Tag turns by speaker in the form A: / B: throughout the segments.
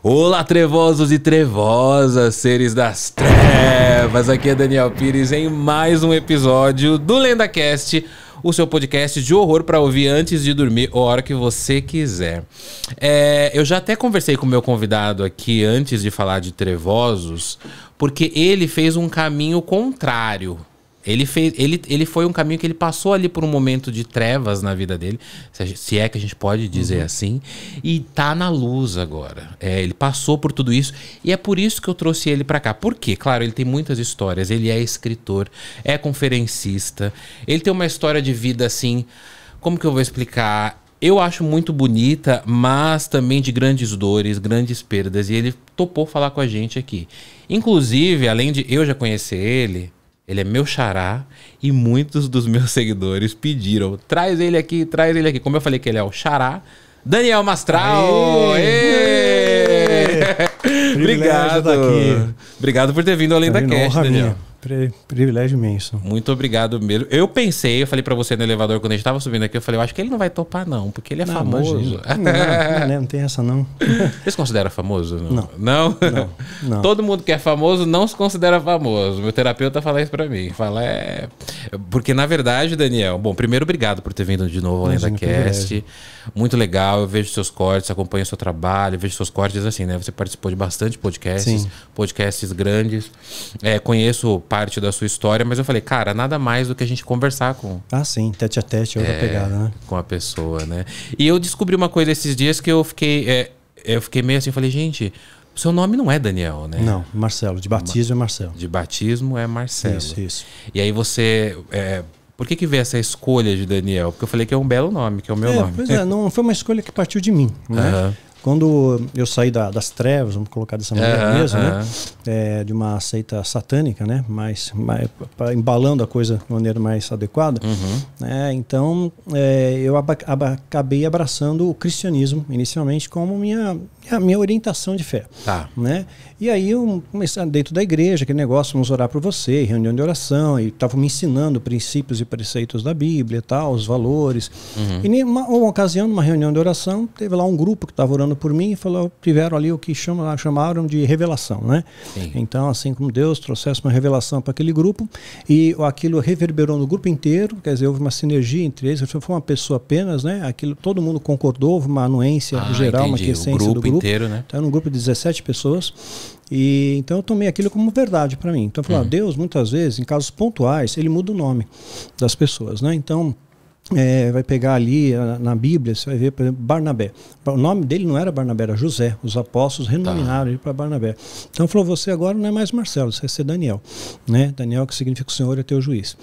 A: Olá, trevosos e trevosas, seres das trevas! Aqui é Daniel Pires em mais um episódio do LendaCast, o seu podcast de horror para ouvir antes de dormir, a hora que você quiser. É, eu já até conversei com o meu convidado aqui antes de falar de trevosos, porque ele fez um caminho contrário ele, fez, ele, ele foi um caminho que ele passou ali por um momento de trevas na vida dele, se, é que a gente pode dizer uhum. assim, e tá na luz agora. É, ele passou por tudo isso e é por isso que eu trouxe ele para cá. Por quê? Claro, ele tem muitas histórias. Ele é escritor, é conferencista, ele tem uma história de vida assim. Como que eu vou explicar? eu acho muito bonita, mas também de grandes dores, grandes perdas. E ele topou falar com a gente aqui. Inclusive, além de eu já conhecer ele, ele é meu xará e muitos dos meus seguidores pediram: traz ele aqui, traz ele aqui. Como eu falei que ele é o xará, Daniel Mastral! Aê! Aê! Aê! Obrigado. Tá Obrigado por ter vindo além da tá cast, Daniel. Minha
B: privilégio imenso.
A: Muito obrigado mesmo. Eu pensei, eu falei para você no elevador quando a gente tava subindo aqui, eu falei, eu acho que ele não vai topar não, porque ele é não, famoso. Não, não,
B: não, tem essa não.
A: Você se considera famoso? Não. Não? não. não? Todo mundo que é famoso não se considera famoso. Meu terapeuta fala isso para mim. Fala, é... Porque na verdade, Daniel, bom, primeiro obrigado por ter vindo de novo ao Lenda Cast. Privilégio. Muito legal, eu vejo seus cortes, acompanho seu trabalho, vejo seus cortes assim, né? Você participou de bastante podcasts, Sim. podcasts grandes. É, conheço parte da sua história, mas eu falei, cara, nada mais do que a gente conversar com.
B: Ah, sim, tete a tete, outra é, pegada, né?
A: Com a pessoa, né? E eu descobri uma coisa esses dias que eu fiquei. É, eu fiquei meio assim, falei, gente, seu nome não é Daniel, né? Não, Marcelo. De batismo é Marcelo. De batismo é Marcelo. Isso, isso. E aí você é, por que, que veio essa escolha de Daniel? Porque eu falei que é um belo
B: nome, que é o meu é, nome. Pois é, não foi uma escolha que partiu de mim. Né? Uhum. Quando eu saí da, das trevas, vamos colocar dessa maneira uhum, mesmo, né? É, de uma seita satânica, né? Mas, mas pra, embalando a coisa de maneira mais adequada. Né? Então, é, eu ab acabei abraçando o cristianismo inicialmente como minha é a minha orientação de fé. Tá. Né? E aí eu comecei dentro da igreja, aquele negócio, vamos orar por você, reunião de oração, e estavam me ensinando princípios e preceitos da Bíblia tal, os valores. Uhum. E numa uma ocasião, numa reunião de oração, teve lá um grupo que estava orando por mim e falou, tiveram ali o que chama, chamaram de revelação, né? Sim. Então, assim como Deus trouxesse uma revelação para aquele grupo, e aquilo reverberou no grupo inteiro, quer dizer, houve uma sinergia entre eles, foi uma pessoa apenas, né? Aquilo, todo mundo concordou, houve uma anuência ah, geral, entendi. uma quiescência do grupo grupo. Inteiro, né? Então era um grupo de 17 pessoas. E então eu tomei aquilo como verdade para mim. Então eu falei, uhum. Deus muitas vezes, em casos pontuais, ele muda o nome das pessoas, né? Então é, vai pegar ali na Bíblia, você vai ver, por exemplo, Barnabé. O nome dele não era Barnabé, era José. Os apóstolos renominaram tá. ele para Barnabé. Então falou: você agora não é mais Marcelo, você vai ser Daniel. Né? Daniel que significa o Senhor é teu juiz.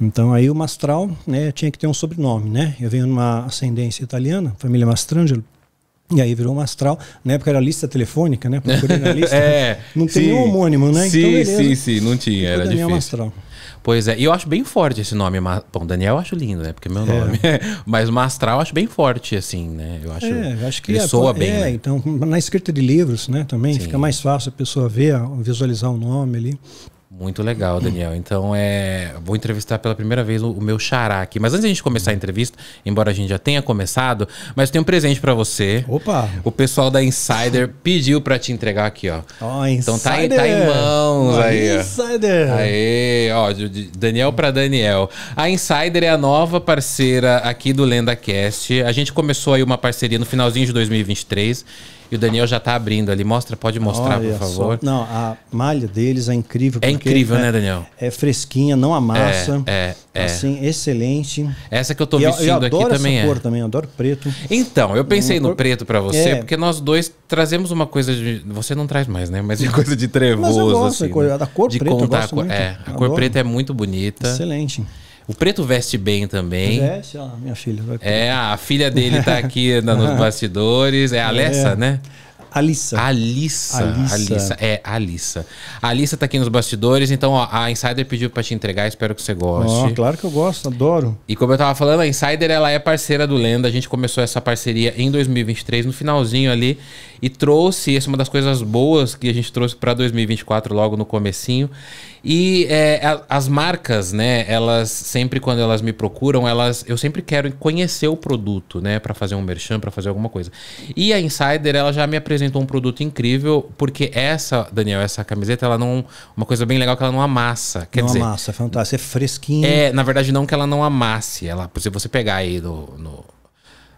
B: Então aí o Mastral né, tinha que ter um sobrenome. Né? Eu venho numa ascendência italiana, família Mastrangelo. E aí virou Mastral astral. Na época era lista telefônica, né? Procurei na lista. é, não tem nenhum homônimo, né? Então, sim, então, sim, sim, não tinha. Então, era Daniel é
A: difícil. Pois é, e eu acho bem forte esse nome. Bom, Daniel eu acho lindo, né? Porque é meu é. nome. É. Mas Mastral eu acho bem forte, assim, né? Eu acho, é, eu acho que ele é, soa é, bem. É, né?
B: então, na escrita de livros, né, também, Sim. fica mais fácil a pessoa ver, visualizar o nome ali.
A: Muito legal, Daniel. Então, é, vou entrevistar pela primeira vez o, o meu xará aqui. Mas antes a gente começar a entrevista, embora a gente já tenha começado, mas tem um presente para você. Opa! O pessoal da Insider pediu para te entregar aqui, ó.
B: Ó, oh, Insider! Então tá, tá em mãos aí aí. Insider! Ó.
A: Aê, ó, de Daniel para Daniel. A Insider é a nova parceira aqui do LendaCast. A gente começou aí uma parceria no finalzinho de 2023 e o Daniel já está abrindo ali. Mostra, pode mostrar, Olha por favor. Só.
B: Não, a malha deles é incrível. É incrível, é, né, Daniel? É fresquinha, não amassa. É, é, é. Assim, excelente. Essa que eu estou vestindo eu, eu aqui também é. cor também, eu adoro preto. Então, eu pensei hum, no preto para você, é. porque
A: nós dois trazemos uma coisa de... Você não traz mais, né? Mas de é coisa de trevoso, Mas eu gosto, assim, é né? da cor de preta, eu gosto a cor, muito. É, a adoro. cor preta é muito bonita. Excelente. O preto veste bem também. Veste,
B: ó, minha filha. É, a filha dele tá aqui nos
A: bastidores. É a Alessa, é. né? Alissa. Alissa. Alissa. Alissa. É, Alissa. A Alissa tá aqui nos bastidores, então ó, a Insider pediu para te entregar, espero que você goste. Oh, claro
B: que eu gosto, adoro.
A: E como eu tava falando, a Insider ela é parceira do Lenda, a gente começou essa parceria em 2023, no finalzinho ali, e trouxe, essa é uma das coisas boas que a gente trouxe para 2024 logo no comecinho, e é, a, as marcas, né, elas sempre quando elas me procuram, elas eu sempre quero conhecer o produto, né, para fazer um merchan, para fazer alguma coisa. E a Insider, ela já me apresentou um produto incrível, porque essa, Daniel, essa camiseta, ela não uma coisa bem legal que ela não amassa, quer não dizer. Não amassa,
B: é fantástico, é fresquinha. É,
A: na verdade não que ela não amasse, ela se você pegar aí no, no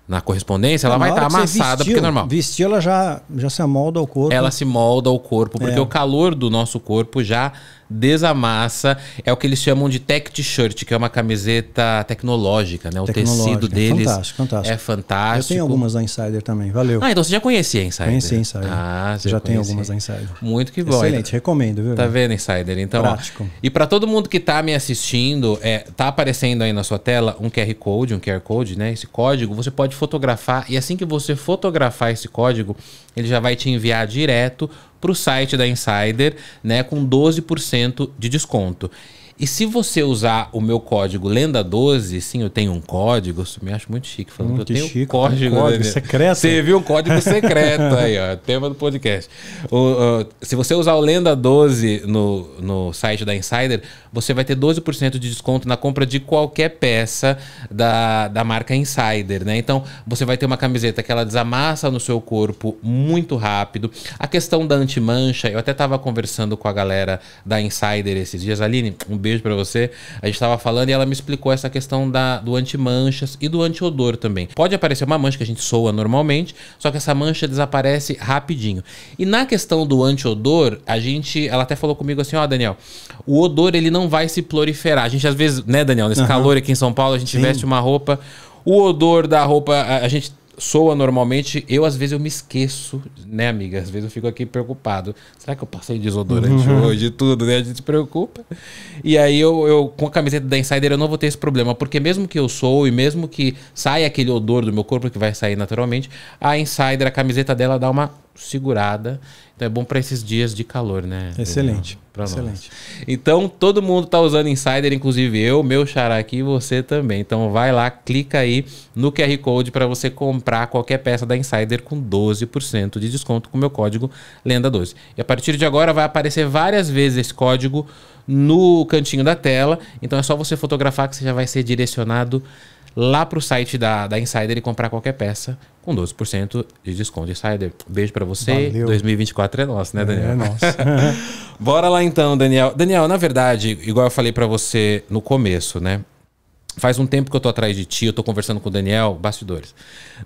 A: na correspondência, ela vai estar tá amassada, vestiu, porque é normal.
B: Vestir, ela já, já se amolda ao corpo. Ela se
A: molda ao corpo, porque é. o calor do nosso corpo já desamassa. É o que eles chamam de tech t-shirt, que é uma camiseta tecnológica, né? O tecido é deles fantástico, fantástico. é fantástico. Eu tenho algumas
B: da Insider também, valeu. Ah, então você já conhecia
A: a Insider? Conheci a Insider.
B: Ah, você já, já tem algumas da Insider. Muito que bom. Excelente, recomendo, viu? Tá vendo,
A: Insider? Então, Prático. Ó, e para todo mundo que tá me assistindo, é, tá aparecendo aí na sua tela um QR Code, um QR Code, né? Esse código você pode fotografar e assim que você fotografar esse código, ele já vai te enviar direto para o site da Insider, né, com 12% de desconto. E se você usar o meu código Lenda12, sim, eu tenho um código, eu me acho muito chique falando hum, que eu tenho chique, um código, um código né? secreto. Você viu um código secreto aí, ó, tema do podcast. O, o, se você usar o Lenda12 no, no site da Insider, você vai ter 12% de desconto na compra de qualquer peça da, da marca Insider, né? Então, você vai ter uma camiseta que ela desamassa no seu corpo muito rápido. A questão da antimancha, eu até estava conversando com a galera da Insider esses dias. Aline, um beijo para você. A gente estava falando e ela me explicou essa questão da, do antimanchas e do antiodor também. Pode aparecer uma mancha que a gente soa normalmente, só que essa mancha desaparece rapidinho. E na questão do antiodor, a gente, ela até falou comigo assim, ó, oh, Daniel, o odor ele não não vai se proliferar. A gente às vezes, né, Daniel, nesse uhum. calor aqui em São Paulo, a gente Sim. veste uma roupa, o odor da roupa, a, gente soa normalmente. Eu, às vezes, eu me esqueço, né, amiga? Às vezes eu fico aqui preocupado. Será que eu passei desodorante uhum. hoje? Tudo, né? A gente se preocupa. E aí, eu, eu, com a camiseta da Insider, eu não vou ter esse problema. Porque mesmo que eu sou e mesmo que saia aquele odor do meu corpo, que vai sair naturalmente, a Insider, a camiseta dela dá uma segurada. Então é bom para esses dias de calor, né? Excelente. Pra excelente. Nós. Então todo mundo tá usando Insider, inclusive eu, meu xará aqui e você também. Então vai lá, clica aí no QR Code para você comprar qualquer peça da Insider com 12% de desconto com meu código Lenda12. E a partir de agora vai aparecer várias vezes esse código no cantinho da tela. Então é só você fotografar que você já vai ser direcionado lá pro site da, da Insider e comprar qualquer peça com 12% de desconto. Insider, beijo para você. Valeu. 2024 é nosso, né, Daniel? É nosso. Bora lá então, Daniel. Daniel, na verdade, igual eu falei para você no começo, né? Faz um tempo que eu tô atrás de ti, eu tô conversando com o Daniel, bastidores.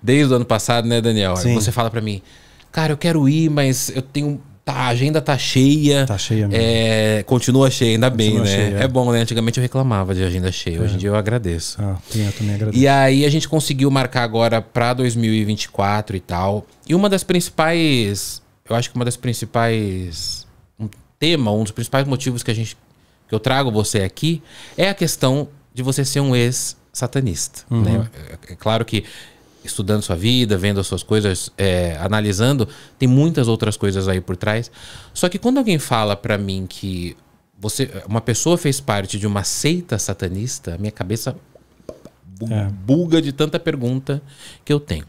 A: Desde o ano passado, né, Daniel? Sim. Você fala para mim, cara, eu quero ir, mas eu tenho tá, a agenda tá cheia. Tá cheia mesmo. É, continua cheia, ainda bem, né? Cheia. É bom, né? Antigamente eu reclamava de agenda cheia, é. hoje em é. dia eu agradeço. Ah,
B: eu também agradeço. E
A: aí a gente conseguiu marcar agora para 2024 e tal. E uma das principais, eu acho que uma das principais um tema, um dos principais motivos que a gente que eu trago você aqui é a questão de você ser um ex satanista, uhum. né? É, é claro que estudando sua vida, vendo as suas coisas, é, analisando, tem muitas outras coisas aí por trás. Só que quando alguém fala para mim que você, uma pessoa fez parte de uma seita satanista, minha cabeça é. buga de tanta pergunta que eu tenho.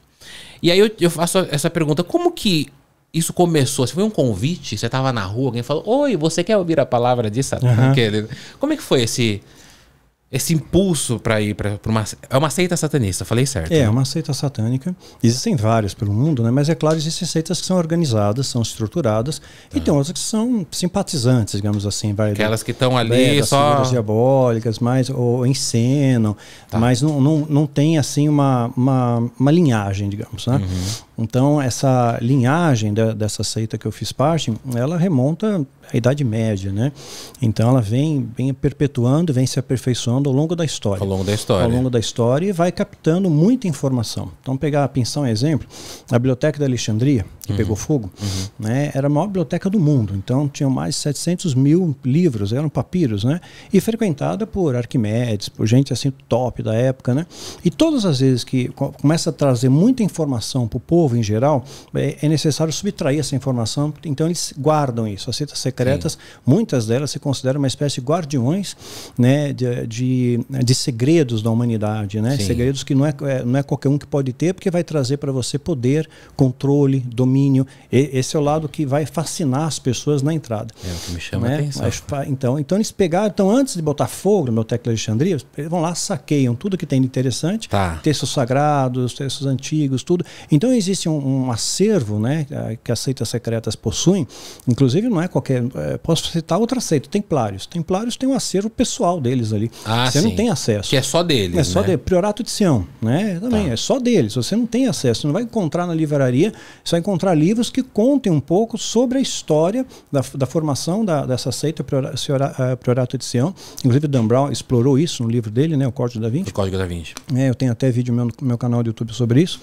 A: E aí eu, eu faço essa pergunta: como que isso começou? Você foi um convite? Você estava na rua, alguém falou: Oi, você quer ouvir a palavra de Satan? Uhum. Como é que foi esse, esse impulso para ir para uma é uma seita satanista, falei certo? É, né? É
B: uma seita satânica. Existem várias pelo mundo, né? Mas é claro, existem seitas que são organizadas, são estruturadas tá. e tem ah. outras que são simpatizantes, digamos assim, vai aquelas do, que estão é, ali é, só figuras diabólicas, mais ou encenam, tá. mas não, não, não tem assim uma, uma, uma linhagem, digamos, né? Uhum. Então, essa linhagem da, dessa seita que eu fiz parte, ela remonta à Idade Média, né? Então, ela vem, vem perpetuando, vem se aperfeiçoando ao longo da história. Ao longo
A: da história. Ao longo
B: da história e vai captando muita informação. Então, pegar a pensão, exemplo, a Biblioteca da Alexandria, que uhum. pegou fogo, uhum. né? era a maior biblioteca do mundo. Então, tinham mais de 700 mil livros, eram papiros, né? E frequentada por Arquimedes, por gente assim top da época, né? E todas as vezes que começa a trazer muita informação para o povo, povo em geral, é, é, necessário subtrair essa informação. Então eles guardam isso. As setas secretas, Sim. muitas delas se consideram uma espécie de guardiões né, de, de, de segredos da humanidade, né? segredos que não é, é, não é qualquer um que pode ter, porque vai trazer para você poder, controle, domínio. E, esse é o lado que vai fascinar as pessoas na entrada.
A: É o que me chama né? a atenção.
B: Mas, então, então eles pegaram, então antes de botar fogo no meu tecla Alexandria, eles vão lá, saqueiam tudo que tem de interessante, tá. textos sagrados, textos antigos, tudo. Então existe existe um, um, acervo né, que as seitas secretas possuem, inclusive não é qualquer. É, posso citar outra seita, Templários. Templários tem um acervo pessoal deles ali. Ah, você sim. não tem acesso.
A: Que é só deles. É só né?
B: Priorato de Sião, né? Também tá. é só deles. Você não tem acesso. Você não vai encontrar na livraria, você vai encontrar livros que contem um pouco sobre a história da, da formação da, dessa seita eh, Priorato de Sião. Inclusive, Dan Brown explorou isso no livro dele, né? O Código da Vinci. O Código da Vinci. É, eu tenho até vídeo meu no meu canal do YouTube sobre isso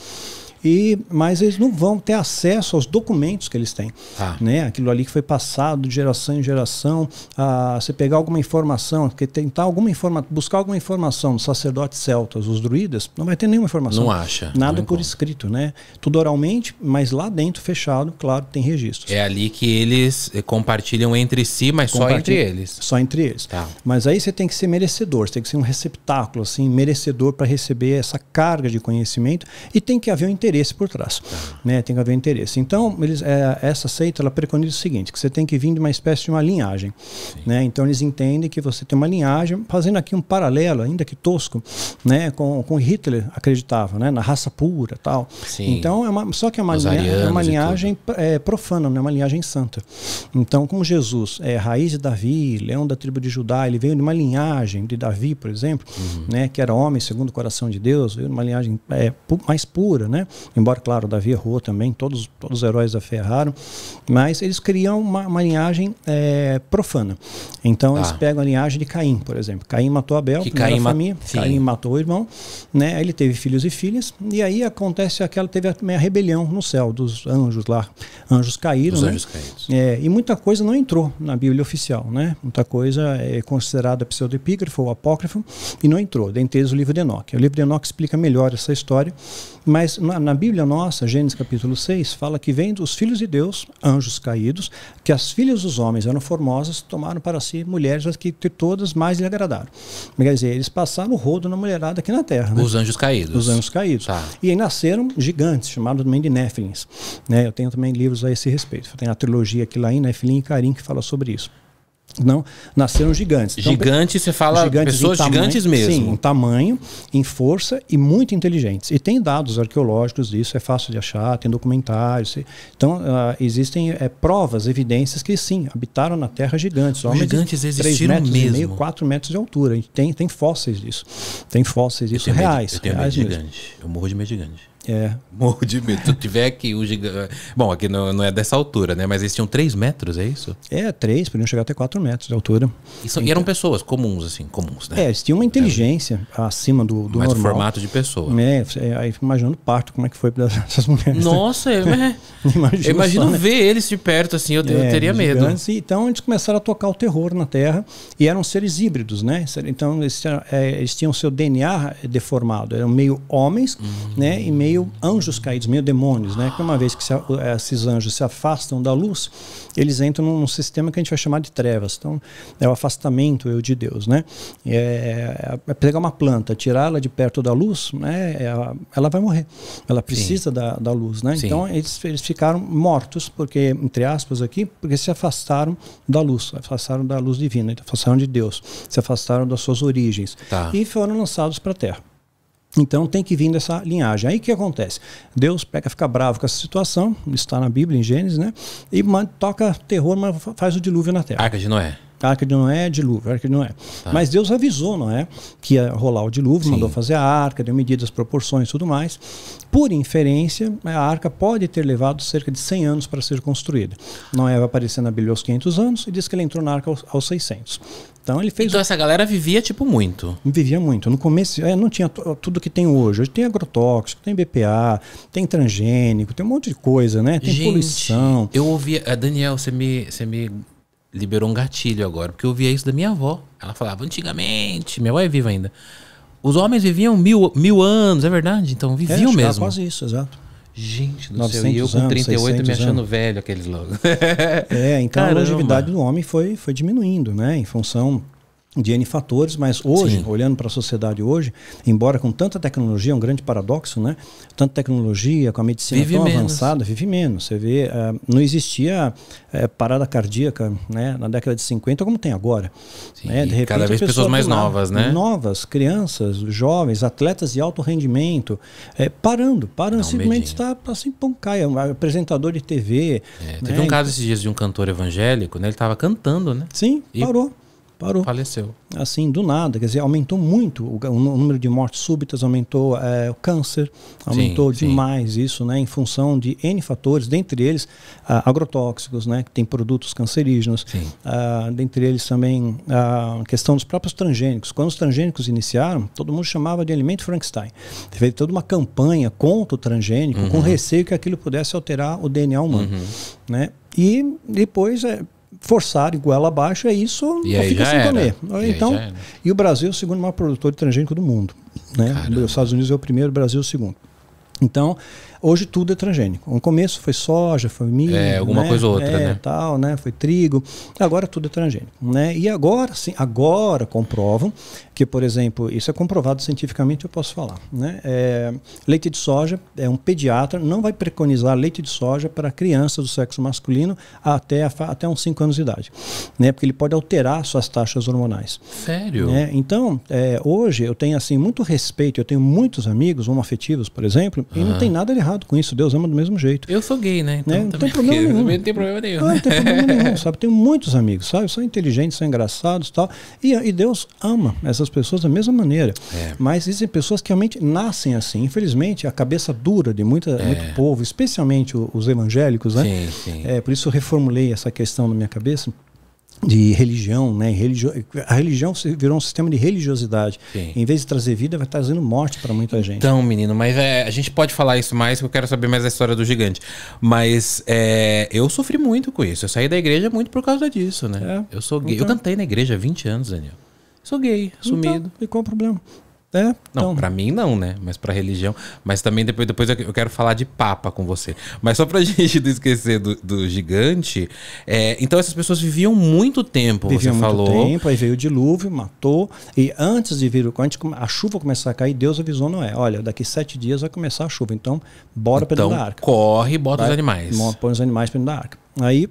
B: e mas eles não vão ter acesso aos documentos que eles têm. Ah. Né? Aquilo ali que foi passado de geração em geração, a, você pegar alguma informação, que tentar alguma informa, buscar alguma informação dos sacerdotes celtas, os druidas, não vai ter nenhuma informação. Não acha. Nada não por escrito, né? Tudo oralmente, mas lá dentro, fechado, claro, tem registros.
A: É ali que eles eh, compartilham entre si, mas só entre eles.
B: Só entre eles. Tá. Mas aí você tem que ser merecedor, você tem que ser um receptáculo, assim, merecedor para receber essa carga de conhecimento e tem que haver um interesse por trás. Tá. Né? Tem que haver interesse. Então, eles, é, essa seita ela preconiza o seguinte: que você tem que vir de uma espécie de uma linhagem. Sim. Né? Então, eles entendem que você tem uma linhagem, fazendo aqui um paralelo, ainda que tosco, né? com, com Hitler acreditava, né? na raça pura tal. Sim. Então, é uma, só que é uma, linha, é uma linhagem é, profana, não é uma linhagem santa. Então, como Jesus é raiz de Davi, leão da tribo de Judá, ele veio de uma linhagem de Davi, por exemplo, uhum. né? que era homem segundo o coração de Deus, veio de uma linhagem é, mais pura, né? Embora, claro, Davi errou também, todos, todos os heróis da fé erraram, mas eles criam uma, uma linhagem é, profana. Então ah. eles pegam a linhagem de Caim, por exemplo. Caim matou Abel, que primeira Caim família. Caim matou o irmão, né? Ele teve filhos e filhas, e aí acontece aquela, teve a, a rebelião no céu dos anjos lá. Anjos caíram, Os né? anjos caídos. É, e muita coisa não entrou na Bíblia oficial, né? Muita coisa é considerada pseudepígrafo ou apócrifo e não entrou, dentre eles o livro de Enoque. O livro de Enoque explica melhor essa história mas na, na, Bíblia nossa, Gênesis capítulo 6, fala que vem os filhos de Deus, anjos caídos, que as filhas dos homens eram formosas, tomaram para si mulheres as que todas mais lhe agradaram. Quer dizer, eles passaram o rodo na mulherada aqui na terra. Né? Os
A: anjos caídos. Os anjos caídos. Tá.
B: E aí nasceram gigantes, chamados também de Néfilins. Né? Eu tenho também livros a esse respeito. Tem a trilogia aqui lá em Néfilim e Carim que fala sobre isso não nasceram gigantes. Então, gigantes,
A: você fala gigantes pessoas tamanho, gigantes mesmo. Sim, em
B: tamanho, em força e muito inteligentes. E tem dados arqueológicos disso, é fácil de achar, tem documentários. Então, uh, existem é, provas, evidências que sim, habitaram na Terra gigantes. Homens gigantes existiram 3 metros mesmo. E meio, 4 metros de altura. a Tem, tem fósseis disso. Tem fósseis disso reais. eu tenho reais medo de gigante.
A: Eu morro de medo de gigante. É. Morro de medo. Se tiver aqui o gigante. Bom, aqui não, não, é dessa altura, né? Mas eles tinham 3 metros, é isso?
B: É, 3, podiam chegar até 4 metros de altura. E, são, então, e eram então pessoas comuns, assim, comuns, né? É, eles tinham uma inteligência é. acima do, do Mas normal. formato de pessoa. É, é, aí imaginando parto, como é que foi para essas mulheres. Nossa, é, né? é. Imagino, imagino só, né? ver
A: eles de perto, assim, eu, eu é, teria medo. Gigantes,
B: então eles começaram a tocar o terror na Terra e eram seres híbridos, né? Então eles, é, eles tinham seu DNA deformado, eram meio homens, uhum. né? E meio meio anjos caídos, meio demônios, né? Que uma vez que se, esses anjos se afastam da luz, eles entram num sistema que a gente vai chamar de trevas. Então, é o afastamento eu de Deus, né? É, é, é pegar uma planta, tirá-la de perto da luz, né? Ela, ela vai morrer. Ela precisa da, da, luz, né? Sim. Então, eles, eles ficaram mortos, porque, entre aspas aqui, porque se afastaram da luz, afastaram da luz divina, então, afastaram de Deus, se afastaram das suas origens. Tá. E foram lançados para a terra. Então tem que vir dessa linhagem. Aí o que acontece? Deus pega, fica bravo com essa situação, está na Bíblia, em Gênesis, né? E toca terror, mas faz o dilúvio na terra. Arca de Noé. A arca de Noé é dilúvio, a é arca de Noé. Tá. Mas Deus avisou Noé que ia rolar o dilúvio, Sim. mandou fazer a arca, deu medidas, proporções e tudo mais. Por inferência, a arca pode ter levado cerca de 100 anos para ser construída. Noé vai aparecer na Bíblia aos 500 anos e diz que ele entrou na arca aos, aos 600. Então ele fez. Então o... essa galera vivia tipo muito. Vivia muito. No começo é, não tinha tudo que tem hoje. Hoje tem agrotóxico, tem BPA, tem transgênico, tem um monte de coisa, né? Tem Gente, poluição. Eu
A: ouvi, eh, Daniel, você me, você me liberou um gatilho agora, porque eu via isso da minha avó. Ela falava, antigamente, minha avó é viva ainda. Os homens viviam mil, mil anos, é verdade? Então é, viviam é, mesmo. quase isso,
B: exato. Gente do céu, e eu com 38 anos, me achando anos. velho aqueles logo. é, então Caramba. a longevidade do homem foi, foi diminuindo, né? Em função de N fatores, mas hoje, Sim. olhando para a sociedade hoje, embora com tanta tecnologia, é um grande paradoxo, né? Tanta tecnologia, com a medicina vive tão menos. avançada, vive menos. Você vê, uh, não existia uh, parada cardíaca né? na década de 50 como tem agora. Sim, né? De repente, cada vez pessoa pessoas mais novas, né? Novas, crianças, jovens, atletas de alto rendimento, eh, parando, parando, não, simplesmente está tá assim, pão cai, é um apresentador de TV. É, teve né? um caso
A: esses dias de um cantor evangélico, né? Ele estava cantando, né? Sim, e... parou parou. Faleceu.
B: Assim, do nada. Quer dizer, aumentou muito o, o número de mortes súbitas, aumentou é, o câncer, aumentou sim, demais sim. isso, né? Em função de N fatores, dentre eles ah, agrotóxicos, né? Que tem produtos cancerígenos. Ah, dentre eles também ah, a questão dos próprios transgênicos. Quando os transgênicos iniciaram, todo mundo chamava de alimento Frankenstein. Teve toda uma campanha contra o transgênico, uhum. com receio que aquilo pudesse alterar o DNA humano, uhum. né? E depois... É, forçar igual abaixo, é isso, e fica sem assim comer. E então, e, o Brasil é o segundo maior produtor de transgênico do mundo. Né? Os Estados Unidos é o primeiro, o Brasil é o segundo. Então, hoje tudo é transgênico. No começo foi soja, foi milho, é, alguma né? coisa ou outra, é, né? tal, né? Foi trigo. Agora tudo é transgênico, né? E agora sim, agora comprovam que, por exemplo, isso é comprovado cientificamente, eu posso falar. Né? É, leite de soja, é um pediatra, não vai preconizar leite de soja para crianças do sexo masculino até, a, até uns 5 anos de idade, né? porque ele pode alterar suas taxas hormonais.
A: Sério? Né?
B: Então, é, hoje eu tenho assim muito respeito, eu tenho muitos amigos homoafetivos, por exemplo, e não ah. tem nada de errado com isso, Deus ama do mesmo jeito. Eu sou gay, né? Então, né? Não, tem problema nenhum. Ah, não tem problema nenhum. Não, não tem problema nenhum, sabe? Tenho muitos amigos, sabe? São inteligentes, são engraçados tal, e, e Deus ama essas pessoas da mesma maneira. É. Mas existem pessoas que realmente nascem assim. Infelizmente, a cabeça dura de muita, é. muito povo, especialmente os evangélicos, né? Sim, sim. É, por isso eu reformulei essa questão na minha cabeça de religião, né? Religio... A religião virou um sistema de religiosidade. Sim. Em vez de trazer vida, vai trazendo morte para muita então, gente. Então, menino, mas
A: é, a gente pode falar isso mais, porque eu quero saber mais da história do gigante. Mas é, eu sofri muito com isso. Eu saí da igreja muito por causa disso, né? É. Eu sou gay. Então... Eu cantei na igreja há 20 anos, Daniel. Sou
B: gay, sumido. Então, e qual o problema?
A: É, não, então. para mim não, né? Mas para religião. Mas também depois, depois eu quero falar de papa com você. Mas só pra gente não esquecer do, do gigante. É, então essas pessoas viviam muito tempo, viviam você muito falou. tempo,
B: aí veio o dilúvio, matou. E antes de vir o antes a chuva começar a cair, Deus avisou Noé: olha, daqui sete dias vai começar a chuva, então bora então, pra dentro então da arca. Corre e bota vai, os animais. Põe os animais pra dentro da arca. Aí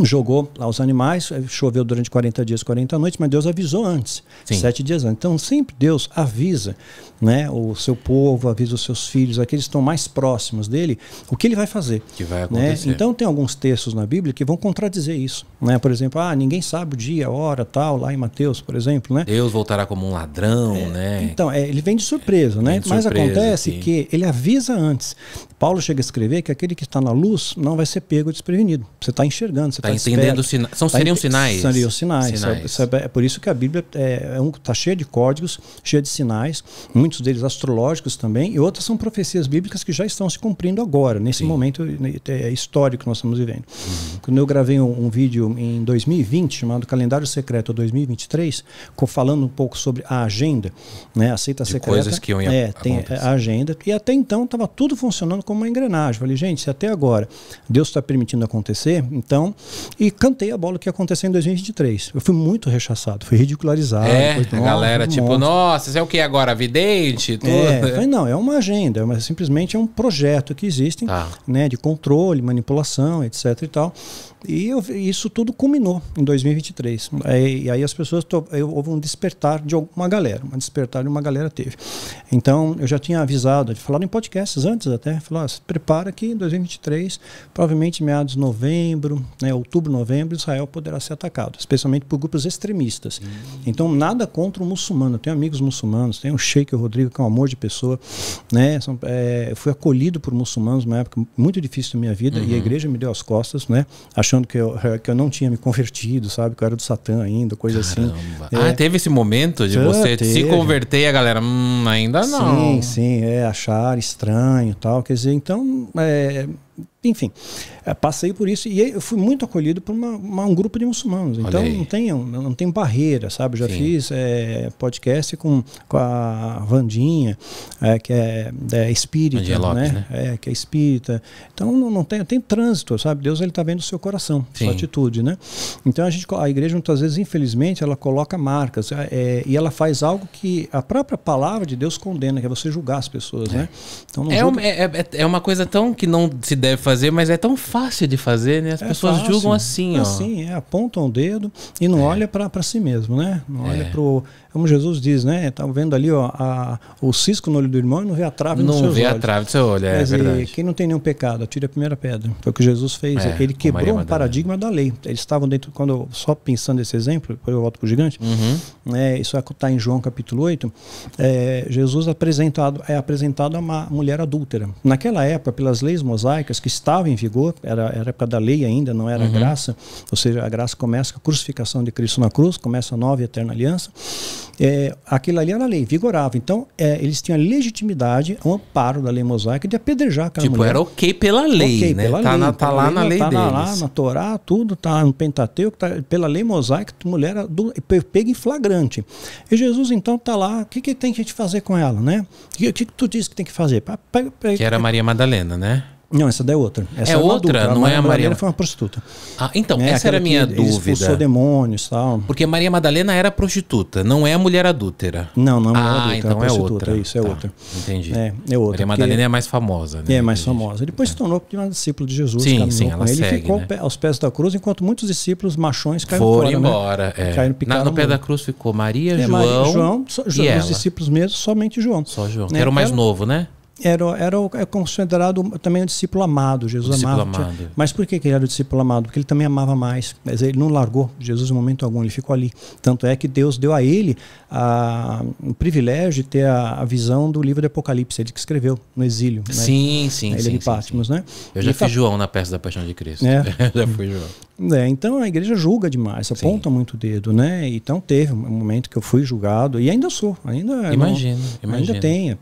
B: jogou lá os animais, eh, choveu durante 40 dias, 40 noites, mas Deus avisou antes, Sim. sete dias antes. Então sempre Deus avisa né, o seu povo, avisa os seus filhos, aqueles que estão mais próximos dele, o que ele vai fazer. Que vai né? acontecer. Né? Então tem alguns textos na Bíblia que vão contradizer isso. Né? Por exemplo, ah, ninguém sabe o dia, a hora, tal, lá em Mateus, por exemplo. Né? Deus
A: voltará como um ladrão, é, né?
B: Então, é, ele vem de surpresa, é, né? Mas surpresa, acontece que ele avisa antes. Paulo chega a escrever que aquele que está na luz não vai ser pego desprevenido. Você está enxergando, você está tá entendendo. Sina são tá seriam sinais. Seriam sinais. sinais. É, é, por isso que a Bíblia é, é um, está cheia de códigos, cheia de sinais, muitos deles astrológicos também, e outras são profecias bíblicas que já estão se cumprindo agora, nesse Sim. momento né, é, é histórico que nós estamos vivendo. Uhum. Quando eu gravei um, um, vídeo em 2020 chamado Calendário Secreto 2023, falando um pouco sobre a agenda, né, a seita secreta. Coisas que iam é, tem a agenda. E até então estava tudo funcionando como uma engrenagem. Falei, gente, se até agora Deus está permitindo acontecer, então. E cantei a bola que ia acontecer em 2023. Eu fui muito rechaçado, fui ridicularizado. É, a galera, tipo, monte.
A: nossa, isso é o que agora? Vidente? É, tudo. É, falei, não,
B: é uma agenda, é mas simplesmente é um projeto que existe, tá. né, de controle, manipulação, etc e tal. E eu, isso tudo culminou em 2023. E, aí as pessoas, to, eu, houve um despertar de uma galera, um despertar de uma galera teve. Então eu já tinha avisado, falado em podcasts antes até, falaram, ah, prepara que em 2023, provavelmente meados de novembro, né, outubro, novembro, Israel poderá ser atacado, especialmente por grupos extremistas. Hum. Então nada contra o muçulmano, eu tenho amigos muçulmanos, tenho o Sheik Rodrigo, que é um amor de pessoa, né, são, é, fui acolhido por muçulmanos numa época muito difícil da minha vida uhum. e a igreja me deu as costas, né, acho achando que eu, que eu não tinha me convertido, sabe? Que eu era do Satã ainda, coisa assim. Caramba. assim. Ah, teve esse momento de você teve. se converter
A: e a galera, hum, ainda não. Sim,
B: sim, é, achar estranho e tal. Quer dizer, então, é, enfim, eh, passei por isso e eu fui muito acolhido por uma, uma, um grupo de muçulmanos. Então não tem, não tem barreira, sabe? Já Sim. fiz é, podcast com, com a Vandinha, é, eh, que é, é espírita, né? Lopes, né? né? É, que é espírita. Então não, não tem, tem trânsito, sabe? Deus ele está vendo o seu coração, Sim. sua atitude, né? Então a gente, a igreja muitas vezes, infelizmente, ela coloca marcas e ela faz algo que a própria palavra de Deus condena, que é você julgar as pessoas, é. né? Então, é, julga...
A: É, é, é uma coisa tão que não se deve fazer, mas é tão fácil de fazer, né? As é pessoas fácil. julgam assim, ó. Assim,
B: é, apontam o dedo e não é. olha para si mesmo, né? Não é. olha pro como Jesus diz, né? Estava tá vendo ali ó, a, o cisco no olho do irmão e não vê a trave não no seu olho. Não vê a trave do seu olho, é, é verdade. Quem não tem nenhum pecado, tira a primeira pedra. Foi o que Jesus fez. É, ele quebrou um paradigma da lei. Eles estavam dentro, quando só pensando nesse exemplo, depois eu volto para o gigante, uhum. né, isso está é, em João capítulo 8, é, Jesus apresentado, é apresentado a uma mulher adúltera. Naquela época, pelas leis mosaicas que estavam em vigor, era, era época da lei ainda, não era uhum. graça, ou seja, a graça começa com a crucificação de Cristo na cruz, começa a nova e eterna aliança é, aquilo ali era a lei, vigorava. Então, é, eles tinham a legitimidade, o um amparo da lei mosaica de apedrejar aquela tipo, mulher. Tipo, era ok pela lei, okay, né? Pela tá, lei, na, tá, tá lá lei, na lei tá deles. Tá lá na Torá, tudo, tá no Pentateuco, tá, pela lei mosaica, mulher do, pega em flagrante. E Jesus, então, tá lá, o que, que tem que fazer com ela, né? O que, que, tu disse que tem que fazer? Pega, que era
A: Maria Madalena, né?
B: Não, essa daí é outra. Essa é, é outra, adulta. não a é a Maria. Madalena foi uma prostituta.
A: Ah, então, é, essa era a minha que dúvida. Expulsou demônios e tal. Porque Maria Madalena era prostituta, não é
B: mulher adúltera. Não, não é mulher ah, adúltera, é então é, é outra. Isso, é tá, outra. Entendi. É, é outra. Maria Madalena é mais famosa, né? É, é mais famosa. Depois se tá. tornou uma discípula de Jesus. Sim, sim, ela ele. Segue, ele ficou né? aos pés da cruz, enquanto muitos discípulos machões caíram Foram fora, né? embora. Né? Caíram, Na, no pé da
A: cruz ficou Maria, é, João, João, e os discípulos
B: mesmo, somente João. Só João. Né, era o mais novo, né? era, era é considerado também um discípulo amado, Jesus discípulo amava. Amado. Mas por que ele era o discípulo amado? Porque ele também amava mais, mas ele não largou Jesus em momento algum, ele ficou ali. Tanto é que Deus deu a ele a, o privilégio de ter a, a, visão do livro do Apocalipse, ele que escreveu no exílio. Sim, né? sim, ele sim. Ele é de Patmos, sim. né? Eu já e fui tá... João
A: na peça da Paixão de Cristo. É. já fui João.
B: É, então a igreja julga demais, aponta Sim. muito o dedo, né? Então teve um momento que eu fui julgado e ainda sou, ainda imagina, ainda tem. É,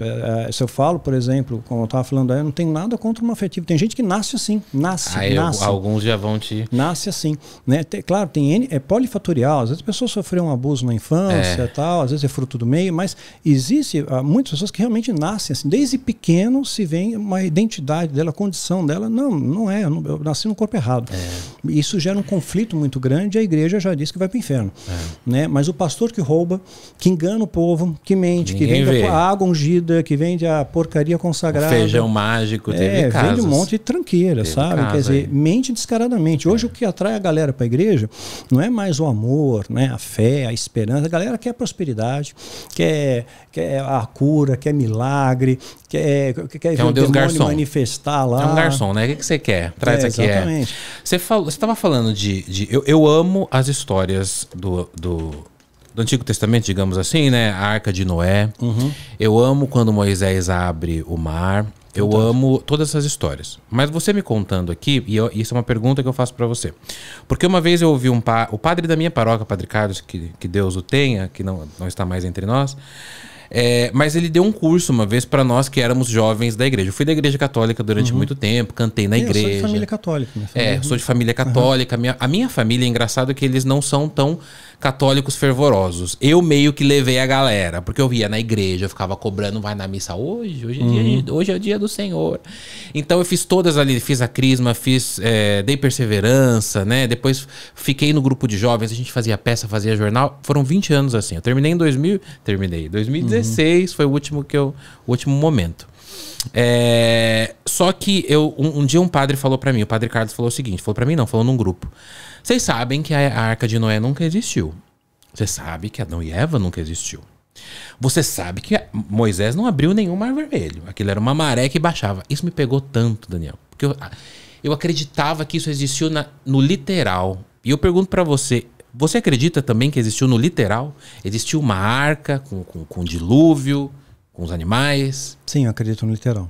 B: é, se eu falo, por exemplo, como eu estava falando, eu não tenho nada contra uma afetivo. Tem gente que nasce assim, nasce, ah, nasce. alguns
A: já vão te
B: nasce assim, né? claro, tem N, é polifatorial. Às vezes a pessoa sofreu um abuso na infância, é. tal, às vezes é fruto do meio, mas existe ah, muitas pessoas que realmente nascem assim. Desde pequeno se vê uma identidade dela, a condição dela. Não, não é. Eu, eu nasci no corpo errado. É. Isso gera um conflito muito grande a igreja já diz que vai para o inferno. É. Né? Mas o pastor que rouba, que engana o povo, que mente, que vende vê. a água ungida, que vende a porcaria consagrada. O feijão
A: mágico, é, teve é, casos. vende um monte de
B: tranqueira, teve sabe? Quer dizer, mente descaradamente. Hoje é. o que atrai a galera para a igreja não é mais o amor, né? a fé, a esperança. A galera quer prosperidade, quer, quer a cura, quer milagre, quer, é, quer é ver é um o Deus garçom. manifestar lá. É um garçom, né? O que
A: você quer? É, Traz é, aqui. Exatamente. É. Você estava falando de. de eu, eu, amo as histórias do, do, do, Antigo Testamento, digamos assim, né? A Arca de Noé. Uhum. Eu amo quando Moisés abre o mar. Eu amo todas essas histórias. Mas você me contando aqui, e eu, isso é uma pergunta que eu faço para você. Porque uma vez eu ouvi um pa, o padre da minha paróquia, Padre Carlos, que, que Deus o tenha, que não, não está mais entre nós, é, mas ele deu um curso uma vez para nós que éramos jovens da igreja. Eu fui da igreja católica durante uhum. muito tempo, cantei na eu igreja. Sou de família
B: católica. É, família... É, sou de família católica.
A: Uhum. Minha, a minha família, é engraçado que eles não são tão católicos fervorosos. Eu meio que levei a galera, porque eu via na igreja, eu ficava cobrando, vai na missa hoje, hoje é, uhum. dia, hoje é o dia do Senhor. Então eu fiz todas ali, fiz a crisma, fiz, é, dei perseverança, né? Depois fiquei no grupo de jovens, a gente fazia peça, fazia jornal. Foram 20 anos assim. Eu terminei em 2000, terminei. 2016 uhum. foi o último que eu, o último momento. É, só que eu um, um, dia um padre falou para mim, o padre Carlos falou o seguinte, falou para mim não, falou num grupo. Vocês sabem que a arca de Noé nunca existiu. Você sabe que Adão e Eva nunca existiu. Você sabe que Moisés não abriu nenhum mar vermelho. Aquilo era uma maré que baixava. Isso me pegou tanto, Daniel. Porque eu, eu acreditava que isso existiu na, no literal. E eu pergunto para você: você acredita também que existiu no literal? Existiu uma
B: arca com, com, com dilúvio, com os animais? Sim, eu acredito no literal.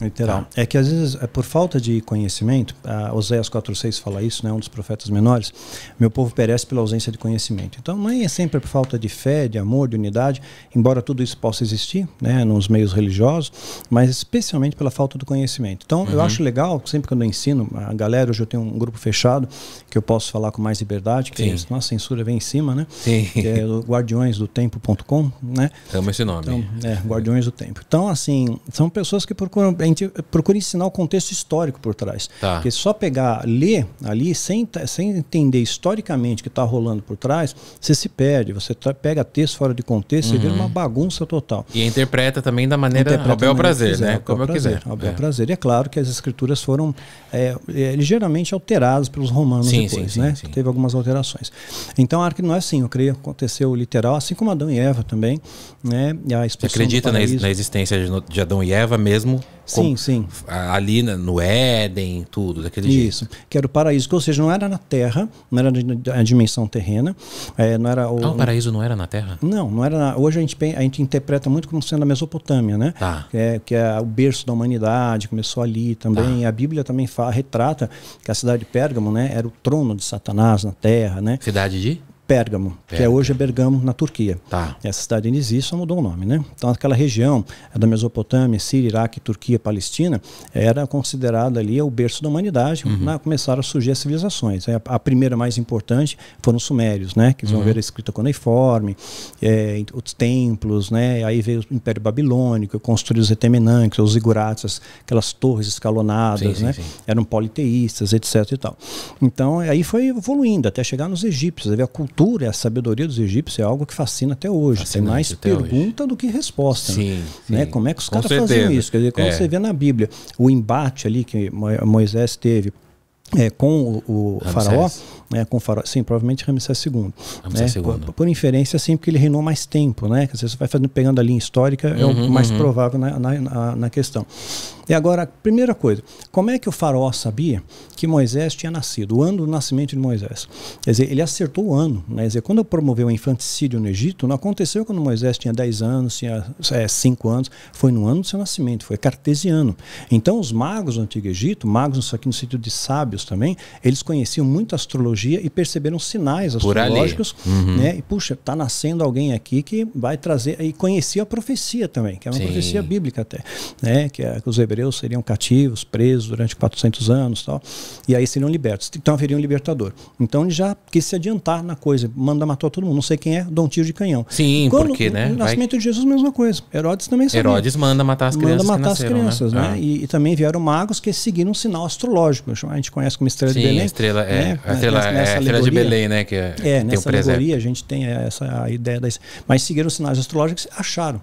B: Literal. Tá. É que às vezes, é por falta de conhecimento, a Oséias 4,6 fala isso, né, um dos profetas menores, meu povo perece pela ausência de conhecimento. Então não é sempre por falta de fé, de amor, de unidade, embora tudo isso possa existir né, nos meios religiosos, mas especialmente pela falta do conhecimento. Então uhum. eu acho legal, sempre que eu ensino, a galera, hoje eu tenho um grupo fechado que eu posso falar com mais liberdade, que É, a censura vem em cima, né? Sim. Que é guardiõesdotempo.com, né?
A: Amo esse nome. Então,
B: é, Guardiões do Tempo. Então assim, são pessoas que procuram a gente procura ensinar o contexto histórico por trás. Tá. Porque só pegar, ler ali, sem, sem entender historicamente o que está rolando por trás, você se perde. Você tá, pega texto fora de contexto, uhum. você vira uhum. uma bagunça total.
A: E interpreta também da maneira interpreta ao bel prazer, quiser, né? Como eu prazer, quiser. Ao bel é.
B: prazer. E é claro que as escrituras foram é, é, ligeiramente alteradas pelos romanos sim, depois, sim, né? Sim, Teve algumas alterações. Então a arca não é assim, eu creio que aconteceu literal, assim como Adão e Eva também, né? E a Você acredita na, na
A: existência de Adão e Eva mesmo Sim, sim. Ali no Éden, tudo, daquele Isso,
B: jeito. que era o paraíso, ou seja, não era na Terra, não era a dimensão terrena. É, não era ah, o, o paraíso
A: não era na Terra?
B: Não, não era. Na, hoje a gente, a gente interpreta muito como sendo a Mesopotâmia, né? Tá. Que, é, que é o berço da humanidade, começou ali também. Tá. A Bíblia também fala, retrata que a cidade de Pérgamo né, era o trono de Satanás na Terra, né? Cidade de? Pérgamo, Pérgamo, que é hoje é Bergamo, na Turquia. Tá. Essa cidade ainda existe, só mudou o nome, né? Então aquela região da Mesopotâmia, Síria, Iraque, Turquia, Palestina, era considerada ali o berço da humanidade. Uhum. Começaram a surgir as civilizações. A, é, a, primeira mais importante foram os sumérios, né? Que vão uhum. ver a escrita cuneiforme, é, os templos, né? Aí veio o Império Babilônico, construíram os Etemenanques, os Igurates, aquelas torres escalonadas, sim, né? Sim. Eram politeístas, etc e tal. Então aí foi evoluindo até chegar nos egípcios, a cultura cultura, a sabedoria dos egípcios é algo que fascina até hoje. Fascinante Tem mais pergunta hoje. do que resposta. Né? Sim, né? Sim. Como é que os caras faziam isso? Quer dizer, como é. você vê na Bíblia o embate ali que Moisés teve é, com o, o faraó, né, com faraó, sim, provavelmente Ramsés II. Né? Ramsés Por, por, inferência, sim, porque ele reinou mais tempo, né? Você vai fazendo, pegando a linha histórica, uhum, é o uhum, mais uhum. provável na, na, na questão. E agora, primeira coisa, como é que o faraó sabia que Moisés tinha nascido, o ano do nascimento de Moisés? Quer dizer, ele acertou o ano. Né? Quer dizer, quando promoveu o infanticídio no Egito, não aconteceu quando Moisés tinha 10 anos, tinha é, 5 anos, foi no ano do seu nascimento, foi cartesiano. Então, os magos do Antigo Egito, magos aqui no sentido de sábios também, eles conheciam muito astrologia e perceberam sinais astrológicos. Uhum. Né? E, puxa, está nascendo alguém aqui que vai trazer... E conhecia a profecia também, que é uma Sim. profecia bíblica até, né? que, é, que os hebreus hebreus seriam cativos, presos durante 400 anos tal, e aí seriam libertos. Então haveria um libertador. Então ele já quis se adiantar na coisa, manda matar todo mundo, não sei quem é, dá um tiro de canhão. Sim, Quando, porque, né? O nascimento Vai... de Jesus, mesma coisa. Herodes também sabia. Herodes manda matar as crianças. Manda matar as né? crianças, né? né? Ah. E, e, também vieram magos que seguiram um sinal astrológico. A gente conhece como estrela Sim, de Belém. Né? estrela, é, né? é, a estrela, nessa, nessa é, a estrela de Belém, né? Que é, é nessa um a gente tem essa ideia das. Mas seguiram os sinais astrológicos acharam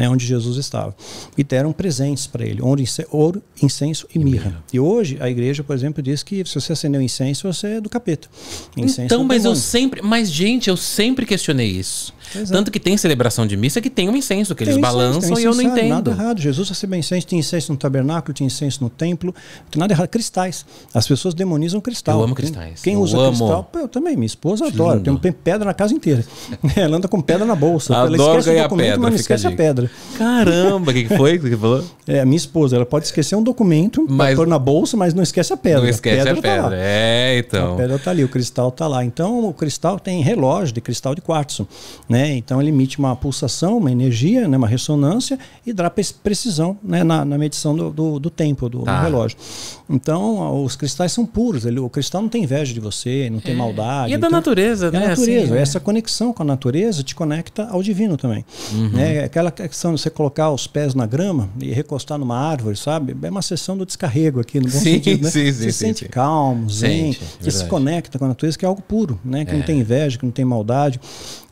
B: né, onde Jesus estava. E deram presentes para ele, ouro, incenso e mirra. E hoje a igreja, por exemplo, diz que se você acendeu incenso, você é do capeta. Incenso então, mas eu
A: sempre, mas gente, eu sempre questionei isso. Exato. Tanto que tem celebração de missa que tem um incenso, que tem eles incenso, balançam e eu não entendo. Nada
B: errado. Jesus recebeu incenso, tinha incenso no tabernáculo, tinha incenso no templo. nada errado. Cristais. As pessoas demonizam cristal. Eu amo cristais. Quem eu usa amo. cristal, eu também. Minha esposa adora. Tem pedra na casa inteira. Ela anda com pedra na bolsa. Adoro esquece ganhar o documento, pedra, mas não esquece a, a pedra. Caramba, o que foi que falou? É, minha esposa, ela pode esquecer um documento, mas... pôr na bolsa, mas não esquece a pedra. Não esquece a pedra. A pedra. Tá
A: É, então. A pedra tá
B: ali, o cristal tá lá. Então, o cristal tem relógio de cristal de quartzo, né? Né? Então ele emite uma pulsação, uma energia, né? uma ressonância e dá precisão né? na, na, medição do, do, do tempo do, tá. do, relógio. Então os cristais são puros, ele, o cristal não tem inveja de você, não tem é. maldade. E é da então,
A: natureza, é né? Assim, é natureza. Assim, Essa
B: conexão com a natureza te conecta ao divino também. Uhum. Né? Aquela questão de você colocar os pés na grama e recostar numa árvore, sabe? É uma sessão do descarrego aqui, no bom sim, sentido. Né? Sim, sim, se sim, sente sim. calmo, zen, é sente, se conecta com a natureza, que é algo puro, né? que é. não tem inveja, que não tem maldade.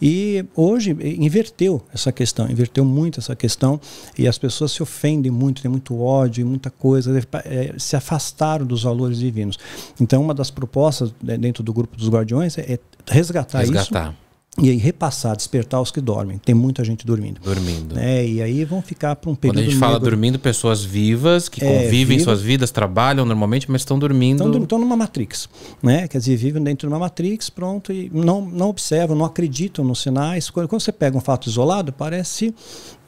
B: E hoje inverteu essa questão, inverteu muito essa questão e as pessoas se ofendem muito, tem muito ódio e muita coisa, eh, eh, se afastaram dos valores divinos. Então, uma das propostas né, dentro do grupo dos guardiões é resgatar, é resgatar. isso e aí repassar, despertar os que dormem. Tem muita gente dormindo. Dormindo. Né? E aí vão ficar para um período... Quando a gente fala
A: dormindo, pessoas vivas, que é, convivem vivo. suas vidas, trabalham normalmente, mas estão dormindo... Estão, estão
B: numa matrix. Né? Quer dizer, vivem dentro de uma matrix, pronto, e não, não observam, não acreditam nos sinais. Quando, quando você pega um fato isolado, parece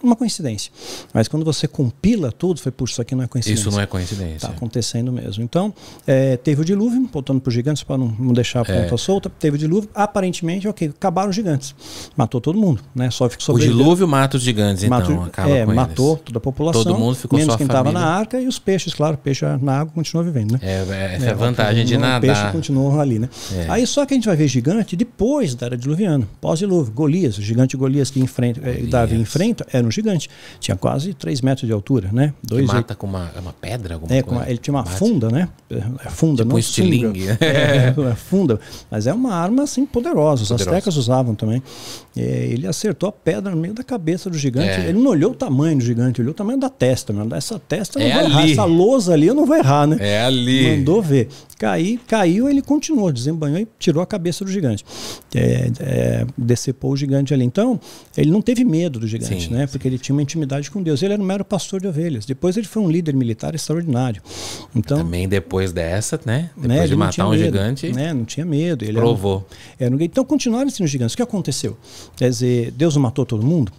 B: uma coincidência. Mas quando você compila tudo, foi, puxa, isso aqui não é coincidência. Isso não é
A: coincidência. Está
B: acontecendo mesmo. Então, é, teve o dilúvio, voltando para os gigantes, para não, não, deixar a é. ponta é. solta, teve o dilúvio, aparentemente, ok, acabaram os gigantes. Matou todo mundo, né? Só ficou O dilúvio
A: mata os gigantes, matou, então, acaba é, Matou eles. toda a população. Todo mundo ficou menos quem estava na
B: arca e os peixes, claro, peixe na água continua vivendo, né? É, é essa é, a é, vantagem de nadar. O peixe continua ali, né? Aí só que a gente vai ver gigante depois da era diluviana, pós-dilúvio, Golias, o gigante Golias que enfrenta, Golias. Davi enfrenta, era um um gigante. Tinha quase 3 metros de altura, né? Dois mata e... com uma, é uma pedra,
A: alguma é, coisa? Uma, ele
B: tinha uma Bate. funda, né? É, funda, tipo não um estilingue. É, é funda. Mas é uma arma, assim, poderosa. Os astecas usavam também. É, ele acertou a pedra no meio da cabeça do gigante. É. Ele não olhou o tamanho do gigante, olhou o tamanho da testa. Mano. Essa testa é errar, Essa lousa ali eu não vou errar, né? É ali. Mandou ver. Caí, caiu, ele continuou, desembanhou e tirou a cabeça do gigante. É, é, decepou o gigante ali. Então, ele não teve medo do gigante, sim, né? Porque que ele tinha uma intimidade com Deus. Ele era um mero pastor de ovelhas. Depois ele foi um líder militar extraordinário.
A: Então também depois dessa, né? né depois né, de matar um medo, gigante,
B: né? Não tinha medo. Ele provou. Era um, era um, então continuaram sendo gigantes. O que aconteceu? Quer dizer, Deus não matou todo mundo.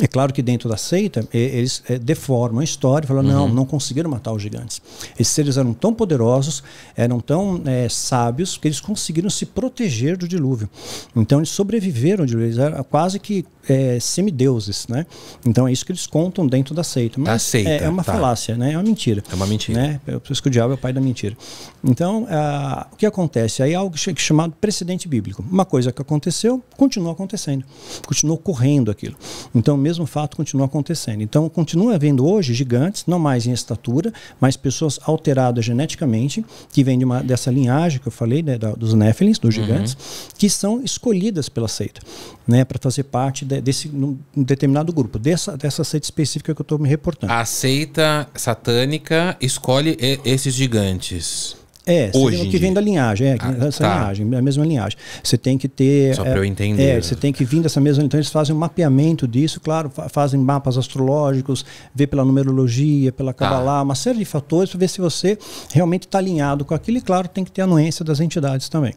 B: É claro que dentro da seita, eles eh, deformam a história, falam, uhum. não, não conseguiram matar os gigantes. Esses seres eram tão poderosos, eram tão é, sábios, que eles conseguiram se proteger do dilúvio. Então, eles sobreviveram ao dilúvio, eles eram quase que é, semideuses, né? Então, é isso que eles contam dentro da seita. Mas da seita, é, é uma tá. falácia, né? É uma mentira. É uma mentira. Né? Por isso que o diabo é o pai da mentira. Então, a, ah, o que acontece? Aí é algo chamado precedente bíblico. Uma coisa que aconteceu, continua acontecendo. Continua ocorrendo aquilo. Então, mesmo fato continua acontecendo. Então, continua havendo hoje gigantes, não mais em estatura, mas pessoas alteradas geneticamente, que vêm de uma, dessa linhagem que eu falei, né, da, dos Nephilims, dos uhum. gigantes, uhum. que são escolhidas pela seita, né, para fazer parte de, desse um determinado grupo, dessa, dessa seita específica que eu estou me reportando.
A: A seita satânica escolhe esses gigantes.
B: É, hoje que vem da linhagem, é, ah, essa tá. linhagem, é a mesma linhagem. Você tem que ter. Só é, para eu entender. É, você tem que vir dessa mesma. Então eles fazem um mapeamento disso, claro, fazem mapas astrológicos, vê pela numerologia, pela cabalá, tá. uma série de fatores para ver se você realmente está alinhado com aquilo. E claro, tem que ter a anuência das entidades também.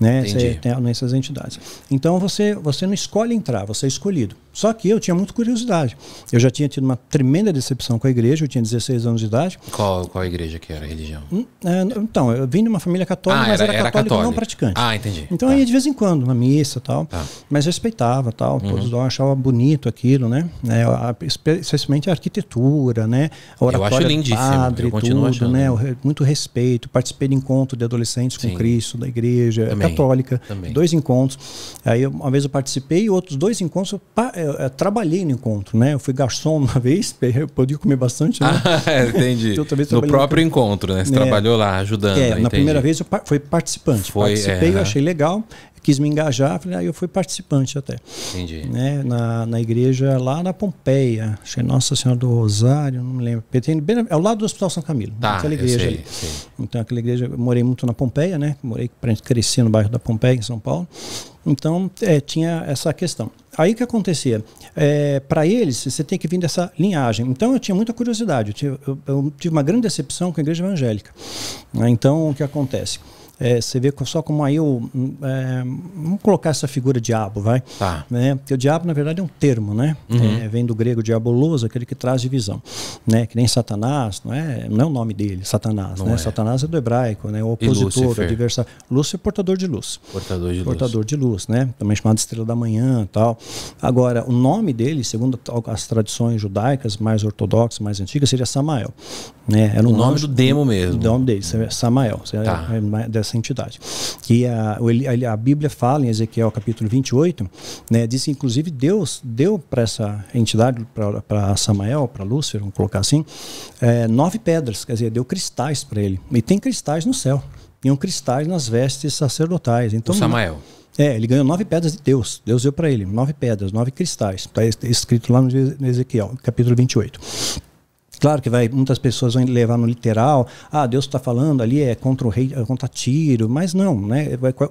B: Né? Você tem a anuência das entidades. Então você, você não escolhe entrar, você é escolhido. Só que eu tinha muita curiosidade. Eu já tinha tido uma tremenda decepção com a igreja, eu tinha 16 anos de idade.
A: Qual, qual igreja que era a religião?
B: Hum, é, então não, eu vim de uma família católica, ah, mas era, era católico, católico, não praticante. Ah, entendi. Então tá. eu ia de vez em quando na missa tal, tá. mas respeitava tal, uhum. todos achava bonito aquilo, né? É, a, especialmente a arquitetura, né? A oratória eu acho lindíssimo. Padre, eu tudo, né? Muito respeito. Participei de encontro de adolescentes com Sim. Cristo, da igreja Também. católica. Também. Dois encontros. Aí uma vez eu participei e outros dois encontros eu, eu, eu trabalhei no encontro, né? Eu fui garçom uma vez, eu podia comer bastante, né? Ah, entendi. então, no próprio encontro, né? Você é. trabalhou lá ajudando. É, na primeira vez eu par foi participante. Foi, Participei, é, eu achei legal, quis me engajar, falei, aí ah, eu fui participante até. Entendi. Né, na, na igreja lá na Pompeia, achei Nossa Senhora do Rosário, não me lembro. Bem, ao é lado do Hospital São Camilo, tá, aquela igreja sei, ali. Sei. Então aquela igreja, eu morei muito na Pompeia, né? Morei, cresci no bairro da Pompeia, em São Paulo. Então, é, tinha essa questão. Aí o que acontecia? É, para eles, você tem que vir dessa linhagem. Então, eu tinha muita curiosidade. Eu tive, eu, eu tive uma grande decepção com a igreja evangélica. Né? Então, o que acontece? É, você vê só como aí o. Hum, é, vamos colocar essa figura diabo, vai. Tá. Né? Porque o diabo, na verdade, é um termo, né? Uhum. É, vem do grego diaboloso, aquele que traz divisão. Né? Que nem Satanás, não é, não é o nome dele, Satanás. Né? É. Satanás é do hebraico, né? o opositor, adversário. Lúcio é portador de luz. Portador de luz. Portador de luz, né? Também chamado de estrela da manhã tal. Agora, o nome dele, segundo as tradições judaicas mais ortodoxas, mais antigas, seria Samael. Né? Era um o nome do demo mesmo. O nome dele, Samael, tá. É dessa entidade. E a, a Bíblia fala em Ezequiel capítulo 28, né, diz que inclusive Deus deu para essa entidade, para Samael, para Lúcifer, vamos colocar assim, é, nove pedras, quer dizer, deu cristais para ele. E tem cristais no céu, tinham cristais nas vestes sacerdotais. Então, o Samael. É, ele ganhou nove pedras de Deus. Deus deu para ele nove pedras, nove cristais. Está escrito lá no Ezequiel, capítulo 28. Claro que vai, muitas pessoas vão levar no literal, ah, Deus está falando ali é contra o rei, é contra tiro, mas não, né?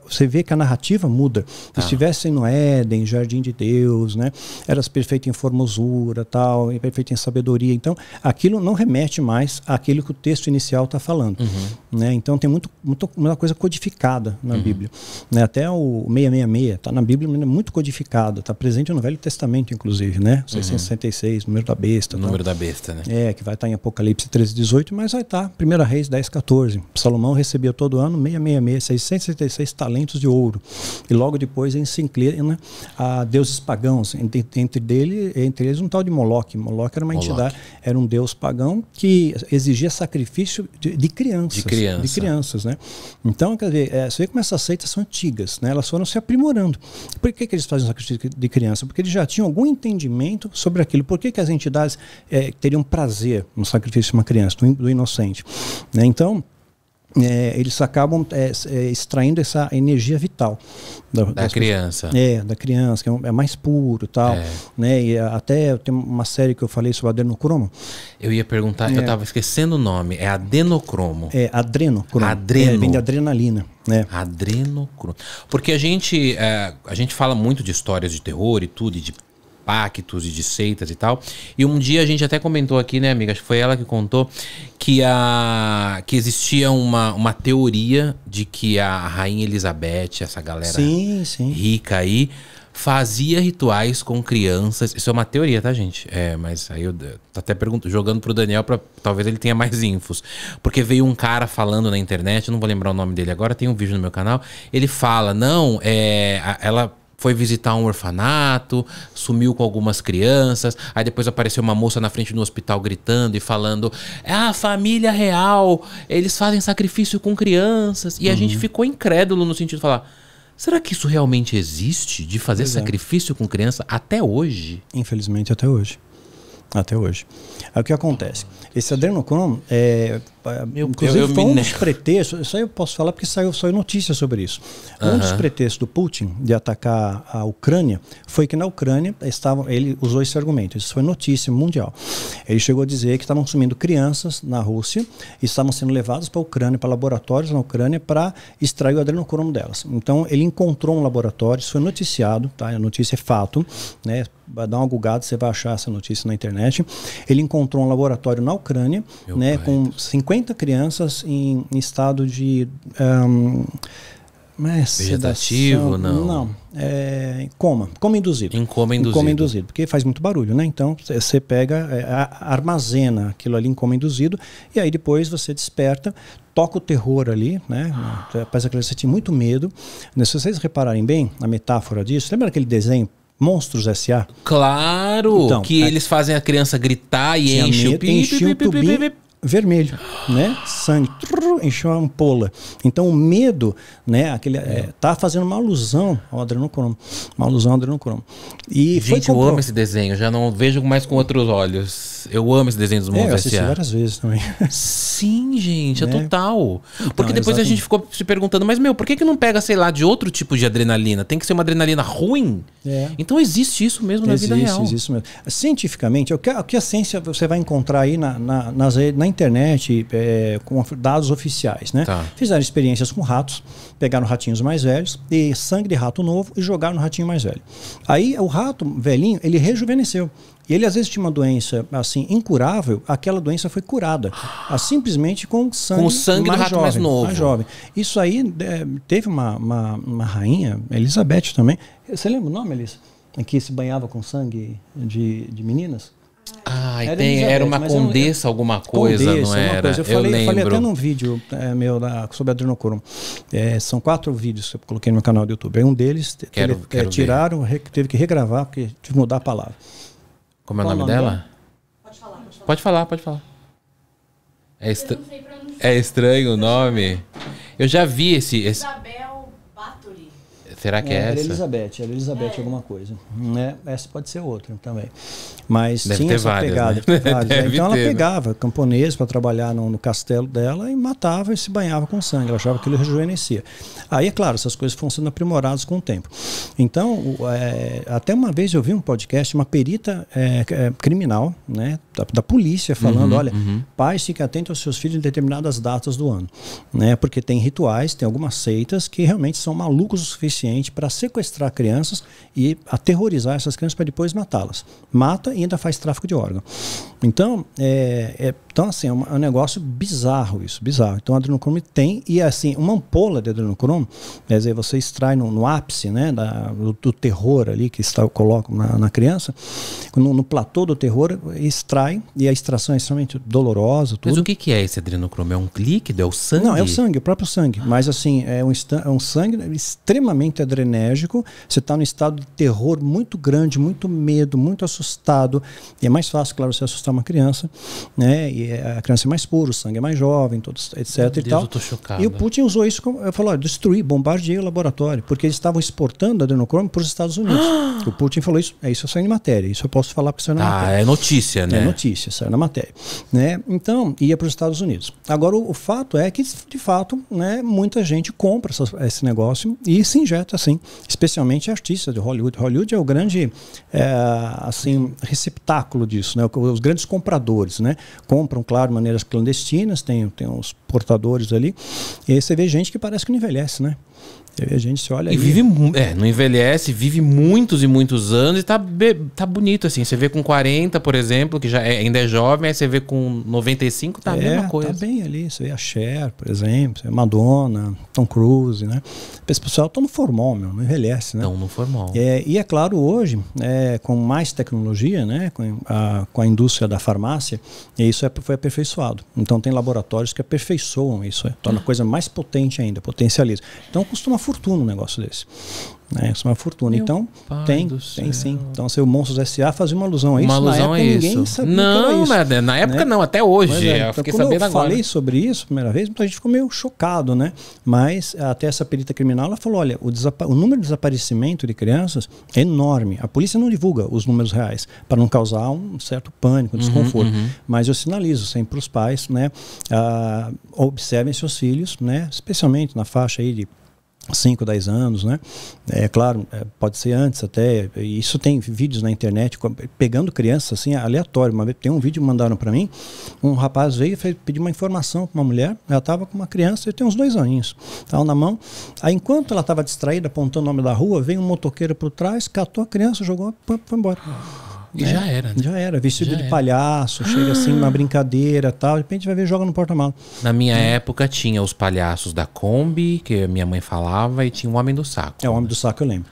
B: Você vê que a narrativa muda. Tá. Se ah. estivessem no Éden, jardim de Deus, né? Eras perfeito em formosura, tal, perfeito em sabedoria. Então, aquilo não remete mais àquilo que o texto inicial está falando, uhum. né? Então tem muito, muito muita coisa codificada na uhum. Bíblia, né? Até o 666 está na Bíblia é muito codificado, está presente no Velho Testamento inclusive, né? 666, uhum. número da besta, número da besta, né? É, que que vai estar em Apocalipse 13, 18, mas vai estar 1 Reis 10, 14. Salomão recebia todo ano 666, 666 talentos de ouro. E logo depois em se inclina a né, deuses pagãos, entre, entre, dele, entre eles um tal de Moloque. Moloque era uma entidade, era um deus pagão que exigia sacrifício de, de crianças. De, criança. de crianças, né? Então, quer dizer, é, você vê como essas seitas são antigas, né? Elas foram se aprimorando. Por que, que eles fazem sacrifício de criança? Porque eles já tinham algum entendimento sobre aquilo. Por que, que as entidades é, teriam prazer fazer no sacrifício de uma criança, do inocente. Né? Então, é, eles acabam é, é extraindo essa energia vital da, da criança. É, da criança, que é, é, mais puro tal, é. né? E é, até tem uma série que eu falei sobre adenocromo.
A: Eu ia perguntar, eu estava esquecendo o nome, é adenocromo. É,
B: adrenocromo. Adreno. vem de adrenalina. É.
A: Adrenocromo. Porque a gente, a gente fala muito de histórias de terror e tudo, e de pactos e de seitas e tal. E um dia a gente até comentou aqui, né, amiga? Acho que foi ela que contou que, a, que existia uma, uma teoria de que a Rainha Elizabeth, essa galera sim, sim. rica aí, fazia rituais com crianças. Isso é uma teoria, tá, gente? É, mas aí eu tô até jogando pro Daniel para talvez ele tenha mais infos. Porque veio um cara falando na internet, eu não vou lembrar o nome dele agora, tem um vídeo no meu canal. Ele fala: não, é, ela foi visitar um orfanato, sumiu com algumas crianças, aí depois apareceu uma moça na frente do hospital gritando e falando: é a família real, eles fazem sacrifício com crianças. E uhum. a gente uhum. ficou incrédulo no sentido de falar.
B: Será que isso realmente existe de fazer pois é. sacrifício é. com criança até hoje? Infelizmente, até hoje. Até hoje. Aí o que acontece? Esse adrenocromo, é, Meu inclusive eu, eu foi um dos pretextos, isso aí eu posso falar porque saiu, saiu notícia sobre isso. Uh -huh. Um dos pretextos do Putin de atacar a Ucrânia foi que na Ucrânia estavam, ele usou esse argumento, isso foi notícia mundial. Ele chegou a dizer que estavam sumindo crianças na Rússia e estavam sendo levadas para a Ucrânia, para laboratórios na Ucrânia, para extrair o adrenocromo delas. Então ele encontrou um laboratório, isso foi noticiado, tá? a notícia é fato, né? vai dar uma gugada, você vai achar essa notícia na internet. Ele encontrou um laboratório na Ucrânia, Meu né, pai. com 50 crianças em, em estado de. Um, é Vegetativo, não? Não. É, coma. Coma induzido. Em coma induzido. Em coma induzido. Porque faz muito barulho, né? Então você pega, é, a, armazena aquilo ali em coma induzido e aí depois você desperta, toca o terror ali, né? Faz que você tinha muito medo. Né, se vocês repararem bem a metáfora disso, lembra aquele desenho Monstros S.A.
A: Claro, então, que é eles fazem a criança gritar e enche o, pi, enche o tubinho
B: vermelho, né? Sangue, trrr, encheu a ampola. Então o medo, né? Aquele, é, é, tá fazendo uma alusão ao adrenocromo, uma alusão ao adrenocromo. E Gente, eu amo esse
A: desenho, já não vejo mais com outros olhos. Eu amo esse desenho dos monstros. É, eu assisti
B: várias vezes também.
A: Sim, gente, é, é total. Porque não, depois exatamente. a gente ficou se perguntando, mas meu, por que que não pega, sei lá, de outro tipo de adrenalina? Tem que ser uma adrenalina ruim?
B: É. Então existe isso mesmo na vida real. Existe, isso mesmo. Cientificamente, o que, a ciência você vai encontrar aí na, na, nas, na internet é, com dados oficiais, né? Tá. Fizeram experiências com ratos, pegaram ratinhos mais velhos e sangue de rato novo e jogaram no ratinho mais velho. Aí o rato velhinho, ele rejuvenesceu. E ele às vezes tinha uma doença assim incurável, aquela doença foi curada, ah, simplesmente com sangue, com sangue mais do rato jovem, mais novo. Mais jovem. Isso aí é, teve uma, uma, uma, rainha, Elizabeth também. Você lembra o nome, Em Que se banhava com sangue de, de meninas? Ah, era, tem, era uma é condessa, eu, alguma coisa, condessa, não era? Coisa. Eu, eu falei, falei, até num vídeo é, meu sobre a É, são quatro vídeos que eu coloquei no meu canal do YouTube. É um deles quero, é, quero é, tiraram, re, teve que regravar, porque tive que mudar a palavra. Como é o nome, nome dela? dela?
A: Pode falar, pode falar. Pode falar, pode falar. É, estra... é estranho o nome. Eu já vi esse. esse... Isabel Será que é, é essa?
B: Elizabeth, Elizabeth alguma coisa. Né? Essa pode ser outra também. Mas Deve tinha essa várias, pegada. Né? Então né? Então ter, ela pegava né? camponês para trabalhar no, no, castelo dela e matava e se banhava com sangue. Ela achava que ele rejuvenescia. Aí, é claro, essas coisas foram sendo aprimoradas com o tempo. Então, é, até uma vez eu vi um podcast, uma perita é, é criminal, né, da, da polícia, falando: uhum, olha, uhum. pais fiquem atentos aos seus filhos em determinadas datas do ano. Né, porque tem rituais, tem algumas seitas que realmente são malucos o suficiente para sequestrar crianças e aterrorizar essas crianças para depois matá-las. Mata e ainda faz tráfico de órgão. Então, é, é então assim, é, um, é um negócio bizarro isso, bizarro. Então, adrenocromo tem, e assim, uma ampola de adrenocromo, quer dizer, você extrai no, no ápice né, da, do, do, terror ali que está, coloca na, na, criança, no, no, platô do terror, extrai, e a extração é extremamente dolorosa. Tudo. Mas o
A: que, que é esse adrenocromo? É um líquido? É o sangue? Não, é o sangue,
B: o próprio sangue. Mas assim, é um, é um sangue extremamente adrenérgico, você está num estado de terror muito grande, muito medo, muito assustado assustado. E é mais fácil, claro, você assustar uma criança, né? E é, a criança é mais pura, o sangue é mais jovem, todos, etc. Meu e tal. Eu tô chocado. E o Putin usou isso, como, falou, destruir, bombardeei o laboratório, porque eles estavam exportando adenocromo para os Estados Unidos. o Putin falou isso, é isso é saiu em matéria, isso eu posso falar porque saiu na ah, matéria. Ah, é
A: notícia, né? É
B: notícia, saiu na matéria. Né? Então, ia para os Estados Unidos. Agora, o, o, fato é que, de fato, né, muita gente compra esse negócio e se injeta, assim, especialmente artistas de Hollywood. Hollywood é o grande, é, assim, receptáculo disso, né? os grandes compradores. Né? Compram, claro, de maneiras clandestinas, tem, tem uns portadores ali. E aí você vê gente que parece que não envelhece, né? E a gente se olha. E ali. vive,
A: é, não envelhece, vive muitos e muitos anos e tá, tá bonito assim. Você vê com 40, por exemplo, que já é, ainda é jovem, aí você vê com 95, tá é, a mesma coisa. Tá
B: bem ali. Você vê a Cher, por exemplo, Madonna, Tom Cruise, né? Esse pessoal estão no formal, meu, não envelhece, né? Estão no formal. É, e é claro, hoje, é, com mais tecnologia, né? Com a, com a indústria da farmácia, isso é, foi aperfeiçoado. Então tem laboratórios que aperfeiçoam isso, é, torna a coisa mais potente ainda, potencializa. Então, custa uma fortuna um negócio desse. É, né? isso é uma fortuna. Meu então, tem, tem céu. sim. Então, se o Monstros S.A. fazia uma alusão a isso, uma alusão na época a isso. ninguém sabia Não, isso, é, na, na né?
A: época né? não, até hoje. É, eu então, fiquei sabendo eu agora. falei
B: sobre isso a primeira vez, a gente ficou meio chocado, né? Mas até essa perita criminal, ela falou, olha, o, o número de desaparecimento de crianças é enorme. A polícia não divulga os números reais para não causar um certo pânico, uhum, desconforto. Uhum. Mas eu sinalizo sempre para os pais, né? Ah, observem seus filhos, né? Especialmente na faixa aí de 5, 10 anos, né? É claro, é, pode ser antes até. Isso tem vídeos na internet pegando crianças assim, aleatório. Uma vez tem um vídeo que mandaram para mim. Um rapaz veio fez, pediu uma informação para uma mulher. Ela estava com uma criança, ele tem uns dois aninhos, tal na mão. Aí, enquanto ela estava distraída, apontando o nome da rua, veio um motoqueiro por trás, catou a criança, jogou, foi embora. E né? já era. Né? Já era, vestido já de era. palhaço, chega assim, uma ah! brincadeira tal. De repente vai ver, joga no porta-malas.
A: Na minha é. época tinha os palhaços da Kombi, que minha mãe falava, e tinha o Homem do
B: Saco. É, o Homem do Saco eu lembro.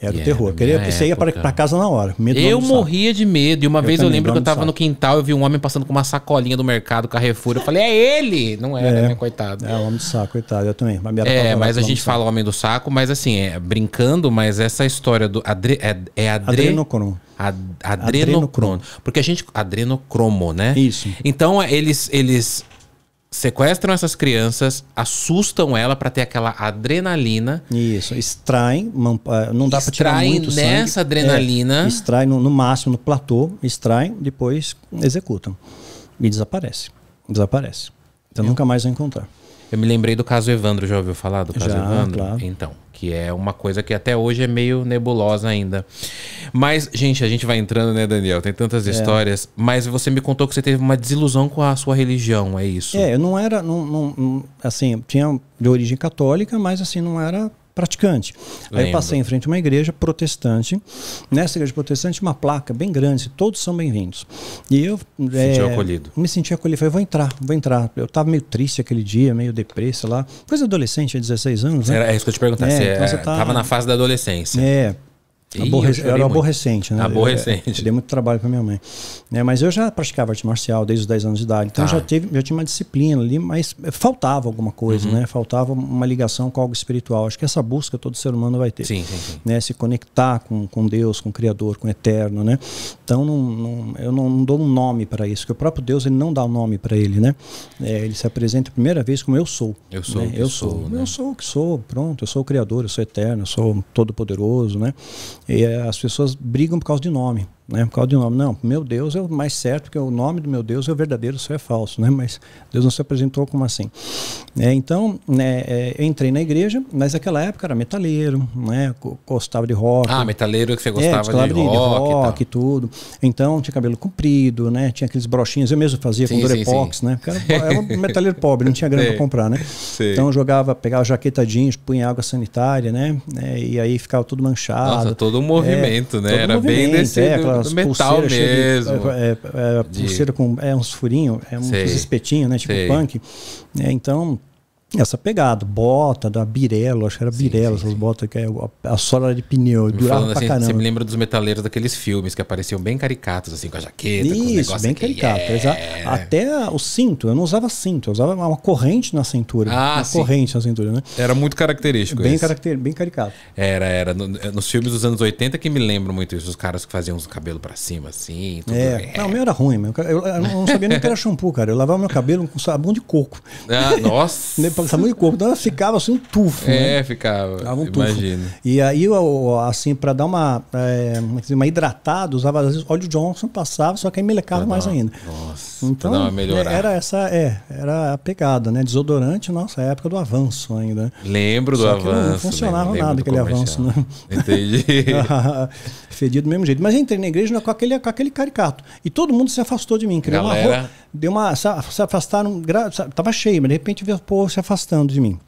B: Era o terror. Queria, você ia para casa na hora. eu morria
A: de medo. E uma eu vez eu lembro que eu tava no quintal, eu vi um homem passando com uma sacolinha do mercado Carrefour. Eu falei, é
B: ele! Não era, é, né, coitado. É, o homem do saco, coitado. Eu também. Mas é, mas a gente fala homem do saco,
A: mas assim, é, brincando, mas essa história do. Adre, é, é adre, Ad, adrenocromo. Porque a gente. Adrenocromo, né? Isso. Então eles, eles sequestram essas crianças, assustam ela para ter aquela adrenalina. Isso,
B: extraem, ah, não dá para tirar muito sangue. Extraem nessa é, adrenalina. É, extraem no, no, máximo, no platô, extraem, depois executam. E desaparece. Desaparece. Então Eu. nunca mais vai encontrar.
A: Eu me lembrei do caso Evandro, já ouviu falar do caso já, Evandro? Claro. Então, que é uma coisa que até hoje é meio nebulosa ainda. Mas, gente, a gente vai entrando, né, Daniel? Tem tantas é. histórias. Mas você me contou que você teve uma desilusão com a sua religião, é isso?
B: É, eu não era. Não, não, assim, tinha de origem católica, mas assim, não era praticante. Aí eu passei em frente a uma igreja protestante. Nessa igreja protestante, uma placa bem grande, todos são bem-vindos. E eu é, acolhido. me senti acolhido. Falei, vou entrar, vou entrar. Eu estava meio triste aquele dia, meio depressa lá. Coisa adolescente, 16 anos, né? Era é isso que eu te perguntar. É, você então é, tá... tava na
A: fase da adolescência. É, Ih, Aborre... eu era aborrecente, né? Aborrecente.
B: Eu, eu, eu dei muito trabalho para minha mãe. Né? Mas eu já praticava arte marcial desde os 10 anos de idade, então tá. já, teve, já tinha uma disciplina ali, mas faltava alguma coisa, uhum. né? faltava uma ligação com algo espiritual. Acho que essa busca todo ser humano vai ter. Sim, sim, sim. Né? Se conectar com, com Deus, com o Criador, com o Eterno. Né? Então não, não, eu não, não, dou um nome para isso, porque o próprio Deus ele não dá um nome para ele. Né? É, ele se apresenta a primeira vez como eu sou. Eu sou né? eu sou. sou né? Eu sou o que sou, pronto, eu sou o Criador, eu sou eterno, eu sou todo-poderoso. Né? E eh, as pessoas brigam por causa de nome né? Por causa de um nome. Não, meu Deus é o mais certo, porque o nome do meu Deus é o verdadeiro, isso é falso, né? Mas Deus não se apresentou como assim. É, então, né, é, eu entrei na igreja, mas naquela época era metaleiro, né? Gostava de rock. Ah, metaleiro que você é, gostava é, de, de, rock, rock e tudo. Então, tinha cabelo comprido, né? Tinha aqueles brochinhos, eu mesmo fazia sim, com Durepox, né? Porque era, era um metaleiro pobre, não tinha grana para comprar, né? Sim. Então, jogava, pegava jaqueta jeans, punha água sanitária, né? É, e aí ficava tudo manchado. Nossa, todo um movimento, é, né? Todo era movimento, bem desse aquelas metal mesmo. De, é, é, é, é pulseira de... com é, uns furinhos, é uns, uns espetinhos, né? Tipo Sei. punk. É, então essa pegada, bota da Birelo, acho que era sim, Birelo, sim, essas botas que é a, a sola de pneu, durava pra assim, caramba. Você me
A: lembra dos metaleiros daqueles filmes que apareciam bem caricatos, assim, com a jaqueta, Isso, com o negócio bem
B: caricato. Yeah. É. Até o cinto, eu não usava cinto, eu usava uma corrente na cintura. Ah, uma corrente na cintura, né?
A: Era muito característico bem caracter, Bem caricato. Era, era. No, eh, nos filmes dos anos 80 que me lembro muito isso, os caras que faziam os cabelos pra cima, assim. Tudo é.
B: é. Não, o meu era ruim, meu, eu, eu, não sabia nem o que era shampoo, cara. Eu lavava meu cabelo com sabão de coco. Ah, nossa! do tamanho do corpo. Então ela ficava assim um tufo. É, né? ficava. ficava um imagina. Tufo. E aí, eu, assim, para dar uma, é, uma hidratada, usava às vezes óleo Johnson, passava, só que aí melecava mais ainda. Nossa. Então, é, era essa, é, era a pegada, né? Desodorante, nossa, é a época do avanço ainda. Lembro do avanço. Não funcionava lembro, nada lembro aquele avanço, né? Entendi. fedia do mesmo jeito. Mas entrei na igreja com aquele, com aquele caricato. E todo mundo se afastou de mim. Criou uma roupa, deu uma. Se afastaram. Gra... Tava cheio, mas de repente veio o povo se afastando de mim.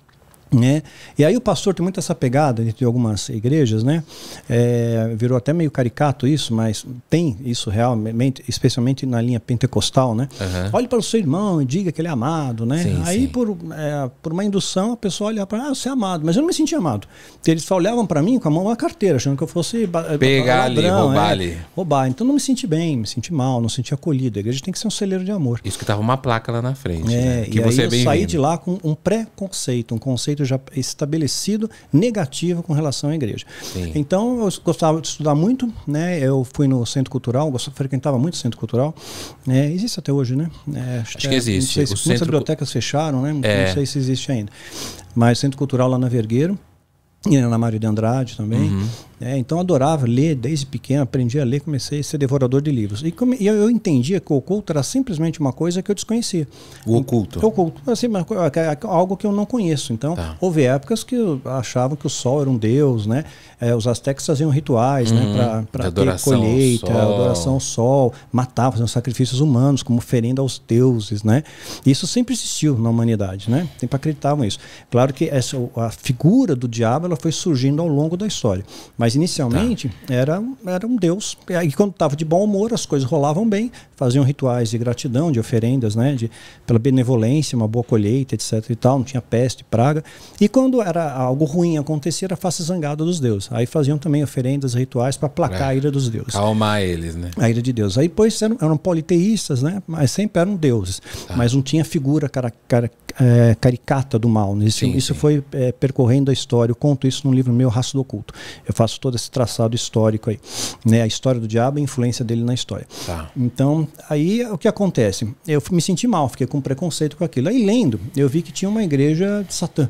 B: Né? E aí o pastor tem muito essa pegada de algumas igrejas, né? É, virou até meio caricato isso, mas tem isso realmente, especialmente na linha pentecostal, né? Uhum. Olhe para o seu irmão e diga que ele é amado, né? Sim, aí sim. Por, é, por uma indução a pessoa olha para ah, você é amado, mas eu não me senti amado. Eles só olhavam para mim com a mão na carteira, achando que eu fosse pegar ali, é, roubar é, ali, roubar. Então não me senti bem, me senti mal, não senti acolhido. A igreja tem que ser um celeiro de amor.
A: Isso que tava uma placa lá na frente. É, né? que e você aí é eu saí de
B: lá com um pré-conceito, um conceito já estabelecido negativo com relação à igreja. Sim. Então, eu gostava de estudar muito, né? Eu fui no centro cultural, gostava, frequentava muito o centro cultural. É, existe até hoje, né? É, acho, acho que existe. Não sei se, centro... Muitas bibliotecas fecharam, né? É. Não sei se existe ainda. Mas centro cultural lá na Vergueiro. E Ana Mário de Andrade também. Uhum. É, então adorava ler desde pequeno, aprendi a ler, comecei a ser devorador de livros. E, come, e eu, entendia que o oculto era simplesmente uma coisa que eu desconhecia. O oculto? O oculto. Assim, algo que eu não conheço. Então, tá. houve épocas que achavam que o sol era um deus, né? É, os aztecas faziam rituais, né? uhum. né? Para ter colheita, ao adoração ao sol, matavam, faziam sacrifícios humanos como oferenda aos deuses, né? Isso sempre existiu na humanidade, né? Sempre acreditavam isso. Claro que essa, a figura do diabo, ela ela foi surgindo ao longo da história. Mas inicialmente tá. era, era um deus. E quando estava de bom humor, as coisas rolavam bem, faziam rituais de gratidão, de oferendas, né? De, pela benevolência, uma boa colheita, etc. e tal, não tinha peste, praga. E quando era algo ruim acontecer, era a face zangada dos deuses. Aí faziam também oferendas, rituais para placar é. a ira dos deuses.
A: Calmar eles, né?
B: A ira de Deus. Aí, pois, eram, eram politeístas, né? Mas sempre eram deuses. Tá. Mas não tinha figura cara, cara é, caricata do mal. Né? Isso, sim, isso sim. foi é, percorrendo a história. Eu conto isso num livro meu, Raço do Oculto. Eu faço todo esse traçado histórico aí. Né? A história do diabo e a influência dele na história. Tá. Então, aí o que acontece? Eu me senti mal, fiquei com preconceito com aquilo. Aí lendo, eu vi que tinha uma igreja de Satã.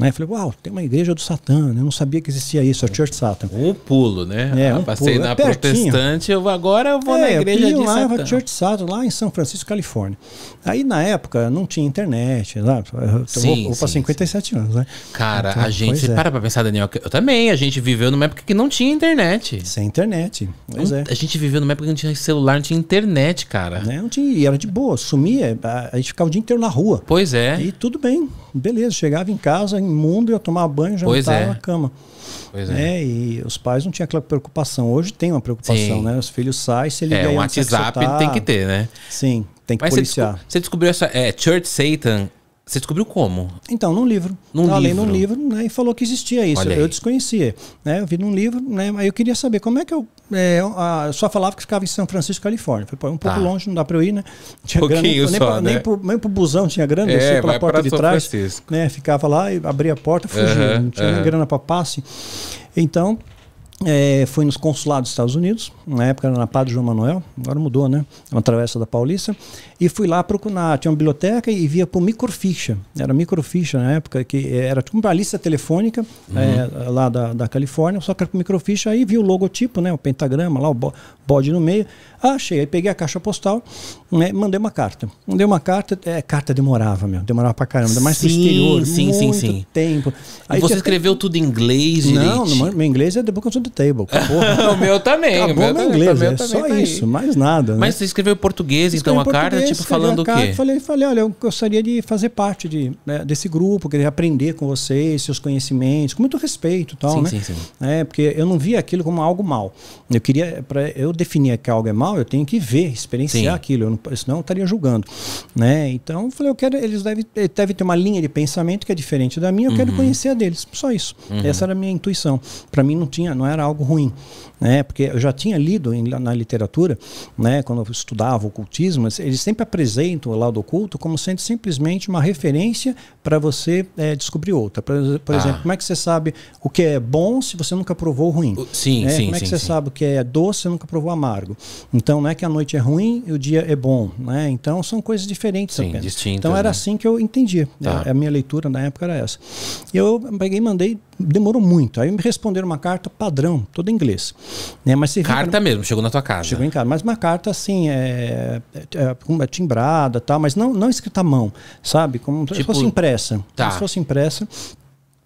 B: Né? Eu falei, uau, tem uma igreja do Satã, né? eu não sabia que existia isso, a é Church Satan. O pulo, né? É, ah, um passei pulo. na é protestante,
A: eu, agora eu vou é, na igreja eu de lá, Satã.
B: Church Satan, lá em São Francisco, Califórnia. Aí na época não tinha internet, lá, né? eu sim, vou para 57 sim. anos, né? Cara, então, a gente, para é.
A: para pensar, Daniel, eu também, a gente viveu numa época que não tinha internet. Sem internet, pois não, é. A gente viveu numa época que não tinha
B: celular, não tinha internet, cara. Né? Não tinha, e era de boa, sumia, a gente ficava o dia inteiro na rua. Pois é. E tudo bem, Beleza, chegava em casa, imundo, ia tomar banho, já pois é. na cama.
C: Pois
A: é.
B: é. E os pais não tinham aquela preocupação. Hoje tem uma preocupação, Sim. né? Os filhos saem, se ele É, um WhatsApp tá... tem que ter, né? Sim,
A: tem que Mas policiar. Você, descobriu essa é, Church Satan você descobriu como?
B: Então, num livro. Num Tava livro. lendo livro né, e falou que existia isso. Eu desconhecia. Né? Eu vi num livro, né? Aí eu queria saber como é que eu. É, eu, a, só falava que ficava em São Francisco, Califórnia. Falei, pô, é um pouco tá. longe, não dá para eu ir, né? Tinha um Pouquinho grana, nem, só, pra, né? nem, pro, nem pro busão tinha grana, é, descia pela porta de São trás. Francisco. Né? Ficava lá e abria a porta, fugia. não tinha grana para passe. Então, é, nos consulados dos Estados Unidos, na época era na Padre João Manuel, agora mudou, né? É uma travessa da Paulista. E fui lá procurar, tinha uma biblioteca e via por microficha. Era microficha na época, que era tipo uma lista telefônica uhum. é, lá da, da Califórnia, só que era por microficha. Aí vi o logotipo, né? O pentagrama lá, o bode no meio. Achei, aí peguei a caixa postal, né? mandei uma carta. Mandei uma carta, é, carta demorava, meu. Demorava pra caramba, mais pro exterior. Sim, muito sim, sim. tempo. Aí e você
A: escreveu tudo em inglês, Não, no
B: meu inglês é depois que eu sou de table. o meu também. Acabou o meu, inglês, é só tá isso, aí. mais nada. Né? Mas você
A: escreveu em português, então, a carta, tipo, falando o quê?
B: Falei, falei, olha, eu gostaria de fazer parte de, né, desse grupo, queria aprender com vocês, seus conhecimentos, com muito respeito e tal, sim, né? Sim, sim. É, porque eu não via aquilo como algo mal. Eu queria, para eu definir que algo é mal, eu tenho que ver, experienciar sim. aquilo, eu não, senão eu estaria julgando, né? Então, eu falei, eu quero, eles devem, eh, devem ter uma linha de pensamento que é diferente da minha, eu uhum. quero conhecer a deles, só isso. Uhum. Essa era a minha intuição. Para mim não tinha, não era algo ruim né? Porque eu já tinha lido em, na literatura, né? Quando eu estudava ocultismo, eles sempre apresentam o lado oculto como sendo simplesmente uma referência para você é, descobrir outra. Por, por ah. exemplo, como é que você sabe o que é bom se você nunca provou ruim? O, sim, né? sim. Como é que sim, você sim. sabe o que é doce se você nunca provou amargo? Então não é que a noite é ruim e o dia é bom, né? Então são coisas diferentes sim, apenas. Distintas, então era né? assim que eu entendia. Né? Tá. A, a minha leitura na época era essa. Eu peguei e mandei, demorou muito. Aí me responderam uma carta padrão, toda em inglês. Né? Mas carta mesmo, chegou na tua casa. Chegou em casa, mas uma carta assim, é, é, é timbrada tal, mas não, não escrita à mão, sabe? Como tipo... se fosse impressa. Tá. Como se fosse impressa.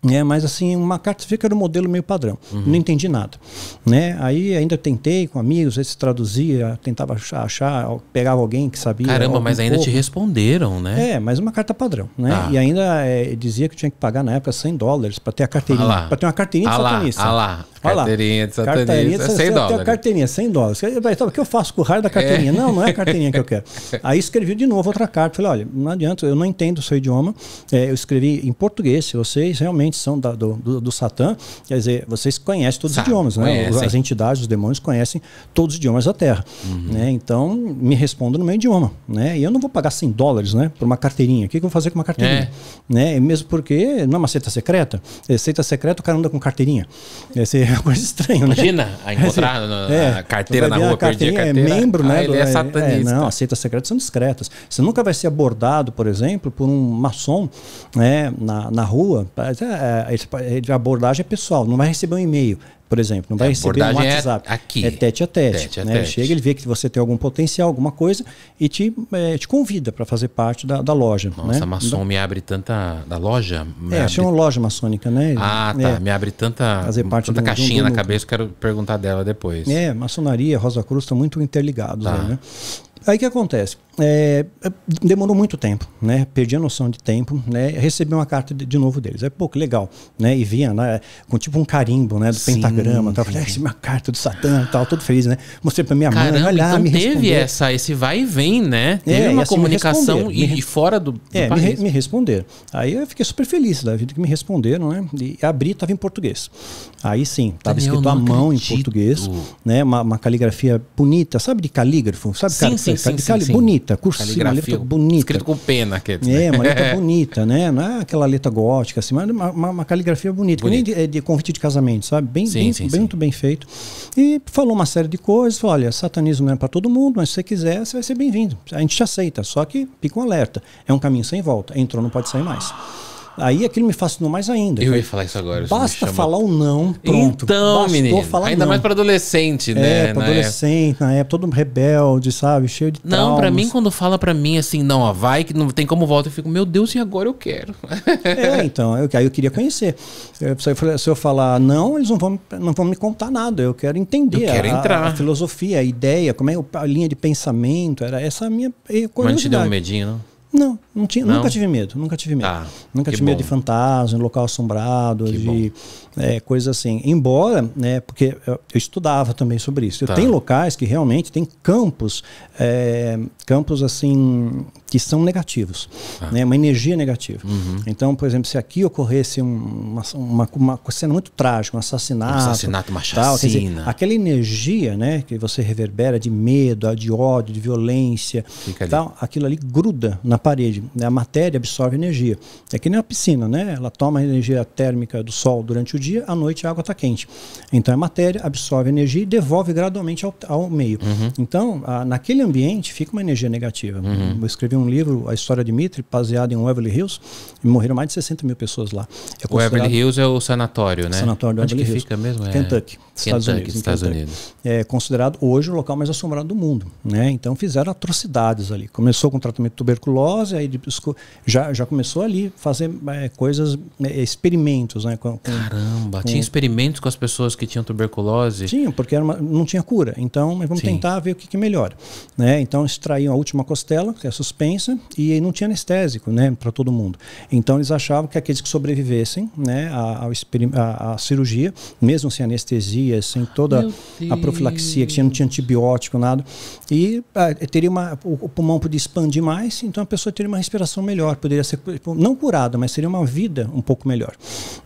B: Né? Mas assim, uma carta-fica era um modelo meio padrão. Uhum. Não entendi nada. Né? Aí ainda tentei com amigos, se traduzia, tentava achar, achar, pegava alguém que sabia. Caramba, mas ainda pouco. te
A: responderam, né? É,
B: mas uma carta padrão, né? Ah. E ainda é, dizia que tinha que pagar na época 100 dólares para ter a carteirinha, ah para ter uma carteirinha de ah satanista. Ah lá, ah lá. carteirinha de satanista. Carteirinha de é satanista. 100 dólares. Carteirinha, 100 dólares. Então, o que eu faço com o raio da é. carteirinha? É. Não, não é a carteirinha que eu quero. Aí escrevi de novo outra carta. Falei, olha, não adianta, eu não entendo o seu idioma. É, eu escrevi em português, se vocês realmente realmente são da, do, do, do, Satã, quer dizer, vocês conhecem todos os idiomas, né? As entidades, os demônios conhecem todos os idiomas da Terra. Uhum. Né? Então, me respondam no meu idioma. Né? E eu não vou pagar 100 dólares né, por uma carteirinha. O que, que eu vou fazer com uma carteirinha? É. Né? Mesmo porque não é uma seita secreta. É seita secreta, o cara anda com carteirinha. Essa é, é coisa estranha, né? Imagina a encontrar é, carteira na rua, perdi a é carteira. Né, ah, é membro, ah, né? Ele é satanista. É, não, as seitas secretas são discretas. Você nunca vai ser abordado, por exemplo, por um maçom né, na, na rua. É, eh, a, a eh, abordagem é pessoal, não vai receber um e-mail, por exemplo, não vai é, receber um é WhatsApp. É, aqui, é tete a tete. tete, a né? tete. Ele chega, ele vê que você tem algum potencial, alguma coisa, e te, é, te convida para fazer parte da, da loja. Nossa, né? maçom da... Então
A: me abre tanta. Da loja? é, abre...
B: uma loja maçônica, né? Ah, tá. É,
A: me abre tanta, fazer parte tanta caixinha na cabeça, que quero perguntar dela depois. É,
B: maçonaria, Rosa Cruz estão muito interligados. Tá. Aí, né? aí que acontece? é, demorou muito tempo, né? Perdi a noção de tempo, né? Recebi uma carta de, de novo deles. É pouco legal, né? E vinha né? com tipo um carimbo, né? Do sim, pentagrama, tal. Falei, é uma carta do Satã, tal. Todo feliz, né? Mostrei para minha Caramba, mãe, olha, então me teve responder.
A: essa, esse vai e vem, né? É, teve é, uma assim, comunicação e, fora do, do é, país. Me, me
B: responderam. Aí eu fiquei super feliz da vida que me responderam, né? E abri, estava em português. Aí sim, estava escrito à mão acredito. em português, né? Uma, uma, caligrafia bonita, sabe de calígrafo, sabe? Sim, cara, sim, sim, cal... sim, sim, bonito bonita, cursiva, uma letra
A: bonita. Escrito com pena, quer dizer. É, uma letra
B: bonita, né? Não é aquela letra gótica, assim, mas uma, uma, uma caligrafia bonita, bonita. que nem de, é, de, convite de casamento, sabe? Bem, sim, bem, sim, bem sim. muito bem feito. E falou uma série de coisas, falou, olha, satanismo não é para todo mundo, mas se você quiser, você vai ser bem-vindo. A gente te aceita, só que pica um alerta. É um caminho sem volta. Entrou, não pode sair mais. Aí aquilo me fascinou mais ainda. Eu ia falar
A: isso agora. Basta falar
B: o não, pronto. Então, menino. ainda não. mais
A: para adolescente, é, né? É, para adolescente,
B: época. na época, todo rebelde, sabe? Cheio de Não, para mim,
A: quando fala para mim assim, não, ó, vai, que não tem como volta, eu fico, meu Deus, e agora eu quero.
B: é, então, eu, aí eu queria conhecer. Eu, se eu falar não, eles não vão, não vão me contar nada. Eu quero entender. Eu quero a, entrar. A filosofia, a ideia, como é a linha de pensamento. Era essa a minha curiosidade. Mas te deu um medinho, não? Não, não tinha, não? nunca tive medo, nunca tive medo. Ah, nunca tive bom. medo de fantasma, local assombrado, que de é, coisas assim. Embora, né, porque eu, estudava também sobre isso. Tá. locais que realmente tem campos, é, campos assim, que são negativos, ah. né? uma energia negativa. Uhum. Então, por exemplo, se aqui ocorresse uma, uma, uma cena muito trágica, um assassinato, um assassinato, uma chacina. dizer, aquela energia né, que você reverbera de medo, de ódio, de violência, tal, aquilo ali gruda na parede. Né? A matéria absorve energia. É que nem uma piscina, né? ela toma a energia térmica do sol durante o dia, à noite a água está quente. Então a matéria absorve energia e devolve gradualmente ao, ao meio. Uhum. Então, a, naquele ambiente fica uma energia negativa. Uhum. escrever escrevi um livro, A História de Mitre, baseado em Waverly Hills, e morreram mais de 60 mil pessoas lá. É o Waverly
A: Hills é o sanatório, né? Sanatório do Onde Waverly que Hills, fica mesmo? É... Kentucky. Estados Kentucky, Unidos. Então, Estados Unidos.
B: É considerado hoje o local mais assombrado do mundo. Né? Então fizeram atrocidades ali. Começou com tratamento de tuberculose, aí já, já começou ali fazer é, coisas, é, experimentos. Né? Com, com, Caramba, com... tinha
A: experimentos com as pessoas que tinham tuberculose? Tinha,
B: porque uma, não tinha cura. Então vamos Sim. tentar ver o que, que melhora. Né? Então extraíam a última costela, que é suspensa, e não tinha anestésico né, para todo mundo. Então eles achavam que aqueles que sobrevivessem né, à, à, à cirurgia, mesmo sem anestesia, sem assim, toda a profilaxia, que tinha, não tinha antibiótico, nada. E ah, teria uma, o, o, pulmão podia expandir mais, então a pessoa teria uma respiração melhor, poderia ser, tipo, não curada, mas seria uma vida um pouco melhor.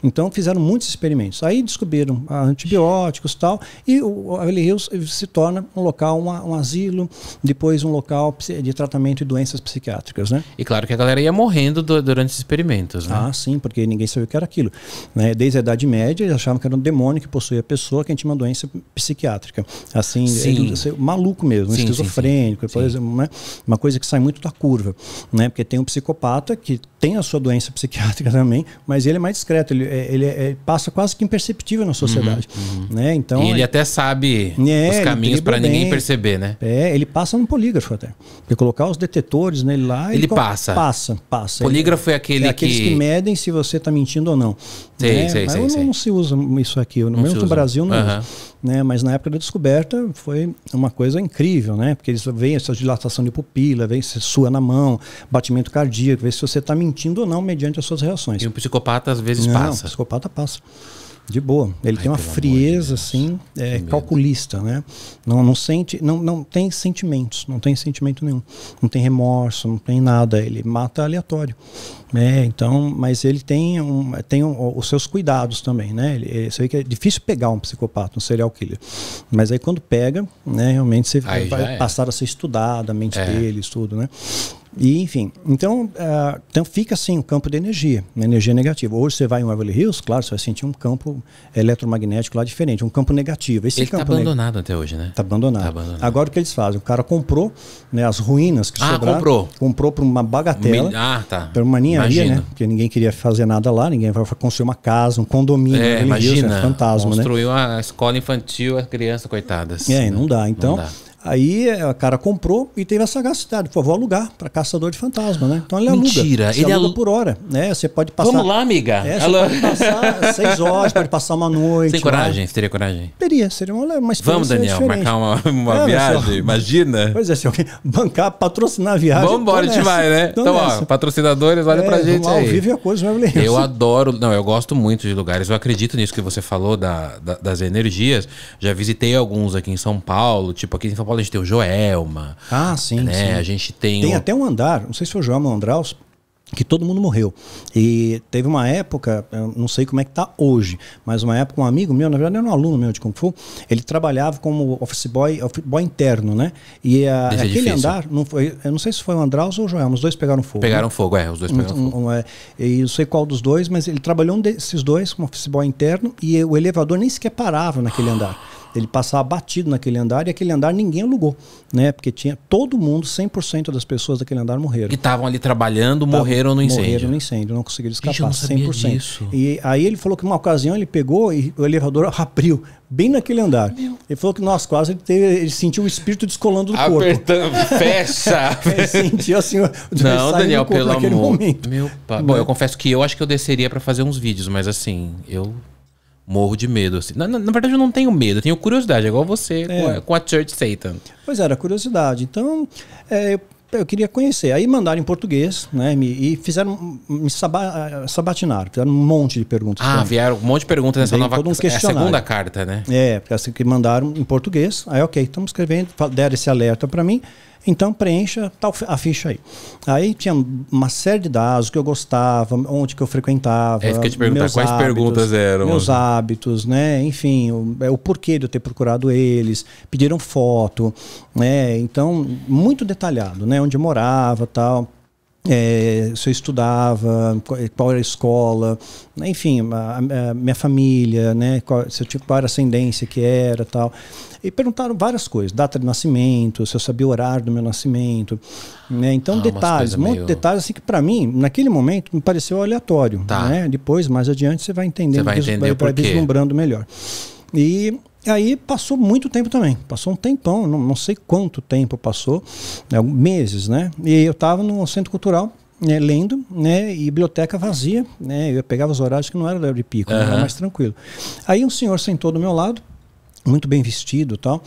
B: Então fizeram muitos experimentos. Aí descobriram ah, antibióticos tal, e o Beverly Hills se torna um local, uma, um asilo, depois um local de tratamento de doenças psiquiátricas, né? E claro que a galera ia morrendo do, durante os experimentos, né? Ah, sim, porque ninguém sabia o que era aquilo. Né? Desde a Idade Média, eles achavam que era um demônio que possuía a pessoa, que tinha uma doença psiquiátrica. Assim, ele, assim maluco mesmo, sim, esquizofrênico, por exemplo, né? uma coisa que sai muito da curva. Né? Porque tem um psicopata que tem a sua doença psiquiátrica também, mas ele é mais discreto, ele, é, ele, é, ele passa quase que imperceptível na sociedade. Uhum, uhum. Né? Então, e ele, ele
A: até sabe é, os caminhos para ninguém perceber, né?
B: É, ele passa no polígrafo até. Porque colocar os detetores nele lá... Ele, passa? Passa, passa. É, polígrafo é aquele é aqueles que... Aqueles que medem se você está mentindo ou não. Sim, né? sim. mas sei, não, sei. não, se usa isso aqui, no menos no Brasil não uhum. usa né? Mas na época da descoberta foi uma coisa incrível, né? Porque eles veem essa dilatação de pupila, vem se sua na mão, batimento cardíaco, vê se você está mentindo ou não mediante as suas reações.
A: E um psicopata às vezes não, passa. Um
B: psicopata passa. De boa. Ele Ai, tem uma frieza, assim, é, calculista, né? Não, não sente, não, não tem sentimentos, não tem sentimento nenhum. Não tem remorso, não tem nada. Ele mata aleatório. É, então, mas ele tem, um, tem um, os seus cuidados também, né? Ele, é, você vê que é difícil pegar um psicopata, um serial killer. Mas aí quando pega, né, realmente você aí vai é. passar a ser estudado, a mente é. deles, tudo, né? E, enfim, então, uh, então fica assim o campo de energia, energia negativa. Hoje você vai em Waverly Hills, claro, você vai sentir um campo eletromagnético lá diferente, um campo negativo. Esse Ele está abandonado até hoje, né? Está abandonado. Tá abandonado. Agora o que eles fazem? O cara comprou né, as ruínas que ah, sobraram. comprou. Comprou para uma bagatela. Me... Ah, tá. Por uma ninharia, né? Porque ninguém queria fazer nada lá, ninguém vai construir uma casa, um condomínio. É, é imagina. Hills, né? Fantasma,
A: Construiu né? a escola infantil, as crianças coitadas. É, não dá. Então... Não dá.
B: Aí o eh, cara comprou e teve a sagacidade. Pô, vou alugar para caçador de fantasma, né? Então ele Mentira, aluga. Mentira, ele aluga por hora, né? Você pode passar. Vamos lá, amiga. É, pode passar seis horas, pode passar uma noite. sem coragem?
A: Você teria coragem?
B: Teria, seria uma, uma experiência. Vamos, Daniel, diferente. marcar uma, é, uma é, viagem, só...
A: imagina.
B: Pois é, se alguém bancar, patrocinar a viagem. Vamos embora,
A: a gente vai, né? Tô então, nessa. Então, ó, patrocinadores, olha é, pra gente. Ao aí. vivo é a
B: coisa, eu, eu
A: adoro, não, eu gosto muito de lugares. Eu acredito nisso que você falou da, da, das energias. Já visitei alguns aqui em São Paulo, tipo aqui em São Paulo a gente tem o Joelma.
B: Ah, sim. Né? Sim. A
A: gente tem. Tem o...
B: até um andar, não sei se foi o Joelma Andraus, que todo mundo morreu. E teve uma época, eu não sei como é que está hoje, mas uma época um amigo meu, na verdade era um aluno meu de Kung Fu, ele trabalhava como office boy, office boy interno, né? E ah, a, aquele andar, não foi, eu não sei se foi o Andraus ou o Joelma, os dois pegaram fogo. Pegaram né? fogo, é, os dois pegaram um, fogo. Um, é, e não sei qual dos dois, mas ele trabalhou um desses dois como office boy interno e o elevador nem sequer parava naquele andar. Ele passava batido naquele andar e aquele andar ninguém alugou, né? Porque tinha todo mundo, 100% das pessoas daquele andar morreram. Que
A: estavam ali trabalhando, Tavam, morreram no incêndio. Morreram no
B: incêndio, não conseguiram escapar, Gente, eu não sabia 100%. Disso. E aí ele falou que uma ocasião ele pegou e o elevador abriu bem naquele andar. Meu. Ele falou que nós quase ele, teve, ele sentiu o espírito descolando do Apertando, corpo. Apertando, fecha. ele sentiu assim, o Não, Daniel, pelo amor. Momento.
C: Meu
A: pai. Bom, eu confesso que eu acho que eu desceria para fazer uns vídeos, mas assim, eu morro de medo. Assim. Na, na, na, verdade, eu não tenho medo, eu tenho curiosidade, é igual você é. com, a, com, a, Church Satan.
B: Pois era, curiosidade. Então, é, eu, queria conhecer. Aí mandaram em português, né? Me, e fizeram, me saba, sabatinar, fizeram um monte de perguntas. Ah,
A: vieram um monte de perguntas nessa nova um é a segunda carta, né?
B: É, porque é assim que mandaram em português. Aí, ok, estamos escrevendo, deram esse alerta para mim. Então preencha tal a ficha aí. Aí tinha uma série de dados que eu gostava, onde que eu frequentava. É, fica te perguntar quais hábitos, perguntas eram. Meus hábitos, né? Enfim, o, é o, porquê de eu ter procurado eles. Pediram foto, né? Então, muito detalhado, né? Onde eu morava tal é, se eu estudava, qual era a escola, enfim, a, a minha família, né, qual, se eu tinha, qual era a ascendência que era tal. E perguntaram várias coisas, data de nascimento, se eu sabia o horário do meu nascimento. Né? Então, ah, detalhes, um monte meio... de detalhes assim, que para mim, naquele momento, me pareceu aleatório. Tá. Né? Depois, mais adiante, você vai entendendo, você vai, entender vai, vai vislumbrando melhor. E Aí passou muito tempo também, passou um tempão, não, não sei quanto tempo passou, né, meses, né? E eu estava no centro cultural né, lendo, né, e biblioteca vazia, né, eu pegava os horários que não era da hora de pico, uhum. era mais tranquilo. Aí um senhor sentou do meu lado, muito bem vestido tal,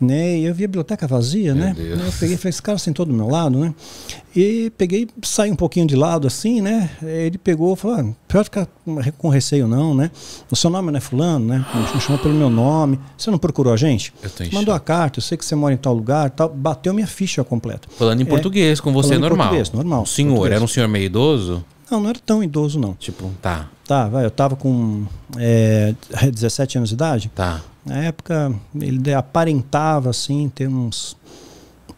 B: né? E eu vi a biblioteca vazia, meu né? Deus. Eu peguei, falei, esse cara sentou do meu lado, né? E peguei, saí um pouquinho de lado assim, né? Ele pegou, falou, ah, pior ficar com receio não, né? O seu nome não é fulano, né? Me chamou pelo meu nome. Você não procurou a gente? Eu tenho Mandou a carta, eu sei que você mora em tal lugar, tal. Bateu minha ficha completa. Falando em é, português, com você é normal. português, normal. senhor, português. era um
A: senhor meio idoso? Não,
B: não era tão idoso, não. Tipo, tá. Tá, vai, eu tava com é, 17 anos de idade. Tá. Na época, ele aparentava, assim, ter uns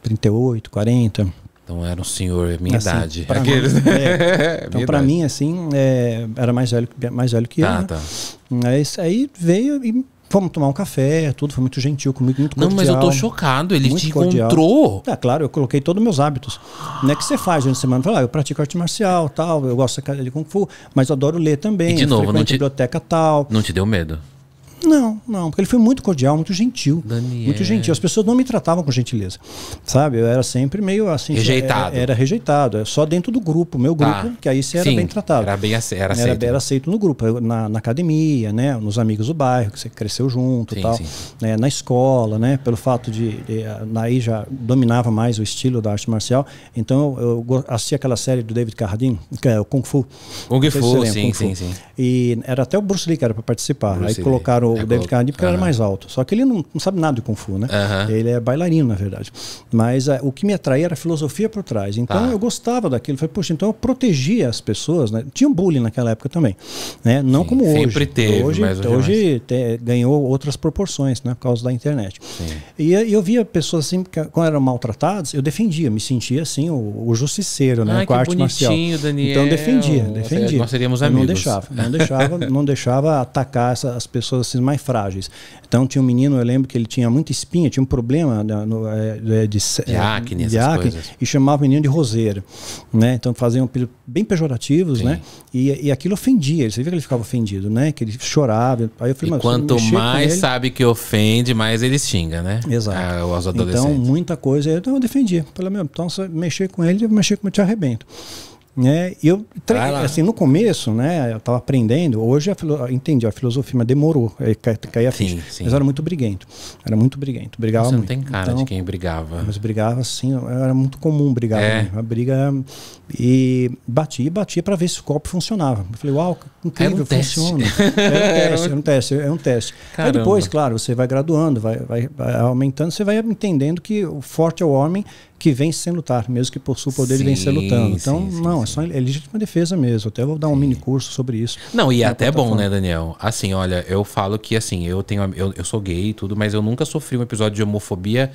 B: 38, 40. Então era um senhor, é minha assim, idade. Pra Aqueles, mim, né? é. Então, é para mim, assim, é, era mais velho, mais velho que tá, eu. Né? Tá, Tá. aí veio e Fomos tomar um café, é tudo, foi muito gentil comigo, muito cordial. Não, mas eu tô chocado, ele te cordial. encontrou. É, claro, eu coloquei todos os meus hábitos. Não é que você faz durante a semana, fala, ah, eu pratico arte marcial, tal, eu gosto de Kung Fu, mas eu adoro ler também. E de novo, não te... biblioteca tal.
A: Não te deu medo?
B: Não, não, porque ele foi muito cordial, muito gentil. Daniel. Muito gentil. As pessoas não me tratavam com gentileza. Sabe? Eu era sempre meio assim. É, rejeitado. Era, era rejeitado. É só dentro do grupo, meu tá. grupo, tá. que aí você era Sim, bem
A: tratado. Era bem aceito. Era, aceito, era
B: aceito no grupo, na, na, academia, né? Nos amigos do bairro, que você cresceu junto tal. Sim. Né? Na escola, né? Pelo fato de, de. Aí já dominava mais o estilo da arte marcial. Então eu, eu assisti aquela série do David Carradine, que é o Kung Fu. Kung Fu, lembra, sim, Kung sim, Fu. sim. E era até o Bruce Lee que era para participar. Bruce aí Lee. colocaram o é David Carradine porque uhum. ele era mais alto. Só que ele não, não sabe nada de Kung Fu, né? Uhum. Ele é bailarino, na verdade. Mas uh, o que me atraía era a filosofia por trás. Então ah. eu gostava daquilo. Falei, poxa, então eu protegia as pessoas. Né? Tinha um bullying naquela época também. Né? Não Sim, como hoje. Sempre teve. Hoje, hoje, hoje te, ganhou outras proporções, né? Por causa da internet. Sim. E, e eh, eu via pessoas assim, quando eram maltratadas, eu defendia, me sentia assim, o, o justiceiro, né? Ah, com a arte marcial. Daniel. Então defendia, defendia. Nós seríamos amigos. Eu não deixava, não deixava, não deixava atacar essa, as pessoas assim mais frágeis. Então tinha um menino, eu lembro que ele tinha muita espinha, tinha um problema né, é, é, de, de, é, de, acne, de acne e chamava o menino de roseira. Né? Então faziam bem pejorativos, Sim. né? E, e aquilo ofendia, você vê que ele ficava ofendido, né? Que ele chorava. Aí eu falei, e quanto mais
A: sabe que ofende, mais ele xinga, né? Exato. Ah, os então, adolescentes. Então
B: muita coisa, então eu defendia. pelo menos. então se mexer com ele, eu mexer com eu te arrebento né? Eu treinei, assim, no começo, né? Eu estava aprendendo. Hoje eu entendi a filosofia, mas demorou. Aí caía a ficha. Sim. Mas era muito briguento. Era muito briguento. Brigava Você não tem cara então, de quem brigava. Mas brigava assim, era muito comum brigar. É. Né? A briga. E batia, batia para ver se o copo funcionava. Eu falei, uau, Incrível, era um teste. funciona. Era é, é um teste, era é um teste, é um teste. Caramba. Aí depois, claro, você vai graduando, vai, vai, vai, aumentando, você vai entendendo que o forte é o homem que vence sem lutar, mesmo que possua o poder sim, de vencer lutando. Então, sim, não, sim, é só é legítima defesa mesmo. Até vou dar um mini curso sobre isso. Não, e é até bom, né,
A: Daniel? Assim, olha, eu falo que assim, eu tenho eu, eu sou gay e tudo, mas eu nunca sofri um episódio de homofobia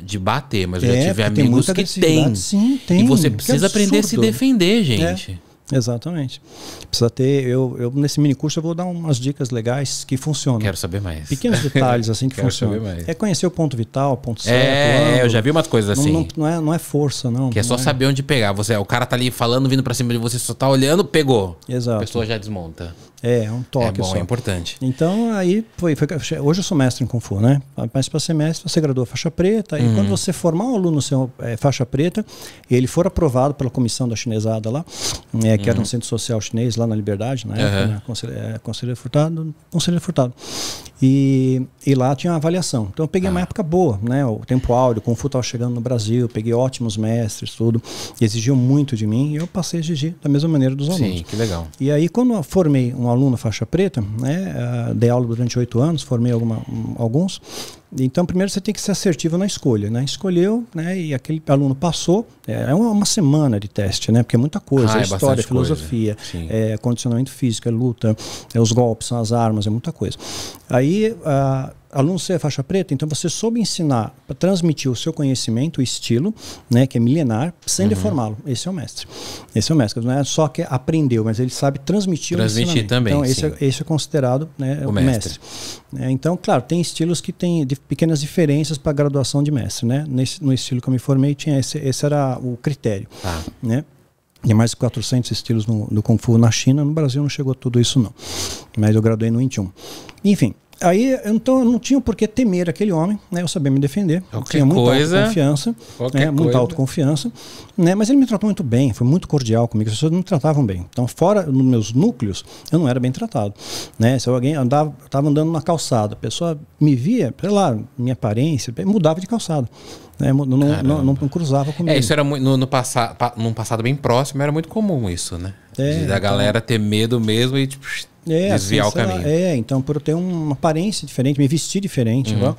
A: de bater, mas é, eu já tive amigos tem que tem. Sim, tem. E você precisa aprender a se defender, gente.
B: É. Exatamente. Precisa ter. Eu, eu nesse mini curso eu vou dar umas dicas legais que funcionam. Quero saber mais. Pequenos detalhes assim que Quero funcionam. Saber mais. É conhecer o ponto vital, ponto certo. É, ângulo. eu já vi umas coisas assim. Não, não, não, é, não é força, não. Que é não só é. saber
A: onde pegar. Você, o cara tá ali falando, vindo para cima de você, só tá olhando, pegou. Exato. A pessoa já desmonta.
B: É, é um toque. É bom, só. é importante. Então, aí foi, foi, Hoje eu sou mestre em Kung Fu, né? Mas para ser mestre, você graduou faixa preta. Uhum. E quando uhum. você formar um aluno seu é, faixa preta, ele for aprovado pela comissão da chinesada lá, é, que uhum. era um uhum. centro social chinês lá na Liberdade, na época, uhum. né? Conselheiro, é, Conselheiro Furtado. Conselheiro Furtado. E, e lá tinha avaliação. Então eu peguei ah. uma época boa, né? O tempo áudio, com o futebol chegando no Brasil, peguei ótimos mestres, tudo. Exigiu muito de mim e eu passei a exigir da mesma maneira dos alunos. Sim, que legal. E aí quando eu formei um aluno faixa preta, né? Uh, dei aula durante oito anos, formei alguma, um, alguns. Então, primeiro você tem que ser assertivo na escolha, né? Escolheu, né? E aquele aluno passou. É, é uma, semana de teste, né? Porque é muita coisa. Ah, é, é história, é filosofia, coisa. é condicionamento físico, é luta, é os golpes, são as armas, é muita coisa. Aí... Uh, aluno ser é faixa preta, então você soube ensinar para transmitir o seu conhecimento, o estilo, né, que é milenar, sem uhum. deformá-lo. Esse é o mestre. Esse é o mestre. Não é só que aprendeu, mas ele sabe transmitir, transmitir o ensinamento. também. Então, esse é, esse é, considerado né, o, o mestre. mestre. É, então, claro, tem estilos que têm pequenas diferenças para a graduação de mestre. Né? Nesse, no estilo que eu me formei, tinha esse, esse era o critério. Ah. Né? Tem mais de 400 estilos no, do Kung Fu na China. No Brasil não chegou tudo isso, não. Mas eu graduei no 21. Enfim, Aí, então, eu não tinha por que temer aquele homem, né? Eu sabia me defender. Qualquer tinha muita coisa, autoconfiança, né? muita coisa. autoconfiança, né? Mas ele me tratou muito bem, foi muito cordial comigo. As pessoas me tratavam bem. Então, fora nos meus núcleos, eu não era bem tratado, né? Se alguém andava, estava andando na calçada, a pessoa me via, sei lá, minha aparência, mudava de calçada. Né? Não, não, não, não, cruzava comigo. É, isso
A: era muito, no, no passado, num passado bem próximo, era muito comum isso, né? É, da então. galera ter medo mesmo e tipo, é, desviar assim, o caminho. Lá,
B: é, então por eu ter uma aparência diferente, me vestir diferente. Uhum. Igual,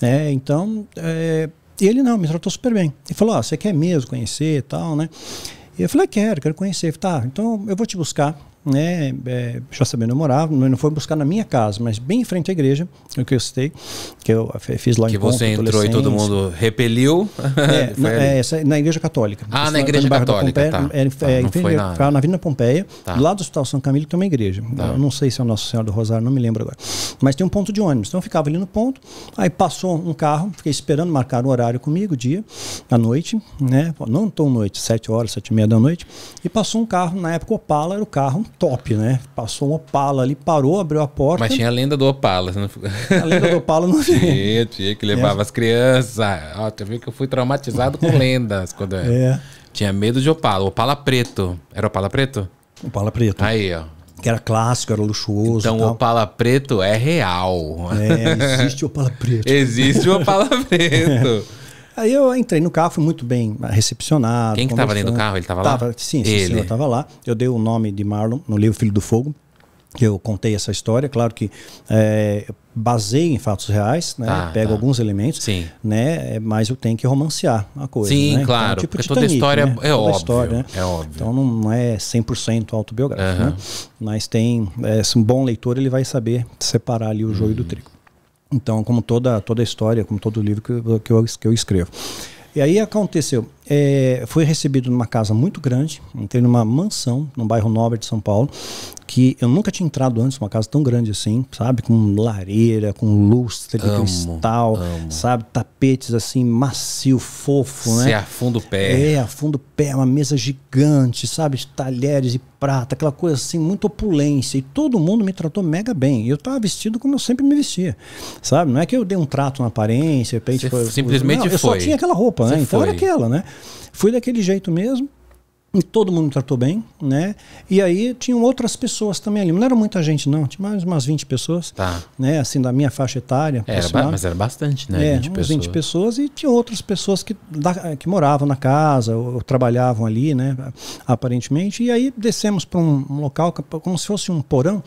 B: é, então, é, ele não, me tratou super bem. Ele falou, ó, você quer mesmo conhecer e tal, né? E eu falei, ah, quero, quero conhecer. Falei, tá, então eu vou te buscar né, é, Jossa Bento eu morava, não foi buscar na minha casa, mas bem em frente à igreja, é o que eu citei, que eu eh, fiz lá em Que você entrou e todo mundo
A: repeliu. É, na, é,
B: essa, na igreja católica. Ah, na igreja católica, Pompeia, tá. É, tá, é, frente, na... na Avenida Pompeia, tá. do do Hospital São Camilo tem é uma igreja. Tá. não sei se é o Nossa Senhora do Rosário, não me lembro agora. Mas tem um ponto de ônibus, então eu ficava ali no ponto, aí passou um carro, fiquei esperando marcar o horário comigo, dia, à noite, né, não tão noite, sete horas, sete e meia da noite, e passou um carro, na época Opala era o carro top, né? Passou um Opala ali, parou, abriu a porta. Mas tinha a
A: lenda do Opala. Não... A lenda do Opala não tinha. Tinha, tinha que levava é. as crianças. Ó, ah, tu viu que eu fui traumatizado com lendas quando era. É. Tinha medo de Opala. Opala preto. Era Opala preto? Opala preto. Aí, ó. Que era clássico,
B: era luxuoso. Então
A: Opala preto é real. É, existe Opala preto. existe o Opala preto.
B: Aí eu entrei no carro, fui muito bem recepcionado. Quem estava dentro do carro? Ele estava lá? sim, sim, ele estava lá. Eu dei o nome de Marlon no livro Filho do Fogo, que eu contei essa história. Claro que é, baseio em fatos reais, né? Tá, pego tá. alguns elementos, Sim. né? É, mas eu tenho que romancear a coisa. Sim, né? Então, claro. Então, tipo porque Titanic, toda história né? é toda óbvio. História, né? É óbvio. Então não é 100% autobiográfico, uhum. né? Mas tem... É, se um bom leitor, ele vai saber separar ali o joio do hum. trigo. Então, como toda, toda a história, como todo livro que, que, eu, que eu escrevo. E aí aconteceu é, fui recebido numa casa muito grande, entrei numa mansão, no bairro nobre de São Paulo, que eu nunca tinha entrado antes, uma casa tão grande assim, sabe? Com lareira, com lustre de cristal, amo. sabe? Tapetes assim, macio, fofo, né? Você afunda
A: o pé. É,
B: afunda o pé, uma mesa gigante, sabe? Talheres e prata, aquela coisa assim, muita opulência. E todo mundo me tratou mega bem. eu tava vestido como eu sempre me vestia, sabe? Não é que eu dei um trato na aparência, de repente, foi, simplesmente não, foi. Eu só tinha aquela roupa, né? Foi. Então era aquela, né? Fui daquele jeito mesmo. E todo mundo me tratou bem, né? E aí tinham outras pessoas também ali. Não era muita gente, não. Tinha mais umas 20 pessoas. Tá. Né? Assim, da minha faixa etária. Era, mas era
A: bastante, né? É, 20 pessoas. 20
B: pessoas. E tinha outras pessoas que, da, que moravam na casa ou, ou, trabalhavam ali, né? Aparentemente. E aí descemos para um local como se fosse um porão,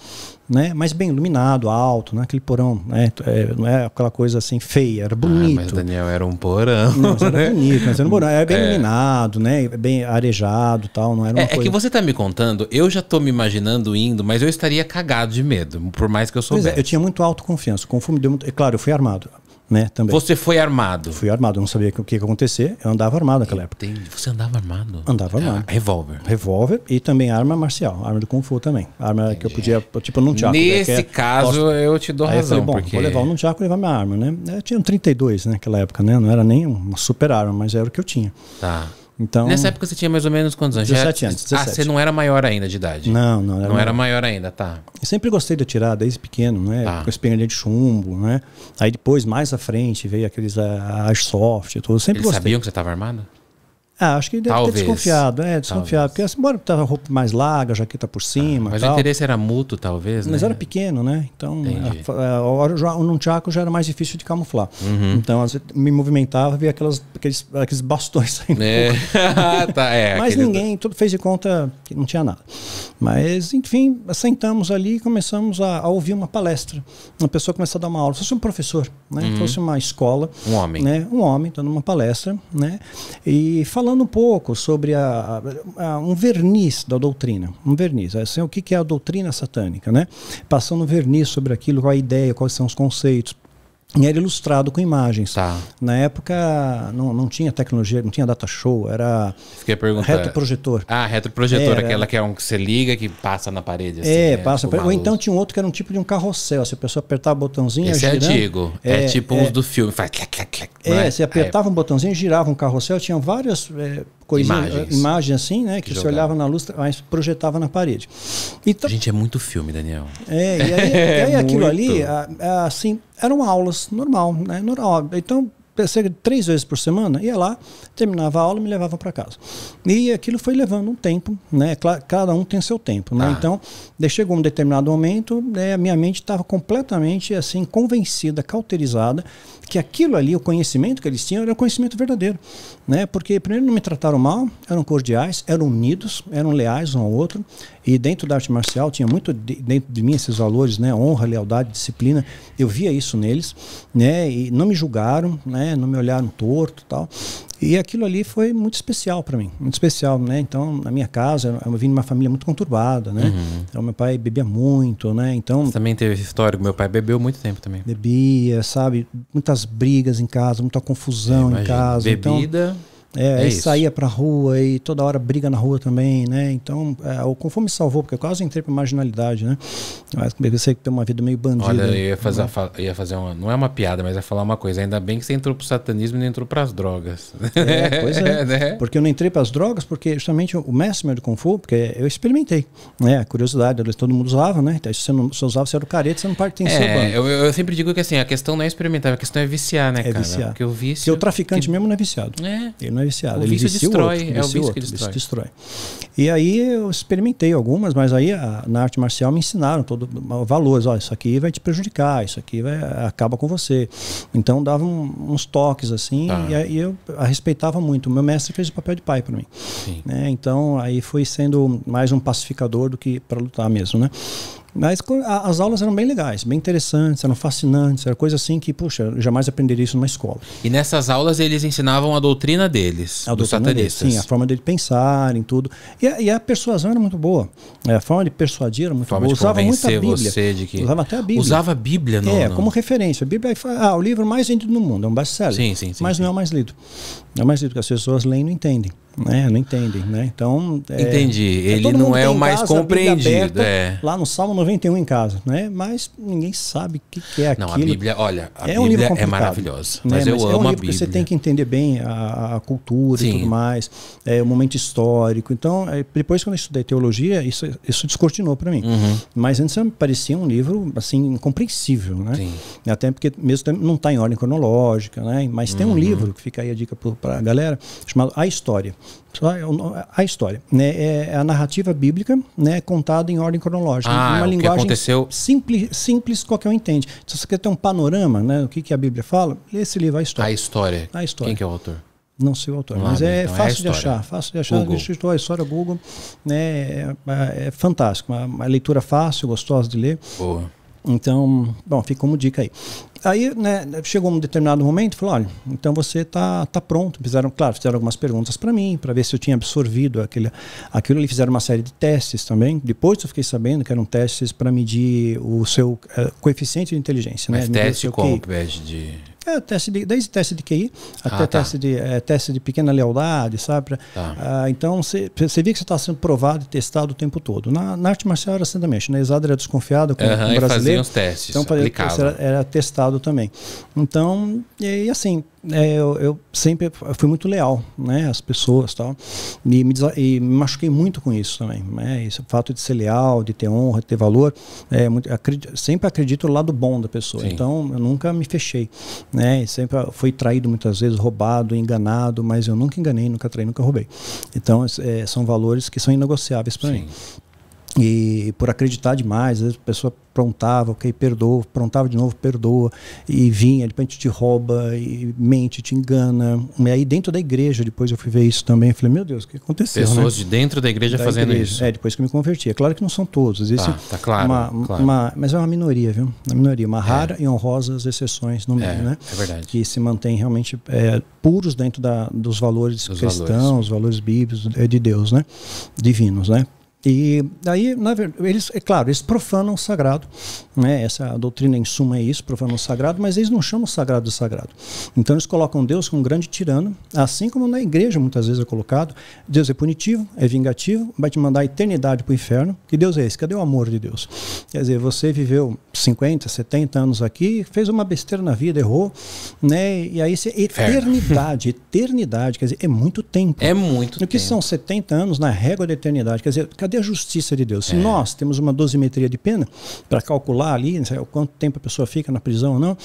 B: né? Mas bem iluminado, alto, né? Aquele porão, né? É, não é aquela coisa assim feia, era bonito. Ah, mas Daniel era um porão. Não, era né? bonito, mas era um porão. Era bem é. iluminado, né? Bem arejado, tal. Não era uma é, coisa... é que você
A: está me contando, eu já estou me imaginando indo, mas eu estaria cagado de medo, por mais que eu soubesse. Pois é, eu
B: tinha muito autoconfiança. Conforme deu muito... É claro, eu fui armado. Né, também. Você foi armado? Fui armado, eu não sabia o que ia acontecer, eu andava armado naquela época. Entendi. Você andava armado? Andava ah, armado. Ah, revólver? Revólver e também arma marcial, arma do Kung Fu também. Arma Entendi. que eu podia, tipo, num tchaco. Né, Nesse né, é, caso, posso...
A: eu te dou Aí razão. Eu falei, bom, porque... vou levar
B: um tchaco e levar minha arma, né? Eu tinha um 32 naquela época, né? Não era nem uma super arma, mas era o que eu tinha. Tá. Então, Nessa
A: época você tinha mais ou menos quantos anos? 17 anos. 17. Ah, você não era maior ainda de idade? Não,
B: não. Era não maior. era maior ainda, tá. Eu sempre gostei de atirar desde pequeno, né? Tá. Com espingarda de chumbo, né? Aí depois, mais à frente, veio aqueles a, ah, airsoft e tudo. Eu sempre Eles gostei. sabiam
A: que você estava armado?
B: Ah, acho que ele deve Talvez. ter desconfiado, é, desconfiado. Talvez. Porque assim, embora tava roupa mais larga, jaqueta por ah, cima. Ah, mas tal. o interesse
A: era mútuo, talvez. Mas né? era
B: pequeno, né? Então, o Nunchaku já era mais difícil de camuflar. Uhum. Então, às vezes, me movimentava, via aquelas, aqueles, aqueles bastões saindo. É. tá, é, mas ninguém, tudo fez de conta que não tinha nada. Mas, enfim, sentamos ali e começamos a, a, ouvir uma palestra. Uma pessoa começou a dar uma aula, fosse um professor, né? Uhum. Fosse uma escola. Um homem. Né? Um homem dando uma palestra, né? E falando falando um pouco sobre a, a, a, um verniz da doutrina, um verniz, é assim, o que, que é a doutrina satânica, né? Passando um verniz sobre aquilo, qual a ideia, quais são os conceitos, e era ilustrado com imagens. Tá. Na época não, não tinha tecnologia, não tinha data show, era Fiquei perguntando. retroprojetor. Ah, retroprojetor, era... aquela
A: que é um que você liga que passa na parede. Assim, é, né? passa. Ou então
B: tinha um outro que era um tipo de um carrossel. Se a pessoa apertar o botãozinho. Esse é girando, é antigo. É, é tipo é, uns do filme. Faz clac, clac, clac, é, né? é, você apertava um botãozinho, girava um carrossel, tinha várias é, coisinhas, imagens. Eh, imagens assim, né? Que, que você olhava na luz, mas projetava na parede. A Gente, é muito filme, Daniel. É, e aí, é e aí aquilo ali, assim eram aulas, normal, né? Normal. Então, cerca de três vezes por semana, ia lá, terminava a aula e me levavam para casa. E aquilo foi levando um tempo, né? Cada um tem seu tempo, né? Ah. Então, chegou um determinado momento, né, a minha mente estava completamente assim convencida, cauterizada que aquilo ali, o conhecimento que eles tinham, era o conhecimento verdadeiro. Né? Porque, primeiro, não me trataram mal, eram cordiais, eram unidos, eram leais um ao outro. E dentro da arte marcial tinha muito de, dentro de mim esses valores, né? honra, lealdade, disciplina. Eu via isso neles. Né? E não me julgaram, né? não me olharam torto tal. E aquilo ali foi muito especial para mim, muito especial, né? Então, na minha casa, eu vim de uma família muito conturbada, né? Uhum. Então, meu pai bebia muito, né? Então... Você
A: também teve histórico, meu pai bebeu muito tempo também.
B: Bebia, sabe? Muitas brigas em casa, muita confusão é, em casa. Então Bebida... Então, é, é isso. saía pra rua e toda hora briga na rua também, né? Então, é, o Conforme salvou, porque eu quase entrei pra marginalidade, né? Mas você que tem uma vida meio bandida. Olha, eu né? ia fazer, né?
A: ia fazer uma. Não é uma piada, mas ia é falar uma coisa. Ainda bem que você entrou pro satanismo e não entrou pras drogas. É, pois é. né?
B: Porque eu não entrei pras drogas, porque justamente o mestre do Kung Fu, porque eu experimentei, né? A curiosidade, todo mundo usava, né? Então, se você não se usava, você era o careta, você não pertencia é,
A: ao Eu, eu, sempre digo que assim, a questão não é experimentar, a questão é viciar, né, é cara? Viciar. Porque o vício. Porque o traficante que...
B: mesmo não é viciado. É. Ele não é é viciado. O ele vício vicia destrói, outro, é o vício outro, que destrói. destrói. E aí eu experimentei algumas, mas aí a, ah, na arte marcial me ensinaram todo, valores. Olha, isso aqui vai te prejudicar, isso aqui vai, acaba com você. Então dava um, uns toques assim ah. e, e, eu a respeitava muito. Meu mestre fez o papel de pai para mim. Né? Então aí foi sendo mais um pacificador do que para lutar mesmo, né? Mas as aulas eram bem legais, bem interessantes, eram fascinantes, era coisa assim que, puxa, jamais aprenderia isso numa escola.
A: E nessas aulas eles ensinavam a doutrina deles, a dos doutrina satanistas. Deles, sim, a
B: forma dele pensar em tudo. E a, e a, persuasão era muito boa. É, a forma de persuadir era muito forma boa. Usava muita Bíblia. Você de que... Usava até a Bíblia. Usava a Bíblia, não? É, não. como referência. A Bíblia é ah, o livro mais lido no mundo, é um best-seller. Sim, sim, sim. Mas sim. não é o mais lido. É o mais lido, que as pessoas leem e não entendem né? Não entendem, né? Então. É, Entendi. Tá Ele não é o mais casa, compreendido. Aberta, é. Lá no Salmo 91 em casa, né? Mas ninguém sabe o que, que, é aquilo. Não, a Bíblia, olha, a é um Bíblia é maravilhosa. Né? Mas, mas eu é um amo a Bíblia. Você tem que entender bem a, a cultura Sim. e tudo mais, é, o momento histórico. Então, é, depois quando eu estudei teologia, isso, isso descortinou para mim. Uhum. Mas antes parecia um livro, assim, incompreensível, né? Sim. Até porque mesmo não está em ordem cronológica, né? Mas uhum. tem um uhum. livro, que fica aí a dica para a galera, chamado A História. Só é a história, né? É, é a narrativa bíblica, né? Contada em ordem cronológica. Ah, uma é linguagem aconteceu... simples, simples qualquer um entende. Se você quer ter um panorama, né? O que, que a Bíblia fala? Lê esse livro, a história. A história. A história. Quem que é o autor? Não sei o autor, mas é então. fácil é de achar, fácil de achar. Google. a história Google, né? É, é fantástico, uma, uma leitura fácil, gostosa de ler. Boa. Então, bom, fica como dica aí. Aí né, chegou um determinado momento, falou, olha, então você tá, tá pronto. Fizeram, claro, fizeram algumas perguntas para mim, para ver se eu tinha absorvido aquele, aquilo. E fizeram uma série de testes também. Depois eu fiquei sabendo que eram testes para medir o seu uh, coeficiente de inteligência. Né? Mas né? teste como que... de é teste de, desde teste de QI até ah, tá. teste, de, é, teste de pequena lealdade, sabe? tá. ah, então, você vê que você está sendo provado e testado o tempo todo. Na, na arte marcial era assim também. Né? A era desconfiada com, uhum, com o brasileiro. Faziam os testes, então, aplicava. Era, era testado também. Então, e assim, é, eu, eu, sempre fui muito leal, né, às pessoas tal, e me, e me machuquei muito com isso também, né, esse fato de ser leal, de ter honra, de ter valor, é, muito, acredito, sempre acredito no lado bom da pessoa, Sim. então eu nunca me fechei, né, e sempre fui traído muitas vezes, roubado, enganado, mas eu nunca enganei, nunca traí, nunca roubei, então é, são valores que são inegociáveis para mim. E por acreditar demais, às vezes a pessoa prontava, ok, perdoa, prontava de novo, perdoa, e vinha, de repente te rouba, e mente, te engana. E aí dentro da igreja, depois eu fui ver isso também, falei, meu Deus, o que aconteceu? Né? Pessoas né? de dentro da igreja da fazendo igreja. isso. É, depois que eu me converti. É claro que não são todos, existe tá, tá claro, uma, claro. Uma, mas é uma minoria, viu? Uma minoria, uma é. rara é. e honrosas exceções no meio, é, né? É verdade. Que se mantém realmente é, puros dentro da, dos valores dos cristãos, valores. valores bíblicos é, de Deus, né? Divinos, né? E aí, na verdade, eles, é claro, eles profanam o sagrado, né? Essa é doutrina em suma é isso, profanam o sagrado, mas eles não chamam o sagrado de sagrado. Então eles colocam Deus como um grande tirano, assim como na igreja muitas vezes é colocado, Deus é punitivo, é vingativo, vai te mandar a eternidade para o inferno. Que Deus é esse? Cadê o amor de Deus? Quer dizer, você viveu 50, 70 anos aqui, fez uma besteira na vida, errou, né? E aí você, eternidade, eternidade, quer dizer, é muito tempo. É muito o tempo. O que são 70 anos na régua da eternidade? Quer dizer, cadê a justiça de Deus. Se é. nós temos uma dosimetria de pena para calcular ali né, o quanto tempo a pessoa fica na prisão ou não,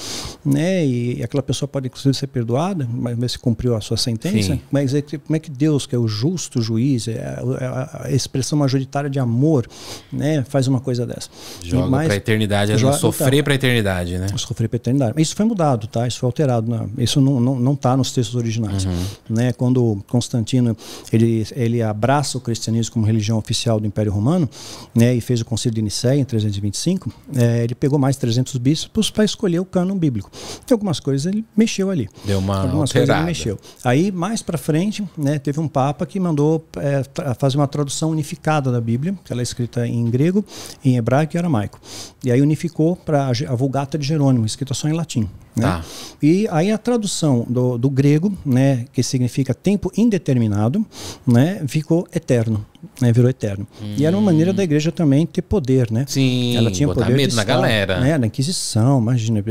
B: né, e aquela pessoa pode inclusive ser perdoada, mas ver se cumpriu a sua sentença, Sim. mas é, como é que Deus, que é o justo juiz, é, é, é a, a, expressão majoritária de amor, né, faz uma coisa dessa? Joga para a eternidade, joga, sofrer então.
A: para a eternidade, né?
B: Sofrer para a eternidade. Isso foi mudado, tá? Isso foi alterado, né? isso não não não está nos textos originais, uhum. né? Quando Constantino ele ele abraça o cristianismo como religião oficial do Império Romano, né, e fez o Concílio de Nicéia em 325, é, ele pegou mais 300 bispos para escolher o cânon bíblico. Tem algumas coisas ele mexeu ali.
A: Deu uma algumas alterada. coisas ele mexeu.
B: Aí, mais para frente, né, teve um papa que mandou é, fazer uma tradução unificada da Bíblia, que ela é escrita em grego, em hebraico e aramaico. E aí unificou para a Vulgata de Jerônimo, escrita só em latim. Né? Tá. E aí a tradução do, do, grego, né, que significa tempo indeterminado, né, ficou eterno, né, virou eterno. Hum. E era uma maneira da igreja também ter poder, né? Sim, ela tinha poder medo de na estar, galera. Né, na Inquisição, imagina.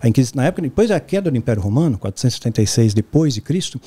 B: A Inquisição, na época, depois da queda do Império Romano, 476 depois de Cristo,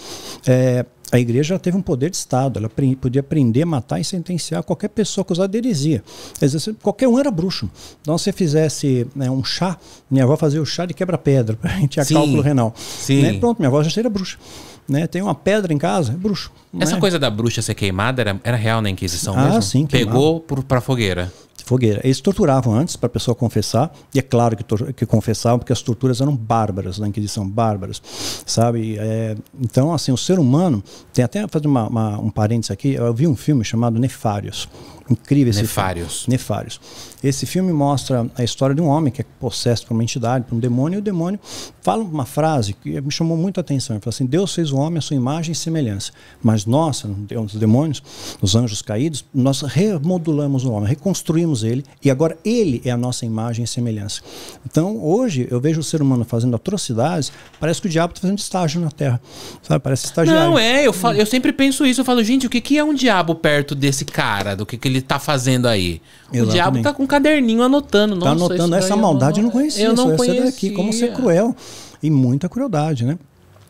B: é, a igreja teve um poder de Estado, ela podia prender, matar e sentenciar qualquer pessoa acusada de heresia. Dizer, qualquer um era bruxo. Então, se você fizesse né, um chá, minha avó fazia o chá de quebra-pedra para a gente tinha cálculo renal. Sim. Né? Pronto, minha avó já era bruxa. Né? Tem uma pedra em casa, é bruxo. Essa é?
A: coisa da bruxa ser queimada era, era real na Inquisição ah, mesmo? sim. Pegou para fogueira?
B: Fogueira. Eles torturavam antes para a pessoa confessar, e é claro que, que confessavam, porque as torturas eram bárbaras na Inquisição, bárbaras, sabe? É, então, assim, o ser humano, tem até, fazer uma, uma, um parênteses aqui, eu vi um filme chamado Nefários, Incrível esse Nefários. Filme. Nefários. Esse filme mostra a história de um homem que é possesso por uma entidade, por um demônio, e o demônio fala uma frase que me chamou muito a atenção. Ele fala assim: Deus fez o homem à sua imagem e semelhança, mas nós, os demônios, os anjos caídos, nós remodulamos o homem, reconstruímos ele, e agora ele é a nossa imagem e semelhança. Então, hoje, eu vejo o ser humano fazendo atrocidades, parece que o diabo está fazendo estágio na Terra. Sabe? Parece estagiário. Não, é,
A: eu, falo, eu sempre penso isso, eu falo, gente, o que, que é um diabo perto desse cara, do que, que ele está fazendo aí. Exatamente. O diabo está com um caderninho anotando. Está anotando essa é maldade, eu não conhecia. Eu não conhecia. Essa daqui, como ser
B: cruel. E muita crueldade, né?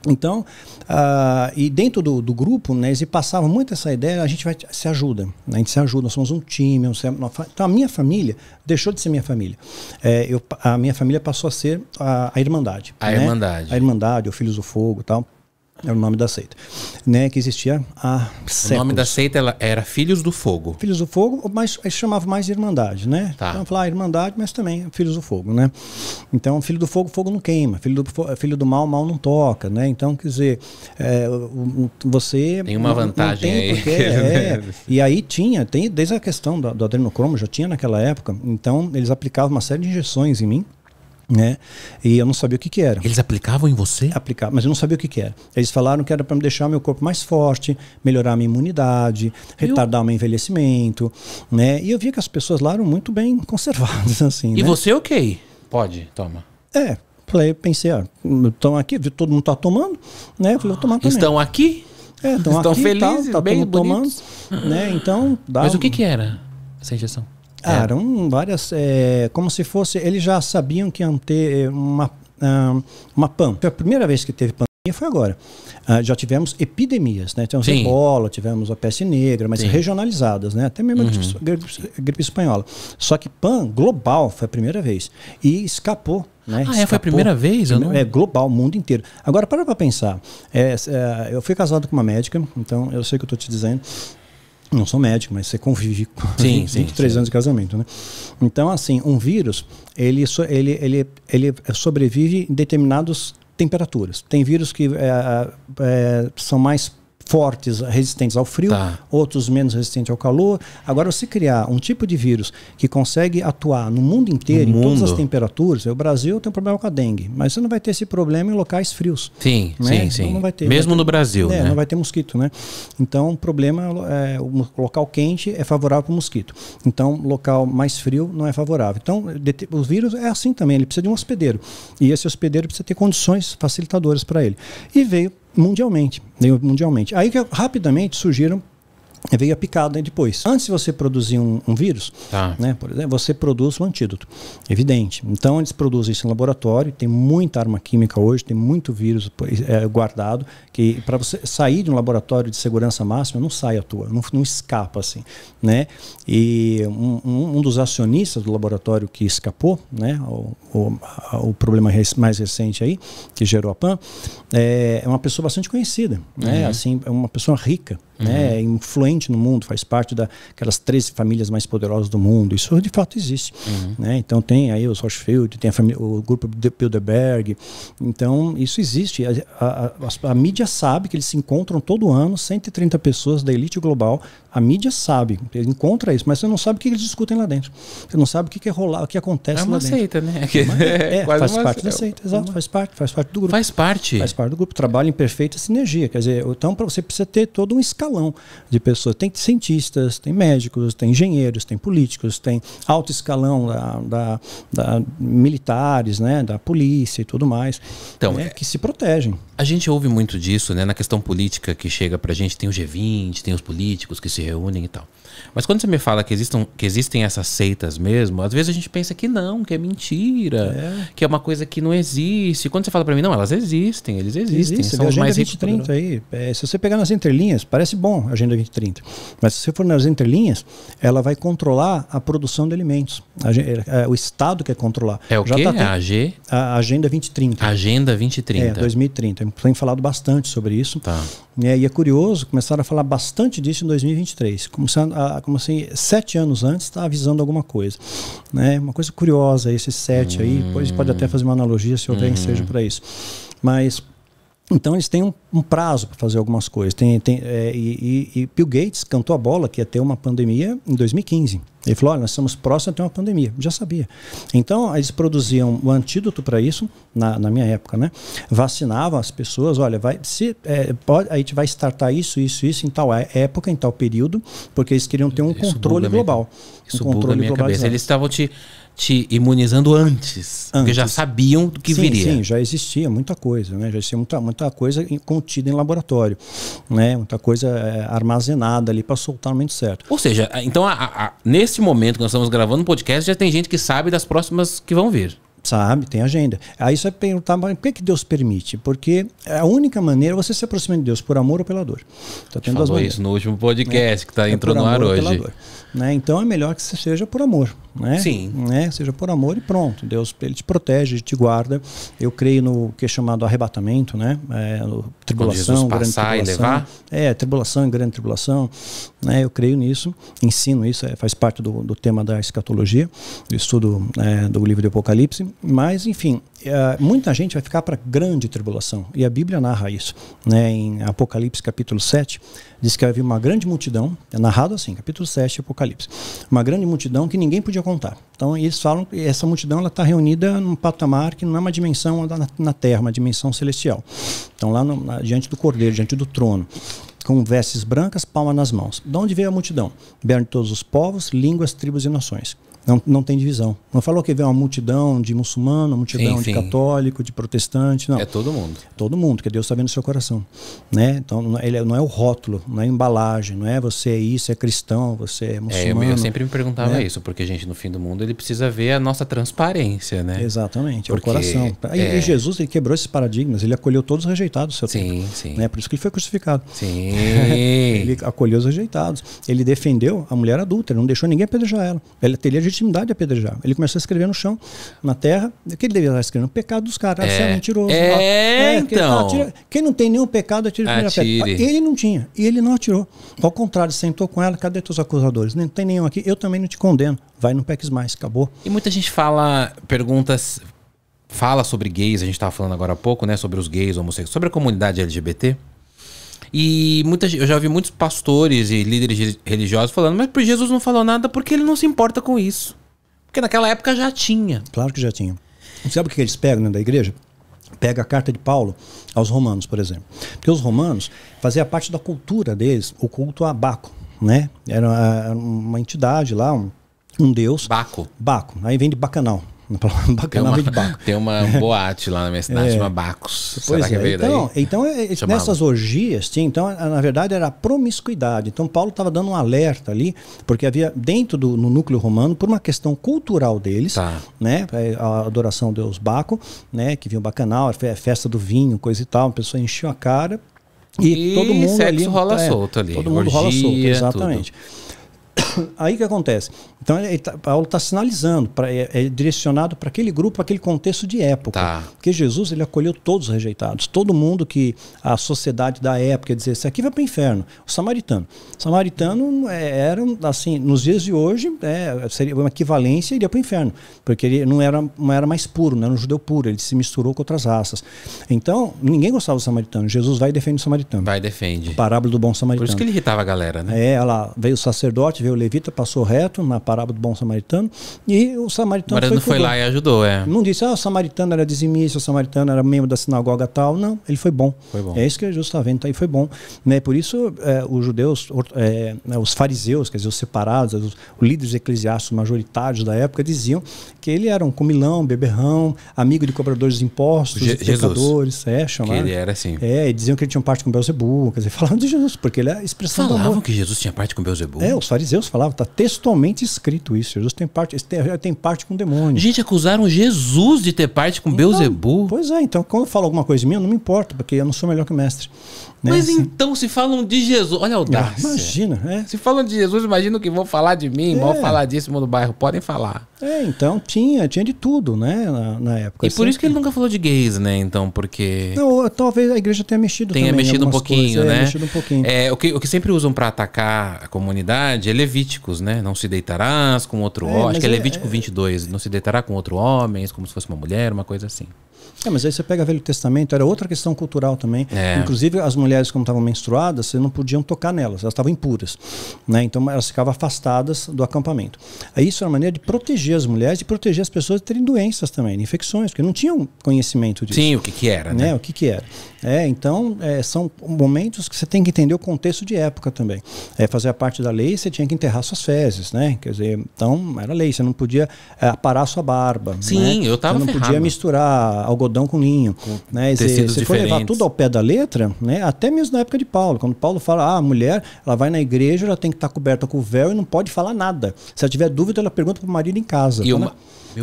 B: Então, uh, e dentro do, do, grupo, né, eles passavam muito essa ideia, a gente vai, se ajuda, né, a gente se ajuda, nós somos um time. Um, então, a minha família deixou de ser minha família. É, eu, a minha família passou a ser a, a Irmandade. A né? Irmandade. A Irmandade, o Filhos do Fogo e tal. Era é o nome da seita. Né, que existia há séculos. O nome da
A: seita era Filhos do Fogo.
B: Filhos do Fogo, mas eles chamavam mais de Irmandade, né? Tá. Então, falar Irmandade, mas também Filhos do Fogo, né? Então, Filho do Fogo, Fogo não queima. Filho do, filho do Mal, Mal não toca, né? Então, quer dizer, é, você... Tem uma vantagem tem aí. Porque, é, e aí tinha, tem, desde a questão do, do adrenocromo, já tinha naquela época. Então, eles aplicavam uma série de injeções em mim né? E eu não sabia o que, que era. Eles aplicavam em você? Aplicavam, mas eu não sabia o que, que era. Eles falaram que era para me deixar meu corpo mais forte, melhorar minha imunidade, retardar o meu envelhecimento, né? E eu via que as pessoas lá eram muito bem conservadas, assim. E né? você,
A: ok? Pode, toma.
B: É, falei, pensei, ó, ah, estão aqui, todo mundo tá tomando, né? Eu falei, vou tomar também. Estão aqui? É, estão, estão aqui, felizes, tal, tá bem bonitos. tomando, né? Então, dá. Mas o que que era essa injeção? É. Ah, eram várias. É, como se fosse. Eles já sabiam que iam ter é, uma, ah, uma PAN. Foi a primeira vez que teve PAN foi agora. Uh, já tivemos epidemias, né? Tivemos Sim. ebola, tivemos a peste negra, mas Sim. regionalizadas, né? Até mesmo uhum. a, gripe, uhum. gripe, gripe, espanhola. Só que PAN, global, foi a primeira vez. E escapou. Né? Ah, escapou. É, foi a primeira vez? não... É, global, mundo inteiro. Agora, para pra pensar. É, é, eu fui casado com uma médica, então eu sei o que eu tô te dizendo não sou médico, mas você convive com sim, 23 sim, anos de casamento, né? Então, assim, um vírus, ele, ele, ele, ele sobrevive em determinadas temperaturas. Tem vírus que é, é, é são mais fortes, resistentes ao frio, tá. outros menos resistentes ao calor. Agora, você criar um tipo de vírus que consegue atuar no mundo inteiro, no em mundo. todas as temperaturas, é o Brasil tem um problema com a dengue, mas você não vai ter esse problema em locais frios. Sim, né? sim, então, sim. não vai ter, Mesmo vai ter, no Brasil, é, né? não vai ter mosquito, né? Então, o problema é o local quente é favorável para o mosquito. Então, local mais frio não é favorável. Então, o vírus é assim também, ele precisa de um hospedeiro. E esse hospedeiro precisa ter condições facilitadoras para ele. E veio mundialmente. Né, mundialmente. Aí que rapidamente surgiram veio a picada né, depois. Antes de você produzir um, um vírus, tá. né, por exemplo, você produz um antídoto, evidente. Então eles produzem isso em laboratório, tem muita arma química hoje, tem muito vírus é, guardado, que para você sair de um laboratório de segurança máxima, não sai à toa, não, não escapa assim. Né? E um, um, dos acionistas do laboratório que escapou, né, o, o, o problema mais recente aí, que gerou a PAN, é, é uma pessoa bastante conhecida, né? Uhum. assim, é uma pessoa rica, né, uhum. É influente no mundo, faz parte daquelas 13 famílias mais poderosas do mundo. Isso de fato existe. Uhum. Né? Então tem aí os Rothschild, tem família, o grupo Bilderberg. Então isso existe. A, a, a, a mídia sabe que eles se encontram todo ano, 130 pessoas da elite global a mídia sabe, encontra isso, mas você não sabe o que eles discutem lá dentro. Você não sabe o que, é rolar, o que acontece é lá dentro. Seita, né? É, é, é faz parte seita. da seita, exato, faz parte, faz parte do grupo. Faz parte. Faz parte do grupo, trabalha em perfeita sinergia. Quer dizer, então para você precisa ter todo um escalão de pessoas. Tem cientistas, tem médicos, tem engenheiros, tem políticos, tem alto escalão da, da, da militares, né, da polícia e tudo mais. Então, né, é que se protegem.
A: A gente ouve muito disso, né, na questão política que chega para a gente, tem o G20, tem os políticos que se se reúnem e tal. Mas quando você me fala que, existam, que existem essas seitas mesmo, às vezes a gente pensa que não, que é mentira, é. que é uma coisa que não existe. Quando você fala para mim, não, elas existem, eles existem, Existe, são os mais 2030
B: aí, é, se você pegar nas entrelinhas, parece bom a Agenda 2030, mas se você for nas entrelinhas, ela vai controlar a produção de alimentos. A, é, é, o Estado quer controlar. É o Já quê? Tá é a, AG? a Agenda 2030. Agenda 2030. É, 2030. Tem falado bastante sobre isso. Tá. É, e é curioso, começaram a falar bastante disso em 2023. Começando a, como assim, sete anos antes, está avisando alguma coisa. Né? Uma coisa curiosa, esses sete aí, depois pode até hum. fazer uma analogia se houver hum. seja para isso. Mas então eles têm um, um prazo para fazer algumas coisas. Tem, tem, é, e, e, Bill Gates cantou a bola que ia ter uma pandemia em 2015. Ele falou: olha, nós estamos próximos a ter uma pandemia. Já sabia. Então eles produziam o um antídoto para isso, na, na, minha época, né? Vacinavam as pessoas: olha, vai, se, é, pode, a gente vai startar isso, isso, isso em tal é, época, em tal período, porque eles queriam ter um isso controle global. Minha, isso um controle global. Eles
A: estavam te te imunizando antes, antes. Porque já sabiam do que sim, viria. Sim,
B: já existia muita coisa, né? Já existia muita, muita coisa contida em laboratório, né? Muita coisa é, armazenada ali para soltar no momento certo. Ou seja,
A: eh, então a, a, nesse momento que nós estamos gravando o podcast, já tem gente que sabe das próximas que vão vir.
B: Sabe, tem agenda. Aí você vai perguntar, mas por que, Deus permite? Porque é a única maneira é você se aproxima de Deus por amor ou pela dor. Tá tendo Falou as maneiras. isso no último podcast tá é, que está é entrando no ar hoje. Né? Então é melhor que seja por amor. Né? Sim. Né? Seja por amor e pronto. Deus ele te protege, te guarda. Eu creio no que é chamado arrebatamento, né? É, tribulação, grande tribulação. É, tribulação e grande tribulação. Né? Eu creio nisso, ensino isso, é, faz parte do, do tema da escatologia, do estudo é, do livro do Apocalipse. Mas, enfim, uh, muita gente vai ficar para grande tribulação. E a Bíblia narra isso. Né? Em Apocalipse capítulo 7, diz que havia uma grande multidão, é narrado assim, capítulo 7, Apocalipse. Uma grande multidão que ninguém podia contar. Então eles falam que essa multidão está reunida num patamar que não é uma dimensão na, na Terra, uma dimensão celestial. Então lá no, na, diante do Cordeiro, diante do trono com vestes brancas, palma nas mãos. De onde veio a multidão? Vieram de todos os povos, línguas, tribos e nações. Não, não tem divisão. Não falou que vem uma multidão de muçulmano, uma multidão sim, de católico, de protestante, não. É todo mundo. Todo mundo, que Deus está vendo o seu coração. Né? Então, é, ele é, não é o rótulo, não é a embalagem, não é você é isso, é cristão, você é muçulmano. É, eu, eu sempre me perguntava né? isso,
A: porque, a gente, no fim do mundo, ele precisa ver a nossa transparência, né? Exatamente, porque é o coração. É... E, Jesus,
B: ele quebrou esses paradigmas, ele acolheu todos os rejeitados do seu sim, tempo. Sim, né? Por isso que ele foi crucificado. Sim. ele acolheu os rejeitados. Ele defendeu a mulher adulta, ele não deixou ninguém apedrejar ela. Ele teria legitimidade de apedrejar. Ele começou a escrever no chão, na terra. O que ele devia estar escrevendo? O pecado dos caras. É, ah, mentiroso. É, é tá então. Quem, atira, quem não tem nenhum pecado, atira a primeira pedra. Ele não tinha. E ele não atirou. Ao contrário, sentou com ela. Cadê teus acusadores? Não tem nenhum aqui. Eu também não te condeno. Vai, não peques mais. Acabou.
A: E muita gente fala, perguntas fala sobre gays, a gente estava falando agora há pouco, né? Sobre os gays, homossexuais, sobre a comunidade LGBT. E muitas, eu já vi muitos pastores e líderes religiosos falando, mas Jesus não falou nada porque ele não se importa com isso.
B: Porque naquela época já tinha. Claro que já tinha. Sabe o que eles pegam né da igreja? Pega a carta de Paulo aos romanos, por exemplo. Porque os romanos faziam parte da cultura deles, o culto a Baco, né? Era ah, uma entidade lá, um, um deus. Baco. Baco. Aí vem de Bacanal. Bacanal de
A: Tem uma é. boate lá na minha cidade, é. chama Bacos. Pois Será é. que é, então, então
B: é, Chamava. nessas orgias, tinha, então, na verdade, era promiscuidade. Então, Paulo estava dando um alerta ali, porque havia dentro do no núcleo romano, por uma questão cultural deles, tá. né? A adoração ao deus Baco, né? Que vinha o Bacanal, festa do vinho, coisa e tal. A pessoa enchia a cara. E, e todo mundo sexo ali, rola é, solto ali. Todo mundo Orgia, rola solto, exatamente. Tudo. Aí que acontece? Então, ele, tá, Paulo está sinalizando, pra, é, é direcionado para aquele grupo, para aquele contexto de época. Tá. Porque Jesus ele acolheu todos os rejeitados, todo mundo que a sociedade da época dizia dizer, esse aqui vai para o inferno. O samaritano. O samaritano é, era, assim, nos dias de hoje, é, seria uma equivalência, iria para o inferno. Porque ele não era, não era mais puro, não era um judeu puro, ele se misturou com outras raças. Então, ninguém gostava do samaritano. Jesus vai e defende o samaritano.
A: Vai defende.
B: Parábola do bom samaritano. Por isso que ele
A: irritava a galera, né?
B: É, lá, veio o sacerdote, veio o levita passou reto na parábola do bom samaritano e o samaritano foi, não foi lá e ajudou, é. Não disse, ah, o samaritano era dizimista, o samaritano era membro da sinagoga tal. Não, ele foi bom. Foi bom. É isso que Jesus está vendo, tá aí foi bom. Né? Por isso, é, os judeus, é, né, os fariseus, quer dizer, os separados, os líderes eclesiásticos majoritários da época, diziam que ele era um comilão, beberrão, amigo de cobradores de impostos, Je de pecadores. É, chamado. Que ele era assim. É, e diziam que ele tinha parte com Belzebu, quer dizer, falavam de Jesus, porque ele é a expressão Falavam do amor. que Jesus tinha parte com Belzebu? É, os fariseus falava está textualmente escrito isso. Jesus tem parte, tem parte com o demônio.
A: Gente, acusaram Jesus de ter parte com então, Beuzebu.
B: Pois é, então, quando eu falo alguma coisa minha, não me importa, porque eu não sou melhor que o mestre. Né? Mas
A: então, se falam de Jesus. Olha o ah, audácia. Imagina, né, Se falam de Jesus, imagina o que vão falar de mim, é. vão falar disso no bairro. Podem falar.
B: É, então tinha, tinha de tudo, né, na, na época. E assim, por isso
A: que ele nunca falou de gays, né, então, porque.
B: Não, talvez a igreja tenha mexido Tenha também, mexido um pouquinho, coisas, é, né? É, mexido um pouquinho.
A: É, o, que, o que sempre usam para atacar a comunidade é Levíticos, né? Não se deitarás com outro homem. É, acho que é, é Levítico é, 22. Não se deitará com outro homem, como se fosse uma mulher, uma coisa assim.
B: É, mas aí você pega o Velho Testamento, era outra questão cultural também. Inclusive, as mulheres mulheres, como estavam menstruadas, vocês não podiam tocar nelas, elas estavam impuras. Né? Então elas ficavam afastadas do acampamento. isso era uma maneira de proteger as mulheres e proteger as pessoas de terem doenças também, infecções, porque não tinham conhecimento disso. Sim, o que, que era, né? né? O que, que era. É, então, é, são momentos que você tem que entender o contexto de época também. É, fazer a parte da lei, você tinha que enterrar suas fezes, né? Quer dizer, então, era lei, você não podia é, sua barba. Né? Sim, né? eu tava Você não ferrado. podia misturar algodão com linho. Com né? Dizer, você for levar tudo ao pé da letra, né? até mesmo na época de Paulo, quando Paulo fala, ah, a mulher, ela vai na igreja, ela tem que estar tá coberta com o véu e não pode falar nada. Se ela tiver dúvida, ela pergunta para o marido em casa. E uma... Né?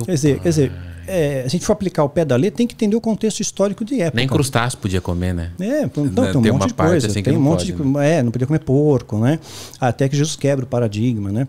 B: Quer dizer, quer dizer, é, a gente for aplicar o pé da lei, tem que entender o contexto histórico de época. Nem
A: crustáceo podia comer, né? É, então, tem, então, né, tem um monte de coisa. Assim tem um monte pode,
B: de. Né? É, não podia comer porco, né? Até que Jesus quebra o paradigma, né?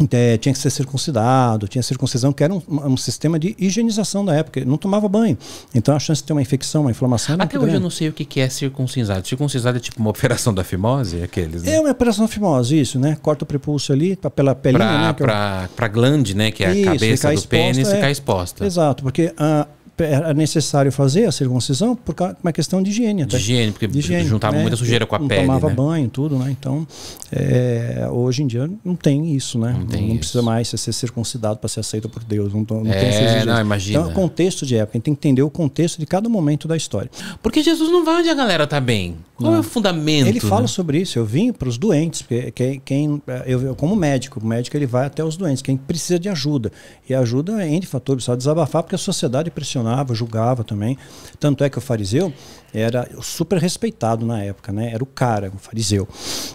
B: Então, é, tinha que ser circuncidado, tinha circuncisão, que era um, um, sistema de higienização da época. Não tomava banho. Então a chance de ter uma infecção, uma inflamação era Até hoje grande. eu não
A: sei o que é circuncisado. Circuncisado é tipo uma operação da fimose, aqueles. Né? É uma
B: operação da fimose, isso, né? Corta o prepulso ali pra, pela pelinha. Pra, né? É pra,
A: pra glande, né? Que é a isso, cabeça do exposta, pênis, é, ficar exposta.
B: Exato, porque a. Uh, era é, é necessário fazer a circuncisão por uma questão de higiene. Até. De higiene, porque de higiene, juntava né? muita sujeira com a não pele. Tomava né? banho, tudo, né? Então, é, hoje em dia não tem isso, né? Não, não, não precisa mais ser circuncidado para ser aceito por Deus. Não, não é, tem essa não, imagina. Então, é contexto de época. A gente tem que entender o contexto de cada momento da história.
A: Porque Jesus não vai onde a galera tá bem. Qual é o
B: fundamento? Ele fala né? sobre isso. Eu vim para os doentes, porque quem, eu, como médico, o médico ele vai até os doentes, quem precisa de ajuda. E ajuda é entre fatores, só desabafar, porque a sociedade é pressiona julgava também. Tanto é que o fariseu era super respeitado na época, né? Era o cara, o fariseu.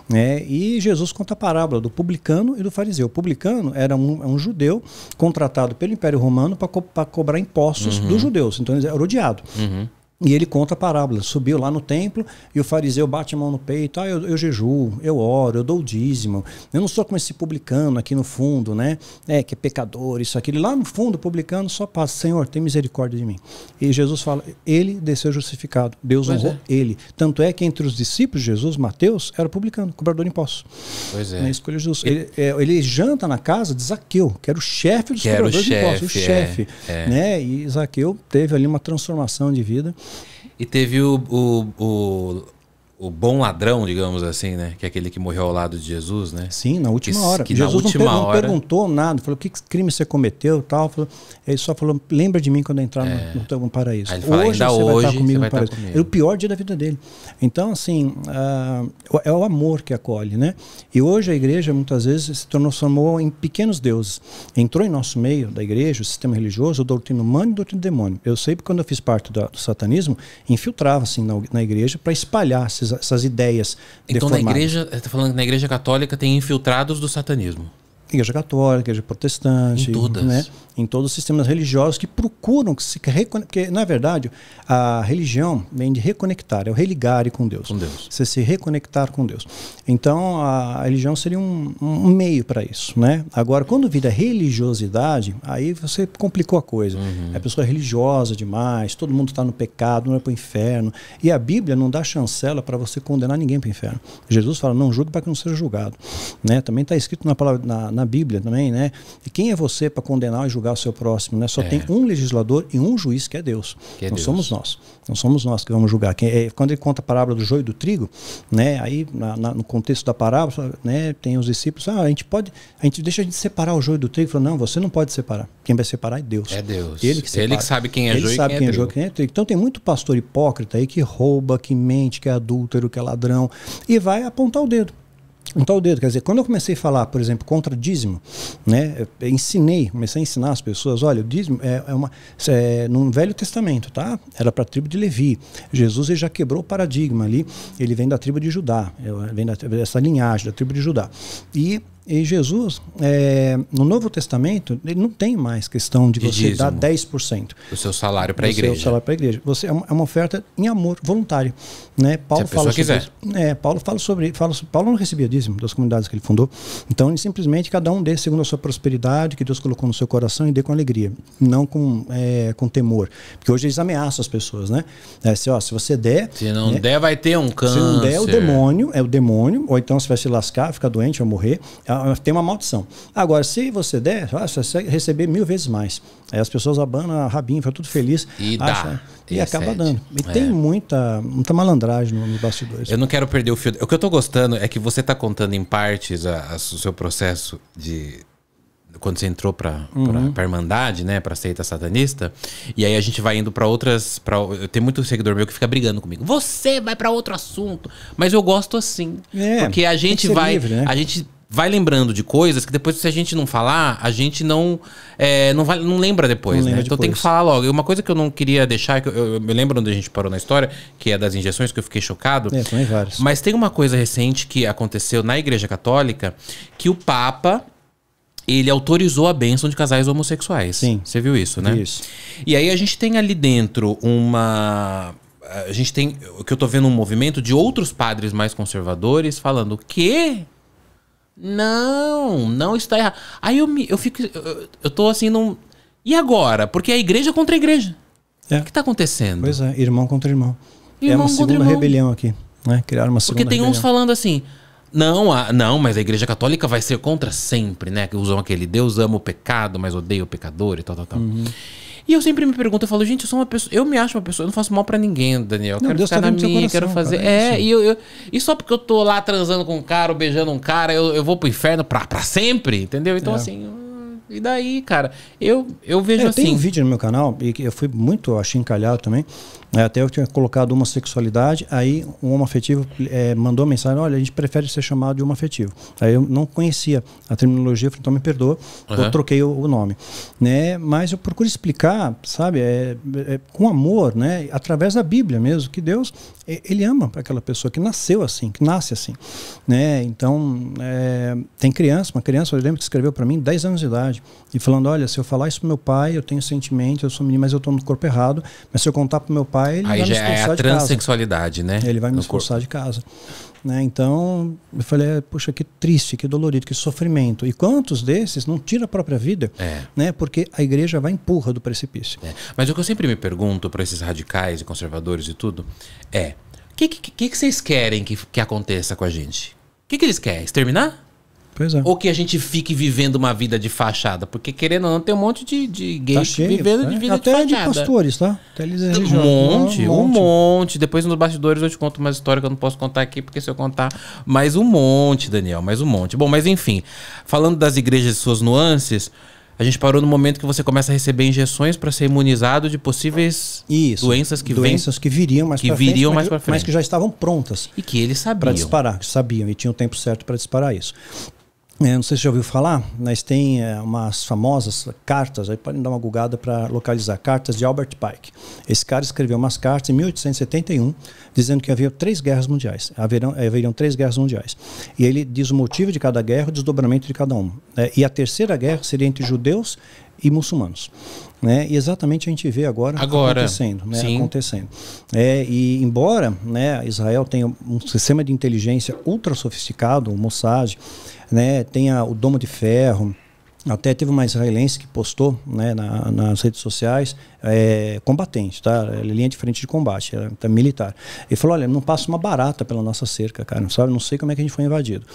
B: Né? E Jesus conta a parábola do publicano e do fariseu. O publicano era um, é um judeu contratado pelo Império Romano para co cobrar impostos uhum. dos judeus. Então ele era odiado. Uhum. E ele conta a parábola. Subiu lá no templo e o fariseu bate a mão no peito. Ah, eu, eu jejuo, eu oro, eu dou o dízimo. Eu não sou como esse publicano aqui no fundo, né? É, que é pecador, isso, aquilo. Lá no fundo, publicano só passa. Senhor, tem misericórdia de mim. E Jesus fala, ele desceu justificado. Deus pois honrou é. ele. Tanto é que entre os discípulos de Jesus, Mateus era publicano, cobrador de impostos. Pois é. Né? Jesus. Ele, é, ele, janta na casa de Zaqueu, que era o chefe dos cobradores o chefe, de impostos. O chefe. É. é, né? E Zaqueu teve ali uma transformação de vida.
A: E teve o, o, o o bom ladrão, digamos assim, né? Que é aquele que morreu ao lado de Jesus, né? Sim, na última que, hora. Que Jesus última não, hora...
B: perguntou nada, falou: que crime você cometeu tal. Falou, ele só falou: lembra de mim quando eu entrar é. no, no, paraíso. Aí ele fala, hoje ainda você hoje vai estar comigo no paraíso. Comigo. Era é o pior dia da vida dele. Então, assim, uh, é o amor que acolhe, né? E hoje a igreja muitas vezes se transformou em pequenos deuses. Entrou em nosso meio da igreja, o sistema religioso, o doutrina humano e o doutrina demônio. Eu sei porque quando eu fiz parte do, do satanismo, infiltrava assim na, na igreja para espalhar esses essas ideias então deformadas. na igreja, está
A: falando que na igreja católica tem infiltrados do satanismo
B: igreja católica, igreja protestante, em, todas. Né? em todos os sistemas religiosos que procuram que se reconectar, porque na verdade a religião vem de reconectar, é o religar com Deus, com Deus. você se reconectar com Deus. Então a, religião seria um, um meio para isso, né? Agora quando vira religiosidade, aí você complicou a coisa. Uhum. A é pessoa é religiosa demais, todo mundo está no pecado, não é para o inferno, e a Bíblia não dá chancela para você condenar ninguém para o inferno. Jesus fala: não julgue para que não seja julgado, né? Também está escrito na palavra na, na Bíblia também, né? E quem é você para condenar e julgar o seu próximo? Né? Só é. tem um legislador e um juiz que é Deus. Que é não Deus. somos nós. Não somos nós que vamos julgar. É, quando ele conta a parábola do joio e do trigo, né? Aí na, na, no contexto da parábola, né? Tem os discípulos. Ah, a gente pode, a gente deixa a gente separar o joio do trigo. Falou, não, você não pode separar. Quem vai separar é Deus. É
A: Deus. Ele que, ele que sabe quem é ele joio, sabe quem, é, é joio,
B: quem é trigo. Então tem muito pastor hipócrita aí que rouba, que mente, que é adúltero, que é ladrão e vai apontar o dedo. Então o dedo. Quer dizer, quando eu comecei a falar, por exemplo, contra dízimo, né, ensinei, comecei a ensinar as pessoas, olha, o dízimo é, é uma. É, Velho Testamento, tá? Era para a tribo de Levi. Jesus ele já quebrou o paradigma ali, ele vem da tribo de Judá, é, vem da, dessa linhagem da tribo de Judá. E e Jesus, é, no Novo Testamento, ele não tem mais questão de, você dízimo, dar 10%.
A: Do seu salário para a igreja. Seu
B: salário para a igreja. Você é, é uma oferta em amor, voluntário. Né? Paulo Se a fala quiser. Sobre, é, Paulo fala sobre. Fala, Paulo não recebia dízimo das comunidades que ele fundou. Então, ele simplesmente cada um dê segundo a sua prosperidade, que Deus colocou no seu coração e dê com alegria, não com, é, com temor. Porque hoje eles ameaçam as pessoas, né? É, se, ó, se você der. Se não né?
A: der, vai ter um câncer. Se não der, é o
B: demônio, é o demônio, ou então você vai se lascar, ficar doente, vai morrer. Ah, tem uma maldição. Agora, se você der, ah, você vai receber mil vezes mais. Aí as pessoas abanam a rabinha, ficam tudo feliz. E acha, dá. E acaba é dando. E é. tem muita, muita malandragem nos bastidores.
A: Eu não quero perder o fio. O que eu estou gostando é que você está contando em partes a, a, o seu processo de quando você entrou para uhum. a Irmandade, né, para seita satanista, e aí a gente vai indo para outras, para tem muito seguidor meu que fica brigando comigo. Você vai para outro assunto, mas eu gosto assim, é, porque a gente vai, livre, né? a gente vai lembrando de coisas que depois, se a gente não falar, a gente não é, não, vai, não lembra depois, não né? então tem que falar logo. E uma coisa que eu não queria deixar, que eu, eu, eu, me lembro onde a gente parou na história, que é das injeções, que eu fiquei chocado. É, tem vários. Mas tem uma coisa recente que aconteceu na Igreja Católica, que o Papa ele autorizou a bênção de casais homossexuais. Sim. Você viu isso, né? Isso. E aí a gente tem ali dentro uma. A gente tem. O que eu tô vendo um movimento de outros padres mais conservadores falando o quê? Não, não está errado. Aí eu, me, eu fico. Eu, eu tô assim num. E agora? Porque é igreja contra a igreja.
B: É. O que está acontecendo? Pois é, irmão contra irmão.
A: É irmão é uma segunda irmão. rebelião
B: aqui. Né? Criar uma segunda Porque tem rebelião. uns falando
A: assim. Não, a, não, mas a igreja católica vai ser contra sempre, né? Que usam aquele Deus ama o pecado, mas odeia o pecador e tal, tal, tal. Uhum. E eu sempre me pergunto, eu falo, gente, eu sou uma pessoa, eu me acho uma pessoa, eu não faço mal para ninguém, Daniel. Eu não, quero Deus ficar tá na minha, coração, quero fazer. Cara, é, e, eu, eu, e só porque eu tô lá transando com um cara, ou beijando um cara, eu, eu vou pro inferno pra, pra sempre, entendeu? Então, é. assim. Hum, e daí, cara?
B: Eu, eu vejo é, assim. Tem um vídeo no meu canal, e eu fui muito achincalhado também, é, até eu tinha colocado homossexualidade, aí um homoafetivo é, mandou mensagem: olha, a gente prefere ser chamado de homoafetivo. Aí eu não conhecia a terminologia, então me perdoa, uhum. eu troquei o, o, nome. Né? Mas eu procuro explicar, sabe, é, é, com amor, né? através da Bíblia mesmo, que Deus ele ama aquela pessoa que nasceu assim, que nasce assim. Né? Então, é, tem criança, uma criança, eu lembro que escreveu para mim, 10 anos de idade, e falando: olha, se eu falar isso pro meu pai, eu tenho sentimento, eu sou menino, mas eu estou no corpo errado, mas se eu contar pro meu pai, ele Aí vai já me é expulsar é a de transsexualidade, casa. né? Ele vai me expulsar de casa. Né? Então, eu falei, é, puxa, que triste, que dolorido, que sofrimento. E quantos desses não tira a própria vida? É. Né? Porque a igreja vai empurra do precipício. É.
A: Mas o que eu sempre me pergunto para esses radicais e conservadores e tudo é: o que, que, que, vocês querem que, que aconteça com a gente? O que, que eles querem? Exterminar? É. Ou que a gente fique vivendo uma vida de fachada? Porque, querendo ou não, tem um monte de, de gays tá vivendo é. de né? vida Até de fachada. Até de pastores, tá?
B: Até eles um monte, né? um monte, um
A: monte. Depois, nos bastidores, eu te conto uma história que eu não posso contar aqui, porque se eu contar... mais um monte, Daniel, mais um monte. Bom, mas enfim, falando das igrejas e suas nuances... A gente parou no momento que você começa a receber injeções para ser imunizado de possíveis Isso, doenças que doenças vem, que viriam mais que viriam mais para frente, mas que já
B: estavam prontas e que eles sabiam para disparar, sabiam e tinham o tempo certo para disparar isso. É, não sei se já ouviu falar, mas tem é, umas famosas cartas, aí podem dar uma gugada para localizar, cartas de Albert Pike. Esse cara escreveu umas cartas em 1871, dizendo que havia três guerras mundiais, haverão, eh, haveriam três guerras mundiais. E ele diz o motivo de cada guerra, o desdobramento de cada uma. Né? E a terceira guerra seria entre judeus e muçulmanos. Né? E exatamente a gente vê agora, agora acontecendo. Né? Sim. acontecendo. É, e embora né, Israel tenha um sistema de inteligência ultra sofisticado, o Mossad, né? Tem a, o Domo de Ferro. Até teve uma israelense que postou né, na, nas redes sociais, é, combatente, tá? É linha de frente de combate, era, é tá, militar. E falou: olha, não passa uma barata pela nossa cerca, cara, não sabe? Não sei como é que a gente foi invadido.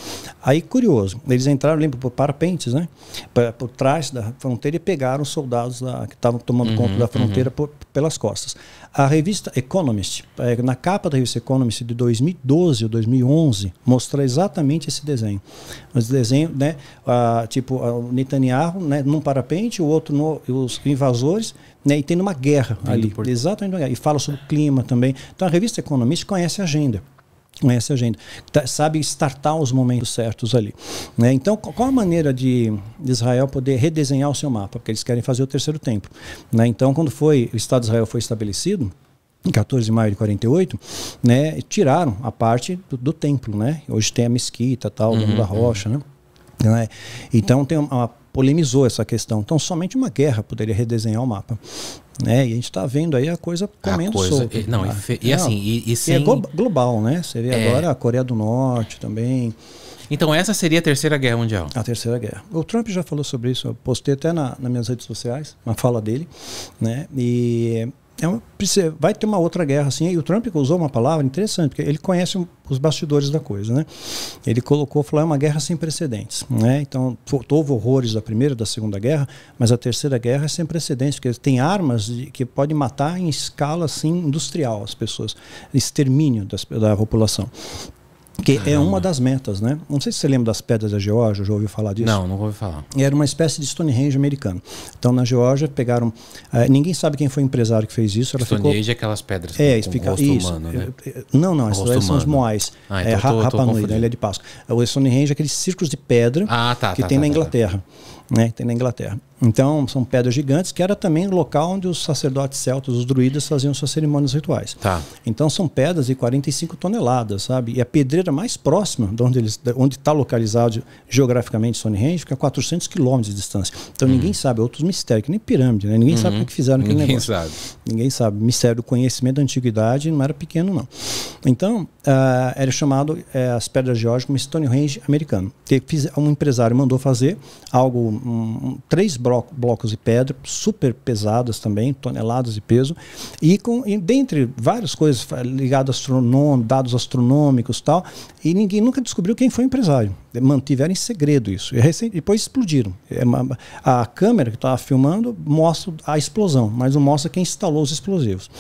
B: Aí, curioso, eles entraram, lembra, por parapentes, né? Pra, por trás da fronteira e pegaram os soldados lá, que estavam tomando uhum, conta da fronteira uhum. por, pelas costas. A revista Economist, é, na capa da revista Economist de 2012 ou 2011, mostra exatamente esse desenho. Esse desenho, né, tipo, o Netanyahu né, num parapente, o outro no, os invasores, né, e tendo uma guerra Vindo ali. Por... Exatamente. E fala sobre o clima também. Então a revista Economist conhece a agenda essa agenda. Tá, sabe startar os momentos certos ali. Né? Então, qual a maneira de Israel poder redesenhar o seu mapa? Porque eles querem fazer o terceiro templo. Né? Então, quando foi o Estado de Israel foi estabelecido, em 14 de maio de 48, né, tiraram a parte do, do templo, né? Hoje tem a mesquita, tal, uhum, da uhum. rocha, né? né? Então tem uma polemizou essa questão. Então, somente uma guerra poderia redesenhar o mapa. Né? E a gente está vendo aí a coisa comendo a não, tá? e, né? e, é, assim, e, e é sem... é global, né? seria é... agora a Coreia do Norte também. Então
A: essa seria a Terceira Guerra Mundial? A Terceira
B: Guerra. O Trump já falou sobre isso, eu postei até na, nas minhas redes sociais, uma fala dele, né? E é vai ter uma outra guerra assim. E o Trump usou uma palavra interessante, porque ele conhece os bastidores da coisa, né? Ele colocou, falou, é uma guerra sem precedentes, né? Então, houve horrores da primeira, da segunda guerra, mas a terceira guerra é sem precedentes, porque tem armas que podem matar em escala assim industrial as pessoas, extermínio das, da população. Que é Caramba. é uma das metas, né? Não sei se você lembra das pedras da Geórgia, já ouviu falar disso? Não, não ouvi falar. Era uma espécie de Stonehenge americano. Então, na Geórgia, pegaram. Eh, ninguém sabe quem foi o empresário que fez isso. Ela Stonehenge ficou... é aquelas pedras é, com fica... rosto isso. humano, né? Eh, eh, não, não, essas são os moais. Ah, é, então é, tô, né? Ele é de Páscoa. O Stonehenge é aqueles círculos de pedra ah, tá, que tá, tem tá, na tá, tá. Inglaterra. Né? Tem na Inglaterra. Então, são pedras gigantes, que era também o local onde os sacerdotes celtas, os druidas, faziam suas cerimônias rituais. Tá. Então, são pedras de 45 toneladas, sabe? E a pedreira mais próxima, de onde está onde tá localizado geograficamente Stonehenge, fica a 400 quilômetros de distância. Então, uhum. ninguém sabe, é outros mistérios, que nem pirâmide, né? Ninguém uhum. sabe o uhum. É que fizeram aquele ninguém negócio. Ninguém sabe. Ninguém sabe. Mistério do conhecimento da antiguidade não era pequeno, não. Então, uh, era chamado uh, as pedras geológicas como Stonehenge americano. Um empresário mandou fazer algo, um, três blocos blocos de pedra, super pesadas também, toneladas de peso, e com e dentre várias coisas ligadas a astronom, dados astronômicos tal, e ninguém nunca descobriu quem foi o empresário. Mantiveram em segredo isso. E é depois explodiram. É a câmera que estava filmando mostra a explosão, mas não mostra quem instalou os explosivos.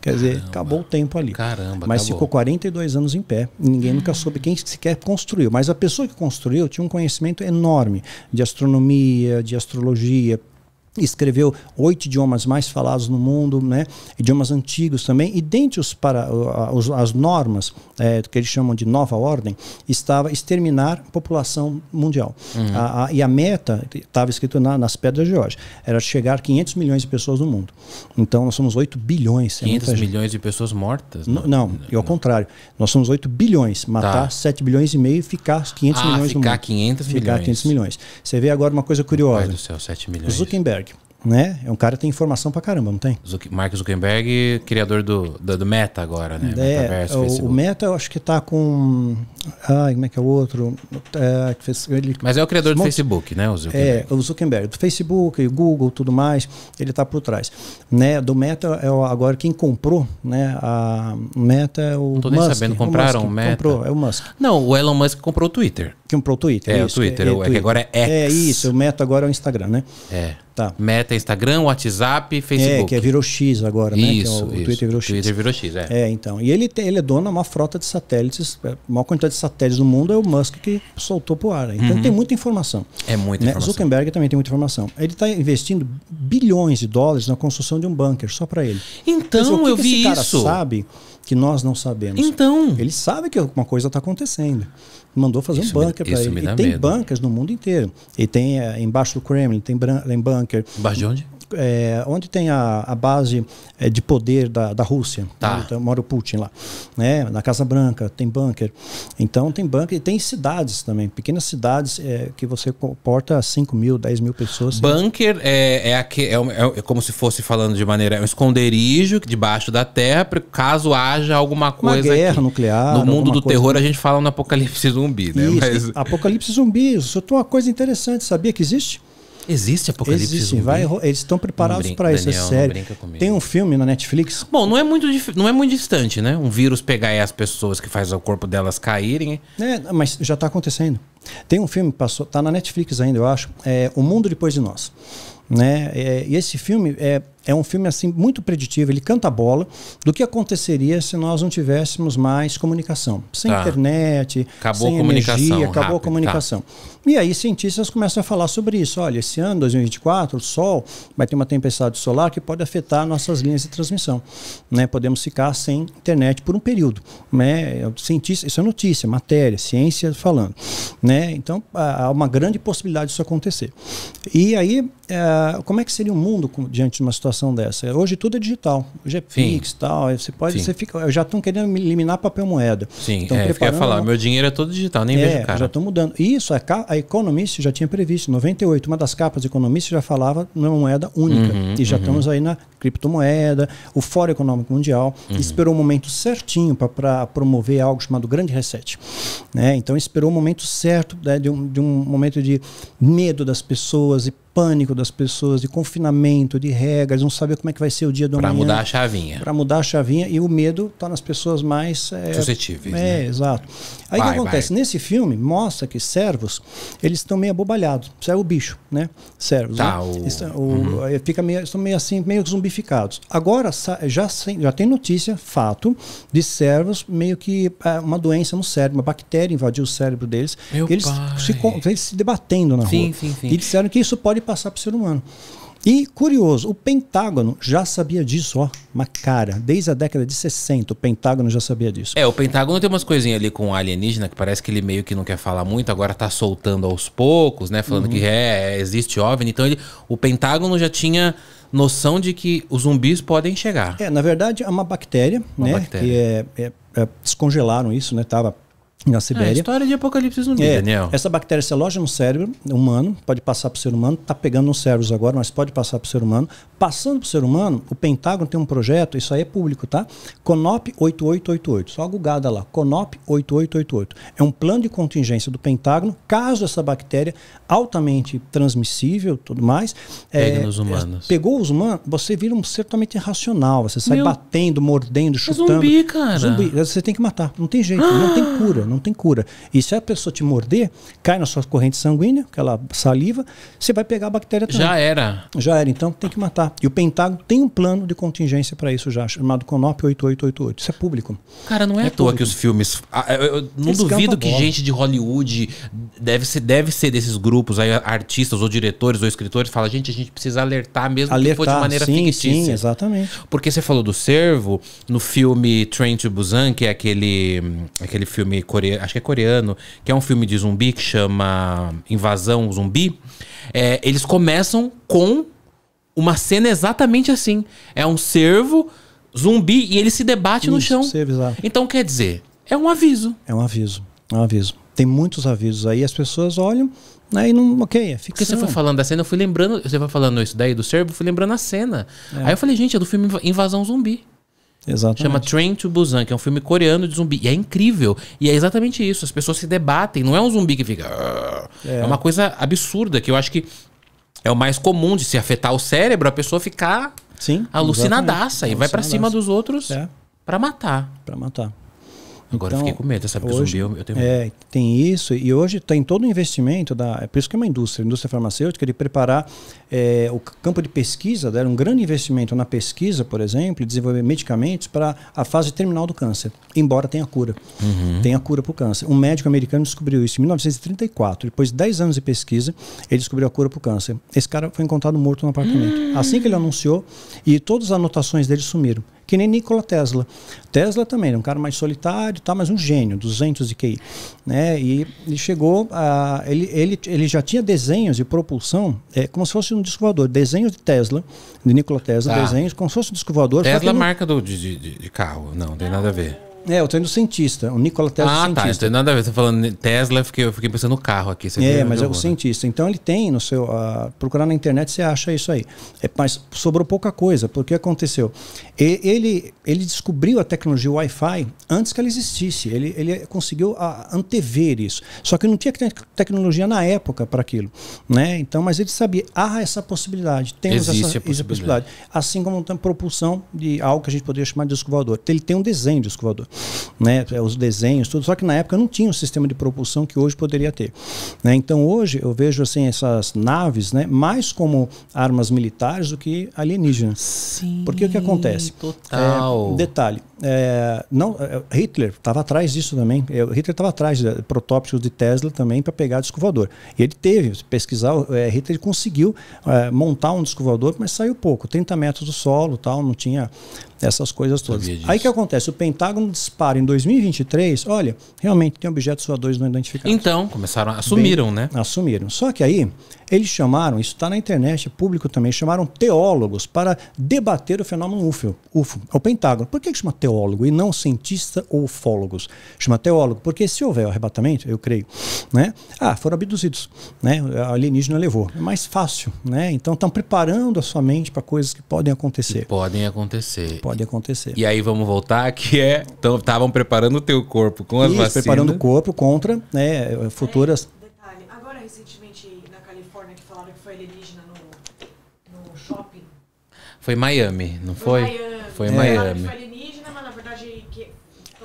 B: Quer Caramba. dizer, acabou o tempo ali. Caramba, mas acabou. ficou 42 anos em pé. Ninguém nunca soube quem sequer construiu. Mas a pessoa que construiu tinha um conhecimento enorme de astronomia, de astrologia dia escreveu oito idiomas mais falados no mundo, né? idiomas antigos também, e dentre os para, os, as normas é, que eles chamam de nova ordem, estava exterminar a população mundial. Uhum. A, a, e a meta, estava escrito na, nas pedras de Jorge, era chegar a 500 milhões de pessoas no mundo. Então nós somos 8 bilhões. 500 é
A: milhões de pessoas
B: mortas? Não, não, né? não, e ao contrário. Nós somos 8 bilhões, tá. matar tá. 7 bilhões e meio e ficar 500 ah, milhões ficar no mundo. 500 ficar milhões. 500 milhões. Você vê agora uma coisa curiosa. Meu do céu, 7 milhões. Zuckerberg né? É um cara que tem informação pra caramba, não tem?
A: Mark Zuckerberg, criador do, do, do Meta
B: agora, né? É, o, o, Meta eu acho que tá com. Ai, como é que é o outro? É, fez, ele, Mas é o criador do Facebook, né? O Zuckerberg. É, o Zuckerberg. Do Facebook, Google, tudo mais, ele tá por trás. Né? Do Meta, é agora quem comprou, né? A Meta é o. Não tô nem Musk, sabendo, é compraram o, Musk, o Meta. Comprou, é o Musk. Não, o Elon Musk comprou o Twitter. Comprou o Twitter. É, isso, o Twitter. É, o é Twitter. É, agora é, é X. É isso, o Meta agora é o Instagram, né? É. Tá.
A: Meta, Instagram, WhatsApp, é, Facebook. É, que é,
B: virou X agora, né? Isso, é o, o, Twitter
A: virou X. Twitter virou X, é.
B: É, então. E ele, tem, ele é dono de uma frota de satélites, é, a maior quantidade de satélites do mundo é o Musk que soltou pro ar. Então uhum. tem muita informação. É muita né? informação. Zuckerberg também tem muita informação. Ele está investindo bilhões de dólares na construção de um bunker só para ele. Então, dizer, o que eu que vi esse cara isso. sabe que nós não sabemos? Então. Ele sabe que alguma coisa está acontecendo mandou fazer isso um bunker para ele. E tem medo. no mundo inteiro. E tem é, embaixo do Kremlin, tem, tem bunker. Embaixo de onde? é, onde tem a, a base é, de poder da, da Rússia, tá. né? então, mora o Putin lá, né? na Casa Branca, tem bunker. Então tem bunker e tem cidades também, pequenas cidades é, que você comporta 5 mil, 10 mil pessoas.
A: Bunker é, é, aqui, é, é, é, como se fosse falando de maneira, é um esconderijo debaixo da terra, caso haja alguma coisa. Uma guerra aqui. nuclear.
B: No mundo do terror,
A: assim. a gente fala no apocalipse zumbi, né? Isso, Mas...
B: Apocalipse zumbi, isso é uma coisa interessante, sabia que existe? Existe Apocalipse Existe, zumbi? Vai, eles estão preparados para isso, é sério. Tem um filme na Netflix?
A: Bom, não é muito não é muito distante, né? Um vírus pegar as pessoas que faz o corpo delas caírem.
B: É, mas já está acontecendo. Tem um filme passou, tá na Netflix ainda, eu acho, é O Mundo Depois de Nós, né? É, e esse filme é é um filme assim muito preditivo, ele canta a bola do que aconteceria se nós não tivéssemos mais comunicação. Sem tá. internet, acabou sem a comunicação, energia, acabou rápido, a tá. comunicação. Tá. E aí cientistas começam a falar sobre isso. Olha, esse ano, 2024, o Sol vai ter uma tempestade solar que pode afetar nossas linhas de transmissão. Né? Podemos ficar sem internet por um período. Né? É cientista, isso é notícia, matéria, ciência falando. Né? Então, há uma grande possibilidade disso acontecer. E aí, eh, como é que seria o um mundo diante de uma situação situação dessa. Hoje tudo é digital. Hoje é Sim. Pix tal. Você pode, Sim. você fica. Já estão querendo eliminar papel moeda. Sim, então, é, quer falar,
A: meu dinheiro é todo digital, nem é, vejo cara. Já estão
B: mudando. E isso, a, a Economist já tinha previsto. Em 98, uma das capas da Economist já falava numa moeda única. Uhum, e já uhum. estamos aí na criptomoeda, o Fórum Econômico Mundial uhum. esperou o momento certinho para promover algo chamado Grande Reset. Né? Então esperou o momento certo né, de, um, de um momento de medo das pessoas e pânico das pessoas, de confinamento, de regras, não saber como é que vai ser o dia do pra amanhã. Para mudar a chavinha. Para mudar a chavinha. E o medo está nas pessoas mais... É, Suscetíveis, É, né? exato. Aí o que acontece? Vai. Nesse filme, mostra que servos, eles estão meio abobalhados. Isso é o bicho, né? Servos, tá, né? O... o, uhum. fica meio, estão meio assim, meio zumbificados. Agora, já, já tem notícia, fato, de servos meio que eh, uma doença no cérebro, uma bactéria invadiu o cérebro deles. Meu eles, pai. Se, eles se debatendo na sim, rua. Sim, sim. E disseram que isso pode passar para o ser humano. E curioso, o Pentágono já sabia disso, ó, uma cara. Desde a década de 60, o Pentágono já sabia disso.
A: É, o Pentágono tem umas coisinhas ali com o alienígena que parece que ele meio que não quer falar muito, agora tá soltando aos poucos, né? Falando uhum. que é, é existe OVNI. Então ele, o Pentágono já tinha noção de que os zumbis podem chegar.
B: É, na verdade é uma bactéria, uma né? Bactéria. Que é, é, é, descongelaram isso, né? Tava na Sibéria. É, a
A: história de apocalipse zumbi, é, Daniel.
B: Essa bactéria se é aloja no cérebro humano, pode passar para o ser humano, está pegando nos cérebros agora, mas pode passar para o ser humano. Passando para o ser humano, o Pentágono tem um projeto, isso aí é público, tá? CONOP 8888, só agugada lá, CONOP 8888. É um plano de contingência do Pentágono, caso essa bactéria altamente transmissível tudo mais... Pegue é, nos humanos. Pegou os humanos, você vira um ser totalmente irracional, você sai Meu... batendo, mordendo, é chutando. É zumbi, cara. Zumbi, você tem que matar, não tem jeito, ah! não tem cura, não tem cura. E se a pessoa te morder, cai na sua corrente sanguínea, aquela é saliva, você vai pegar a bactéria também. Já era. Já era, então tem que matar. E o Pentágono tem um plano de contingência para isso já, chamado CONOP 8888. Isso é público.
A: Cara, não é, é à toa público. que os filmes. Ah, eu, não Eles duvido que gente de Hollywood deve ser, deve ser desses grupos aí, artistas ou diretores ou escritores, fala, gente, a gente precisa alertar mesmo alertar, que for de maneira sim, fictícia. Sim, exatamente. Porque você falou do servo, no filme Train to Busan, que é aquele, hum, aquele filme coreano coreano, acho que é coreano, que é um filme de zumbi que chama Invasão Zumbi, é, eles começam com uma cena exatamente assim. É um cervo zumbi e ele se debate Isso, no chão. então quer dizer, é um aviso.
B: É um aviso, é um aviso. Tem muitos avisos aí, as pessoas olham, Aí né, não, ok, é ficção. Porque você foi
A: falando da cena, eu fui lembrando, você foi falando isso daí do servo, eu fui lembrando a cena. É. Aí eu falei, gente, é do filme Invasão Zumbi. Exatamente. Chama Train to Busan, que é um filme coreano de zumbi. E é incrível. E é exatamente isso. As pessoas se debatem. Não é um zumbi que fica. É, é uma coisa absurda que eu acho que é o mais comum de se afetar o cérebro, a pessoa ficar Sim, alucinadaça exatamente. e vai para cima
B: dos outros é. para matar. Para matar. Agora então, eu fiquei então, com medo, sabe? Hoje, zumbi, eu, eu tenho medo. É, tem isso. E hoje tem todo o investimento, da, é por isso que é uma indústria, a indústria farmacêutica, de preparar é, o campo de pesquisa, dela um grande investimento na pesquisa, por exemplo, e desenvolver medicamentos para a fase terminal do câncer, embora tenha cura. Uhum. Tenha cura para o câncer. Um médico americano descobriu isso em 1934. Depois de 10 anos de pesquisa, ele descobriu a cura para o câncer. Esse cara foi encontrado morto no apartamento. Uhum. Assim que ele anunciou, e todas as anotações dele sumiram. Que nem Nikola Tesla. Tesla também, era é um cara mais solitário, tá, mas um gênio, 200 de QI. Né? E ele chegou, a, ele, ele, ele já tinha desenhos de propulsão, é, como se fosse um disco voador. Desenhos de Tesla, de Nikola Tesla, tá. desenhos como se fosse um disco voador. Tesla é não...
A: marca do, de, de, de carro, não, não tem nada a ver.
B: É, eu tô indo cientista, o Nikola Tesla ah, é cientista. Ah, tá, não tem
A: nada a ver. Você tá falando Tesla, eu fiquei, eu fiquei pensando no carro aqui. Você é, mas é o
B: cientista. Então ele tem no seu. Uh, procurar na internet, você acha isso aí. É, mas sobrou pouca coisa, porque aconteceu? Ele, ele descobriu a tecnologia Wi-Fi antes que ela existisse. Ele, ele conseguiu ah, antever isso. Só que não tinha tecnologia na época para aquilo. Né? Então, mas ele sabia, há essa possibilidade. Temos Existe essa, a possibilidade. possibilidade. Assim como tem propulsão de algo que a gente poderia chamar de disco voador. Ele tem um desenho de disco voador né? É, os desenhos, tudo. Só que na época não tinha o sistema de propulsão que hoje poderia ter. Né? Então hoje eu vejo assim essas naves, né? Mais como armas militares do que alienígenas. Sim. Porque o que acontece? É, total. É, detalhe é, não, é, Hitler estava atrás disso também. É, Hitler estava atrás de protótipos de Tesla também para pegar descovador. E ele teve, pesquisar, é, Hitler conseguiu é, montar um descovador, mas saiu pouco, 30 metros do solo tal, não tinha essas coisas todas. Aí que acontece? O Pentágono dispara em 2023, olha, realmente tem objetos voadores não identificados. Então,
A: começaram, assumiram, Bem,
B: né? Assumiram. Só que aí, eles chamaram, isso está na internet, é público também, chamaram teólogos para debater o fenômeno UFO. UFO é o Pentágono. Por que, que chama teólogos? teólogo e não cientista ou ufólogos. Chama teólogo, porque se houver arrebatamento, eu creio, né? Ah, foram abduzidos, né? A alienígena levou. É mais fácil, né? Então estão preparando a sua mente para coisas que podem acontecer. Que podem acontecer. Podem acontecer.
A: E aí vamos voltar que é, então estavam preparando o teu corpo com as Isso, vacinas. preparando o corpo
B: contra, né, futuras Agora recentemente na Califórnia que falaram que foi
A: alienígena no, shopping. Foi Miami, não
B: foi? Foi Miami. Foi é. Miami.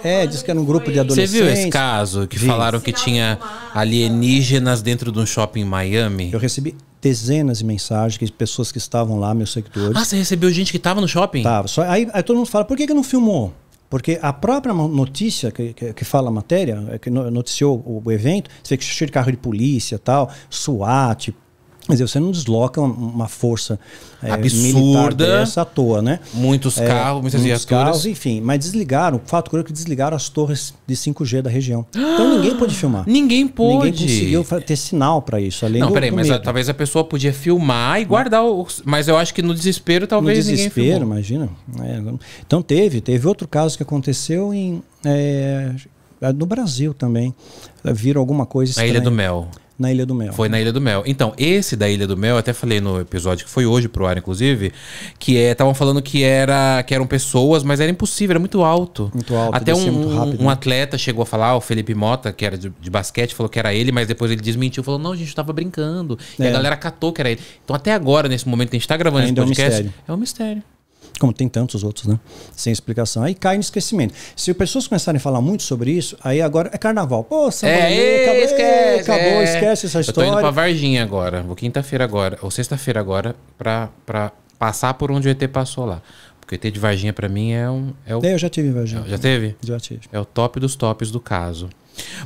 B: É, diz que era um grupo de adolescentes. Você viu esse caso
A: que Vi. falaram que tinha alienígenas dentro de um shopping em Miami? Eu recebi
B: dezenas de mensagens de pessoas que estavam lá, meus seguidores. Ah, você recebeu gente que estava no shopping? Tava. Só, aí, aí, todo mundo fala, por que, que não filmou? Porque a própria notícia que, que, que fala a matéria, é, que noticiou o, o evento, você vê que cheio de carro de polícia tal, SWAT, mas você não desloca uma força é, absurda dessa à toa, né? Muitos é, carros, muitas muitos viaturas. carros, enfim. Mas desligaram, o fato curioso é que desligaram as torres de 5G da região. Então ninguém pôde filmar. Ninguém pôde. Ninguém conseguiu ter sinal para isso. Além não, do, peraí, do mas a,
A: talvez a pessoa podia filmar e guardar. O, mas eu acho que no desespero talvez no desespero,
B: ninguém filmou. imagina. É, então teve, teve outro caso que aconteceu em, é, no Brasil também. Viram alguma coisa estranha. Na Ilha do Mel na Ilha do Mel. Foi
A: na Ilha do Mel. Então, esse da Ilha do Mel, eu até falei no episódio que foi hoje pro ar, inclusive, que estavam é, falando que era que eram pessoas, mas era impossível, era muito alto. Muito
B: alto, até um, rápido, um
A: atleta chegou a falar, o Felipe Mota, que era de, de, basquete, falou que era ele, mas depois ele desmentiu, falou: não, a gente tava brincando. É. E a é. galera catou que era ele. Então, até agora, nesse momento, a gente tá gravando Ainda esse podcast. É um mistério. É um mistério.
B: Como tem tantos outros, né? Sem explicação. Aí cai no esquecimento. Se pessoas começarem a falar muito sobre isso, aí agora é carnaval. Pô, São é, acabou, esquece, acabou, é. esquece essa história. Eu tô indo pra
A: Varginha agora, vou quinta-feira agora, ou sexta-feira agora, pra, pra passar por onde o ET passou lá. Porque o ET de Varginha para mim é um. É o... É, eu já
B: tive Varginha. Já
A: teve? Já tive. É o top dos tops do caso.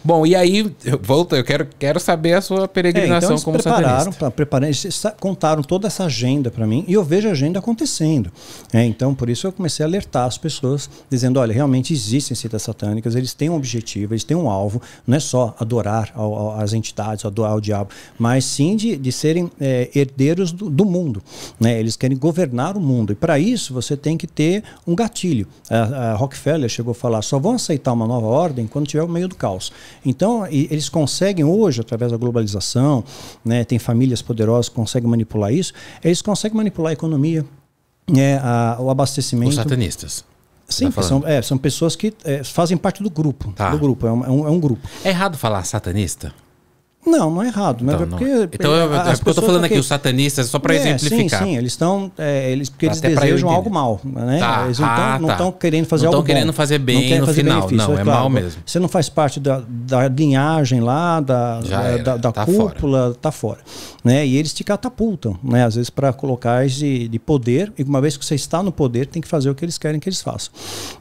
B: Bom, e aí,
A: volta, eu quero, quero saber a sua peregrinação é, então como prepararam,
B: pra, prepararam, eles contaram toda essa agenda para mim e eu vejo a agenda acontecendo. É, então, por isso eu comecei a alertar as pessoas, dizendo: olha, realmente existem citas satânicas, eles têm um objetivo, eles têm um alvo, não é só adorar ao, ao, as entidades, adorar o diabo, mas sim de, de serem é, herdeiros do, do mundo. Né? Eles querem governar o mundo. E para isso, você tem que ter um gatilho. A, a Rockefeller chegou a falar: só vão aceitar uma nova ordem quando tiver o meio do caos. Então, eles conseguem hoje, através da globalização, né, tem famílias poderosas que conseguem manipular isso, eles conseguem manipular a economia, né, a, o abastecimento. Os satanistas. Sim, tá são, é, são pessoas que é, fazem parte do grupo. Tá. Do grupo, é um, é um, é grupo.
A: É errado falar satanista?
B: Não, não é errado. Então, porque, é não é. então eu, é porque eu estou falando aqui, os satanistas, é só para é, exemplificar. Sim, sim, eles estão. É, eles, porque eles desejam algo mal. Né? Tá, eles não estão ah, tá. querendo fazer não algo querendo fazer bem não no fazer final. Benefício. Não, é, é claro, mal mesmo. Você não faz parte da, da linhagem lá, da, da, da tá cúpula, fora. tá fora. Né? E eles te catapultam, né? às vezes, para locais de, de poder. E uma vez que você está no poder, tem que fazer o que eles querem que eles façam.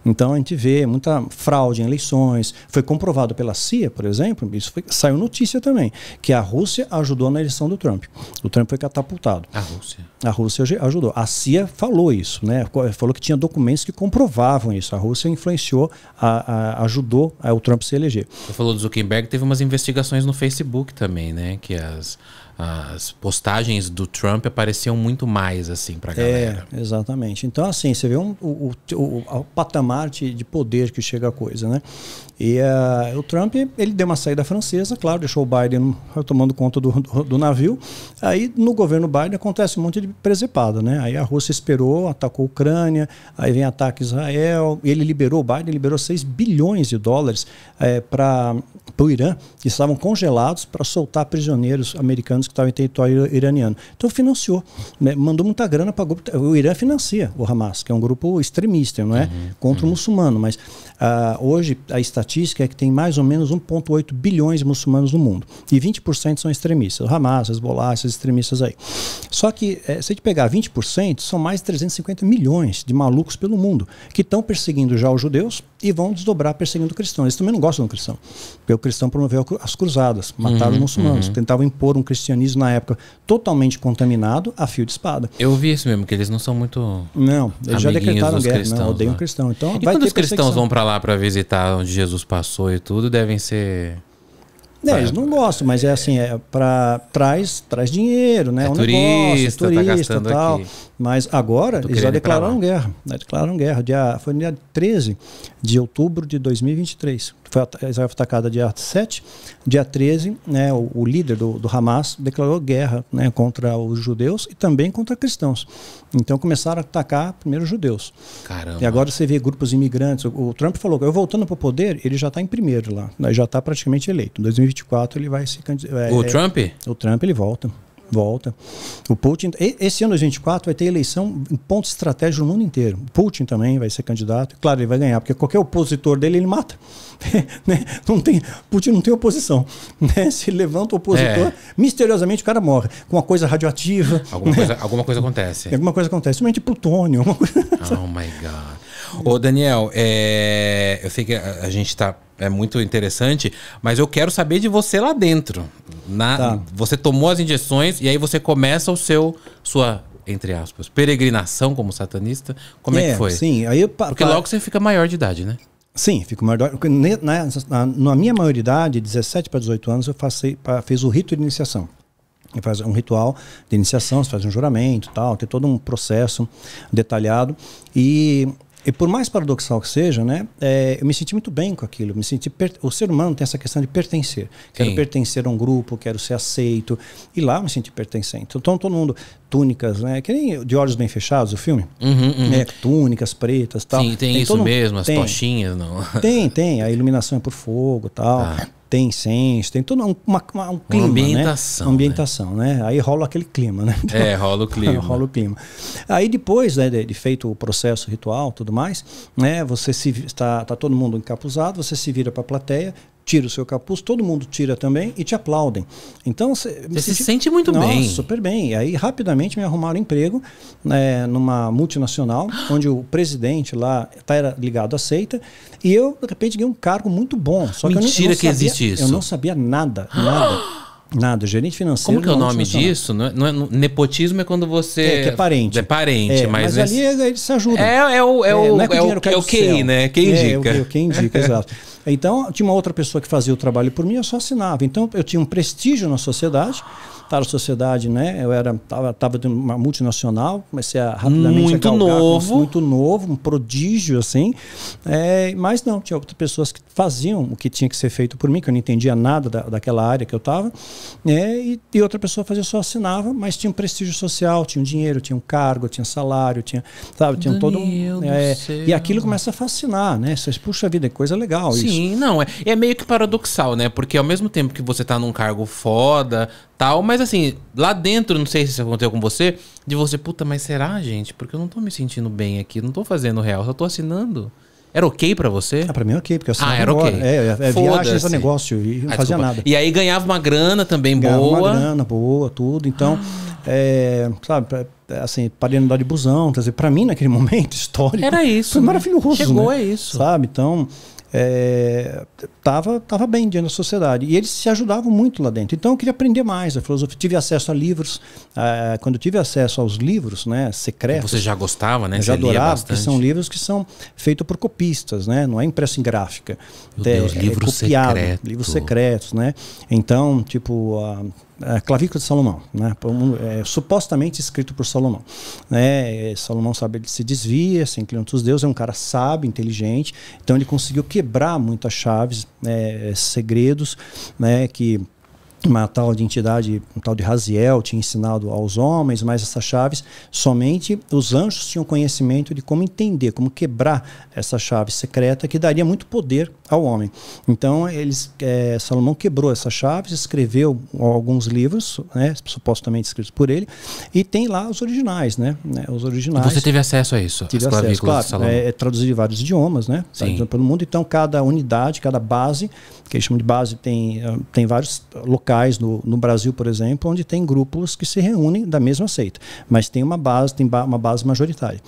B: Então a gente vê muita fraude em eleições. Foi comprovado pela CIA, por exemplo, isso foi, saiu notícia também também, que a Rússia ajudou na eleição do Trump. O Trump foi catapultado. A Rússia. A Rússia ajudou. A CIA falou isso, né? Falou que tinha documentos que comprovavam isso. A Rússia influenciou, a, a, ajudou o Trump se eleger.
A: Você falou do Zuckerberg, teve umas investigações no Facebook também, né? Que as as postagens do Trump apareciam muito mais assim
B: para a galera. É, exatamente. Então assim, você vê um, o, o, o, patamar de poder que chega a coisa, né? E uh, o Trump ele deu uma saída francesa, claro, deixou o Biden tomando conta do, do, do navio. Aí no governo Biden acontece um monte de presepada, né? Aí a Rússia esperou, atacou a Ucrânia, aí vem ataque a Israel. Ele liberou o Biden, liberou 6 bilhões de dólares é, eh, para o Irã que estavam congelados para soltar prisioneiros americanos que estavam tá em território iraniano. Então financiou, né? mandou muita grana, pagou. O Irã financia o Hamas, que é um grupo extremista, não é? Uhum, Contra uhum. o muçulmano. Mas uh, hoje a estatística é que tem mais ou menos 1,8 bilhões de muçulmanos no mundo. E 20% são extremistas. O Hamas, Hezbollah, esses extremistas aí. Só que, eh, se a gente pegar 20%, são mais de 350 milhões de malucos pelo mundo que estão perseguindo já os judeus e vão desdobrar perseguindo o cristão. Eles também não gostam do cristão, porque o cristão promoveu as cruzadas, mataram uhum, os muçulmanos, uhum. tentavam impor um cristianismo cristianismo na época totalmente contaminado a fio de espada.
A: Eu vi isso mesmo, que eles não são muito. Não, eles já decretaram guerra, cristãos, não, odeiam né? cristão. Então, e quando os cristãos vão para lá para visitar onde Jesus passou e tudo, devem ser.
B: É, eles não gostam, mas é assim, é para traz, traz dinheiro, né? É, é um turista, negócio, é turista, tá tal. Aqui. Mas agora eles já declararam guerra. Já né, declararam guerra. Dia, foi no dia 13 de outubro de 2023. Foi, Israel foi atacada dia 7. Dia 13, né, o, o líder do, do, Hamas declarou guerra né, contra os judeus e também contra cristãos. Então começaram a atacar primeiro os judeus. Caramba. E agora você vê grupos imigrantes. O, o Trump falou que eu voltando para o poder, ele já está em primeiro lá. Já está praticamente eleito. Em 2024 ele vai se candidatar. É, o é, Trump? o Trump ele volta. Volta. O Putin, esse ano 2024 vai ter eleição em ponto estratégico no mundo inteiro. O Putin também vai ser candidato. Claro, ele vai ganhar, porque qualquer opositor dele ele mata. né? não tem, Putin não tem oposição. Né? Se levanta o opositor, é. misteriosamente o cara morre. Com uma coisa radioativa. Alguma, né? coisa,
A: alguma coisa acontece. É, alguma
B: coisa acontece. Somente plutônio. Coisa...
A: Oh my God. Ô, Daniel, é... eu sei que a, a gente está é muito interessante, mas eu quero saber de você lá dentro. Na, tá. Você tomou as injeções e aí você começa o seu sua entre aspas peregrinação como satanista. Como é, é que foi? Sim, aí eu, porque logo você fica maior de idade, né?
B: Sim, fico maior de idade. Na, na, na minha maioridade, 17 para 18 anos, eu passei, fiz o rito de iniciação faz um ritual de iniciação, você faz um juramento, tal, tem todo um processo detalhado e e por mais paradoxal que seja, né, é, eu me senti muito bem com aquilo. Me senti o ser humano tem essa questão de pertencer. Quero Sim. pertencer a um grupo, quero ser aceito. E lá eu me senti pertencente. Então todo mundo túnicas, né, que nem de olhos bem fechados o filme, uhum, uhum. Né, túnicas pretas, tal. Sim, tem, tem isso mesmo, mundo, as tem.
A: tochinhas, não.
B: Tem, tem. A iluminação é por fogo, tal. Ah tem senso, tem toda um, uma, um clima, uma ambientação, né? ambientação, né? né? Aí rola aquele clima, né? Então, é, rola o clima. rola o clima. Aí depois, né, de, de, feito o processo ritual, tudo mais, né? Você se está tá todo mundo encapuzado, você se vira para a plateia, tira o seu capuz, todo mundo tira também e te aplaudem. Então cê, você se sente muito Nossa, bem. super bem. E aí rapidamente me arrumaram emprego né, numa multinacional, onde o presidente lá tá, era ligado à seita, e eu de repente ganhei um cargo muito bom. Só Mentira que, eu não, não que sabia, existe isso. Eu não sabia nada, nada. Nada, gerente financeiro. Como que é o nome
A: disso? Não é, não é, nepotismo é quando você. É, que é parente. É
B: parente, é, mas. Mas é ali é, eles se ajudam. É, é o. É, o, é, o, é é o, é o, é o QI, né? Quem indica. É, o, o quem indica, exato. Então, tinha uma outra pessoa que fazia o trabalho por mim, eu só assinava. Então, eu tinha um prestígio na sociedade para a sociedade, né? Eu era tava, tava de uma multinacional, comecei a rapidamente muito a galgar, novo, muito novo, um prodígio assim. É, mas não, tinha outras pessoas que faziam o que tinha que ser feito por mim, que eu não entendia nada da, daquela área que eu estava, né? E, e, outra pessoa fazia só assinava, mas tinha um prestígio social, tinha um dinheiro, tinha um cargo, tinha salário, tinha, sabe, tinha todo um, é, e aquilo começa a fascinar, né? Vocês puxa vida, é coisa legal Sim,
A: isso. não é, é meio que paradoxal, né? Porque ao mesmo tempo que você está num cargo foda, tal. Mas assim, lá dentro, não sei se isso aconteceu com você, de você, puta, mas será, gente? Porque eu não tô me sentindo bem aqui, não tô fazendo real, só tô assinando. Era ok para você? Ah, pra
B: mim é ok, porque eu ah, assinava Ah, era ok. É, é, é viagem, esse é negócio e ah, não ah, fazia desculpa. nada. E
A: aí ganhava uma grana
B: também ganhava boa. uma grana boa, tudo. Então, ah. é, sabe, assim, parei andar de busão. Quer dizer, pra mim, naquele momento histórico... Era isso. Foi né? maravilhoso, Chegou, né? é isso. Sabe, então estava é, tava bem dentro da sociedade. E eles se ajudavam muito lá dentro. Então eu queria aprender mais a filosofia. Tive acesso a livros. Ah, quando tive acesso aos livros né, secretos. Você
A: já gostava, né? já adorava, porque são
B: livros que são feitos por copistas, né? não é impresso em gráfica. Meu é, Deus, é livro é copiado, secreto. livros secretos. né? Então, tipo a é, Clavícula de Salomão, né? É, supostamente escrito por Salomão. Né? É, Salomão sabe, ele se desvia, se inclina dos deuses, é um cara sábio, inteligente, então ele conseguiu quebrar muitas chaves, né? É, segredos, né? que uma tal de entidade, um tal de Raziel tinha ensinado aos homens, mas essas chaves, somente os anjos tinham conhecimento de como entender, como quebrar essa chave secreta que daria muito poder ao homem. Então, eles, é, Salomão quebrou essas chaves, escreveu alguns livros, né, supostamente escritos por ele, e tem lá os originais, né, né os originais. Você teve
A: acesso a isso? Tive acesso, claro, é,
B: é, traduzido em vários idiomas, né, tá Sim. pelo mundo. Então, cada unidade, cada base, que eles chamam de base, tem, ah, tem vários locais locais no, no Brasil, por exemplo, onde tem grupos que se reúnem da mesma seita, mas tem uma base, tem ba uma base majoritária,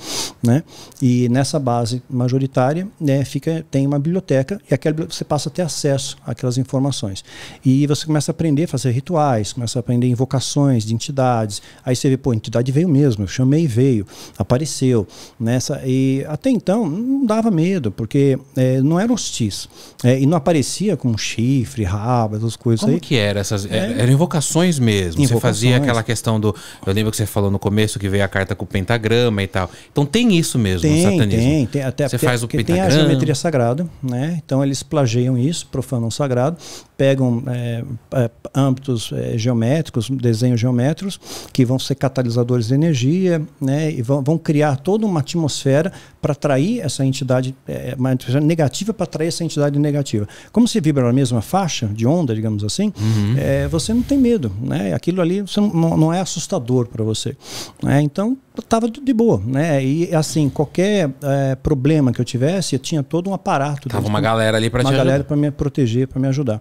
B: né? E nessa base majoritária, né, fica tem uma biblioteca e aquela você passa a ter acesso àquelas informações. E você começa a aprender a fazer rituais, começa a aprender invocações de entidades. Aí você vê, pô, a entidade veio mesmo, eu chamei e veio, apareceu nessa né? e até então não dava medo, porque é, não era hostis. É, e não aparecia com chifre, rabo, essas coisas Como aí. que era
A: essas. É? é. Eram invocações mesmo. Invocações. Você fazia aquela questão do. Eu lembro que você falou no começo que veio a carta com o pentagrama e tal. Então tem isso mesmo tem, no satanismo. Tem, tem.
B: Até, você até, faz o pentagrama. Tem a geometria sagrada, né? Então eles plagiam isso, profanam o sagrado pegam é, é, âmbitos é, geométricos, desenhos geométricos, que vão ser catalisadores de energia, né, e vão, vão criar toda uma atmosfera para atrair essa entidade, é, uma atmosfera negativa para atrair essa entidade negativa. Como se vibra na mesma faixa de onda, digamos assim, uhum. é, você não tem medo, né? Aquilo ali não, não, é assustador para você. Né? Então, estava de boa, né? E assim, qualquer é, problema que eu tivesse, eu tinha todo um aparato. Estava uma galera
A: ali para Uma galera
B: para me proteger, para me ajudar.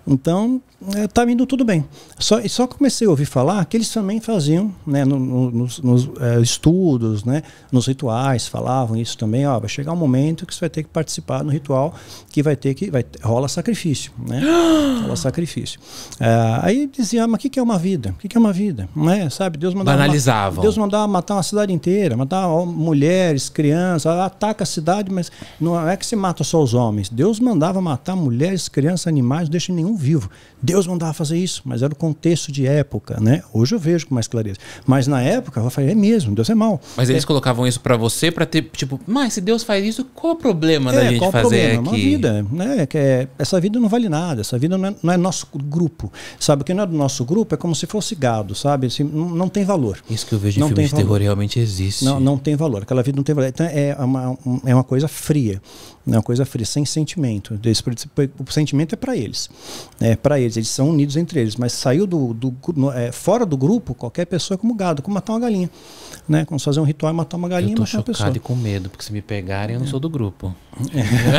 B: Então, estava é, tá indo tudo bem. Só, só comecei a ouvir falar que eles também faziam, né, no, no, nos, nos é, estudos, né, nos rituais, falavam isso também. Ó, vai chegar um momento que você vai ter que participar no ritual, que vai ter que. Vai, rola sacrifício. Né? rola sacrifício. É, aí dizia, ah, mas o que, que é uma vida? O que, que é uma vida? Né? Sabe, Deus mandava. Banalizavam. Uma, Deus mandava matar uma cidade inteira, matar mulheres, crianças, ataca a cidade, mas não é que se mata só os homens. Deus mandava matar mulheres, crianças, animais, não deixa nenhum vivo. Deus mandava fazer isso, mas era é o contexto de época, né? Hoje eu vejo com mais clareza. Mas na época eu falei, é mesmo, Deus é mal. Mas eles é.
A: colocavam isso para você para ter, tipo, mas se Deus faz isso, qual o problema é, da gente qual fazer problema? aqui? É uma vida,
B: né? Que é, essa vida não vale nada, essa vida não é, não é nosso grupo. Sabe, o que não é do nosso grupo é como se fosse gado, sabe? Assim, não, não tem valor. Isso que eu vejo em filmes de terror
A: realmente existe. Não,
B: não tem valor. Aquela vida não tem valor. Então é uma, é uma coisa fria. É uma coisa fria, sem sentimento. o sentimento é para eles. É para eles, eles são unidos entre eles. Mas saiu do, do no, é, fora do grupo, qualquer pessoa é como gado, como matar uma galinha. Né? Como fazer um ritual e matar uma galinha e matar a pessoa. Eu tô
A: com medo, porque se me pegarem, eu não é. sou do grupo.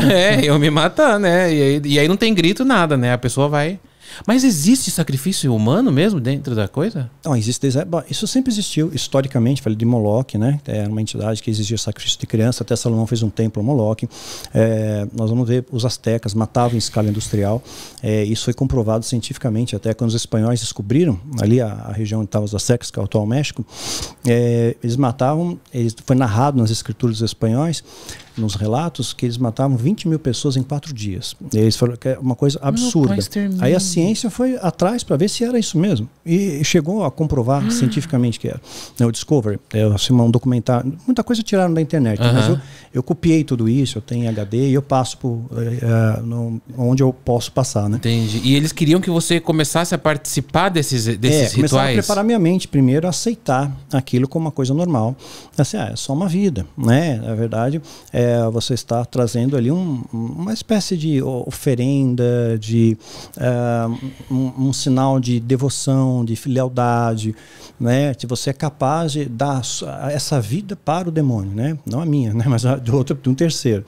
A: É. é, eu me matar, né? E aí, e aí não tem grito, nada, né? A pessoa vai...
B: Mas existe sacrifício humano mesmo dentro da coisa? Não, existe. Isso sempre existiu historicamente. Falei de Moloch, né? É uma entidade que exigia sacrifício de criança. Até Salomão fez um templo a Moloch. É, nós vamos ver os astecas matavam em escala industrial. É, isso foi comprovado cientificamente. Até quando os espanhóis descobriram ali a, a região onde estavam os astecas, que é o atual México, é, eles matavam. foi narrado nas escrituras dos espanhóis nos relatos que eles matavam 20 mil pessoas em quatro dias. E eles falaram que é uma coisa absurda. Aí a ciência foi atrás para ver se era isso mesmo. E chegou a comprovar ah. cientificamente que era. É. É o Discovery, é assim, um documentário. Muita coisa tiraram da internet. Uh né? -huh. Mas eu, eu, copiei tudo isso, eu tenho HD e eu passo por, uh, é, no, onde eu posso passar. Né? Entendi.
A: E eles queriam que você começasse a participar desses, desses é, rituais? a preparar
B: minha mente primeiro, aceitar aquilo como uma coisa normal. Assim, ah, é só uma vida. Né? Na verdade, é é, você está trazendo ali um, uma espécie de oferenda, de é, um, um, sinal de devoção, de lealdade, né? Que você é capaz de dar essa vida para o demônio, né? Não a minha, né? Mas a de outro, de um terceiro.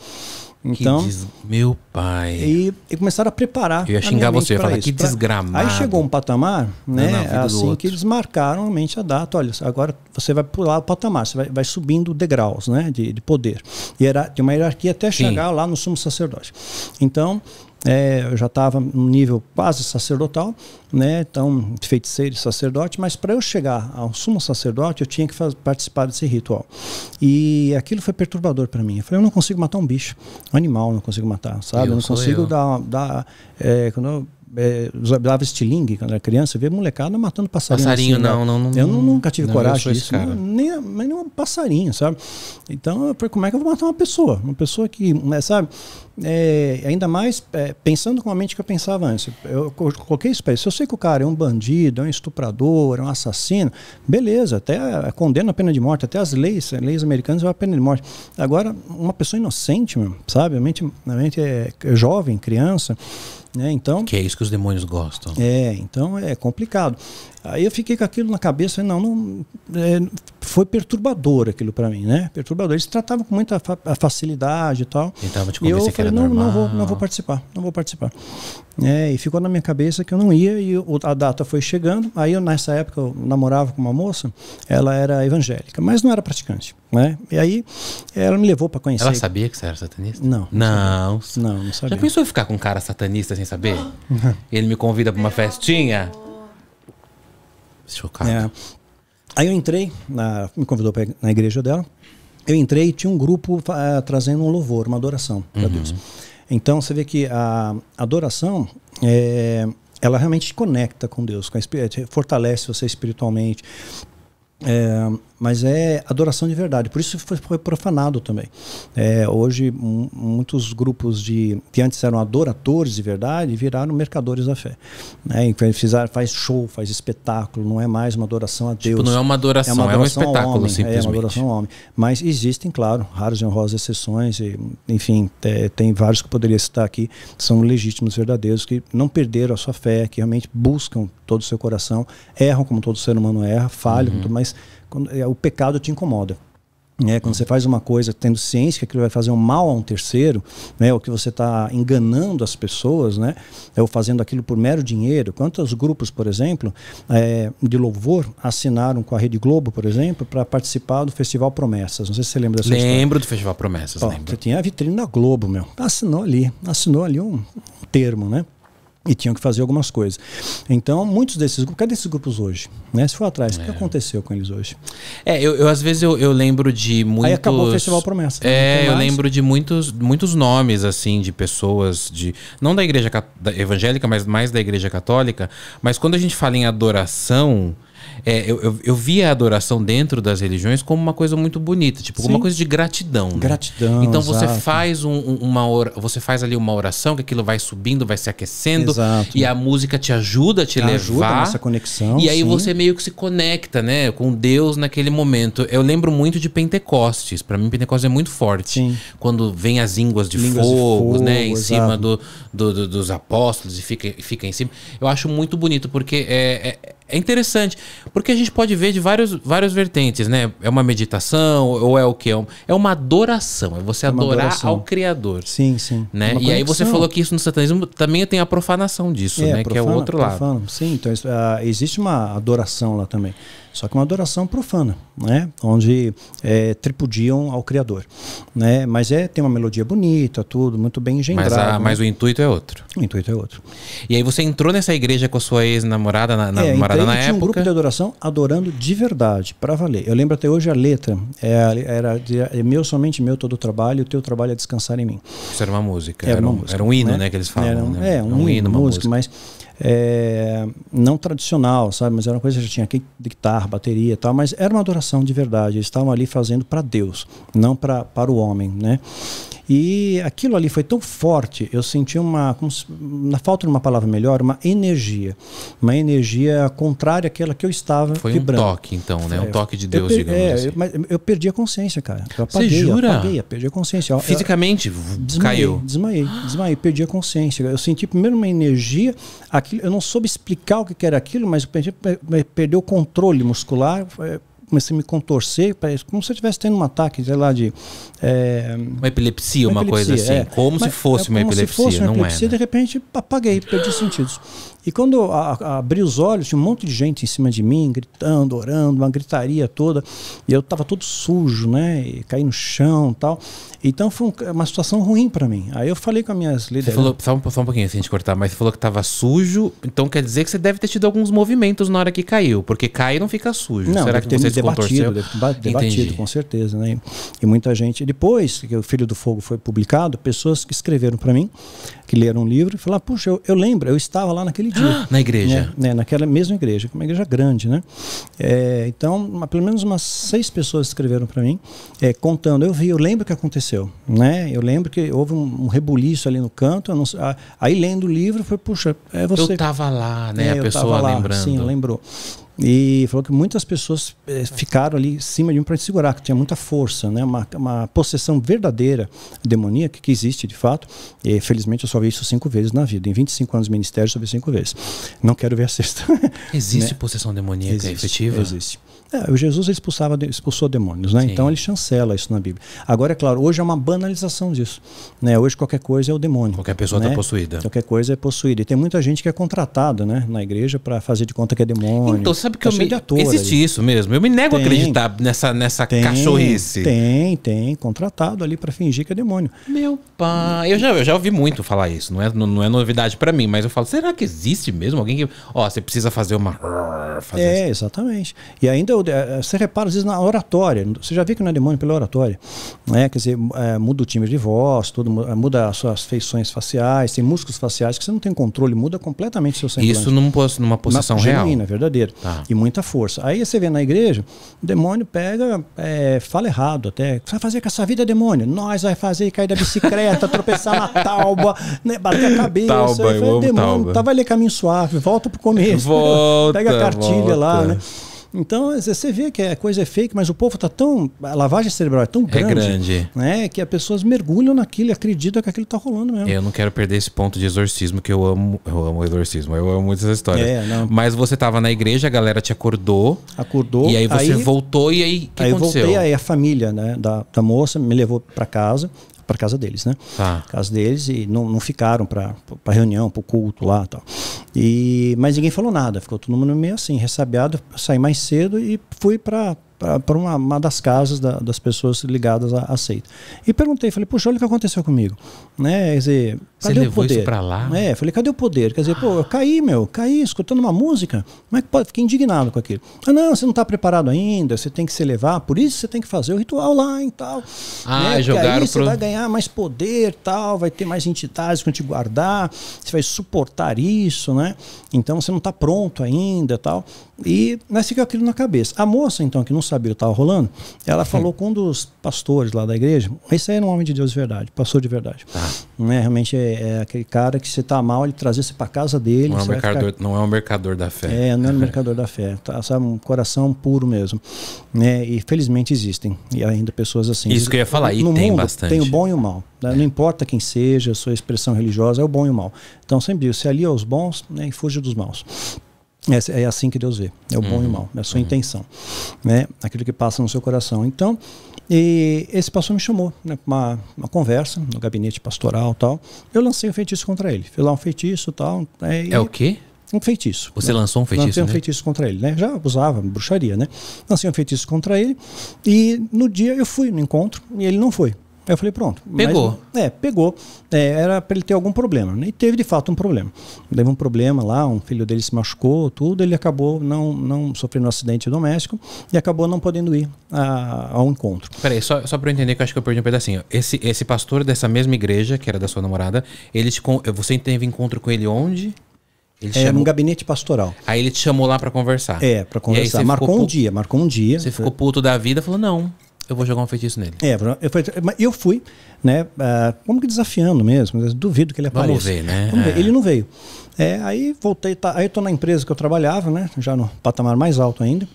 B: Então, que meu pai. E, e começaram a preparar. Eu ia xingar você, ia falar que desgramado. Aí chegou um patamar, né? Não, não, assim que eles marcaram realmente a data. Olha, agora você vai pular o patamar, você vai, vai subindo degraus, né? De, de poder. E era de uma hierarquia até chegar Sim. lá no sumo sacerdote. Então, é, eu já estava num nível quase sacerdotal, né? então feiticeiro e sacerdote, mas para eu chegar ao sumo sacerdote eu tinha que participar desse ritual. E aquilo foi perturbador para mim. Eu falei, eu não consigo matar um bicho, um animal não consigo matar, sabe? Eu, eu não consigo eu. dar. dar é, quando eu é, usava estilingue quando era criança, via molecada matando passarinho. Passarinho, assim, não, não, não, Eu não, nunca tive não, coragem disso. Não, nem, nem um passarinho, sabe? Então, eu falei, como é que eu vou matar uma pessoa? Uma pessoa que, né, sabe? É, ainda mais é, pensando com a mente que eu pensava antes. Eu coloquei isso para isso. Eu sei que o cara é um bandido, é um estuprador, é um assassino. Beleza, até é, condena a pena de morte, até as leis, as é, leis americanas é a pena de morte. Agora, uma pessoa inocente, meu, sabe? A mente, a mente é, é jovem, criança. Né? Então, que é isso
A: que os demônios gostam.
B: É, então é complicado. Aí eu fiquei com aquilo na cabeça, não, não é, foi perturbador aquilo para mim, né? Perturbador. Eles tratavam com muita fa facilidade e tal. Tentava te convencer e eu falei, não, normal. não vou, não vou participar, não vou participar. É, e ficou na minha cabeça que eu não ia e a data foi chegando. Aí eu nessa época eu namorava com uma moça, ela era evangélica, mas não era praticante, né? E aí ela me levou para conhecer. Ela sabia que você era satanista? Não.
A: Não. Não, não sabia. Já pensou em ficar com um cara satanista sem saber? Ele me convida para uma festinha?
B: Chocado. É. Aí eu entrei, na, me convidou pra, na igreja dela. Eu entrei e tinha um grupo uh, trazendo um louvor, uma adoração uhum. para Deus. Então você vê que a adoração é, ela realmente te conecta com Deus, com a, eh, fortalece você espiritualmente. É, mas é adoração de verdade. Por isso foi, foi profanado também. É, hoje, muitos grupos de que antes eram adoradores de verdade viraram mercadores da fé. Né? fizer, faz show, faz espetáculo, não é mais uma adoração a tipo, Deus. Tipo, não é uma adoração, é, uma adoração é um espetáculo, homem, simplesmente. É, é uma adoração ao homem. Mas existem, claro, raros e honrosas exceções, e, enfim, é, tem vários que poderia citar aqui, são legítimos, verdadeiros, que não perderam a sua fé, que realmente buscam todo o seu coração, erram como todo ser humano erra, falham, uhum. mas quando, é, o pecado te incomoda. Né? Quando você faz uma coisa tendo ciência que aquilo vai fazer um mal a um terceiro, né? ou que você está enganando as pessoas, né? ou fazendo aquilo por mero dinheiro. Quantos grupos, por exemplo, é, de louvor assinaram com a Rede Globo, por exemplo, para participar do Festival Promessas? Não sei se você lembra dessa lembro história. Lembro
A: do Festival Promessas, Ó, lembro.
B: Você tinha a vitrine da Globo, meu. Assinou ali, assinou ali um termo, né? e tinham que fazer algumas coisas. Então, muitos desses grupos, cadê esses grupos hoje? Né? Se for atrás, é. o que é. aconteceu com eles hoje? É, eu, eu às vezes eu, eu, lembro
A: de muitos. Aí acabou o Festival Promessa. É, eu lembro de muitos, muitos nomes, assim, de pessoas, de não da igreja da evangélica, mas mais da igreja católica. Mas quando a gente fala em adoração, é, eu, eu, eu, via a adoração dentro das religiões como uma coisa muito bonita, tipo, Sim. uma coisa de gratidão. Né? Gratidão. Então exato. você faz um, uma você faz ali uma oração que aquilo vai subindo, vai se aquecendo exato. e a música te ajuda a te levar. Ajuda nessa conexão. E aí sim. você meio que se conecta, né, com Deus naquele momento. Eu lembro muito de Pentecostes. Para mim Pentecostes é muito forte. Sim. Quando vem as línguas de, línguas fogo, de fogo, né, em exato. cima do, do, do, dos apóstolos e fica, fica em cima. Eu acho muito bonito porque é, é é interessante, porque a gente pode ver de vários, várias vertentes, né? É uma meditação, ou é o que? É, é uma adoração, é você é adorar adoração. ao
B: Criador. Sim, sim. Né? É e conexão. aí você falou que
A: isso no satanismo também tem a profanação disso, é, né? Profana, que é o outro profana.
B: lado. Sim, então uh, existe uma adoração lá também. Só que uma adoração profana, né? Onde é, tripudiam ao Criador, né? Mas é tem uma melodia bonita, tudo muito bem engendrado. Mas, a, né? mas
A: o intuito é outro. O intuito é outro. E aí você entrou nessa igreja com a sua ex-namorada na, na, é, namorada entrei, na tinha um
B: grupo de adoração adorando de verdade, para valer. Eu lembro até hoje a letra é, era de, é meu somente meu todo o trabalho, o teu trabalho é descansar em mim.
A: Isso era uma música. Era, era, uma um, música, era um, hino, né? né? que eles falavam. Era um, né? É um, um hino, hino uma música,
B: música. mas é, não tradicional, sabe? Mas era uma coisa que já tinha aqui, guitarra, bateria e tal, mas era uma adoração de verdade. Eles estavam ali fazendo para Deus, não pra, para o homem, né? E aquilo ali foi tão forte, eu senti uma, na falta de uma palavra melhor, uma energia. Uma energia contrária àquela que eu estava foi vibrando. Foi um toque,
A: então, né? Um é, toque de Deus, digamos é, assim.
B: Mas eu perdi a consciência, cara. Eu apaguei, Você jura? Eu apaguei, eu perdi a consciência. Eu, Fisicamente, desmaiei, caiu. Desmaiei, desmaiei, perdi a consciência. Eu senti primeiro uma energia, aquilo, eu não soube explicar o que era aquilo, mas perdi, perdi o controle muscular. Foi, eh, comecei a me contorcer, parece como se eu estivesse tendo um ataque, sei lá, de. É, uma
A: epilepsia, uma, epilepsia, coisa assim. É. Como se fosse é, uma epilepsia. Como se fosse uma não epilepsia,
B: é, epilepsia, de né? repente apaguei, perdi os sentidos. E quando a, a, abri os olhos, tinha um monte de gente em cima de mim, gritando, orando, uma gritaria toda. E eu estava todo sujo, né? E caí no chão tal. Então foi um, uma situação ruim para mim. Aí eu falei com as minhas líderes. Você falou,
A: só um, só um pouquinho, se assim, a gente cortar, mas você falou que estava sujo. Então quer dizer que você deve ter tido alguns movimentos na hora que caiu, porque cair não fica sujo. Não, Será que ter você se debatido, debatido, debatido
B: com certeza, né? E, e muita gente. Depois que o Filho do Fogo foi publicado, pessoas que escreveram para mim que leram um livro e falaram: puxa, eu, eu lembro, eu estava lá naquele dia. Na igreja. Né? né? Naquela mesma igreja, é uma igreja grande, né? É, então, uma, pelo menos umas seis pessoas escreveram para mim, é, contando. Eu vi, eu lembro o que aconteceu, né? Eu lembro que houve um, um rebuliço ali no canto. Não, aí lendo o livro, foi: puxa, é você. Eu estava lá, né? É, a pessoa lá, lembrando. Sim, lembrou. E falou que muitas pessoas eh, ficaram ali em cima de mim para segurar, que tinha muita força, né? uma, uma possessão verdadeira demoníaca, que existe de fato. E, felizmente eu só vi isso cinco vezes na vida. Em 25 anos de ministério, só vi cinco vezes. Não quero ver a sexta. Existe né?
A: possessão demoníaca existe,
B: efetiva? Existe. É, o Jesus expulsava, expulsou demônios, né? Sim. Então ele chancela isso na Bíblia. Agora, é claro, hoje é uma banalização disso. Né? Hoje qualquer coisa é o demônio. Qualquer pessoa está né? possuída. Qualquer coisa é possuída. E tem muita gente que é contratada né, na igreja para fazer de conta que é demônio. Então, sabe que tá eu me... Ator, Existe aí.
A: isso mesmo. Eu me nego tem, a acreditar nessa, nessa tem, cachorrice.
B: Tem, tem. Contratado ali para fingir que é demônio. Meu pai.
A: Eu já, eu já ouvi muito falar isso. Não é, não, não é novidade para mim, mas eu falo, será que existe mesmo alguém que. Ó, você precisa fazer uma.
B: Fazer é, isso. exatamente. E ainda eu todo. É, é, você repara, às vezes, na oratória. Você já vê que não é demônio pela oratória. Né? Quer dizer, é, muda o timbre de voz, tudo, é, muda as suas feições faciais, tem músculos faciais que você não tem controle, muda completamente o seu semblante. Isso num,
A: numa posição na, real? Genuína,
B: verdadeira. Tá. E muita força. Aí você vê na igreja, o demônio pega, é, fala errado até. O que você vai fazer com essa vida, demônio? Nós vai fazer cair da bicicleta, tropeçar na tauba, né? bater a cabeça. Tauba, eu falei, demônio, tauba. tá, vai ler caminho suave, volta pro começo. Volta, pega a cartilha volta. lá, né? Então, você vê que a é coisa é fake, mas o povo está tão. A lavagem cerebral é tão é grande. É grande. Né, que as pessoas mergulham naquilo e acreditam que aquilo está rolando mesmo. Eu não
A: quero perder esse ponto de exorcismo, que eu amo. Eu amo exorcismo, eu amo muito essa história. É, não. Mas você estava na igreja, a galera te acordou. Acordou. E aí você aí, voltou e aí. O que aí aconteceu? voltei, aí
B: a família né, da, da moça me levou para casa para casa deles, né? Tá. Casa deles e não, não ficaram para reunião, para o culto lá, tal. E mas ninguém falou nada, ficou todo mundo meio assim, ressabiado, saí mais cedo e fui para para uma, uma, das casas da, das pessoas ligadas à, à seita. E perguntei, falei, puxa, olha o que aconteceu comigo. Né? Quer dizer, cadê Você o levou poder? isso para lá? É, falei, cadê o poder? Quer dizer, pô, eu caí, meu, caí escutando uma música. Como é que pode? Fiquei indignado com aquilo. Ah, não, você não está preparado ainda, você tem que se elevar, por isso você tem que fazer o ritual lá e tal. Ah, né? jogaram aí pro... você vai ganhar mais poder tal, vai ter mais entidades que te guardar, você vai suportar isso, né? Então você não está pronto ainda tal. E nós ficamos aquilo na cabeça. A moça, então, que não sabia o que estava rolando, ela falou com um dos pastores lá da igreja. Esse aí é um homem de Deus de verdade, pastor de verdade. Tá. Né? realmente é, é, aquele cara que se está mal, ele traz você para casa dele. Não é, um mercador,
A: ficar... não é um mercador da fé. É, não é um
B: mercador da fé. Tá, sabe, um coração puro mesmo. Né? E felizmente existem. E ainda pessoas assim. Isso que eu ia falar, e no tem mundo, bastante. Tem o bom e o mal. Né? É. Não importa quem seja, sua expressão religiosa, é o bom e o mal. Então sempre digo, se alia aos bons né, e fuja dos maus. É, é assim que Deus vê, é o uhum. bom e o uhum. mal, é a sua uhum. intenção, né? aquilo que passa no seu coração. Então, e esse pastor me chamou né, uma, uma conversa no gabinete pastoral tal. Eu lancei um feitiço contra ele. Fiz lá um feitiço tal. Né, é o quê? Um feitiço. Você né? lançou um feitiço? Lancei um né? feitiço contra ele, né? Já usava bruxaria, né? Lancei um feitiço contra ele. E no dia eu fui no encontro e ele não foi. Aí eu falei, pronto. Pegou. Mas, é, pegou. É, era para ele ter algum problema. Né? E teve, de fato, um problema. Teve um problema lá, um filho dele se machucou, tudo. Ele acabou não, não sofrendo um acidente doméstico e acabou não podendo ir ao encontro.
A: Peraí, só, só para eu entender que eu acho que eu perdi um pedacinho. Esse, esse pastor dessa mesma igreja, que era da sua namorada, eles, você teve encontro com ele onde? Ele é, chamou... num
B: gabinete pastoral.
A: Aí ele te chamou lá para conversar.
B: É, para conversar. Marcou pu... um dia, marcou um dia. Você
A: ficou puto da vida, falou não eu vou jogar um
B: feitiço nele. É, eu fui, eu fui né, ah, como que desafiando mesmo, duvido que ele apareça. Vamos ver, né? Vamos ver. É. Ele não veio. É, aí voltei, tá, aí estou na empresa que eu trabalhava, né, já no patamar mais alto ainda.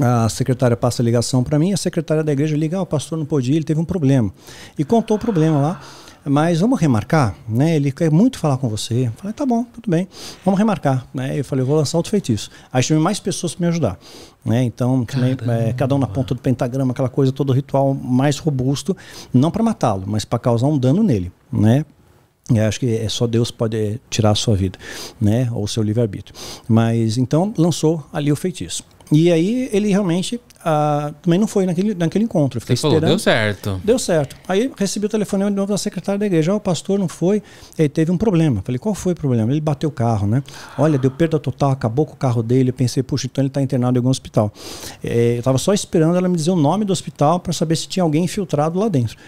B: A secretária passa a ligação para mim, a secretária da igreja liga, ah, o pastor não podia, ele teve um problema. E contou o problema lá. Mas vamos remarcar, né? Ele quer muito falar com você. Eu falei, tá bom, tudo bem. Vamos remarcar, né? Eu falei, eu vou lançar outro feitiço. Aí chamei mais pessoas para me ajudar, né? Então, chamei, é, cada um na ponta do pentagrama, aquela coisa, todo ritual mais robusto, não para matá-lo, mas para causar um dano nele, né? Eu acho que é só Deus pode é, tirar a sua vida, né? Ou o seu livre-arbítrio. Mas então lançou ali o feitiço. E aí ele realmente ah, também não foi naquele, naquele encontro. fiquei Você esperando. Falou, deu certo. Deu certo. Aí recebi o telefonema de novo da secretária da igreja. o pastor não foi, ele teve um problema. Falei, qual foi o problema? Ele bateu o carro, né? Olha, deu perda total, acabou com o carro dele. Eu pensei, puxa, então ele está internado em algum hospital. É, eu estava só esperando ela me dizer o nome do hospital para saber se tinha alguém infiltrado lá dentro.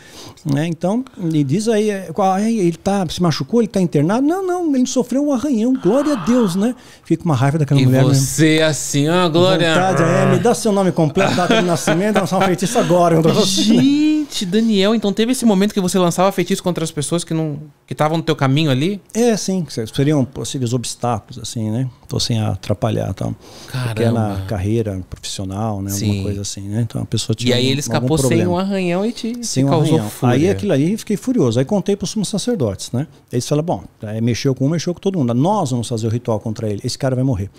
B: Né? Então, me diz aí, ah, ele tá, se machucou, ele está internado? Não, não, ele sofreu um arranhão, glória a Deus, né? Fica uma raiva daquela e mulher. Você
A: mesmo. assim, ó, glória. Vontade, é, me dá
B: seu nome completo data de nascimento, eu sou uma feitiça agora. Gente! Gente, Daniel, então teve esse momento
A: que você lançava feitiço contra as pessoas que não que estavam no teu caminho
B: ali? É, sim, seriam possíveis obstáculos assim, né? Fossem atrapalhar, tal. Tá?
A: Caramba. Porque na
B: carreira profissional, né, sim. alguma coisa assim, né? Então a pessoa tinha E aí ele escapou sem um arranhão e te sem um causou arranhão. fúria. Aí aquilo aí fiquei furioso. Aí contei para os sumos sacerdotes, né? Eles falaram: "Bom, é, mexeu com um, mexeu com todo mundo. Nós vamos fazer o ritual contra ele. Esse cara vai morrer."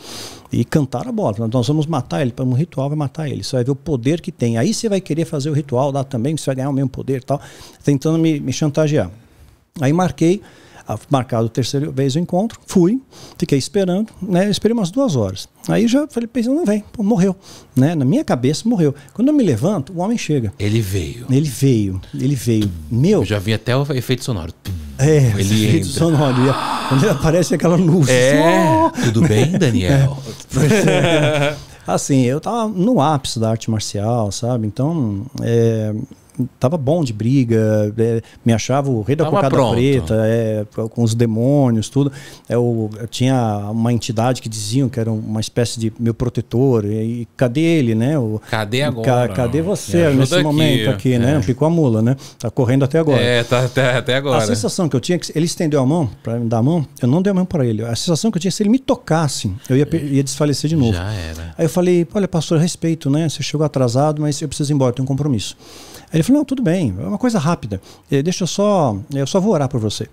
B: E cantaram a bola. Nós vamos matar ele, para um ritual vai matar ele. Você vai ver o poder que tem. Aí você vai querer fazer o ritual lá também, você vai ganhar o mesmo poder e tal, tentando me, me chantagear. Aí marquei, marcado a terceira vez o encontro, fui, fiquei esperando, né? Esperei umas duas horas. Aí já falei, pensando, não vem, Pô, morreu, né? Na minha cabeça morreu. Quando eu me levanto, o homem chega. Ele veio. Ele veio, ele veio. Meu. Eu
A: já vi até o efeito sonoro. É, ele efeito entra.
B: sonoro. Quando ele aparece aquela luz. É. Oh! Tudo bem, Daniel? É. assim, eu tava no ápice da arte marcial, sabe? Então, é, tava bom de briga, é, me achava o rei da tava cocada preta, é, com os demônios, tudo. Eu, é, eu, tinha uma entidade que diziam que era uma espécie de meu protetor, e, e cadê ele, né? O, cadê agora? Ca, cadê você nesse aqui. momento aqui, né? é. né? ficou a mula, né? Tá correndo até agora. É,
A: tá até, até agora. A
B: sensação que eu tinha é que ele estendeu a mão, para me dar a mão, eu não dei a mão para ele. A sensação que eu tinha, é se ele me tocasse, eu ia, ia desfalecer de novo. Já era. Aí eu falei, olha, pastor, respeito, né? Você chegou atrasado, mas eu preciso ir embora, tenho um compromisso ele falou: Não, tudo bem, é uma coisa rápida. Eh, deixa eu só, eh, eu só vou orar por você.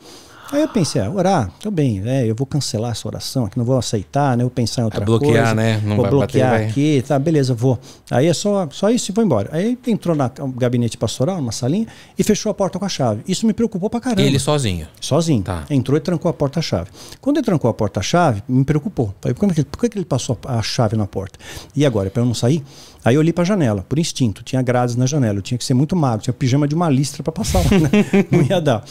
B: Aí eu pensei, ah, orar, tudo bem, né? Eu vou cancelar essa oração aqui, não vou aceitar, né? Eu vou pensar em outra é coisa. Vou coisa. Bloquear, né? Não vou vai bloquear bater, vai. aqui, tá, beleza, vou. Aí é só, só isso e vou embora. Aí entrou no gabinete pastoral, numa salinha, e fechou a porta com a chave. Isso me preocupou pra caramba. Ele sozinho? Sozinho. Tá. Entrou e trancou a porta-chave. Quando ele trancou a porta-chave, me preocupou. Falei, por é que, por que ele passou a chave na porta? E agora, para pra eu não sair? Aí eu olhei para a janela, por instinto, tinha grades na janela, eu tinha que ser muito magro, tinha pijama de uma listra para passar lá, né? não ia dar.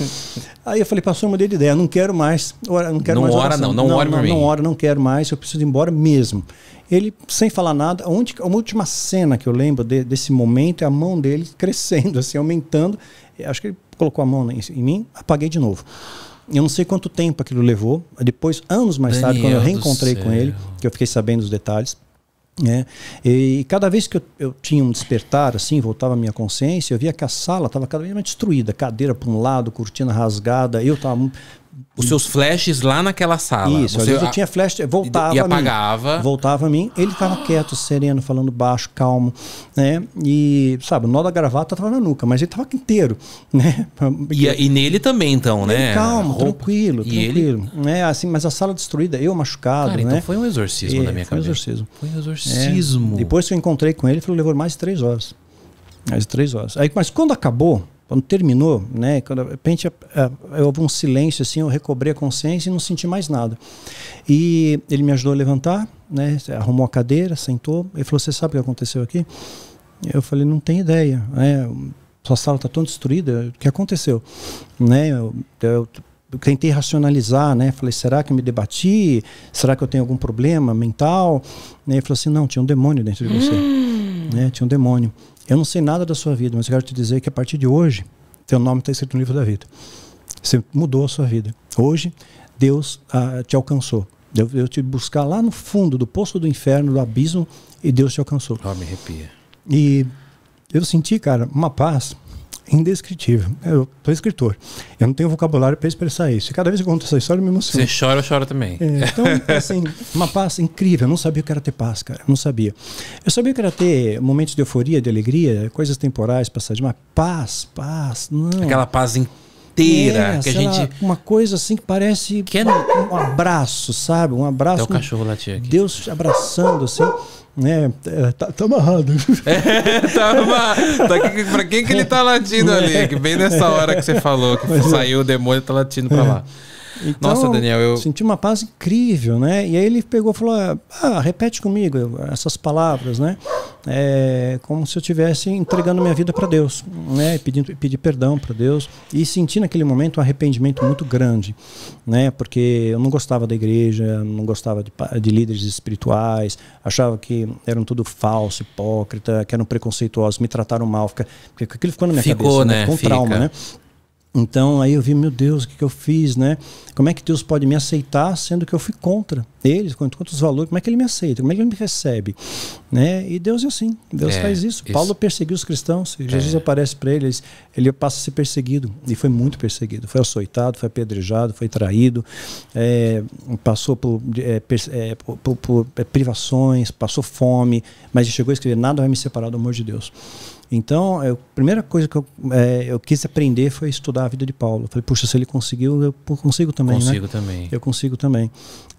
B: Aí eu falei, pastor, eu mudei de ideia, não quero mais, não quero não mais ora, Não, não, não ora, não, não, não ora, não quero mais, eu preciso ir embora mesmo. Ele, sem falar nada, a, última cena que eu lembro de, desse momento é a mão dele crescendo, assim, aumentando. Acho que ele colocou a mão em, em mim, apaguei de novo. Eu não sei quanto tempo aquilo levou. Depois, anos mais Daniel tarde, quando eu reencontrei com ele, que eu fiquei sabendo os detalhes, né e cada vez que eu, eu, tinha um despertar, assim, voltava a minha consciência, eu via que a sala estava cada vez mais destruída, cadeira para um lado, cortina rasgada, eu estava os seus
A: flashes lá naquela sala. Isso, Você, eu já tinha
B: flash, voltava e apagava. A mim, voltava a mim. Ele estava quieto, sereno, falando baixo, calmo, né? E, sabe, o nó da gravata estava na nuca, mas ele estava inteiro, né? E,
A: e, nele também, então, né? Ele, calmo, tranquilo, e tranquilo.
B: Ele... Né? Assim, mas a sala destruída, eu machucado, Cara, né? então foi um exorcismo é, na minha foi cabeça. Um exorcismo. Foi um é. exorcismo. É. Depois que eu encontrei com ele, ele falou, levou mais de três horas. Mais de três horas. Aí, mas quando acabou, quando terminou, né, quando, de repente eh, eh, houve um silêncio, assim, eu recobrei a consciência e não senti mais nada. E ele me ajudou a levantar, né, arrumou a cadeira, sentou, ele falou, você sabe o que aconteceu aqui? Eu falei, não tenho ideia, né, sua sala está tão destruída, o que aconteceu? Né, eu, eu tentei racionalizar, né? Falei, será que eu me debati? Será que eu tenho algum problema mental? Né, ele falou assim, não, tinha um demônio dentro de você. Hum. Né? Tinha um demônio. Eu não sei nada da sua vida, mas eu quero te dizer que a partir de hoje, teu nome está escrito no livro da vida. Você mudou a sua vida. Hoje, Deus ah, te alcançou. Deus, te buscar lá no fundo do poço do inferno, do abismo, e Deus te alcançou. Ah, me arrepia. E eu senti, cara, uma paz indescritível. Eu sou escritor. Eu não tenho vocabulário para expressar isso. E cada vez que eu conto essa história, eu me emociono. Você
A: chora, eu choro também. É, então, é assim,
B: uma paz incrível. Eu não sabia o que era ter paz, cara. Eu não sabia. Eu sabia que era ter momentos de euforia, de alegria, coisas temporais, passar de uma paz, paz, não. Aquela paz inteira é, que a gente uma coisa assim que parece que é... um abraço, sabe? Um abraço. É o cachorro latir aqui. Deus abraçando assim né? Tá, tá amarrado. É,
A: tá, tá, pra quem que ele tá latindo é. ali? Que bem nessa hora que você falou, que é. saiu o demônio tá latindo pra é. lá. Então, Nossa, Daniel, eu
B: senti uma paz incrível, né? E aí ele pegou e falou: "Ah, repete comigo essas palavras, né?" é, como se eu estivesse entregando minha vida para Deus, né? Pedindo, pedir perdão para Deus e senti naquele momento um arrependimento muito grande, né? Porque eu não gostava da igreja, não gostava de, de líderes espirituais, achava que eram tudo falso, hipócrita, que eram preconceituosos, me trataram mal, fica, aquilo ficou na minha ficou, cabeça, né? né? com trauma, né? Então aí eu vi, meu Deus, o que, que eu fiz, né? Como é que Deus pode me aceitar sendo que eu fui contra eles, contra, os valores? Como é que ele me aceita? Como é que ele me recebe? Né? E Deus é assim, Deus é, faz isso. isso. Paulo perseguiu os cristãos, é. Jesus é. aparece para eles, ele passa a ser perseguido, e foi muito perseguido. Foi açoitado, foi apedrejado, foi traído, é, passou por, é, é, por, por, por privações, passou fome, mas ele chegou a escrever: nada vai me separar do amor de Deus. Então, eu, é, a primeira coisa que eu, é, eu, quis aprender foi estudar a vida de Paulo. falei, puxa, se ele conseguiu, eu consigo também, né? consigo né? também. Eu consigo também.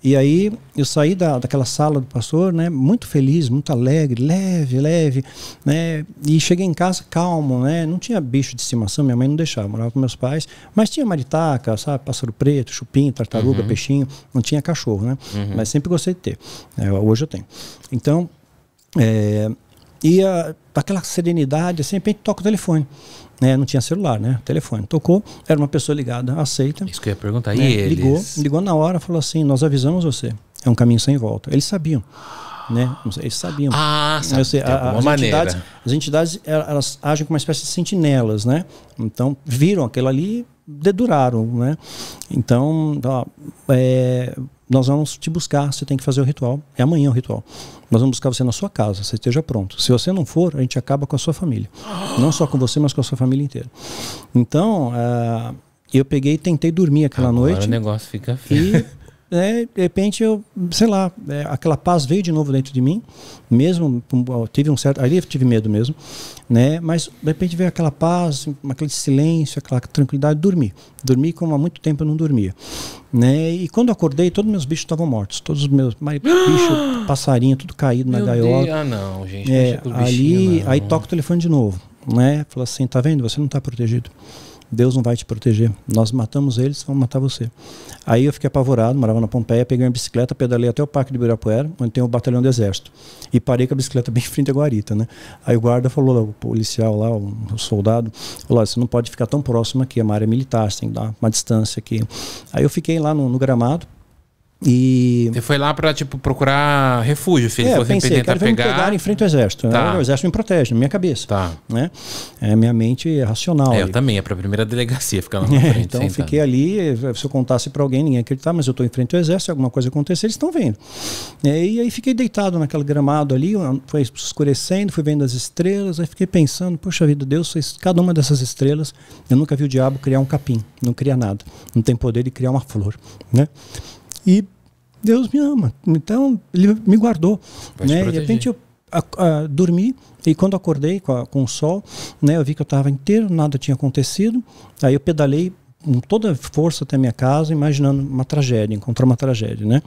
B: E aí, eu saí da, daquela sala do pastor, né? Muito feliz, muito alegre, leve, leve, né? E cheguei em casa calmo, né? Não tinha bicho de estimação, minha mãe não deixava, morava com meus pais. Mas tinha maritaca, sabe? Pássaro preto, chupim, tartaruga, uhum. peixinho. Não tinha cachorro, né? Uhum. Mas sempre gostei de ter. É, hoje eu tenho. Então... É, e a, aquela serenidade, assim, de repente toca o telefone. né? não tinha celular, né? Telefone. Tocou, era uma pessoa ligada, aceita. Isso que eu ia perguntar. Né? E eles? Ligou, ligou na hora, falou assim: nós avisamos você. É um caminho sem volta. Eles sabiam. Né? Eles sabiam. Ah, sabe, sei, assim, a, as, maneira. Entidades, as entidades, é, elas agem como uma espécie de sentinelas, né? Então, viram aquilo ali deduraram, né? Então, ó, é, nós vamos te buscar, você tem que fazer o ritual. É amanhã o ritual. Nós vamos buscar você na sua casa, você esteja pronto. Se você não for, a gente acaba com a sua família. Não só com você, mas com a sua família inteira. Então, uh, eu peguei e tentei dormir aquela Agora noite. O negócio fica feio. E é, de repente eu, sei lá, é, aquela paz veio de novo dentro de mim, mesmo tive um certo, ali eu tive medo mesmo, né? Mas de repente veio aquela paz, aquele silêncio, aquela tranquilidade, dormi, dormi como há muito tempo eu não dormia, né? E quando acordei, todos meus bichos estavam mortos, todos os meus bicho, passarinho, tudo caído na Meu gaiola. Deus. Ah, não, gente. É, ali, não. aí toca o telefone de novo, né? Fala assim, tá vendo? Você não está protegido. Deus não vai te proteger. Nós matamos eles, vão matar você. Aí eu fiquei apavorado, morava na Pompeia, peguei uma bicicleta, pedalei até o Parque de Ibirapuera, onde tem o batalhão do Exército. E parei com a bicicleta bem em frente à guarita, né? Aí o guarda falou, o policial lá, o soldado, falou: você não pode ficar tão próximo aqui, é uma área militar, você tem que dar uma distância aqui. Aí eu fiquei lá no, no gramado, e... Você
A: foi lá para tipo, procurar refúgio, se é, fosse pensei, tentar pegar... me pegar em
B: frente ao exército. Né? Tá. Né? O exército me protege, na minha cabeça. Tá. Né? É, minha mente é racional. É, eu
A: também, é para a primeira delegacia ficar lá na é, frente. É, então sentado. fiquei
B: ali, se eu contasse para alguém, ninguém acreditava, mas eu estou em frente ao exército, alguma coisa acontecer, eles estão vendo. É, e aí fiquei deitado naquele gramado ali, foi escurecendo, fui vendo as estrelas, aí fiquei pensando, poxa vida, Deus fez cada uma dessas estrelas, eu nunca vi o diabo criar um capim, não cria nada, não tem poder de criar uma flor, né? E Deus me ama. Então, ele me guardou. né? De repente, eu a, a, dormi e quando acordei com, a, com o sol, né, eu vi que eu estava inteiro, nada tinha acontecido. Aí eu pedalei com toda a força até minha casa, imaginando uma tragédia, encontrar uma tragédia, né?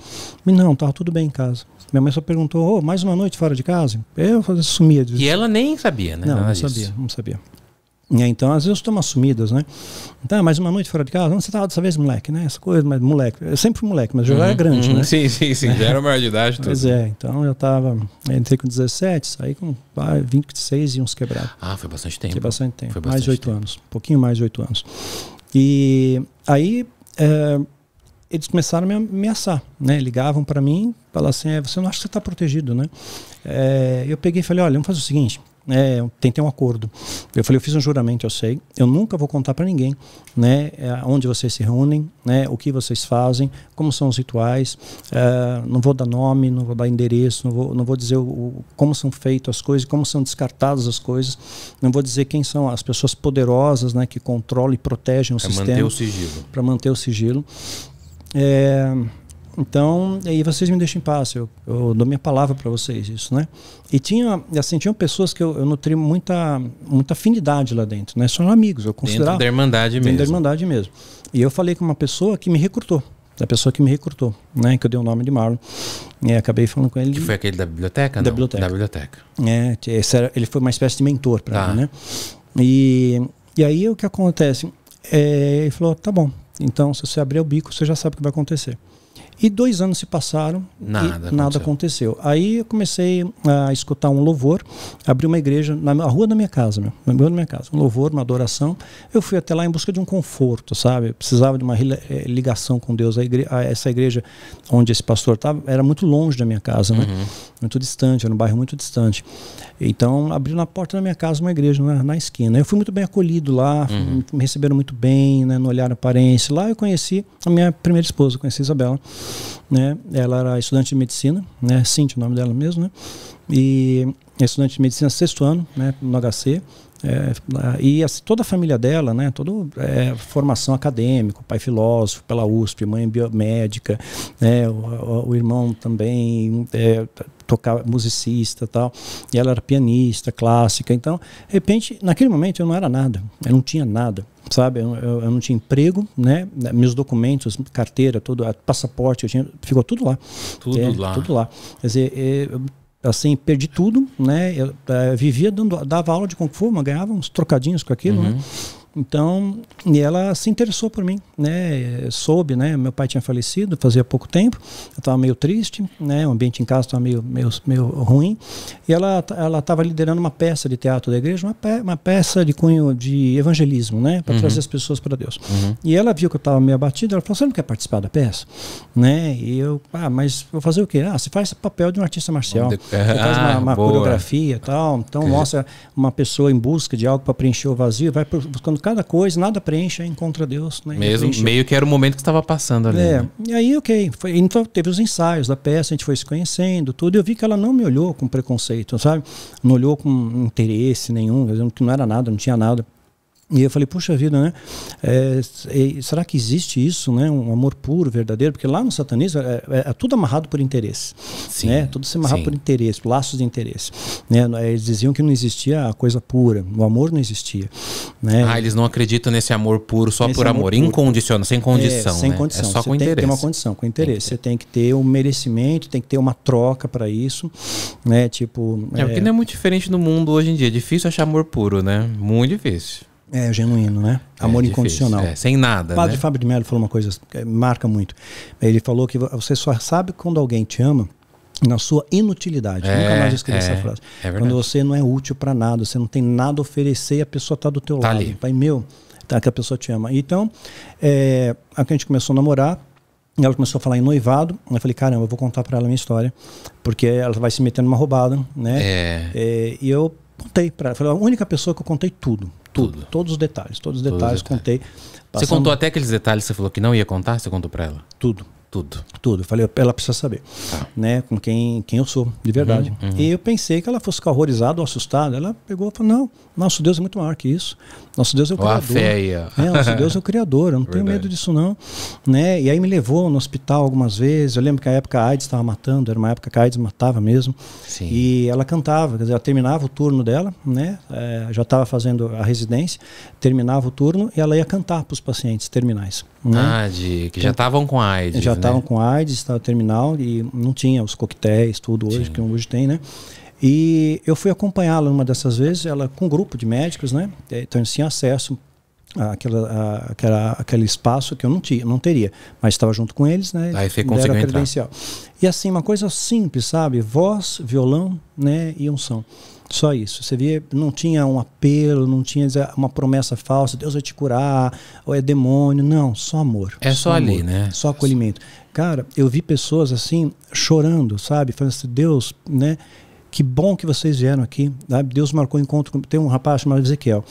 B: E não, estava tudo bem em casa. Minha mãe só perguntou, oh, mais uma noite fora de casa? Eu sumia disso.
A: E ela nem sabia, né? Não, não, não sabia,
B: não sabia. Né? Então, às vezes, tomo assumidas, né? Então, tá, mais uma noite fora de casa, você estava tá dessa vez, moleque, né? Essa coisa, mas moleque. Eu é sempre fui moleque, mas já uhum, era é grande, uhum, né? Sim, sim, sim. Já era maior de idade. Pois tudo. é. Então, eu estava... Entrei com 17, saí com ah, 26 e uns quebrados. Ah, foi bastante tempo. Foi bastante tempo. Foi bastante mais de 8 anos. Um pouquinho mais de 8 anos. E aí... É, eles começaram a me ameaçar, né? Ligavam para mim, falavam assim, é, você não acha que você está protegido, né? É, eu peguei e falei, olha, vamos fazer o seguinte, é, tentei um acordo. Eu falei, eu fiz um juramento, eu sei. Eu nunca vou contar para ninguém, né? É, Onde vocês se reúnem, né? O que vocês fazem, como são os rituais. Uh, não vou dar nome, não vou dar endereço, não vou, não vou dizer o, o, como são feitas as coisas, como são descartadas as coisas. Não vou dizer quem são as pessoas poderosas, né? Que controlam e protegem o sistema. Para manter o sigilo. Para manter o sigilo. É então, aí vocês me deixam em paz, eu, eu dou minha palavra para vocês isso, né? E tinha, assim, tinham pessoas que eu, eu nutri muita, muita afinidade lá dentro, né? São amigos, eu considerava. Dentro da Irmandade dentro mesmo. da Irmandade mesmo. E eu falei com uma pessoa que me recrutou, da pessoa que me recrutou, né? Que eu dei o nome de Marlon. E acabei falando com ele. Que foi
A: aquele da biblioteca? Da
B: biblioteca. Da biblioteca. É, era, ele foi uma espécie de mentor para tá. mim, né? E, e aí o que acontece? É, ele falou, tá bom, então se você abrir o bico, você já sabe o que vai acontecer. E dois anos se passaram nada, e aconteceu. nada aconteceu. Aí eu comecei a escutar um louvor, abri uma igreja na rua da minha casa, meu, na rua da minha casa, um louvor, uma adoração. Eu fui até lá em busca de um conforto, sabe? Eu precisava de uma eh, ligação com Deus. A igreja, essa igreja onde esse pastor estava era muito longe da minha casa, né? Uhum. Muito distante, era um bairro muito distante. Então abriu na porta da minha casa uma igreja na, na esquina. Eu fui muito bem acolhido lá, uhum. me receberam muito bem, né? No olhar aparência. Lá eu conheci a minha primeira esposa, conheci a Isabela né? Ela era estudante de medicina, né? Cintia, o nome dela mesmo, né? E é estudante de medicina sexto ano, né? No HC. É, e assim, toda a família dela, né, toda é, formação acadêmica, pai filósofo pela USP, mãe biomédica, né, o, o irmão também é, tocava musicista tal, e ela era pianista, clássica. Então, de repente, naquele momento eu não era nada, eu não tinha nada, sabe? Eu, eu, eu não tinha emprego, né? Meus documentos, carteira, tudo, passaporte, eu tinha, ficou tudo lá. Tudo é, lá. Tudo lá. Quer dizer, é, assim, perdi tudo, né? Eu, é, vivia dando, dava aula de Kung Fu, mas ganhava uns trocadinhos com aquilo, né? uhum. né? Então, e ela se interessou por mim, né? Soube, né? Meu pai tinha falecido fazia pouco tempo. Eu estava meio triste, né? O ambiente em casa estava meio, meio, meio ruim. E ela ela estava liderando uma peça de teatro da igreja, uma, pe uma peça de cunho de evangelismo, né? Para uhum. trazer as pessoas para Deus. Uhum. E ela viu que eu estava meio abatido. Ela falou: "Você não quer participar da peça?" Né? E eu: "Ah, mas vou fazer o quê? Ah, você faz papel de um artista marcial. Você faz ah, uma, uma coreografia e tal. Então que... mostra uma pessoa em busca de algo para preencher o vazio, vai buscando cada coisa, nada preenche, encontra Deus. Né? Mesmo,
A: meio que era o momento que estava passando ali. É, né?
B: e aí, ok. Foi, então teve os ensaios da peça, a gente foi se conhecendo, tudo. E eu vi que ela não me olhou com preconceito, sabe? Não olhou com interesse nenhum, que não era nada, não tinha nada. E eu falei, puxa vida, né? É, será que existe isso, né? Um amor puro, verdadeiro? Porque lá no satanismo é, é, é tudo amarrado por interesse. Sim, né? Tudo se amarra sim. por interesse, laços de interesse. Né? Eles diziam que não existia a coisa pura, o amor não existia.
A: Né? Ah, eles não acreditam nesse amor puro só nesse por amor, amor incondicional, sem é, condição. É, sem né? É condição. É só Você com tem interesse. que ter uma
B: condição, com interesse. Você tem que ter um merecimento, tem que ter uma troca para isso. Né? Tipo, é, que não
A: é muito diferente no mundo hoje em dia. É difícil achar amor puro, né? Muito difícil.
B: É, genuíno, né? Amor é, incondicional. É, sem nada. O padre né? Fábio de Mello falou uma coisa que marca muito. Ele falou que você só sabe quando alguém te ama na sua inutilidade. É, Nunca mais esqueci é, essa frase. É Quando você não é útil para nada, você não tem nada a oferecer e a pessoa está do teu tá lado. Ali. Pai meu, tá, que a pessoa te ama. Então, é, a gente começou a namorar, ela começou a falar em noivado. Eu falei, caramba, eu vou contar para ela a minha história, porque ela vai se metendo numa roubada,
A: né? É.
B: é e eu contei para ela. Falei, a única pessoa que eu contei tudo. Tudo. Todos os detalhes, todos os todos detalhes, detalhes, contei. Passando... Você contou
A: até aqueles detalhes que você falou que não ia contar, você contou para ela?
B: Tudo. Tudo. Tudo. Eu falei, ela precisa saber. Tá. Né? Com quem, quem eu sou, de verdade. Uhum, uhum. E eu pensei que ela fosse ficar horrorizada ou assustada. Ela pegou e falou: não, nosso Deus é muito maior que isso. Nosso Deus é o Criador. Feia. É, nosso Deus é o Criador, eu não tenho medo disso, não. Né? E aí me levou no hospital algumas vezes. Eu lembro que a época a AIDS estava matando, era uma época que a AIDS matava mesmo. Sim. E ela cantava, quer dizer, ela terminava o turno dela, né? É, já estava fazendo a residência, terminava o turno e ela ia cantar para os pacientes terminais. Né? Ah,
A: de, que já é. estavam com AIDS. Já né? estavam né?
B: com AIDS, estava terminal e não tinha os coquetéis, tudo hoje, Sim. que hoje tem, né? E eu fui acompanhá-la uma dessas vezes, ela com um grupo de médicos, né? É, então eles acesso àquela, àquela, àquele espaço que eu não tinha, não teria, mas estava junto com eles, né? Aí você conseguiu credencial. entrar. E assim, uma coisa simples, sabe? Voz, violão, né? E unção. som só isso. Você via, não tinha um apelo, não tinha uma promessa falsa, Deus vai te curar, ou é demônio. Não, só amor. É só, só ali, amor, né? Só acolhimento. Cara, eu vi pessoas assim, chorando, sabe? Falando assim, Deus, né? Que bom que vocês vieram aqui. Sabe? Deus marcou encontro com. Tem um rapaz chamado Ezequiel.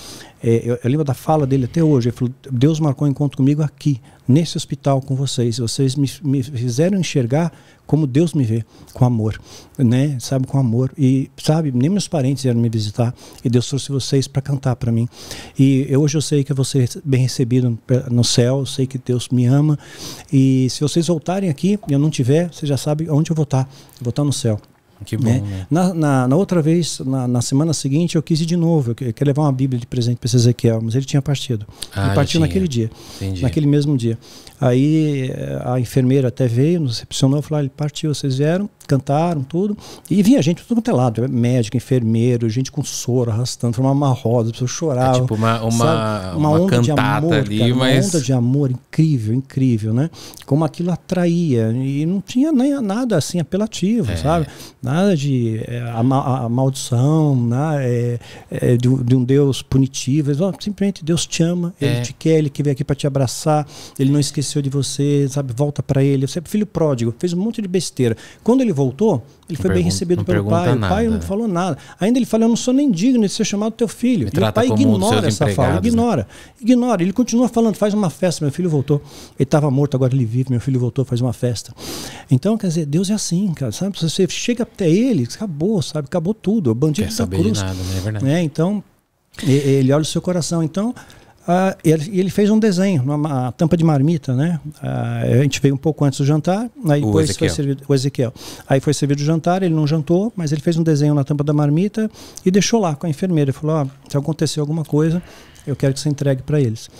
B: É, eu, eu, lembro da fala dele até hoje. Ele falou: Deus marcou encontro comigo aqui nesse hospital com vocês. Vocês me, me fizeram enxergar como Deus me vê, com amor, né? Sabe, com amor. E, sabe, nem meus parentes vieram me visitar e Deus trouxe vocês para cantar para mim. E eu, hoje eu sei que eu vou ser bem recebido no céu, eu sei que Deus me ama. E se vocês voltarem aqui e eu não tiver, você já sabe onde eu vou estar. Tá. Eu vou estar tá no céu. Que bom. Né? né? Na, na, na, outra vez, na, na, semana seguinte, eu quis ir de novo. Eu, eu queria levar uma Bíblia de presente para esse Ezequiel, mas ele tinha partido. Ah, ele partiu naquele dia, Entendi. naquele mesmo dia. Aí eh, a enfermeira até veio, nos recepcionou, falou: ah, ele partiu, vocês vieram, cantaram, tudo. E vinha gente tudo quanto é lado: eh, médico, enfermeiro, gente com soro arrastando, foi uma as pessoas choravam. É tipo uma, uma, uma, uma, onda de amor, ali, cara, mas... uma onda de amor incrível, incrível, né? Como aquilo atraía. E não tinha nem nada assim apelativo, é. sabe? nada de é, a, maldição, né, é, é de, um, de, um Deus punitivo. Ah, simplesmente Deus te ama, Ele é. te quer, Ele que veio aqui para te abraçar, Ele não esqueceu de você, sabe? Volta para Ele. Você é filho pródigo, fez um monte de besteira. Quando ele voltou, ele foi bem recebido pelo pai. Nada. O pai não falou nada. Ainda ele falou, Eu não sou nem digno de ser chamado teu filho. o pai ignora essa fala. Né? Ignora. Né? Ignora. Ele continua falando: Faz uma festa. Meu filho voltou. Ele estava morto, agora ele vive. Meu filho voltou, faz uma festa. Então, quer dizer, Deus é assim, cara. Sabe? Você chega até ele, acabou, sabe? Acabou tudo. O bandido Quer da cruz. Nada, né? é verdade. É, então, ele olha o seu coração. Então. Uh, ele, ele, fez um desenho, uma, tampa de marmita, né? Uh, a gente veio um pouco antes do jantar, aí o depois Ezequiel. foi servido o Ezequiel. Aí foi servido o jantar, ele não jantou, mas ele fez um desenho na tampa da marmita e deixou lá com a enfermeira. Ele falou: se acontecer alguma coisa, eu quero que você entregue para eles.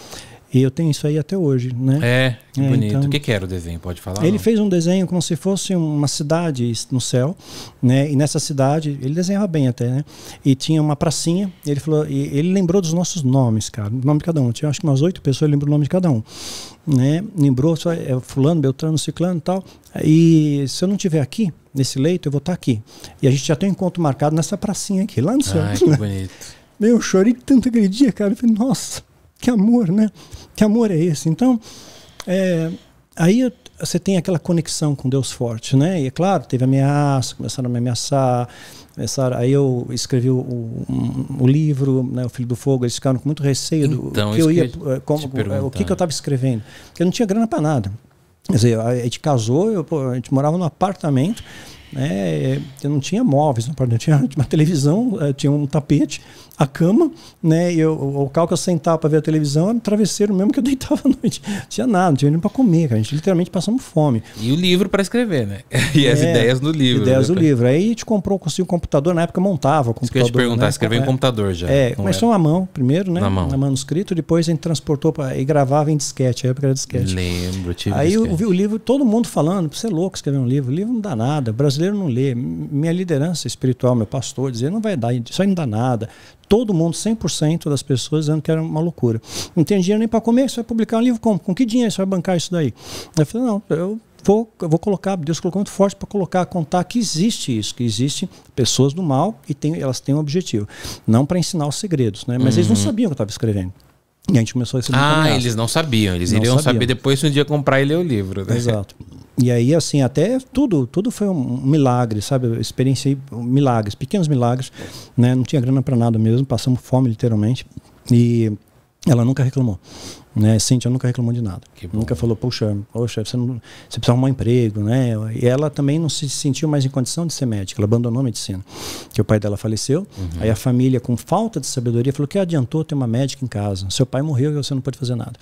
B: E eu tenho isso aí até hoje, né? É, que é, bonito. Então, o que, que era
A: o desenho? Pode falar? Ele não?
B: fez um desenho como se fosse uma cidade no céu, né? E nessa cidade, ele desenhava bem até, né? E tinha uma pracinha, ele falou, e ele lembrou dos nossos nomes, cara, o nome de cada um. Tinha acho que umas oito pessoas, ele lembrou o nome de cada um. Né? Lembrou, só, é, fulano, beltrano, ciclano e tal. E se eu não tiver aqui, nesse leito, eu vou estar tá aqui. E a gente já tem um encontro marcado nessa pracinha aqui, lá no céu. Ai, que bonito. Meu, eu chorei tanto aquele dia, cara. Eu falei, nossa, que amor, né? Que amor é esse? Então, é, aí você tem aquela conexão com Deus forte, né? E é claro, teve ameaça, começaram a me ameaçar. Começaram, aí eu escrevi o, um, o livro, né, O Filho do Fogo, eles ficaram com muito receio do então, que eu ia, que eh, como, eh, o que, que eu estava escrevendo. Porque eu não tinha grana para nada. Quer dizer, a gente casou, eu, a gente morava num apartamento, né, eu não tinha móveis no apartamento, tinha uma televisão, eh, tinha um tapete a cama, né? E eu, o local que eu sentava para ver a televisão era o travesseiro mesmo que eu deitava à noite. Não tinha nada, não tinha nem para comer, cara. A gente literalmente passamos fome.
A: E o livro para escrever, né? E as é, ideias do livro. Ideias né? do livro.
B: Aí a gente comprou, conseguiu um computador, na época montava o computador. Isso que eu ia te perguntar, né? escreveu em é. computador já. É, começou é? na mão primeiro, né? Na mão. Na manuscrito, depois a gente transportou pra, e gravava em disquete, a época era disquete. Lembro, tive Aí disquete. eu vi o livro, todo mundo falando, você é louco escrever um livro, o livro não dá nada, o brasileiro não lê. Minha liderança espiritual, meu pastor, dizia, não vai dar, isso aí não dá nada todo mundo, 100% das pessoas dizendo que era uma loucura. Não tem dinheiro nem para comer, você vai publicar um livro como? Com que dinheiro você vai bancar isso daí? Eu falei, não, eu vou, eu vou colocar, Deus colocou muito forte para colocar, contar que existe isso, que existe pessoas do mal e tem, elas têm um objetivo. Não para ensinar os segredos, né? Mas uhum. eles não uhum. sabiam o que eu estava escrevendo. E a gente começou a Ah, eles não
A: sabiam. Eles não iriam sabiam. saber depois se um dia comprar e ler o livro. Né? Exato.
B: E aí, assim, até tudo, tudo foi um milagre, sabe? Eu experienciei milagres, pequenos milagres, né? Não tinha grana para nada mesmo, passamos fome literalmente. E ela nunca reclamou. Né? Cintia nunca reclamou de nada. Nunca falou, poxa, poxa você, não, você precisa arrumar um emprego, né? E ela também não se sentiu mais em condição de ser médica, ela abandonou a medicina. Que o pai dela faleceu, uhum. aí a família, com falta de sabedoria, falou que adiantou ter uma médica em casa. Seu pai morreu e você não pode fazer nada.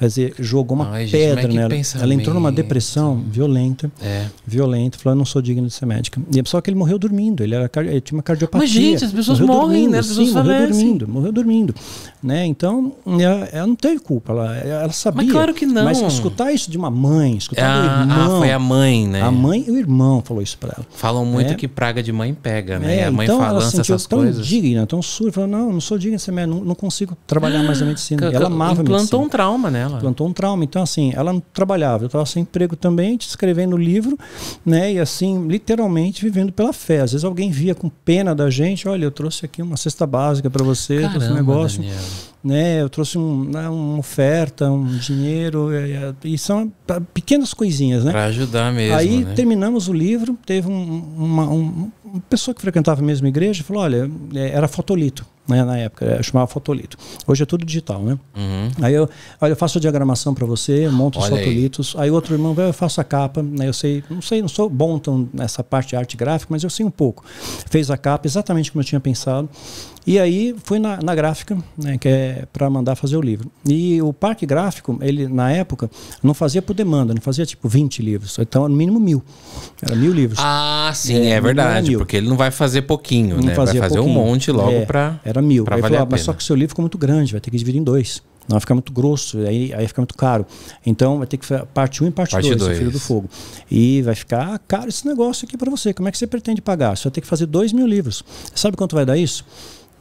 B: Quer dizer, jogou uma não, pedra é nela. Ela entrou numa depressão violenta. É. Violenta, falou: eu não sou digno de ser médica. E a é só que ele morreu dormindo. Ele, era, ele tinha uma cardiopatia. Mas, gente, as pessoas morreu morrem, dormindo, né? As pessoas sim, morreu dormindo, morreu dormindo. Né? Então, ela, ela não teve culpa. Ela, ela sabia. Mas claro que não. Mas escutar isso de uma mãe, escutar ah, do ah, irmão. Ah, foi a mãe, né? A mãe e o irmão falou isso pra ela. Falam muito é. que
A: praga de mãe pega,
B: né? É, a mãe então ela sentiu essas tão digna, tão surda. Falou: não, não sou digna de ser médica, não, não consigo trabalhar mais na medicina. ela amava Implantou medicina. um trauma, né? Plantou um trauma. Então, assim, ela não trabalhava, eu estava sem emprego também, escrevendo livro, né? E assim, literalmente vivendo pela fé. Às vezes alguém via com pena da gente, olha, eu trouxe aqui uma cesta básica para você, Caramba, trouxe um negócio. Né, eu trouxe um, né, uma oferta, um dinheiro, e, e, são pequenas coisinhas, né? Para ajudar mesmo. Aí né? terminamos o livro, teve um, uma, um, uma pessoa que frequentava a mesma igreja falou: olha, é, era fotolito né, na época, eu chamava fotolito. Hoje é tudo digital, né? Uhum. Aí eu, olha, eu faço a diagramação para você, monto olha os fotolitos. Aí. aí. outro irmão eu faço a capa, né? Eu sei, não sei, não sou bom tão nessa parte de arte gráfica, mas eu sei um pouco. Fez a capa exatamente como eu tinha pensado. E aí fui na, na gráfica, né, que é para mandar fazer o livro. E o parque gráfico, ele na época não fazia por demanda, não fazia tipo 20 livros, então no mínimo mil. Era mil livros. Ah, sim, é, é verdade,
A: porque ele não vai fazer pouquinho, não né? vai fazer pouquinho. um monte logo é, para. Era mil. Pra aí valer falou, ah, mas só
B: que o seu livro ficou muito grande, vai ter que dividir em dois. Não vai ficar muito grosso, aí, aí fica muito caro. Então vai ter que fazer parte 1 um e parte 2, Filho do Fogo. E vai ficar caro esse negócio aqui para você. Como é que você pretende pagar? Você vai ter que fazer dois mil livros. Sabe quanto vai dar isso?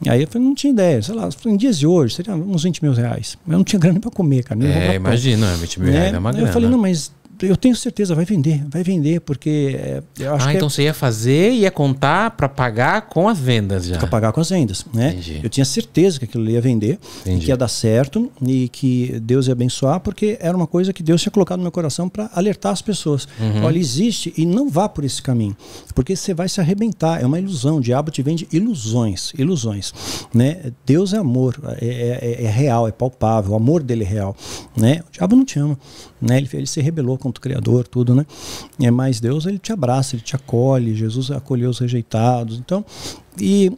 B: Aí eu falei, não tinha ideia, sei lá, em dias de hoje, seria uns 20 mil reais. Eu não tinha grana para comer, cara. É, imagina, 20 mil né? reais é, é uma grana. Aí eu falei, não, mas eu tenho certeza, vai vender, vai vender, porque é, eu acho ah, que é então é... você ia fazer e ia contar para pagar com as vendas já. Para pagar com as vendas, né? Entendi. Eu tinha certeza que aquilo ia vender, que ia dar certo e que Deus ia abençoar, porque era uma coisa que Deus tinha colocado no meu coração para alertar as pessoas. Uhum. Olha, existe e não vá por esse caminho, porque você vai se arrebentar, é uma ilusão, o diabo te vende ilusões, ilusões, né? Deus é amor, é, é, é, é real, é palpável, o amor dele é real, né? O diabo não te ama. Né? Ele, ele se rebelou contra o Criador, tudo, né? É, mas Deus, ele te abraça, ele te acolhe. Jesus acolheu os rejeitados. Então, e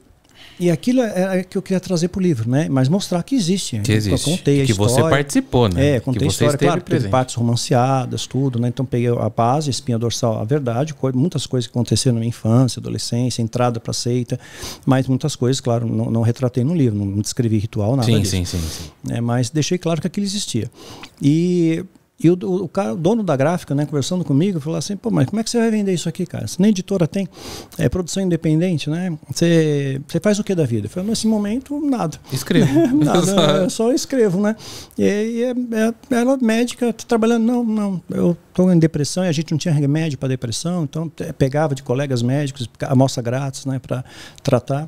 B: e aquilo é, é que eu queria trazer para o livro, né? Mas mostrar que existe. Né? Que existe. Eu contei a que história. você participou, né? É, contei que a história, claro, teve partes romanceadas, tudo, né? Então peguei a paz a espinha dorsal, a verdade, muitas coisas que aconteceram na minha infância, adolescência, entrada para seita, mas muitas coisas, claro, não, não, retratei no livro, não descrevi ritual, nada sim, disso. Sim, sim, sim. É, mas deixei claro que aquilo existia. E e o, o, cara, o dono da gráfica, né, conversando comigo, falou assim: pô, mas como é que você vai vender isso aqui, cara? Se nem editora tem, é produção independente, né? Você, você faz o que da vida? Eu falei, nesse momento, nada. Escrevo. nada, eu só escrevo, né? E, é, é, ela, é médica, tá trabalhando, não, não, eu tô em depressão e a gente não tinha remédio para depressão, então é, pegava de colegas médicos, amostra grátis, né, para tratar.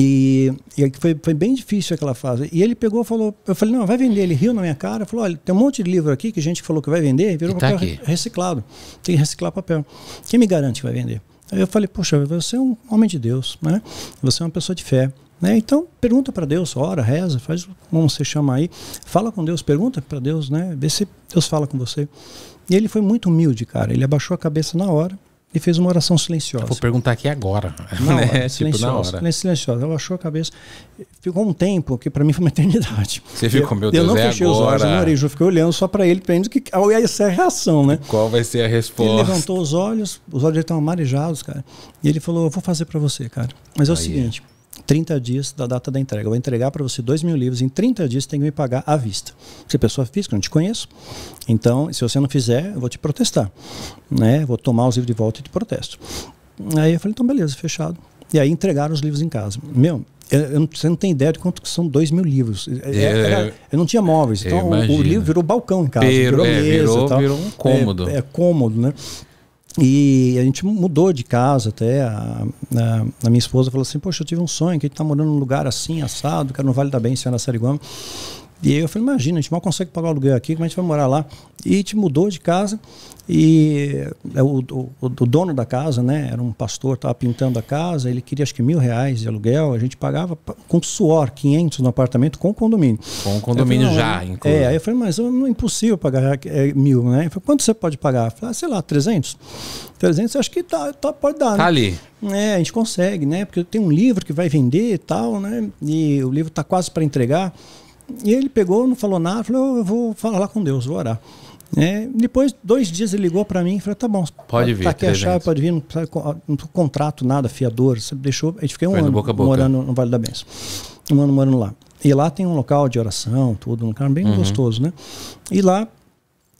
B: E, e foi, foi bem difícil aquela fase. E ele pegou e falou, eu falei, não, vai vender. Ele riu na minha cara, falou, olha, tem um monte de livro aqui que a gente falou que vai vender, virou tá papel aqui. reciclado. Tem que reciclar papel. Quem me garante que vai vender? Aí eu falei, poxa, você é um homem de Deus, né? Você é uma pessoa de fé. Né? Então, pergunta para Deus, ora, reza, faz como você chama aí, fala com Deus, pergunta para Deus, né? Vê se Deus fala com você. E ele foi muito humilde, cara. Ele abaixou a cabeça na hora e fez uma oração silenciosa. Eu vou
A: perguntar aqui agora. Não, né? silenciosa, tipo
B: silenciosa. Ela achou a cabeça. Ficou um tempo que para mim foi uma eternidade.
A: Você ficou, meu Deus, Eu não é fechei agora. os olhos
B: no eu fiquei olhando só para ele, pensando que qual ia ser a reação, né?
A: Qual vai ser a resposta? Ele levantou
B: os olhos, os olhos dele estavam marejados, cara. E ele falou: Eu vou fazer para você, cara. Mas é o Aí. seguinte. 30 dias da data da entrega. Eu vou entregar para você 2 mil livros. Em 30 dias tem que me pagar à vista. Você é pessoa física, não te conheço. Então, se você não fizer, eu vou te protestar, né? Vou tomar os livros de volta e te protesto. Aí eu falei, então beleza, fechado. E aí entregaram os livros em casa. Meu, eu, eu você não tem ideia de quanto são dois mil livros. É, é, é, era, eu não tinha móveis, então o, o, livro virou balcão em casa. Virou, virou, é, mesa, virou, tal. virou um cômodo. É, é cômodo, né? E a gente mudou de casa até. A, a, a, minha esposa falou assim: Poxa, eu tive um sonho que a gente tá morando num lugar assim, assado, que não vale dar bem, senhora Sariguama. E eu falei, imagina, a gente mal consegue pagar o aluguel aqui, como a gente vai morar lá? E a gente mudou de casa e é, o, o, o dono da casa, né, era um pastor, estava pintando a casa, ele queria acho que mil reais de aluguel, a gente pagava com suor 500 no apartamento com condomínio. Com o condomínio falei, já, então É, aí é, eu falei, mas não é impossível pagar é, é mil, né? Eu falei, quanto você pode pagar? Eu falei, ah, sei lá, 300? 300 acho que tá, tá pode dar, tá né? ali. É, a gente consegue, né? Porque tem um livro que vai vender e tal, né? E o livro está quase para entregar. E ele pegou, não falou nada, falou: Eu vou falar com Deus, vou orar. É, depois, dois dias, ele ligou para mim e falou: Tá bom, pode vir. Tá aqui a chave, pode vir, não precisa não contrato, nada, fiador. Você deixou. A gente fiquei um Foi ano boca boca. morando no Vale da Benção. Um ano morando lá. E lá tem um local de oração, tudo, um lugar bem uhum. gostoso, né? E lá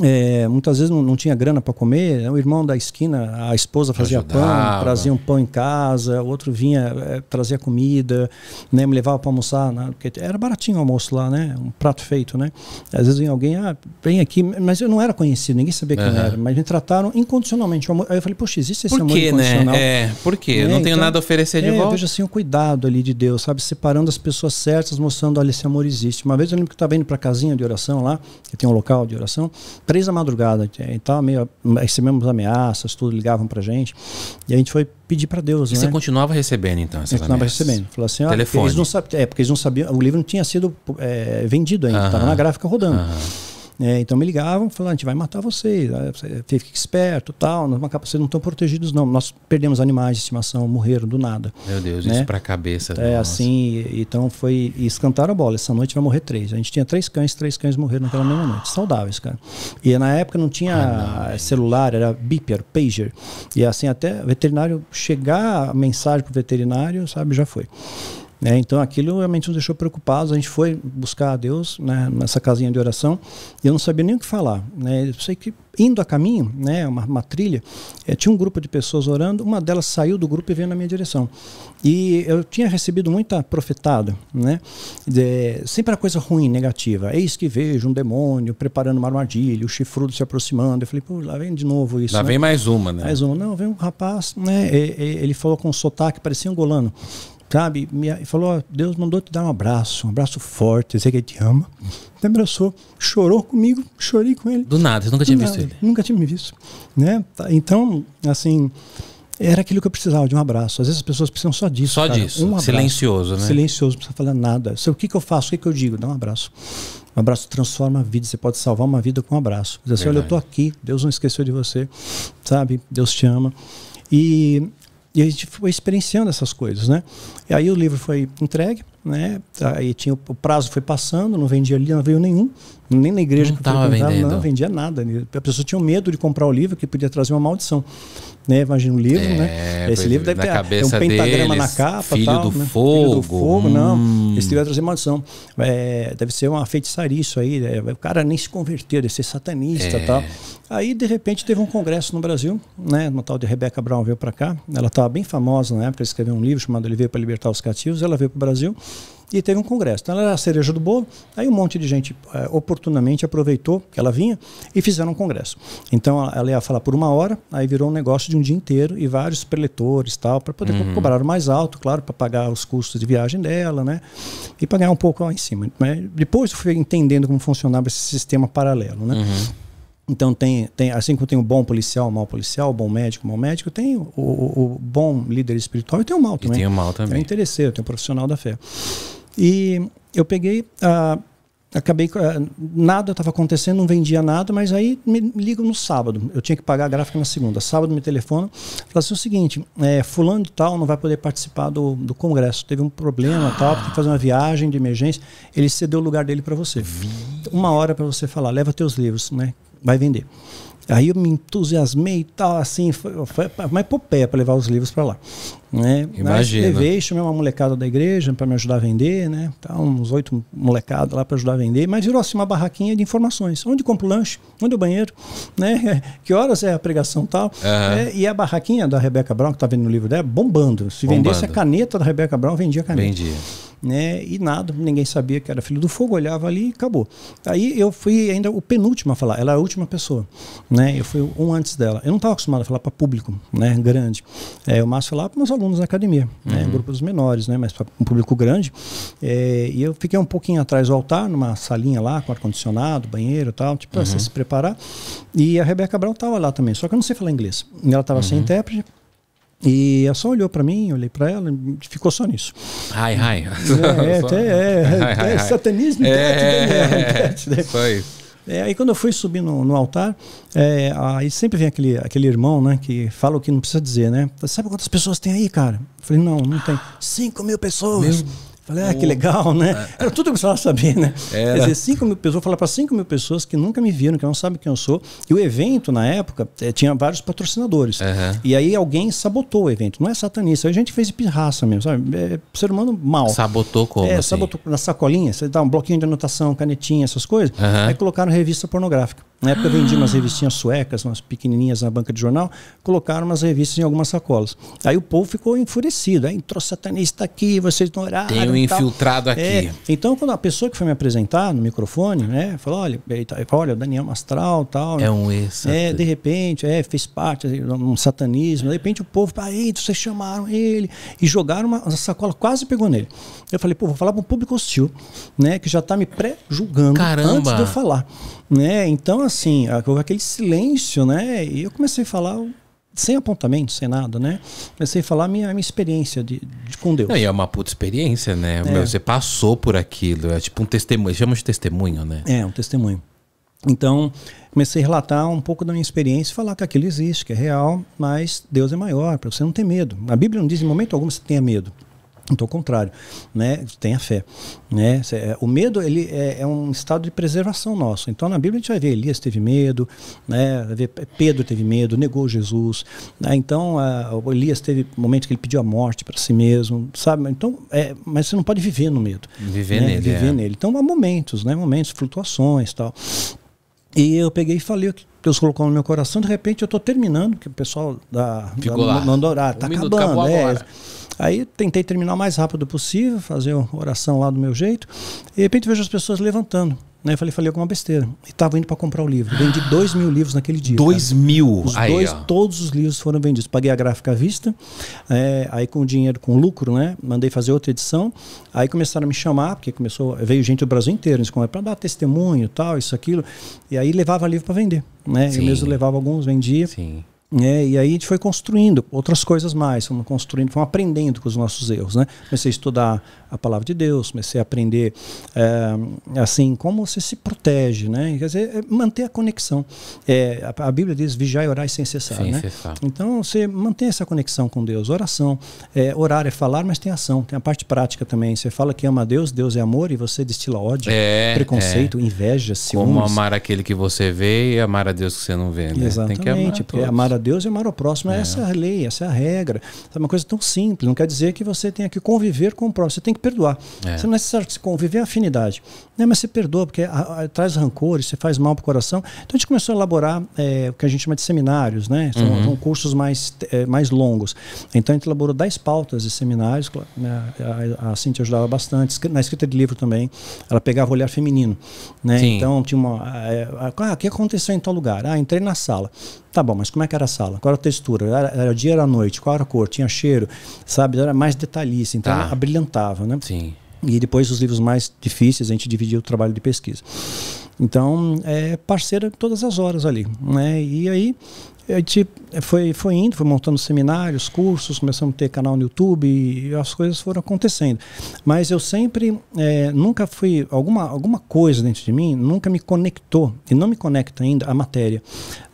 B: é, muitas vezes não, não tinha grana para comer, né? o irmão da esquina, a esposa fazia pão, trazia um pão em casa, o outro vinha, é, trazia comida, né, me levava para almoçar, né, porque era baratinho o almoço lá, né, um prato feito, né. Às vezes vinha alguém, ah, vem aqui, mas eu não era conhecido, ninguém sabia quem uhum. era, mas me trataram incondicionalmente. Aí eu falei, poxa, existe esse por amor quê, né? incondicional? Né? É, por quê? Né? Não tenho então, nada a oferecer de é, volta. Eu vejo assim o cuidado ali de Deus, sabe, separando as pessoas certas, mostrando, olha, esse amor existe. Uma vez eu lembro que eu estava indo para a casinha de oração lá, que tem um local de oração, três da madrugada. Então, meio, recebemos ameaças, tudo, ligavam para gente. E a gente foi pedir para Deus. E né? você
A: continuava recebendo, então, essas Continuava ameaças. recebendo. Falou assim, Telefone. Eles não
B: sabiam, é, porque eles não sabiam, o livro não tinha sido é, vendido ainda, estava na gráfica rodando. É, então me ligavam, falavam, a gente vai matar vocês, fique ah, esperto, tal, não, vocês não estão protegidos não. Nós perdemos animais de estimação, morreram do nada.
A: Meu Deus, né? isso para a cabeça. É nossa.
B: assim, então foi, e escantaram a bola, essa noite vai morrer três. A gente tinha três cães, três cães morreram naquela mesma noite, saudáveis, cara. E na época não tinha ah, não. celular, era beeper, pager, e assim até veterinário chegar a mensagem pro veterinário, sabe, já foi. Né? Então aquilo realmente nos deixou preocupados. A gente foi buscar a Deus né, nessa casinha de oração e eu não sabia nem o que falar. Né? Eu sei que indo a caminho, né, uma, uma trilha, é, tinha um grupo de pessoas orando, uma delas saiu do grupo e veio na minha direção. E eu tinha recebido muita profetada, né, de, sempre a coisa ruim, negativa. Eis que vejo um demônio preparando uma armadilha, o chifrudo se aproximando. Eu falei, pô, lá vem de novo isso. Lá né? vem mais uma, né? Mais uma. Não, vem um rapaz, né, ele falou com um sotaque, parecia golano sabe? Me falou: Deus mandou te dar um abraço, um abraço forte, dizer que ele te ama. Me abraçou, chorou comigo, chorei com ele. Do nada, você nunca tinha nada, visto ele. Nunca tinha me visto, né? Tá, então, assim. Era aquilo que eu precisava, de um abraço. Às vezes as pessoas precisam só disso. Só cara. disso. Um abraço, silencioso, né? Silencioso, não precisa falar nada. o que, que eu faço? O que, que eu digo? Dá um abraço. Um abraço transforma a vida. Você pode salvar uma vida com um abraço. Dizer assim, olha, eu estou aqui. Deus não esqueceu de você, sabe? Deus te ama. E e a gente foi experienciando essas coisas, né? E aí o livro foi entregue, né? Tá, aí tinha o prazo foi passando, não vendia ali, não veio nenhum, nem na igreja não que eu tava vendendo. não vendia nada. A pessoa tinha medo de comprar o livro que podia trazer uma maldição né? Imagina o né? é, livro, é, né? Esse livro deve ter, um pentagrama deles, na capa. Filho, tal, do, né? fogo. filho do fogo. Hum. não. Esse livro vai é trazer maldição. É, deve ser uma feitiçaria isso aí. Né? O cara nem se converteu, deve ser satanista é. tal. Aí, de repente, teve um congresso no Brasil, né? Uma tal de Rebecca Brown veio para cá. Ela estava bem famosa na época, escreveu um livro chamado Ele Veio para Libertar os Cativos. Ela veio para o Brasil e teve um congresso. Então ela era a cereja do bolo, aí um monte de gente é, oportunamente aproveitou que ela vinha e fizeram um congresso. Então ela, ia falar por uma hora, aí virou um negócio de um dia inteiro e vários preletores tal, para poder uhum. cobrar mais alto, claro, para pagar os custos de viagem dela, né? E pagar um pouco lá em cima. Mas depois eu fui entendendo como funcionava esse sistema paralelo, né? Uhum. Então tem, tem, assim como tem o bom policial, o mau policial, o bom médico, o mau médico, tem o, o, o bom líder espiritual e tem o mal também. E tem o mal também. É interesseiro, tem o profissional da fé. E eu peguei, ah, acabei, ah, nada estava acontecendo, não vendia nada, mas aí me ligam no sábado. Eu tinha que pagar a gráfica na segunda. Sábado me telefona, fala assim é o seguinte, é, fulano de tal não vai poder participar do, do congresso, teve um problema tal, tem que fazer uma viagem de emergência, ele cedeu o lugar dele para você. Uma hora para você falar, leva teus livros, né? Vai vender. Aí eu me entusiasmei e tal, assim, foi, foi uma epopeia para levar os livros para lá. Né? Imagina. Mas levei, chamei uma molecada da igreja para me ajudar a vender, né? Tá, uns oito molecados lá para ajudar a vender, mas virou assim uma barraquinha de informações. Onde compro o lanche? Onde é o banheiro? Né? Que horas é a pregação tal? Uhum. E a barraquinha da Rebeca Brown, que tá vendo no livro dela, bombando. Se bombando. vendesse a caneta da Rebeca Brown, vendia a caneta. Vendia né? E nada, ninguém sabia que era filho do fogo, olhava ali e acabou. Aí eu fui ainda o penúltimo a falar, ela era é a última pessoa, né? Eu fui um antes dela. Eu não estava acostumado a falar para público, né? Grande. É, o Márcio falava para meus alunos na academia, né? uhum. né? Grupos menores, né? Mas para um público grande. É, e eu fiquei um pouquinho atrás do altar, numa salinha lá, com ar-condicionado, banheiro e tal, tipo, uhum. para se preparar. E a Rebeca Cabral estava lá também, só que eu não sei falar inglês. Ela estava uhum. sem intérprete e ela só olhou para mim, olhei para ela, ficou só nisso. É, é, ai, é, ai. É, é, é, até, é, hi, satanismo. é, É, é, Foi. É, aí quando eu fui subir no, no altar, é, aí sempre vem aquele, aquele irmão, né, que fala o que não precisa dizer, né? Sabe quantas pessoas tem aí, cara? Eu falei, não, não tem. 5 mil pessoas. Meu Falei, ah, que legal, né? É. Era tudo que eu precisava saber, né? Era. Quer dizer, 5 mil pessoas, falar para 5 mil pessoas que nunca me viram, que não sabem quem eu sou. E o evento, na época, é, tinha vários patrocinadores. Uhum. E aí alguém sabotou o evento. Não é satanista, a gente fez pirraça mesmo, sabe? É, é ser humano mal.
A: Sabotou como? É, assim? sabotou
B: na sacolinha, você dá um bloquinho de anotação, canetinha, essas coisas. Uhum. Aí colocaram revista pornográfica. Na época eu vendi umas revistinhas suecas, umas pequenininhas na banca de jornal, colocaram umas revistas em algumas sacolas. Aí o povo ficou enfurecido. Aí entrou satanista aqui, vocês não oraram infiltrado aqui. É, então, quando a pessoa que foi me apresentar no microfone, né, falou: olha, olha, Daniel é Mastral tal. É um ex. É, de repente, é, fez parte de um satanismo. De repente o povo, para eita, vocês chamaram ele e jogaram uma, uma sacola, quase pegou nele. Eu falei, pô, vou falar para um público hostil, né? Que já tá me pré-julgando antes de eu falar. Né? Então, assim, aquele silêncio, né? E eu comecei a falar, sem apontamento, sem nada, né? Comecei a falar a minha, minha experiência de, de com Deus. Não, e
A: é uma puta experiência, né? É. Meu, você passou por aquilo, é tipo um testemunho, chama de testemunho, né?
B: É, um testemunho. Então, comecei a relatar um pouco da minha experiência, falar que aquilo existe, que é real, mas Deus é maior, para você não ter medo. A Bíblia não diz em momento algum que você tenha medo. Então, ao contrário, né? tenha fé. Né? É, o medo ele é, é, um estado de preservação nosso. Então, na Bíblia a gente vai ver Elias teve medo, né? Pedro teve medo, negou Jesus. Né? Então, a, Elias teve momentos que ele pediu a morte para si mesmo, sabe? Então, é, mas você não pode viver no medo.
A: Viver né? nele. Viver é.
B: nele. Então, há momentos, né? momentos, flutuações tal. E eu peguei e falei o que Deus colocou no meu coração. De repente eu estou terminando, que o pessoal da, Ficou da, mandou orar. Está acabando. É. Aí tentei terminar o mais rápido possível, fazer uma oração lá do meu jeito. E de repente vejo as pessoas levantando. Aí eu falei, falei alguma besteira. E estava indo para comprar o livro. Vendi dois mil livros naquele dia. Dois cara. mil? Os aí, dois, ó. todos os livros foram vendidos. Paguei a gráfica à vista, é, aí com dinheiro, com lucro, né? Mandei fazer outra edição. Aí começaram a me chamar, porque começou, veio gente do Brasil inteiro, para dar testemunho, tal, isso, aquilo. E aí levava livro para vender. Né? Eu mesmo levava alguns, vendia. Sim. É, e aí a gente foi construindo outras coisas mais, fomos construindo, fomos aprendendo com os nossos erros, né? Comecei a estudar a palavra de Deus, comecei a aprender é, assim como você se protege, né? Quer dizer, é manter a conexão. É, a, a, Bíblia diz vigiar e orar sem cessar, sem né? Cessar. Então você mantém essa conexão com Deus. Oração, é, orar é falar, mas tem ação, tem a parte prática também. Você fala que ama Deus, Deus é amor e você destila ódio, é, preconceito, é. inveja, ciúmes. Como amar
A: aquele que você vê e amar a Deus que você não vê, né? Exatamente, tem que amar, porque todos. amar
B: a Deus e amar o próximo. Essa é a lei, essa é a regra. É uma coisa tão simples. Não quer dizer que você tenha que conviver com o próximo. Você tem que que perdoar. É. Você não é necessário se conviver afinidade. Né? Mas você perdoa, porque a, a, traz rancores, você faz mal para o coração. Então a gente começou a elaborar é, o que a gente chama de seminários, né? São, uhum. são cursos mais, é, mais longos. Então a gente elaborou 10 pautas de seminários. Né? A, a, a Cintia ajudava bastante, na escrita de livro também. Ela pegava o olhar feminino. Né? Então tinha uma. É, ah, o que aconteceu em tal lugar? Ah, entrei na sala. Tá bom, mas como é que era a sala? Qual era a textura? Era, era dia, era noite? Qual era a cor? Tinha cheiro? Sabe? Era mais detalhista. Então, tá. abrilhantava, né? Sim. E depois os livros mais difíceis, a gente dividia o trabalho de pesquisa. Então, é parceira todas as horas ali, né? E aí a gente foi, foi indo, foi montando seminários, cursos, começamos a ter canal no YouTube e as coisas foram acontecendo. Mas eu sempre, é, nunca fui, alguma, alguma coisa dentro de mim nunca me conectou e não me conecta ainda a matéria.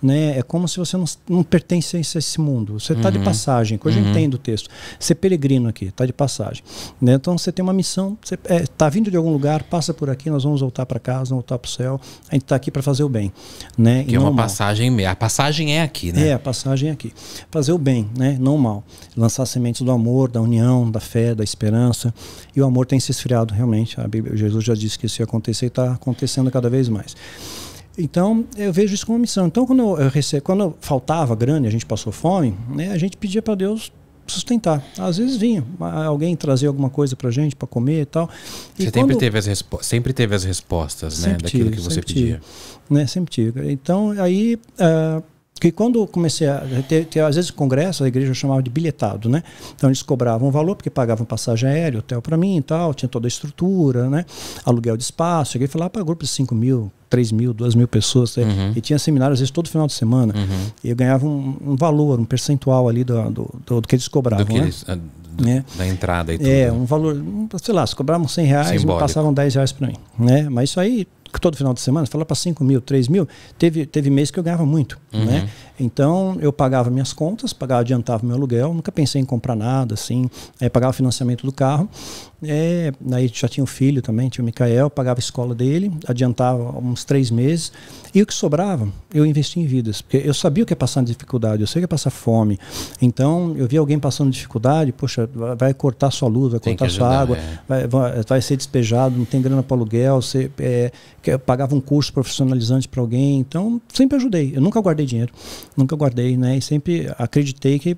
B: Né? É como se você não, não pertencesse a esse mundo. Você está uhum. de passagem, que hoje uhum. eu entendo o texto. Você é peregrino aqui, está de passagem. Né? Então você tem uma missão, você está é, tá vindo de algum lugar, passa por aqui, nós vamos voltar para casa, vamos voltar para o céu. A gente está aqui para fazer o bem. Né? Que é uma mal.
A: passagem, a passagem é aqui, né? É,
B: a passagem é aqui. Fazer o bem, né? não o mal. Lançar sementes do amor, da união, da fé, da esperança. E o amor tem se esfriado realmente. A Bíblia, Jesus já disse que isso ia acontecer e está acontecendo cada vez mais. Então, eu vejo isso como uma missão. Então, quando, eu, rece... quando faltava grana e a gente passou fome, né, a gente pedia para Deus sustentar. Às vezes vinha alguém trazer alguma coisa para gente para comer e tal. E você quando... sempre, teve
A: as respo... sempre teve as respostas né, daquilo tive, que você pedia. Tive,
B: né, sempre tive. Então, aí uh, porque quando comecei a ter, ter, às vezes congresso, a igreja chamava de bilhetado, né? Então eles cobravam um valor porque pagavam passagem aérea, hotel para mim e tal, tinha toda a estrutura, né? Aluguel de espaço, cheguei a falar ah, para grupos de 5 mil, 3 mil, 2 mil pessoas. Né? Uhum. E tinha seminário, às vezes, todo final de semana. Uhum. E eu ganhava um, um, valor, um percentual ali do, do, do, do que eles cobravam. Do que né? eles, ah, do, né? Da entrada e é, tudo. É, um valor, sei lá, se cobravam 100 reais, passavam 10 reais para mim. Né? Mas isso aí todo final de semana, fala para 5 mil, 3 mil, teve, teve mês que eu ganhava muito. Uhum. Né? Então eu pagava minhas contas, pagava, adiantava meu aluguel, nunca pensei em comprar nada, assim, é, pagava financiamento do carro. É, aí já tinha um filho também, tinha o Micael, pagava a escola dele, adiantava uns três meses. E o que sobrava, eu investi em vidas. Porque eu sabia o que é passar dificuldade, eu sei que é passar fome. Então, eu via alguém passando dificuldade, poxa, vai cortar sua luz, vai cortar ajudar, sua água, é. vai, vai, vai, ser despejado, não tem grana para aluguel, você é, pagava um curso profissionalizante para alguém. Então, sempre ajudei. Eu nunca guardei dinheiro, nunca guardei, né? E sempre acreditei que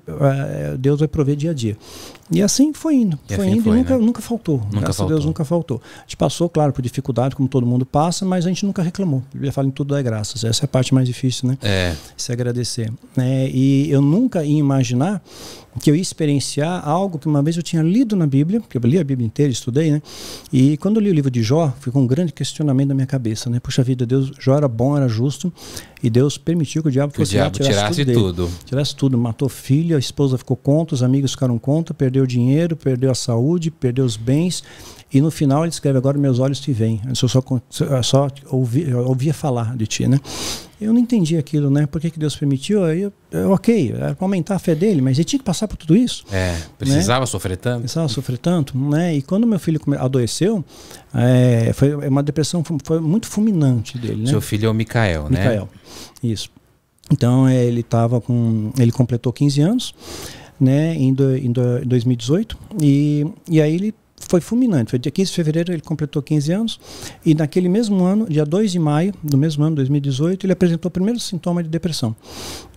B: é, Deus vai prover dia a dia. E assim foi indo, e foi assim indo foi, e nunca, né? nunca faltou. Nunca graças faltou. a Deus nunca faltou. A gente passou, claro, por dificuldade, como todo mundo passa, mas a gente nunca reclamou. A Bíblia fala em tudo é graças. Essa é a parte mais difícil, né? É. Se é agradecer. É, e eu nunca ia imaginar que eu ia experienciar algo que uma vez eu tinha lido na Bíblia, porque eu li a Bíblia inteira, estudei, né? E quando eu li o livro de Jó, ficou um grande questionamento na minha cabeça, né? Puxa vida, Deus, Jó era bom, era justo, e Deus permitiu que o diabo fosse o diabo tirasse, tirasse tudo, tudo. Tirasse tudo, matou filha, a esposa ficou contra, os amigos ficaram contra, perdeu o dinheiro, perdeu a saúde, perdeu os bens, e no final ele escreve: Agora meus olhos te veem. Eu só, só ouvi, ouvia falar de ti, né? Eu não entendi aquilo, né? Por que, que Deus permitiu? Aí, eu, eu, ok, era para aumentar a fé dele, mas ele tinha que passar por tudo isso.
A: É, né? precisava
B: né? sofrer tanto. Precisava sofrer tanto, né? E quando meu filho adoeceu, é, foi uma depressão foi muito fulminante dele, né? Seu filho é o Micael, né? Micael, isso. Então, é, ele estava com... Ele completou 15 anos, né? Em, do, em, do, em 2018. E, e aí ele foi fulminante. Foi dia 15 de fevereiro, ele completou 15 anos. E naquele mesmo ano, dia 2 de maio do mesmo ano, 2018, ele apresentou o primeiro sintoma de depressão.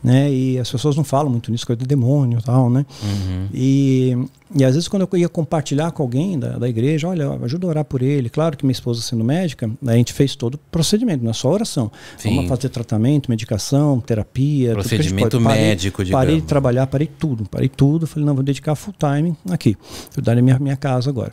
B: Né? E as pessoas não falam muito nisso, coisa de demônio e tal, né? Uhum. E e às vezes quando eu ia compartilhar com alguém da, da igreja, olha, ajuda a orar por ele. Claro que minha esposa sendo médica, né, a gente fez todo o procedimento, não é só oração. Sim. Vamos fazer tratamento, medicação, terapia. Procedimento tudo parei, médico, digamos. Parei de trabalhar, parei tudo, parei tudo. Falei, não, vou dedicar full time aqui. Cuidar da minha, minha casa agora.